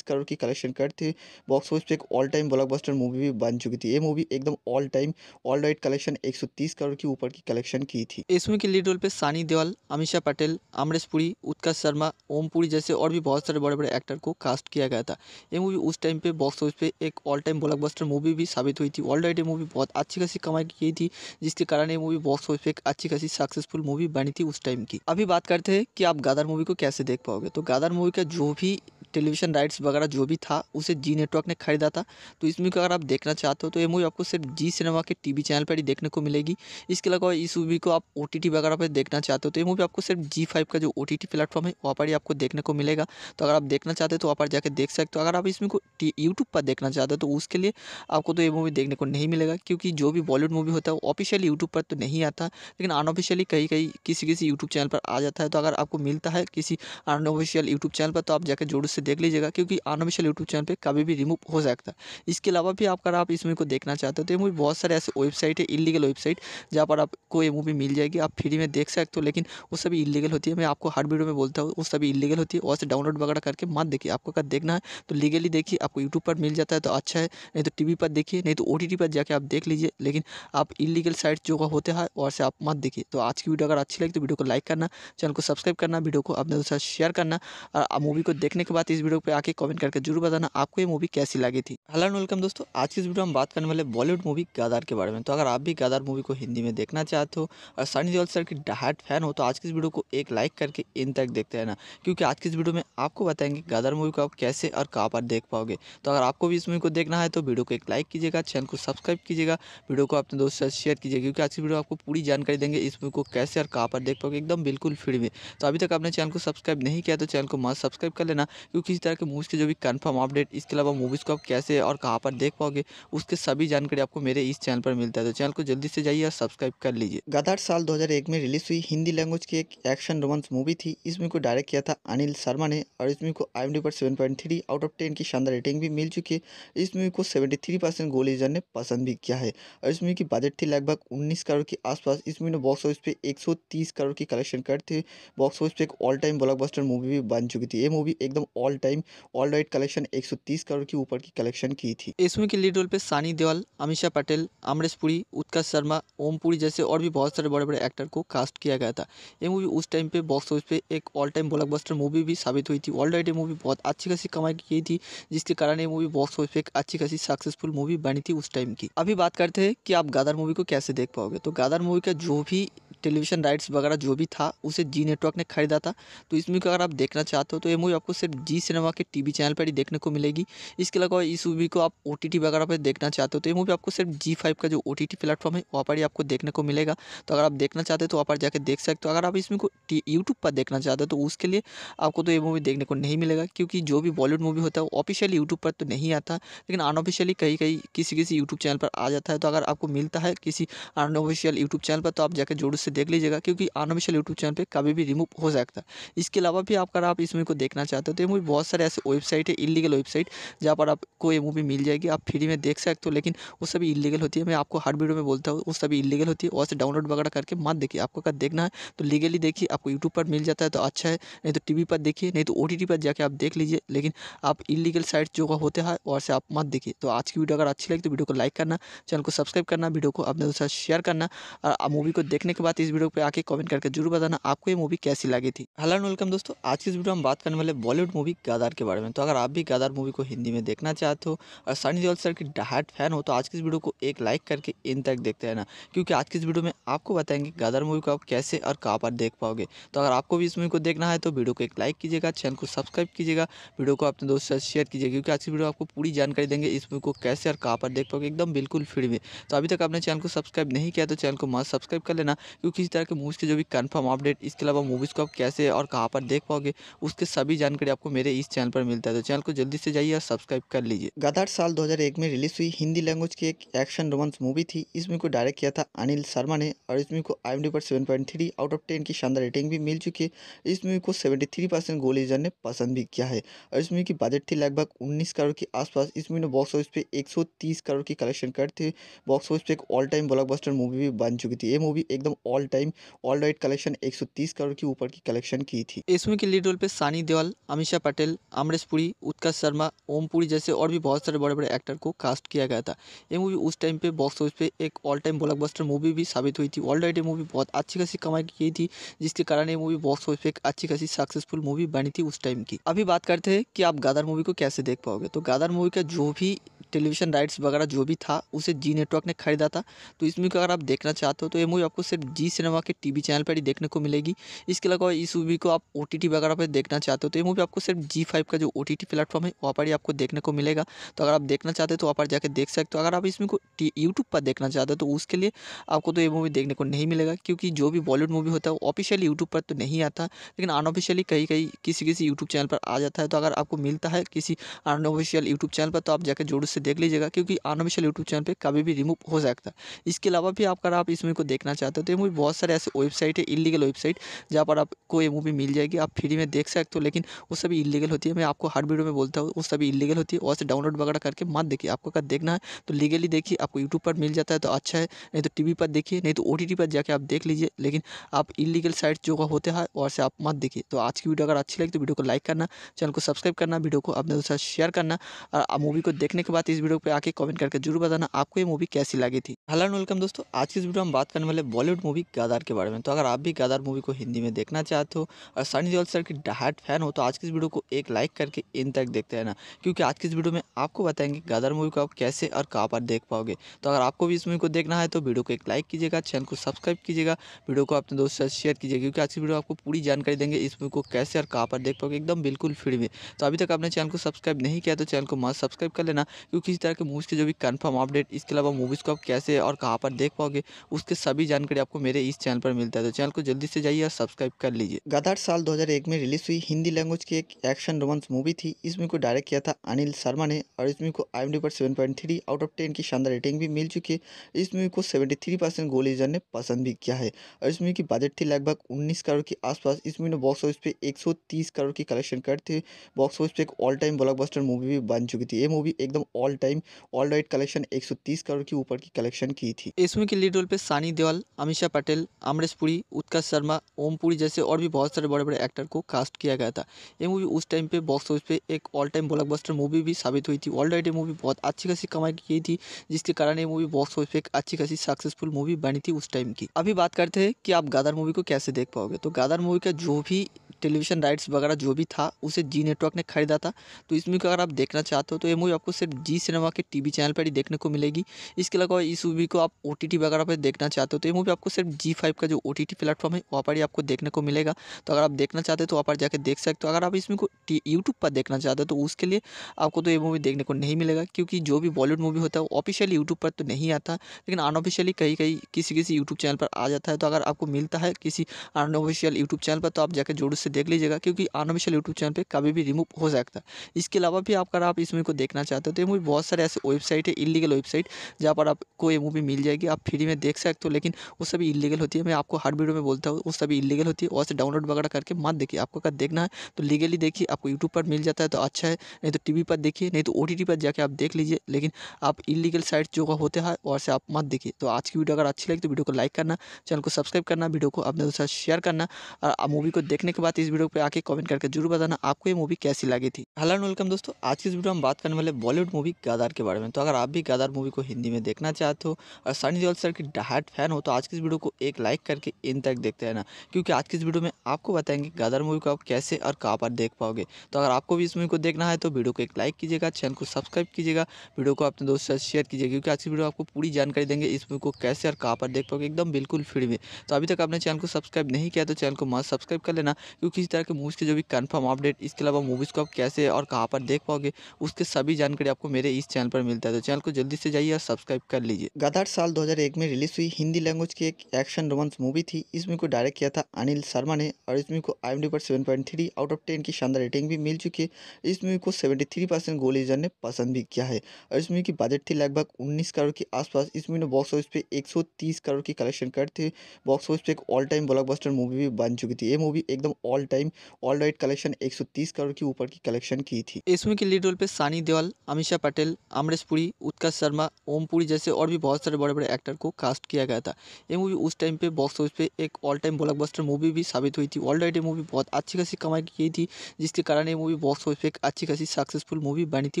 करोड़ की कलेक्शन करते हुए बॉक्स ऑफिस पे एक ऑल टाइम ब्लॉकबस्टर मूवी भी बन चुकी थी ये मूवी एकदम all time all right collection एक करोड़ की ऊपर की कलेक्शन की थी इसमें मूवी के लीड रोल पे सानी देवाल अमिशा पटेल अमरीश पुरी उत्कर्ष शर्मा ओम पुरी जैसे और भी बहुत सारे बड़े बड़े एक्टर को कास्ट किया गया था ये मूवी उस टाइम पे बॉक्स ऑफिस पे एक ऑल टाइम ब्लॉकबस्टर मूवी भी साबित हुई थी ये मूवी बहुत अच्छी खासी कमाई की थी जिसके कारण ये मूवी बॉक्स ऑफिस पे एक अच्छी खासी सक्सेसफुल मूवी बनी थी उस टाइम की अभी बात करते हैं कि आप गादर मूवी को कैसे देख पाओगे तो गादर मूवी का जो भी टेलीविज़न राइट्स वगैरह जो भी था उसे जी नेटवर्क ने खरीदा था तो इस मूवी को अगर आप देखना चाहते हो तो ये मूवी आपको सिर्फ जी सिनेमा के टीवी चैनल पर ही देखने को मिलेगी इसके अलावा इस मूवी को आप ओ वगैरह पर देखना चाहते हो तो ये मूवी आपको सिर्फ जी फाइव का जो ओ टी प्लेटफॉर्म है वहाँ पर ही आपको देखने को मिलेगा तो अगर आप देखना चाहते हो तो वहाँ पर जाकर देख सकते हो अगर आप इसमें को यूट्यूब पर देखना चाहते हो तो उसके लिए आपको तो ये मूवी देखने को नहीं मिलेगा क्योंकि जो भी बॉलीवुड मूवी होता है वो ऑफिशियली यूट्यूब पर तो नहीं आता लेकिन अनऑफिशियली कहीं कहीं किसी किसी यूट्यूब चैनल पर आ जाता है तो अगर आपको मिलता है किसी अनऑफिशियल यूट्यूब चैनल पर तो आप जाकर जोर से देख लीजिएगा क्योंकि आर्नोमिशल यूट्यूब चैनल पर कभी भी रिमूव हो सकता है इसके अलावा भी आप अगर आप इस मूवी को देखना चाहते हो तो ये मूवी बहुत सारे ऐसे वेबसाइट है इलीगल वेबसाइट जहाँ पर आपको ये मूवी मिल जाएगी आप फ्री में देख सकते हो लेकिन वो सभी इलीगल होती है मैं आपको हर वीडियो में बोलता हूँ वो सभी इलीगल होती है और से डाउनलोड वगैरह करके मत देखिए आपको अगर देखना है तो लीगली देखिए आपको यूट्यूब पर मिल जाता है तो अच्छा है नहीं तो टी पर देखिए नहीं तो ओ पर जाकर आप देख लीजिए लेकिन आप इलीगल साइट जो होते हैं और से आप मत देखिए तो आज की वीडियो अगर अच्छी लगी तो वीडियो को लाइक करना चैनल को सब्सक्राइब करना वीडियो को अपने दोस्तों शेयर करना और मूवी को देखने के बाद इस वीडियो पे आके कमेंट करके जरूर बताना आपको ये मूवी कैसी लगी थी हेलो एंड वेलकम दोस्तों आज की इस वीडियो में बात करने वाले बॉलीवुड मूवी गादार के बारे में तो अगर आप भी गादार मूवी को हिंदी में देखना चाहते हो और सनी देओल सर की डहाट फैन हो तो आज की इस वीडियो को एक लाइक करके इन तक देखते रहना क्योंकि आज की इस वीडियो में आपको बताएंगे गादार मूवी को आप कैसे और कहाँ पर देख पाओगे तो अगर आपको भी इस मूवी को देखना है तो वीडियो को एक लाइक कीजिएगा चैनल को सब्सक्राइब कीजिएगा वीडियो को अपने दोस्तों से शेयर कीजिएगा क्योंकि आज की वीडियो आपको पूरी जानकारी देंगे इस मूवी को कैसे और कहाँ पर देख पाओगे एकदम बिल्कुल फ्री में तो अभी तक आपने चैनल को सब्सक्राइब नहीं किया तो चैनल को मत सब्सक्राइब कर लेना क्योंकि इस तरह के मूवीज़ के जो भी कंफर्म अपडेट इसके अलावा मूवीज़ को आप कैसे और कहाँ पर देख पाओगे उसके सभी जानकारी आपको मेरे इस चैनल पर मिलता है तो चैनल को जल्दी से जाइए और सब्सक्राइब कर लीजिए गदार साल दो में रिलीज़ हुई हिंदी लैंग्वेज की एक एक्शन रोमांस मूवी थी इस मूवी को डायरेक्ट किया था अनिल शर्मा ने और इस मूवी को आई पर सेवन आउट ऑफ टेन की शानदार रेटिंग भी मिल चुकी है इस मूवी को सेवेंटी गोलीजर ने पसंद भी किया है और इस मूवी की बजट थी लगभग उन्नीस करोड़ के आसपास इस मूवी ने बॉक्स ऑफिस पे 130 करोड़ की कलेक्शन करते हुए बॉक्स ऑफिस पे एक ऑल टाइम ब्लॉकबस्टर मूवी भी बन चुकी थी ये मूवी एकदम all time all right collection 130 crore के ऊपर की कलेक्शन की थी इसमें के लीड रोल पे सानी देवल अमीषा पटेल अमरीश पुरी उत्कर्ष शर्मा ओमपुरी जैसे और भी बहुत सारे बड़े बड़े एक्टर को कास्ट किया गया था ये मूवी उस टाइम पे बॉक्स ऑफिस पे एक ऑल टाइम ब्लॉकबस्टर मूवी भी साबित हुई थी ऑल राइट ये मूवी बहुत अच्छी खासी कमाई की थी जिसके कारण ये मूवी बॉक्स ऑफिस पे एक अच्छी खासी सक्सेसफुल मूवी बनी थी उस टाइम की अभी बात करते हैं कि आप गादर मूवी को कैसे देख पाओगे तो गादर मूवी का जो भी टेलीविज़न राइट्स वगैरह जो भी था उसे जी नेटवर्क ने खरीदा था तो इस मूवी को अगर आप देखना चाहते हो तो ये मूवी आपको सिर्फ जी सिनेमा के टीवी चैनल पर ही देखने को मिलेगी इसके अलावा इस मूवी को आप ओ वगैरह पर देखना चाहते हो तो ये मूवी आपको सिर्फ जी फाइव का जो ओ टी प्लेटफॉर्म है वहाँ पर ही आपको देखने को मिलेगा तो अगर आप देखना चाहते हो तो वहाँ पर जाकर देख सकते हो अगर आप इसमें को यूट्यूब पर देखना चाहते हो तो उसके लिए आपको तो ये मूवी देखने को नहीं मिलेगा क्योंकि जो भी बॉलीवुड मूवी होता है वो ऑफिशियली यूट्यूब पर तो नहीं आता लेकिन अनऑफिशियली कहीं कहीं किसी किसी यूट्यूब चैनल पर आ जाता है तो अगर आपको मिलता है किसी अनऑफिशियल यूट्यूब चैनल पर तो आप जाकर जोर से देख लीजिएगा क्योंकि अनऑफिशियल यूट्यूब चैनल पर कभी भी रिमूव हो सकता है इसके अलावा भी आप अगर आप इस मूवी को देखना चाहते हो तो ये मूवी बहुत सारे ऐसे वेबसाइट है इलीगल वेबसाइट जहाँ पर आपको ये मूवी मिल जाएगी आप फ्री में देख सकते हो लेकिन वो सभी इलीगल होती है मैं आपको हर वीडियो में बोलता हूँ वो सभी इलीगल होती है वैसे से डाउनलोड वगैरह करके मत देखिए आपको अगर देखना है तो लीगली देखिए आपको यूट्यूब पर मिल जाता है तो अच्छा है नहीं तो टी पर देखिए नहीं तो ओ पर जाकर आप देख लीजिए लेकिन आप इलीगल साइट जो होते हैं और से आप मत देखिए तो आज की वीडियो अगर अच्छी लगी तो वीडियो को लाइक करना चैनल को सब्सक्राइब करना वीडियो को अपने दोस्तों शेयर करना और मूवी को देखने के बाद इस वीडियो पे आके कमेंट करके जरूर बताना आपको ये मूवी कैसी लगी थी हेलो एंड वेलकम दोस्तों आज की इस वीडियो में बात करने वाले बॉलीवुड मूवी गादार के बारे में तो अगर आप भी गादार मूवी को हिंदी में देखना चाहते हो और सनी देओल सर की डहाट फैन हो तो आज की इस वीडियो को एक लाइक करके इन तक देखते रहना क्योंकि आज की इस वीडियो में आपको बताएंगे गादार मूवी को आप कैसे और कहाँ पर देख पाओगे तो अगर आपको भी इस मूवी को देखना है तो वीडियो को एक लाइक कीजिएगा चैनल को सब्सक्राइब कीजिएगा वीडियो को अपने दोस्तों से शेयर कीजिएगा क्योंकि आज की वीडियो आपको पूरी जानकारी देंगे इस मूवी को कैसे और कहाँ पर देख पाओगे एकदम बिल्कुल फ्री में तो अभी तक आपने चैनल को सब्सक्राइब नहीं किया तो चैनल को मस्त सब्सक्राइब कर लेना किसी तरह के मूवीज़ के जो भी कंफर्म अपडेट इसके अलावा मूवीज़ को आप कैसे और कहाँ पर देख पाओगे उसके सभी जानकारी आपको मेरे इस चैनल पर मिलता है तो चैनल को जल्दी से जाइए और सब्सक्राइब कर लीजिए गदार साल 2001 में रिलीज़ हुई हिंदी लैंग्वेज की एक एक्शन रोमांस मूवी थी इसमें को डायरेक्ट किया था अनिल शर्मा ने और इसमें को आई पर सेवन आउट ऑफ टेन की शानदार रेटिंग भी मिल चुकी है इस मूवी को सेवेंटी गोलीजर ने पसंद भी किया है और इस मूवी की बजट थी लगभग उन्नीस करोड़ के आसपास इस मूवी ने बॉक्स ऑफिस पे तीस करोड़ की कलेक्शन करते हुए बॉक्स ऑफिस पे एक ऑल टाइम ब्लॉकबस्टर मूवी भी बन चुकी थी ये मूवी एकदम all time all right collection 130 crore के ऊपर की कलेक्शन की थी इसमें के लीड रोल पे सानी देवल अमीषा पटेल अमरीश पुरी उत्कर्ष शर्मा ओम पुरी जैसे और भी बहुत सारे बड़े बड़े एक्टर को कास्ट किया गया था ये मूवी उस टाइम पे बॉक्स ऑफिस पे एक ऑल टाइम ब्लॉकबस्टर मूवी भी साबित हुई थी ऑल राइट ये मूवी बहुत अच्छी खासी कमाई की थी जिसके कारण ये मूवी बॉक्स ऑफिस पे एक अच्छी खासी सक्सेसफुल मूवी बनी थी उस टाइम की अभी बात करते हैं कि आप गादर मूवी को कैसे देख पाओगे तो गादर मूवी का जो भी टेलीविजन राइट्स वगैरह जो भी था उसे जी नेटवर्क ने खरीदा था तो इसमें अगर आप देखना चाहते हो तो ये मूवी आपको सिर्फ जी जी सिनेमा के टीवी चैनल पर ही देखने को मिलेगी इसके अलावा इस मूवी को आप ओ वगैरह पर देखना चाहते हो तो ये मूवी आपको सिर्फ जी फाइव का जो ओ टी प्लेटफॉर्म है वहाँ पर ही आपको देखने को मिलेगा तो अगर आप देखना चाहते हो तो वहाँ पर जाकर देख सकते हो तो अगर आप इसमें को यूट्यूब पर देखना चाहते हो तो उसके लिए आपको तो ये मूवी देखने को नहीं मिलेगा क्योंकि जो भी बॉलीवुड मूवी होता है वो ऑफिशियली यूट्यूब पर तो नहीं आता लेकिन अनऑफिशियली कहीं कहीं किसी किसी यूट्यूब चैनल पर आ जाता है तो अगर आपको मिलता है किसी अनऑफिशियल यूट्यूब चैनल पर तो आप जाकर जोर से देख लीजिएगा क्योंकि अनऑफिशियल यूट्यूब चैनल पर कभी भी रिमूव हो सकता है इसके अलावा भी आप अगर आप इस मूवी को देखना चाहते हो तो ये मूवी बहुत सारे ऐसे वेबसाइट है इलीगल वेबसाइट जहाँ पर आपको ये मूवी मिल जाएगी आप फ्री में देख सकते हो लेकिन वो सभी इलीगल होती है मैं आपको हर वीडियो में बोलता हूँ वो सभी इलीगल होती है वहाँ से डाउनलोड वगैरह करके मत देखिए आपको अगर देखना है तो लीगली देखिए आपको यूट्यूब पर मिल जाता है तो अच्छा है नहीं तो टी पर देखिए नहीं तो ओ पर जाकर आप देख लीजिए लेकिन आप इलीगल साइट जो होते हैं वहाँ से आप मत देखिए तो आज की वीडियो अगर अच्छी लगी तो वीडियो को लाइक करना चैनल को सब्सक्राइब करना वीडियो को अपने दोस्तों शेयर करना और मूवी को देखने के बाद इस वीडियो पर आके कमेंट करके जरूर बताना आपको ये मूवी कैसी लगी थी हेलो वेलकम दोस्तों आज की इस वीडियो में हम बात करने वाले बॉलीवुड मूवी मूवी गदार के बारे में तो अगर आप भी गदार मूवी को हिंदी में देखना चाहते हो और सनी देओल सर की डहाट फैन हो तो आज की इस वीडियो को एक लाइक करके इन तक देखते रहना क्योंकि आज की इस वीडियो में आपको बताएंगे गदार मूवी को आप कैसे और कहाँ पर देख पाओगे तो अगर आपको भी इस मूवी को देखना है तो वीडियो को एक लाइक कीजिएगा चैनल को सब्सक्राइब कीजिएगा वीडियो को अपने दोस्तों से शेयर कीजिएगा क्योंकि आज की वीडियो आपको पूरी जानकारी देंगे इस मूवी को कैसे और कहाँ पर देख पाओगे एकदम बिल्कुल फ्री में तो अभी तक आपने चैनल को सब्सक्राइब नहीं किया तो चैनल को मस्त सब्सक्राइब कर लेना क्योंकि किसी तरह के मूवीज़ के जो भी कन्फर्म अपडेट इसके अलावा मूवीज़ को आप कैसे और कहाँ पर देख पाओगे उसके सभी जानकारी आपको मेरे मेरे इस चैनल पर मिलता है तो चैनल को जल्दी से जाइए और सब्सक्राइब कर लीजिए गदार साल 2001 में रिलीज हुई हिंदी लैंग्वेज की एक एक्शन रोमांस मूवी थी इस मूवी को डायरेक्ट किया था अनिल शर्मा ने और इस मूवी को आई पर seven point three out of ten की शानदार रेटिंग भी मिल चुकी है इस मूवी को सेवेंटी थ्री परसेंट गोलीजर ने पसंद भी किया है और इस मूवी की बजट थी लगभग उन्नीस करोड़ के आसपास इस मूवी ने बॉक्स ऑफिस पे एक सौ तीस करोड़ की कलेक्शन करते हुए बॉक्स ऑफिस पे एक ऑल टाइम ब्लॉकबस्टर मूवी भी बन चुकी थी ये मूवी एकदम all time all right collection एक सौ तीस करोड़ के ऊपर की कलेक्शन की थी इस मूवी के लीड रोल पे सानी देवाल अमिशा पटेल अमरीश पुरी उत्कर्ष शर्मा ओम पुरी जैसे और भी बहुत सारे बड़े बड़े एक्टर को कास्ट किया गया था ये मूवी उस टाइम पे बॉक्स ऑफिस पे एक ऑल टाइम ब्लॉकबस्टर मूवी भी साबित हुई थी ये मूवी बहुत अच्छी खासी कमाई की थी जिसके कारण ये मूवी बॉक्स ऑफिस पे एक अच्छी खासी सक्सेसफुल मूवी बनी थी उस टाइम की अभी बात करते हैं कि आप गादर मूवी को कैसे देख पाओगे तो गादर मूवी का जो भी टेलीविज़न राइट्स वगैरह जो भी था उसे जी नेटवर्क ने ख़रीदा था तो इस मूवी को अगर आप देखना चाहते हो तो ये मूवी आपको सिर्फ जी सिनेमा के टीवी चैनल पर ही देखने को मिलेगी इसके अलावा इस मूवी को आप ओ वगैरह पर देखना चाहते हो तो ये मूवी आपको सिर्फ जी फाइव का जो ओ टी प्लेटफॉर्म है वहाँ पर ही आपको देखने को मिलेगा तो अगर आप देखना चाहते हो तो वहाँ पर जाकर देख सकते हो तो अगर आप इसमें को यूट्यूब पर देखना चाहते हो तो उसके लिए आपको तो ये मूवी देखने को नहीं मिलेगा क्योंकि जो भी बॉलीवुड मूवी होता है वो ऑफिशियली यूट्यूब पर तो नहीं आता लेकिन अनऑफिशियली कहीं कहीं किसी किसी यूट्यूब चैनल पर आ जाता है तो अगर आपको मिलता है किसी अनऑफिशियल यूट्यूब चैनल पर तो आप जाकर जोड़ से देख लीजिएगा क्योंकि अनऑफिशियल यूट्यूब चैनल पर कभी भी रिमूव हो सकता है इसके अलावा भी आप अगर आप इस मूवी को देखना चाहते हो तो ये मूवी बहुत सारे ऐसे वेबसाइट है इलीगल वेबसाइट जहाँ पर आपको ये मूवी मिल जाएगी आप फ्री में देख सकते हो लेकिन वो सभी इलीगल होती है मैं आपको हर वीडियो में बोलता हूँ वो सभी इलीगल होती है और से डाउनलोड वगैरह करके मत देखिए आपको अगर देखना है तो लीगली देखिए आपको यूट्यूब पर मिल जाता है तो अच्छा है नहीं तो टी पर देखिए नहीं तो ओ पर जाकर आप देख लीजिए लेकिन आप इलीगल साइट जो होते हैं और से आप मत देखिए तो आज की वीडियो अगर अच्छी लगी तो वीडियो को लाइक करना चैनल को सब्सक्राइब करना वीडियो को अपने दोस्तों शेयर करना और मूवी को देखने के बाद साथ इस वीडियो पे आके कमेंट करके जरूर बताना आपको ये मूवी कैसी लगी थी हेलो वेलकम दोस्तों आज की इस वीडियो में बात करने वाले बॉलीवुड मूवी गादार के बारे में तो अगर आप भी गादार मूवी को हिंदी में देखना चाहते हो और सनी देओल सर की डहाट फैन हो तो आज की इस वीडियो को एक लाइक करके इन तक देखते रहना ना क्योंकि आज की इस वीडियो में आपको बताएंगे गादार मूवी को आप कैसे और कहाँ पर देख पाओगे तो अगर आपको भी इस मूवी को देखना है तो वीडियो को एक लाइक कीजिएगा चैनल को सब्सक्राइब कीजिएगा वीडियो को अपने दोस्तों से शेयर कीजिए क्योंकि आज की वीडियो आपको पूरी जानकारी देंगे इस मूवी को कैसे और कहाँ पर देख पाओगे एकदम बिल्कुल फ्री में तो अभी तक आपने चैनल को सब्सक्राइब नहीं किया तो चैनल को मस्त सब्सक्राइब कर लेना तो किसी तरह के मूवीज़ के जो भी कन्फर्म अपडेट इसके अलावा मूवीज़ को आप कैसे और कहाँ पर देख पाओगे उसके सभी जानकारी आपको मेरे इस चैनल पर मिलता है तो चैनल को जल्दी से जाइए और सब्सक्राइब कर लीजिए गदार साल दो में रिलीज हुई हिंदी लैंग्वेज की एक एक्शन रोमांस मूवी थी इसमें को डायरेक्ट किया था अनिल शर्मा ने और इसमें को आई पर सेवन आउट ऑफ टेन की शानदार रेटिंग भी मिल चुकी है इस मूवी को सेवेंटी थ्री परसेंट गोल इजर ने पसंद भी किया है और इस मूवी की बजट थी लगभग उन्नीस करोड़ के आसपास इस मूवी ने बॉक्स ऑफिस पे एक सौ तीस करोड़ की कलेक्शन करते हुए बॉक्स ऑफिस पे एक ऑल टाइम ब्लॉकबस्टर मूवी भी बन चुकी थी ये मूवी एकदम all time all right collection 130 crore के ऊपर की कलेक्शन की थी इसमें के लीड रोल पे सानी देवाल अमीषा पटेल अमरीश पुरी उत्कर्ष शर्मा ओम पुरी जैसे और भी बहुत सारे बड़े बड़े एक्टर को कास्ट किया गया था ये मूवी उस टाइम पे बॉक्स ऑफिस पे एक ऑल टाइम ब्लॉकबस्टर मूवी भी साबित हुई थी ऑल राइट ये मूवी बहुत अच्छी खासी कमाई की थी जिसके कारण ये मूवी बॉक्स ऑफिस पे एक अच्छी खासी सक्सेसफुल मूवी बनी थी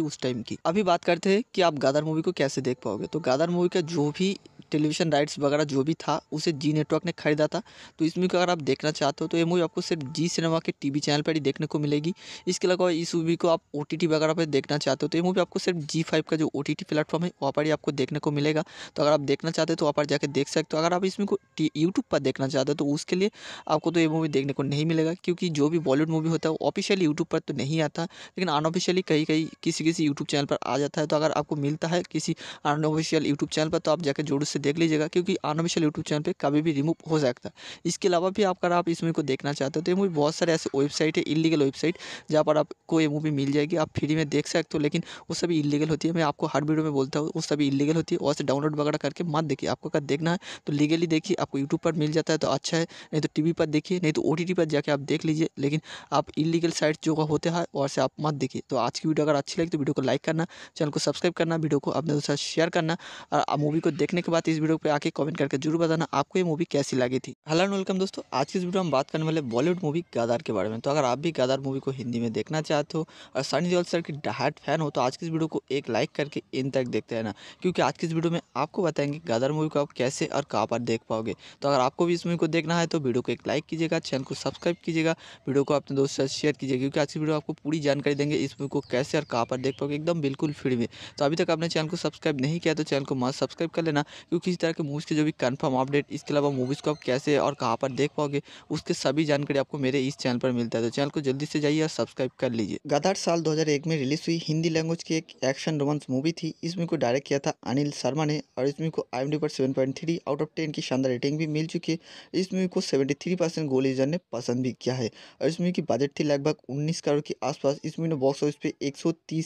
उस टाइम की अभी बात करते हैं कि आप गादर मूवी को कैसे देख पाओगे तो गादर मूवी का जो भी टेलीविजन राइट्स वगैरह जो भी था उसे जी नेटवर्क ने खरीदा था तो इसमें अगर आप देखना चाहते हो तो ये मूवी आपको सिर्फ जी जी सिनेमा के टीवी चैनल पर ही देखने को मिलेगी इसके अलावा इस मूवी को आप ओ वगैरह पर देखना चाहते हो तो ये मूवी आपको सिर्फ जी फाइव का जो ओ टी प्लेटफॉर्म है वहाँ पर ही आपको देखने को मिलेगा तो अगर आप देखना चाहते हो तो वहाँ पर जाकर देख सकते हो अगर आप इसमें को यूट्यूब पर देखना चाहते हो तो उसके लिए आपको तो ये मूवी देखने को नहीं मिलेगा क्योंकि जो भी बॉलीवुड मूवी होता है वो ऑफिशियली यूट्यूब पर तो नहीं आता लेकिन अनऑफिशियली कहीं कहीं किसी किसी यूट्यूब चैनल पर आ जाता है तो अगर आपको मिलता है किसी अनऑफिशियल यूट्यूब चैनल पर तो आप जाकर जोर से देख लीजिएगा क्योंकि अनऑफिशियल यूट्यूब चैनल पर कभी भी रिमूव हो सकता है इसके अलावा भी आप अगर आप इस मूवी को देखना चाहते हो तो ये मूवी बहुत सारे ऐसे वेबसाइट है इलीगल वेबसाइट जहाँ पर आपको ये मूवी मिल जाएगी आप फ्री में देख सकते हो लेकिन वो सभी इलीगल होती है मैं आपको हर वीडियो में बोलता हूँ वो सभी इलीगल होती है वहाँ से डाउनलोड वगैरह करके मत देखिए आपको अगर देखना है तो लीगली देखिए आपको यूट्यूब पर मिल जाता है तो अच्छा है नहीं तो टी पर देखिए नहीं तो ओ पर जाकर आप देख लीजिए लेकिन आप इलीगल साइट जो होते हैं वहाँ से आप मत देखिए तो आज की वीडियो अगर अच्छी लगी तो वीडियो को लाइक करना चैनल को सब्सक्राइब करना वीडियो को अपने दोस्तों शेयर करना और मूवी को देखने के बाद इस वीडियो पर आके कमेंट करके जरूर बताना आपको ये मूवी कैसी लगी थी हेलो वेलकम दोस्तों आज की इस वीडियो में बात करने वाले बॉलीवुड मूवी गदार के बारे में तो अगर आप भी गादार मूवी को हिंदी में देखना चाहते हो और सनी देओल सर की डहाट फैन हो तो आज की इस वीडियो को एक लाइक करके इन तक देखते रहना क्योंकि आज की इस वीडियो में आपको बताएंगे गादार मूवी को आप कैसे और कहाँ पर देख पाओगे तो अगर आपको भी इस मूवी को देखना है तो वीडियो को एक लाइक कीजिएगा चैनल को सब्सक्राइब कीजिएगा वीडियो को अपने दोस्तों से शेयर कीजिएगा क्योंकि आज की वीडियो आपको पूरी जानकारी देंगे इस मूवी को कैसे और कहाँ पर देख पाओगे एकदम बिल्कुल फ्री में तो अभी तक आपने चैनल को सब्सक्राइब नहीं किया तो चैनल को मस्त सब्सक्राइब कर लेना क्योंकि इस तरह के मूवीज़ के जो भी कन्फर्म अपडेट इसके अलावा मूवीज़ को आप कैसे और कहाँ पर देख पाओगे उसके सभी जानकारी आपको मेरे मेरे इस चैनल पर मिलता है तो चैनल को जल्दी से जाइए और सब्सक्राइब कर लीजिए गदार साल 2001 में रिलीज हुई हिंदी लैंग्वेज की एक एक्शन रोमांस मूवी थी इस मूवी को डायरेक्ट किया था अनिल शर्मा ने और इस मूवी को आई एम डी पर सेवन आउट ऑफ टेन की शानदार रेटिंग भी मिल चुकी है इस मूवी को सेवेंटी थ्री गोलीजन ने पसंद भी किया है और इस मूवी की बजट थी लगभग उन्नीस करोड़ के आसपास इस मूवी ने बॉक्स ऑफिस पे एक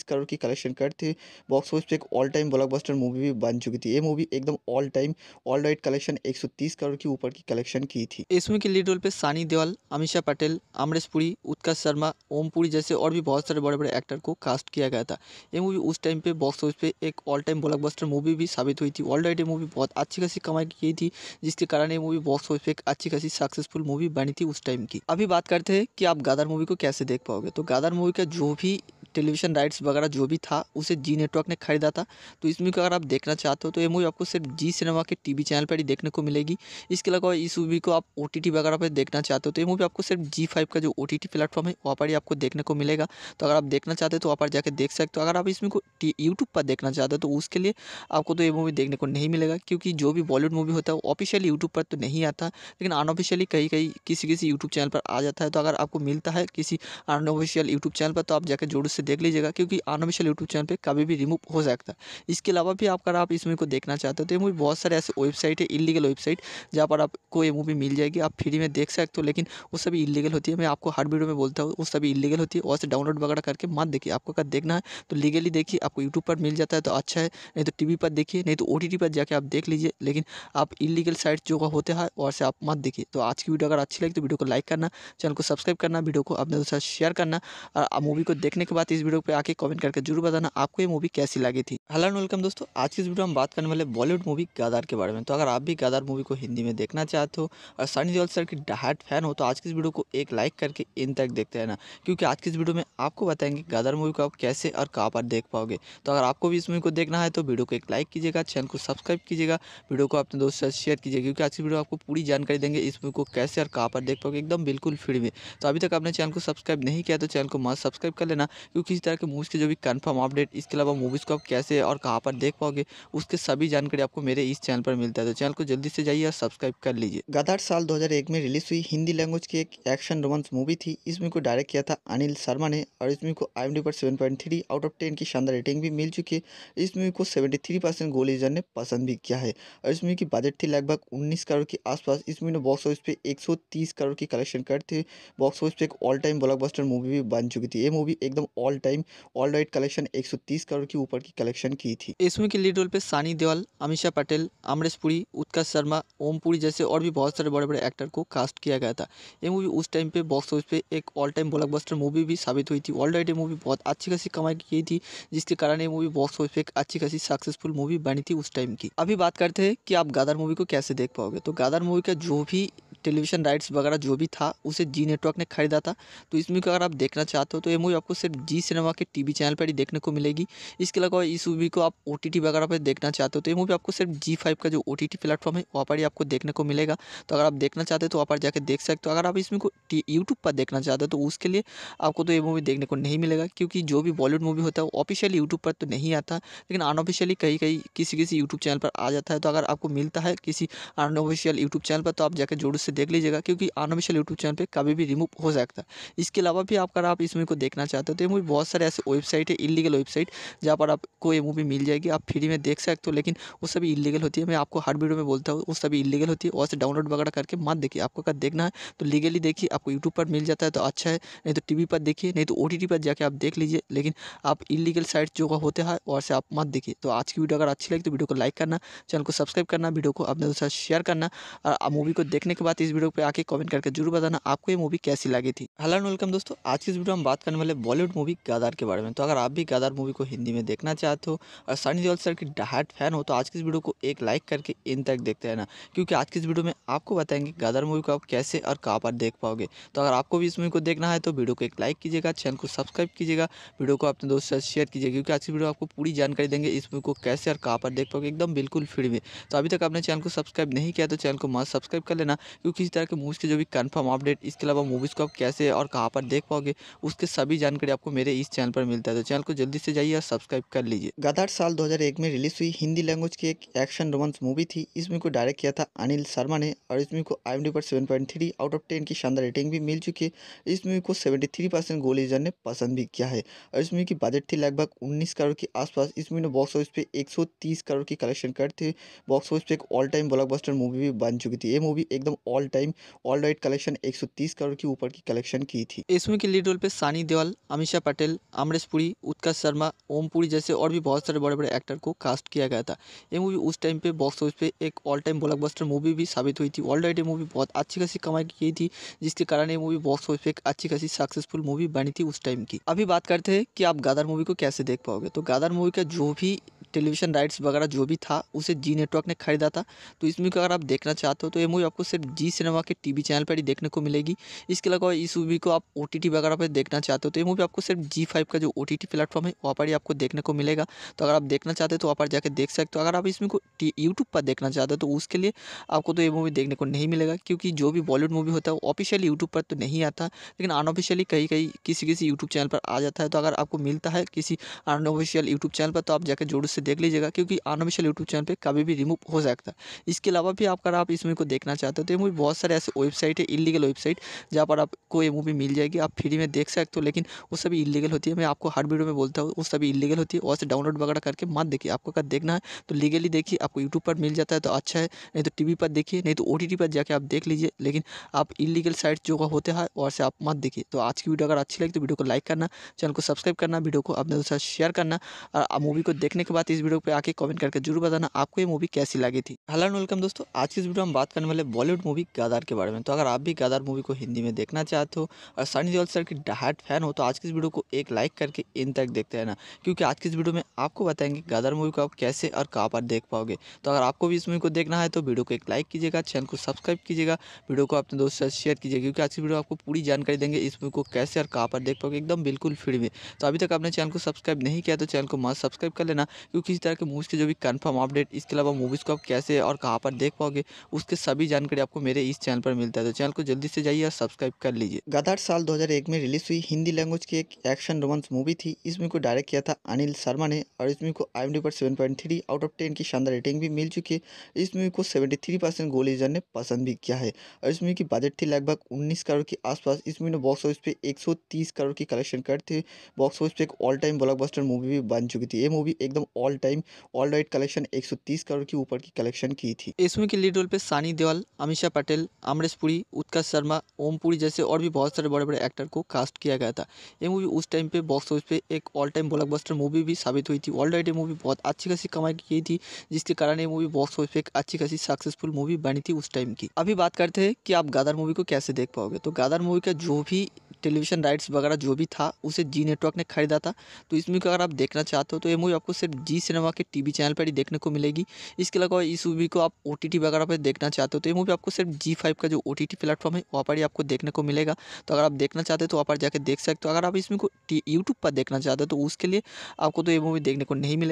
करोड़ की कलेक्शन करते बॉक्स ऑफिस पे एक ऑल टाइम ब्लॉकबस्टर मूवी भी बन चुकी थी ये मूवी एकदम all time all right collection एक करोड़ के ऊपर की कलेक्शन की थी इस मूवी के लीड रोल पे सानी देवल अमीशा पटेल पटेल अमरीश पुरी उत्कर्ष शर्मा ओम पुरी जैसे और भी बहुत सारे बड़े बड़े एक्टर को कास्ट किया गया था ये मूवी उस टाइम पे बॉक्स ऑफिस पे एक ऑल टाइम ब्लॉकबस्टर मूवी भी साबित हुई थी ऑलरेडी मूवी बहुत अच्छी खासी कमाई की थी जिसके कारण ये मूवी बॉक्स ऑफिस पे एक अच्छी खासी सक्सेसफुल मूवी बनी थी उस टाइम की अभी बात करते हैं कि आप गादार मूवी को कैसे देख पाओगे तो गादार मूवी का जो भी टेलीविजन राइट्स वगैरह जो भी था उसे जी नेटवर्क ने खरीदा था तो इस मूवी को अगर आप देखना चाहते हो तो ये मूवी आपको सिर्फ जी सिनेमा के टीवी चैनल पर ही देखने को मिलेगी इसके अलावा इस मूवी को आप ओ वगैरह पर देखना चाहते हो तो ये मूवी आपको सिर्फ तक जी फाइव का जो ओ टी टी प्लेटफॉर्म है वहाँ पर ही आपको देखने को मिलेगा तो अगर आप देखना चाहते हैं तो वहाँ पर जाकर देख सकते हो अगर आप इसमें को यूट्यूब पर देखना चाहते हो तो उसके लिए आपको तो ये मूवी देखने को नहीं मिलेगा क्योंकि जो भी बॉलीवुड मूवी होता है वो ऑफिशियली यूट्यूब पर तो नहीं आता लेकिन अनऑफिशियली कहीं कहीं किसी किसी यूट्यूब चैनल पर आ जाता है तो अगर आपको मिलता है किसी अनऑफिशियल यूट्यूब चैनल पर तो आप जाकर जोर से देख लीजिएगा क्योंकि अनऑफिशियल यूट्यूब चैनल पर कभी भी रिमूव हो सकता है इसके अलावा भी अगर आप इस मूवी को देखना चाहते हो तो ये मूवी बहुत सारे ऐसे वेबसाइट है इलीगल वेबसाइट जहाँ पर आपको ये मूवी मिल जाएगी आप फ्री में देख सकते हो लेकिन वो सभी इलीगल होती है मैं आपको हर वीडियो में बोलता हूँ वो सभी इलीगल होती है वहाँ से डाउनलोड वगैरह करके मत देखिए आपको अगर देखना है तो लीगली देखिए आपको यूट्यूब पर मिल जाता है तो अच्छा है नहीं तो टी पर देखिए नहीं तो ओ पर जाके आप देख लीजिए लेकिन आप इलीगल साइट जो होते हैं वहाँ से आप मत देखिए तो आज की वीडियो अगर अच्छी लगी तो वीडियो को लाइक करना चैनल को सब्सक्राइब करना वीडियो को अपने दोस्तों शेयर करना और मूवी को देखने के बाद इस वीडियो पर आके कमेंट करके जरूर बताना आपको ये मूवी कैसी लगी थी हेलो एंड वेलकम दोस्तों आज की इस वीडियो में बात करने वाले बॉलीवुड मूवी गादार के बारे में तो अगर आप भी गादार मूवी को हिंदी में देखना चाहते हो और सनी जोल सर की डहाट फैन हो तो आज की इस वीडियो को एक लाइक करके इन तक देखते रहना क्योंकि आज की इस वीडियो में आपको बताएंगे गदर मूवी को आप कैसे और कहाँ पर देख पाओगे तो अगर आपको भी इस मूवी को देखना है तो वीडियो को एक लाइक कीजिएगा चैनल को सब्सक्राइब कीजिएगा वीडियो को अपने दोस्तों से शेयर कीजिएगा क्योंकि आज की वीडियो आपको पूरी जानकारी देंगे इस मूवी को कैसे और कहाँ पर देख पाओगे एकदम बिल्कुल फ्री में तो अभी तक आपने चैनल को सब्सक्राइब नहीं किया तो चैनल को मस्त सब्सक्राइब कर लेना क्योंकि इस तरह के मूवीज़ के जो भी कन्फर्म अपडेट इसके अलावा मूवीज़ को आप कैसे और कहाँ पर देख पाओगे उसके सभी जानकारी आपको मेरे इस चैनल पर मिलता है तो चैनल को जल्दी से जाइए और सब्सक्राइब कर लीजिए गदार साल 2001 में रिलीज हुई हिंदी लैंग्वेज की एक एक्शन रोमांस मूवी थी इस मूवी को डायरेक्ट किया था अनिल शर्मा ने और इस मूवी को आई पर seven point three out of ten की शानदार रेटिंग भी मिल चुकी है इस मूवी को सेवेंटी थ्री परसेंट गोलीजर ने पसंद भी किया है और इस मूवी की बजट थी लगभग उन्नीस करोड़ के आसपास इस मूवी ने बॉक्स ऑफिस पे एक सौ तीस करोड़ की कलेक्शन करते बॉक्स ऑफिस पे एक ऑल टाइम ब्लॉकबस्टर मूवी भी बन चुकी थी ये मूवी एकदम all time all right collection एक सौ तीस करोड़ के ऊपर की कलेक्शन की थी इस मूवी के लीड रोल पे सानी देवाल अमीषा पटेल अमरीश पुरी उत्कर्ष शर्मा ओमपुरी जैसे और भी बहुत सारे बड़े बड़े एक्टर को कास्ट किया गया था ये मूवी उस टाइम पे बॉक्स ऑफिस पे एक ऑल टाइम ब्लॉकबस्टर मूवी भी साबित हुई थी ऑलरेडी मूवी बहुत अच्छी खासी कमाई की थी जिसके कारण ये मूवी बॉक्स ऑफिस पे एक अच्छी खासी सक्सेसफुल मूवी बनी थी उस टाइम की अभी बात करते हैं कि आप गादर मूवी को कैसे देख पाओगे तो गादर मूवी का जो भी टेलीविजन राइट्स वगैरह जो भी था उसे जी नेटवर्क ने खरीदा था तो इस मूवी को अगर आप देखना चाहते हो तो ये मूवी आपको सिर्फ जी सिनेमा के टीवी चैनल पर ही देखने को मिलेगी इसके अलावा इस मूवी को आप ओ वगैरह पर देखना चाहते हो तो ये मूवी आपको सिर्फ जी फाइव का जो ओ प्लेटफॉर्म है वहाँ पर ही आपको देखने को मिलेगा तो अगर आप देखना चाहते हो तो वहाँ पर जाकर देख सकते हो अगर आप इसमें यूट्यूब पर देखना चाहते हो तो उसके लिए आपको तो ये मूवी देखने को नहीं मिलेगा क्योंकि जो भी बॉलीवुड मूवी होता है वो ऑफिशियली यूट्यूब पर तो नहीं आता लेकिन अनऑफिशियली कहीं कहीं किसी किसी यूट्यूब चैनल पर आ जाता है तो अगर आपको मिलता है किसी अनऑफिशियल यूट्यूब चैनल पर तो आप जाकर जोर से देख लीजिएगा क्योंकि अनऑफिशियल यूट्यूब चैनल पर कभी भी रिमूव हो सकता है इसके अलावा भी आप आप इस मूवी को देखना चाहते हो तो ये मूवी बहुत सारे ऐसे वेबसाइट है इलीगल वेबसाइट जहाँ पर आपको ये मूवी मिल जाएगी आप फ्री में देख सकते हो लेकिन वो सभी इलीगल होती है मैं आपको हर वीडियो में बोलता हूँ वो सभी इलीगल होती है वैसे से डाउनलोड वगैरह करके मत देखिए आपको अगर देखना है तो लीगली देखिए देखिए आपको यूट्यूब पर मिल जाता है तो अच्छा है नहीं तो टी पर देखिए नहीं तो ओ पर जाके आप देख लीजिए लेकिन आप इलीगल साइट जो होते हैं और से आप मत देखिए तो आज की वीडियो अगर अच्छी लगी तो वीडियो को लाइक करना चैनल को सब्सक्राइब करना वीडियो को अपने दोस्तों शेयर करना और मूवी को देखने के बाद इस वीडियो पर आके कमेंट करके जरूर बताना आपको ये मूवी कैसी लगी थी हेलो एंड वेलकम दोस्तों आज की इस वीडियो में बात करने वाले बॉलीवुड मूवी गादार के बारे में तो अगर आप भी गादार मूवी को हिंदी में देखना चाहते हो और सनी जोल सर की डहाट फैन हो तो आज की इस वीडियो को एक लाइक करके इन तक देखते रहना क्योंकि आज की इस वीडियो में आपको बताएंगे गादार मूवी को आप कैसे और कहाँ पर देख पाओ पाओगे तो अगर आपको भी इस मूवी को देखना है तो वीडियो को एक लाइक कीजिएगा चैनल को सब्सक्राइब कीजिएगा वीडियो को अपने दोस्तों से शेयर कीजिएगा क्योंकि आज की वीडियो आपको पूरी जानकारी देंगे इस मूवी को कैसे और कहाँ पर देख पाओगे एकदम बिल्कुल फ्री में तो अभी तक आपने चैनल को सब्सक्राइब नहीं किया तो चैनल को मस्त सब्सक्राइब कर लेना क्योंकि इस तरह के मूवीज़ के जो भी कन्फर्म अपडेट इसके अलावा मूवीज़ को आप कैसे और कहाँ पर देख पाओगे उसके सभी जानकारी आपको मेरे इस चैनल पर मिलता है तो चैनल को जल्दी से जाइए और सब्सक्राइब कर लीजिए गदार साल दो में रिलीज हुई हिंदी लैंग्वेज की एक एक्शन रोमांस मूवी थी इसमें को डायरेक्ट किया था अनिल शर्मा ने और इसमें को आई पर seven point three out of ten की शानदार रेटिंग भी मिल चुकी है इस मूवी को seventy three percent Google user ने पसंद भी किया है और इस मूवी की बजट थी लगभग उन्नीस करोड़ के आसपास इस मूवी ने बॉक्स ऑफिस पे एक सौ तीस करोड़ की कलेक्शन करते हुए बॉक्स ऑफिस पे एक ऑल टाइम ब्लॉकबस्टर मूवी भी बन चुकी थी ये मूवी एकदम all time all right collection एक सौ तीस करोड़ के ऊपर की कलेक्शन की थी इस मूवी के लीड रोल पे सानी देवल अमीषा पटेल अमरीश पुरी उत्कर्ष शर्मा ओम पुरी जैसे और भी बहुत सारे बड़े बड़े एक्टर को कास्ट किया गया था ये मूवी उस टाइम पे बॉक्स ऑफिस पे एक ऑल टाइम ब्लॉकबस्टर मूवी भी साबित हुई थी ऑल राइट ये मूवी बहुत अच्छी खासी कमाई की थी जिसके कारण ये मूवी बॉक्स ऑफिस एक अच्छी खासी सक्सेसफुल मूवी बनी थी उस टाइम की अभी बात करते हैं कि आप गादर मूवी को कैसे देख पाओगे तो गादर मूवी का जो भी टेलीविज़न राइट्स वगैरह जो भी था उसे जी नेटवर्क ने ख़रीदा था तो इस मूवी को अगर आप देखना चाहते हो तो ये मूवी आपको सिर्फ जी सिनेमा के टीवी चैनल पर ही देखने को मिलेगी इसके अलावा इस मूवी को आप ओ वगैरह पर देखना चाहते हो तो ये मूवी आपको सिर्फ जी फाइव का जो ओ टी प्लेटफॉर्म है वहाँ पर ही आपको देखने को मिलेगा तो अगर आप देखना चाहते हो तो वहाँ पर जाकर देख सकते हो अगर आप इसमें को यूट्यूब पर देखना चाहते हो तो उसके लिए आपको तो ये मूवी देखने को नहीं मिलेगा क्योंकि जो भी बॉलीवुड मूवी होता है वो ऑफिशियली यूट्यूब पर तो नहीं आता लेकिन अनऑफिशियली कहीं कहीं किसी किसी यूट्यूब चैनल पर आ जाता है तो अगर आपको मिलता है किसी अनऑफिशियल यूट्यूब चैनल पर तो आप जाकर जरूर से देख लीजिएगा क्योंकि अनऑफिशियल यूट्यूब चैनल पर कभी भी रिमूव हो सकता है इसके अलावा भी आप अगर आप इस मूवी को देखना चाहते हो तो ये मूवी बहुत सारे ऐसे वेबसाइट है इलीगल वेबसाइट जहाँ पर आपको ये मूवी मिल जाएगी आप फ्री में देख सकते हो लेकिन वो सभी इलीगल होती है मैं आपको हर वीडियो में बोलता हूँ वो सभी इलीगल होती है वैसे से डाउनलोड वगैरह करके मत देखिए आपको अगर देखना है तो लीगली देखिए आपको यूट्यूब पर मिल जाता है तो अच्छा है नहीं तो टी पर देखिए नहीं तो ओ पर जाकर आप देख लीजिए लेकिन आप इलीगल साइट जो होते हैं और से आप मत देखिए तो आज की वीडियो अगर अच्छी लगी तो वीडियो को लाइक करना चैनल को सब्सक्राइब करना वीडियो को अपने दोस्तों शेयर करना और मूवी को देखने के बाद साथ इस वीडियो पर आके कमेंट करके जरूर बताना आपको ये मूवी कैसी लगी थी हेलो एंड वेलकम दोस्तों आज की इस वीडियो में बात करने वाले बॉलीवुड मूवी गादार के बारे में तो अगर आप भी गादार मूवी को हिंदी में देखना चाहते हो और सनी देओल सर की डहाट फैन हो तो आज की इस वीडियो को एक लाइक करके इन तक देखते रहना क्योंकि आज की इस वीडियो में आपको बताएंगे गादार मूवी को आप कैसे और कहाँ पर देख पाओगे तो अगर आपको भी इस मूवी को देखना है तो वीडियो को एक लाइक कीजिएगा चैनल को सब्सक्राइब कीजिएगा वीडियो को अपने दोस्तों से शेयर कीजिएगा क्योंकि आज की वीडियो आपको पूरी जानकारी देंगे इस मूवी को कैसे और कहाँ पर देख पाओगे एकदम बिल्कुल फ्री में तो अभी तक आपने चैनल को सब्सक्राइब नहीं किया तो चैनल को मस्त सब्सक्राइब कर लेना तो किसी तरह के मूवीज़ के जो भी कन्फर्म अपडेट इसके अलावा मूवीज़ को आप कैसे और कहाँ पर देख पाओगे उसके सभी जानकारी आपको मेरे इस चैनल पर मिलता है तो चैनल को जल्दी से जाइए और सब्सक्राइब कर लीजिए गदार साल दो में रिलीज हुई हिंदी लैंग्वेज की एक एक्शन रोमांस मूवी थी इसमें को डायरेक्ट किया था अनिल शर्मा ने और इसमें को आई एम डी पर seven point three out of ten की शानदार रेटिंग भी मिल चुकी है इस मूवी को सेवेंटी थ्री परसेंट गोल गोलीजर ने पसंद भी किया है और इस मूवी की बजट थी लगभग उन्नीस करोड़ के आसपास इस मूवी ने बॉक्स ऑफिस पे एक सौ तीस करोड़ की कलेक्शन करते हुए बॉक्स ऑफिस पे एक ऑल टाइम ब्लॉकबस्टर मूवी भी बन चुकी थी ये मूवी एकदम all all time all right collection 130 crore के ऊपर की कलेक्शन की थी इसमें के लीड रोल पे सानी देवल अमीषा पटेल अमरीश पुरी उत्कर्ष शर्मा ओम पुरी जैसे और भी बहुत सारे बड़े बड़े एक्टर को कास्ट किया गया था ये मूवी उस टाइम पे बॉक्स ऑफिस पे एक ऑल टाइम ब्लॉकबस्टर मूवी भी साबित हुई थी ऑल राइट ये मूवी बहुत अच्छी खासी कमाई की थी जिसके कारण ये मूवी बॉक्स ऑफिस पे एक अच्छी खासी सक्सेसफुल मूवी बनी थी उस टाइम की अभी बात करते हैं कि आप गादर मूवी को कैसे देख पाओगे तो गादर मूवी का जो भी टेलीविजन राइट्स वगैरह जो भी था उसे जी नेटवर्क ने खरीदा था तो इस मूवी को अगर आप देखना चाहते हो तो ये मूवी आपको सिर्फ जी जी सिनेमा के टीवी चैनल पर ही देखने को मिलेगी इसके अलावा इस मूवी को आप ओ वगैरह पर देखना चाहते हो तो ये मूवी आपको सिर्फ जी फाइव का जो ओ टी प्लेटफॉर्म है वहाँ पर ही आपको देखने को मिलेगा तो अगर आप देखना चाहते हो तो वहाँ पर जाकर देख सकते हो अगर आप इसमें को यूट्यूब पर देखना चाहते हो तो उसके लिए आपको तो ये मूवी देखने को नहीं मिलेगा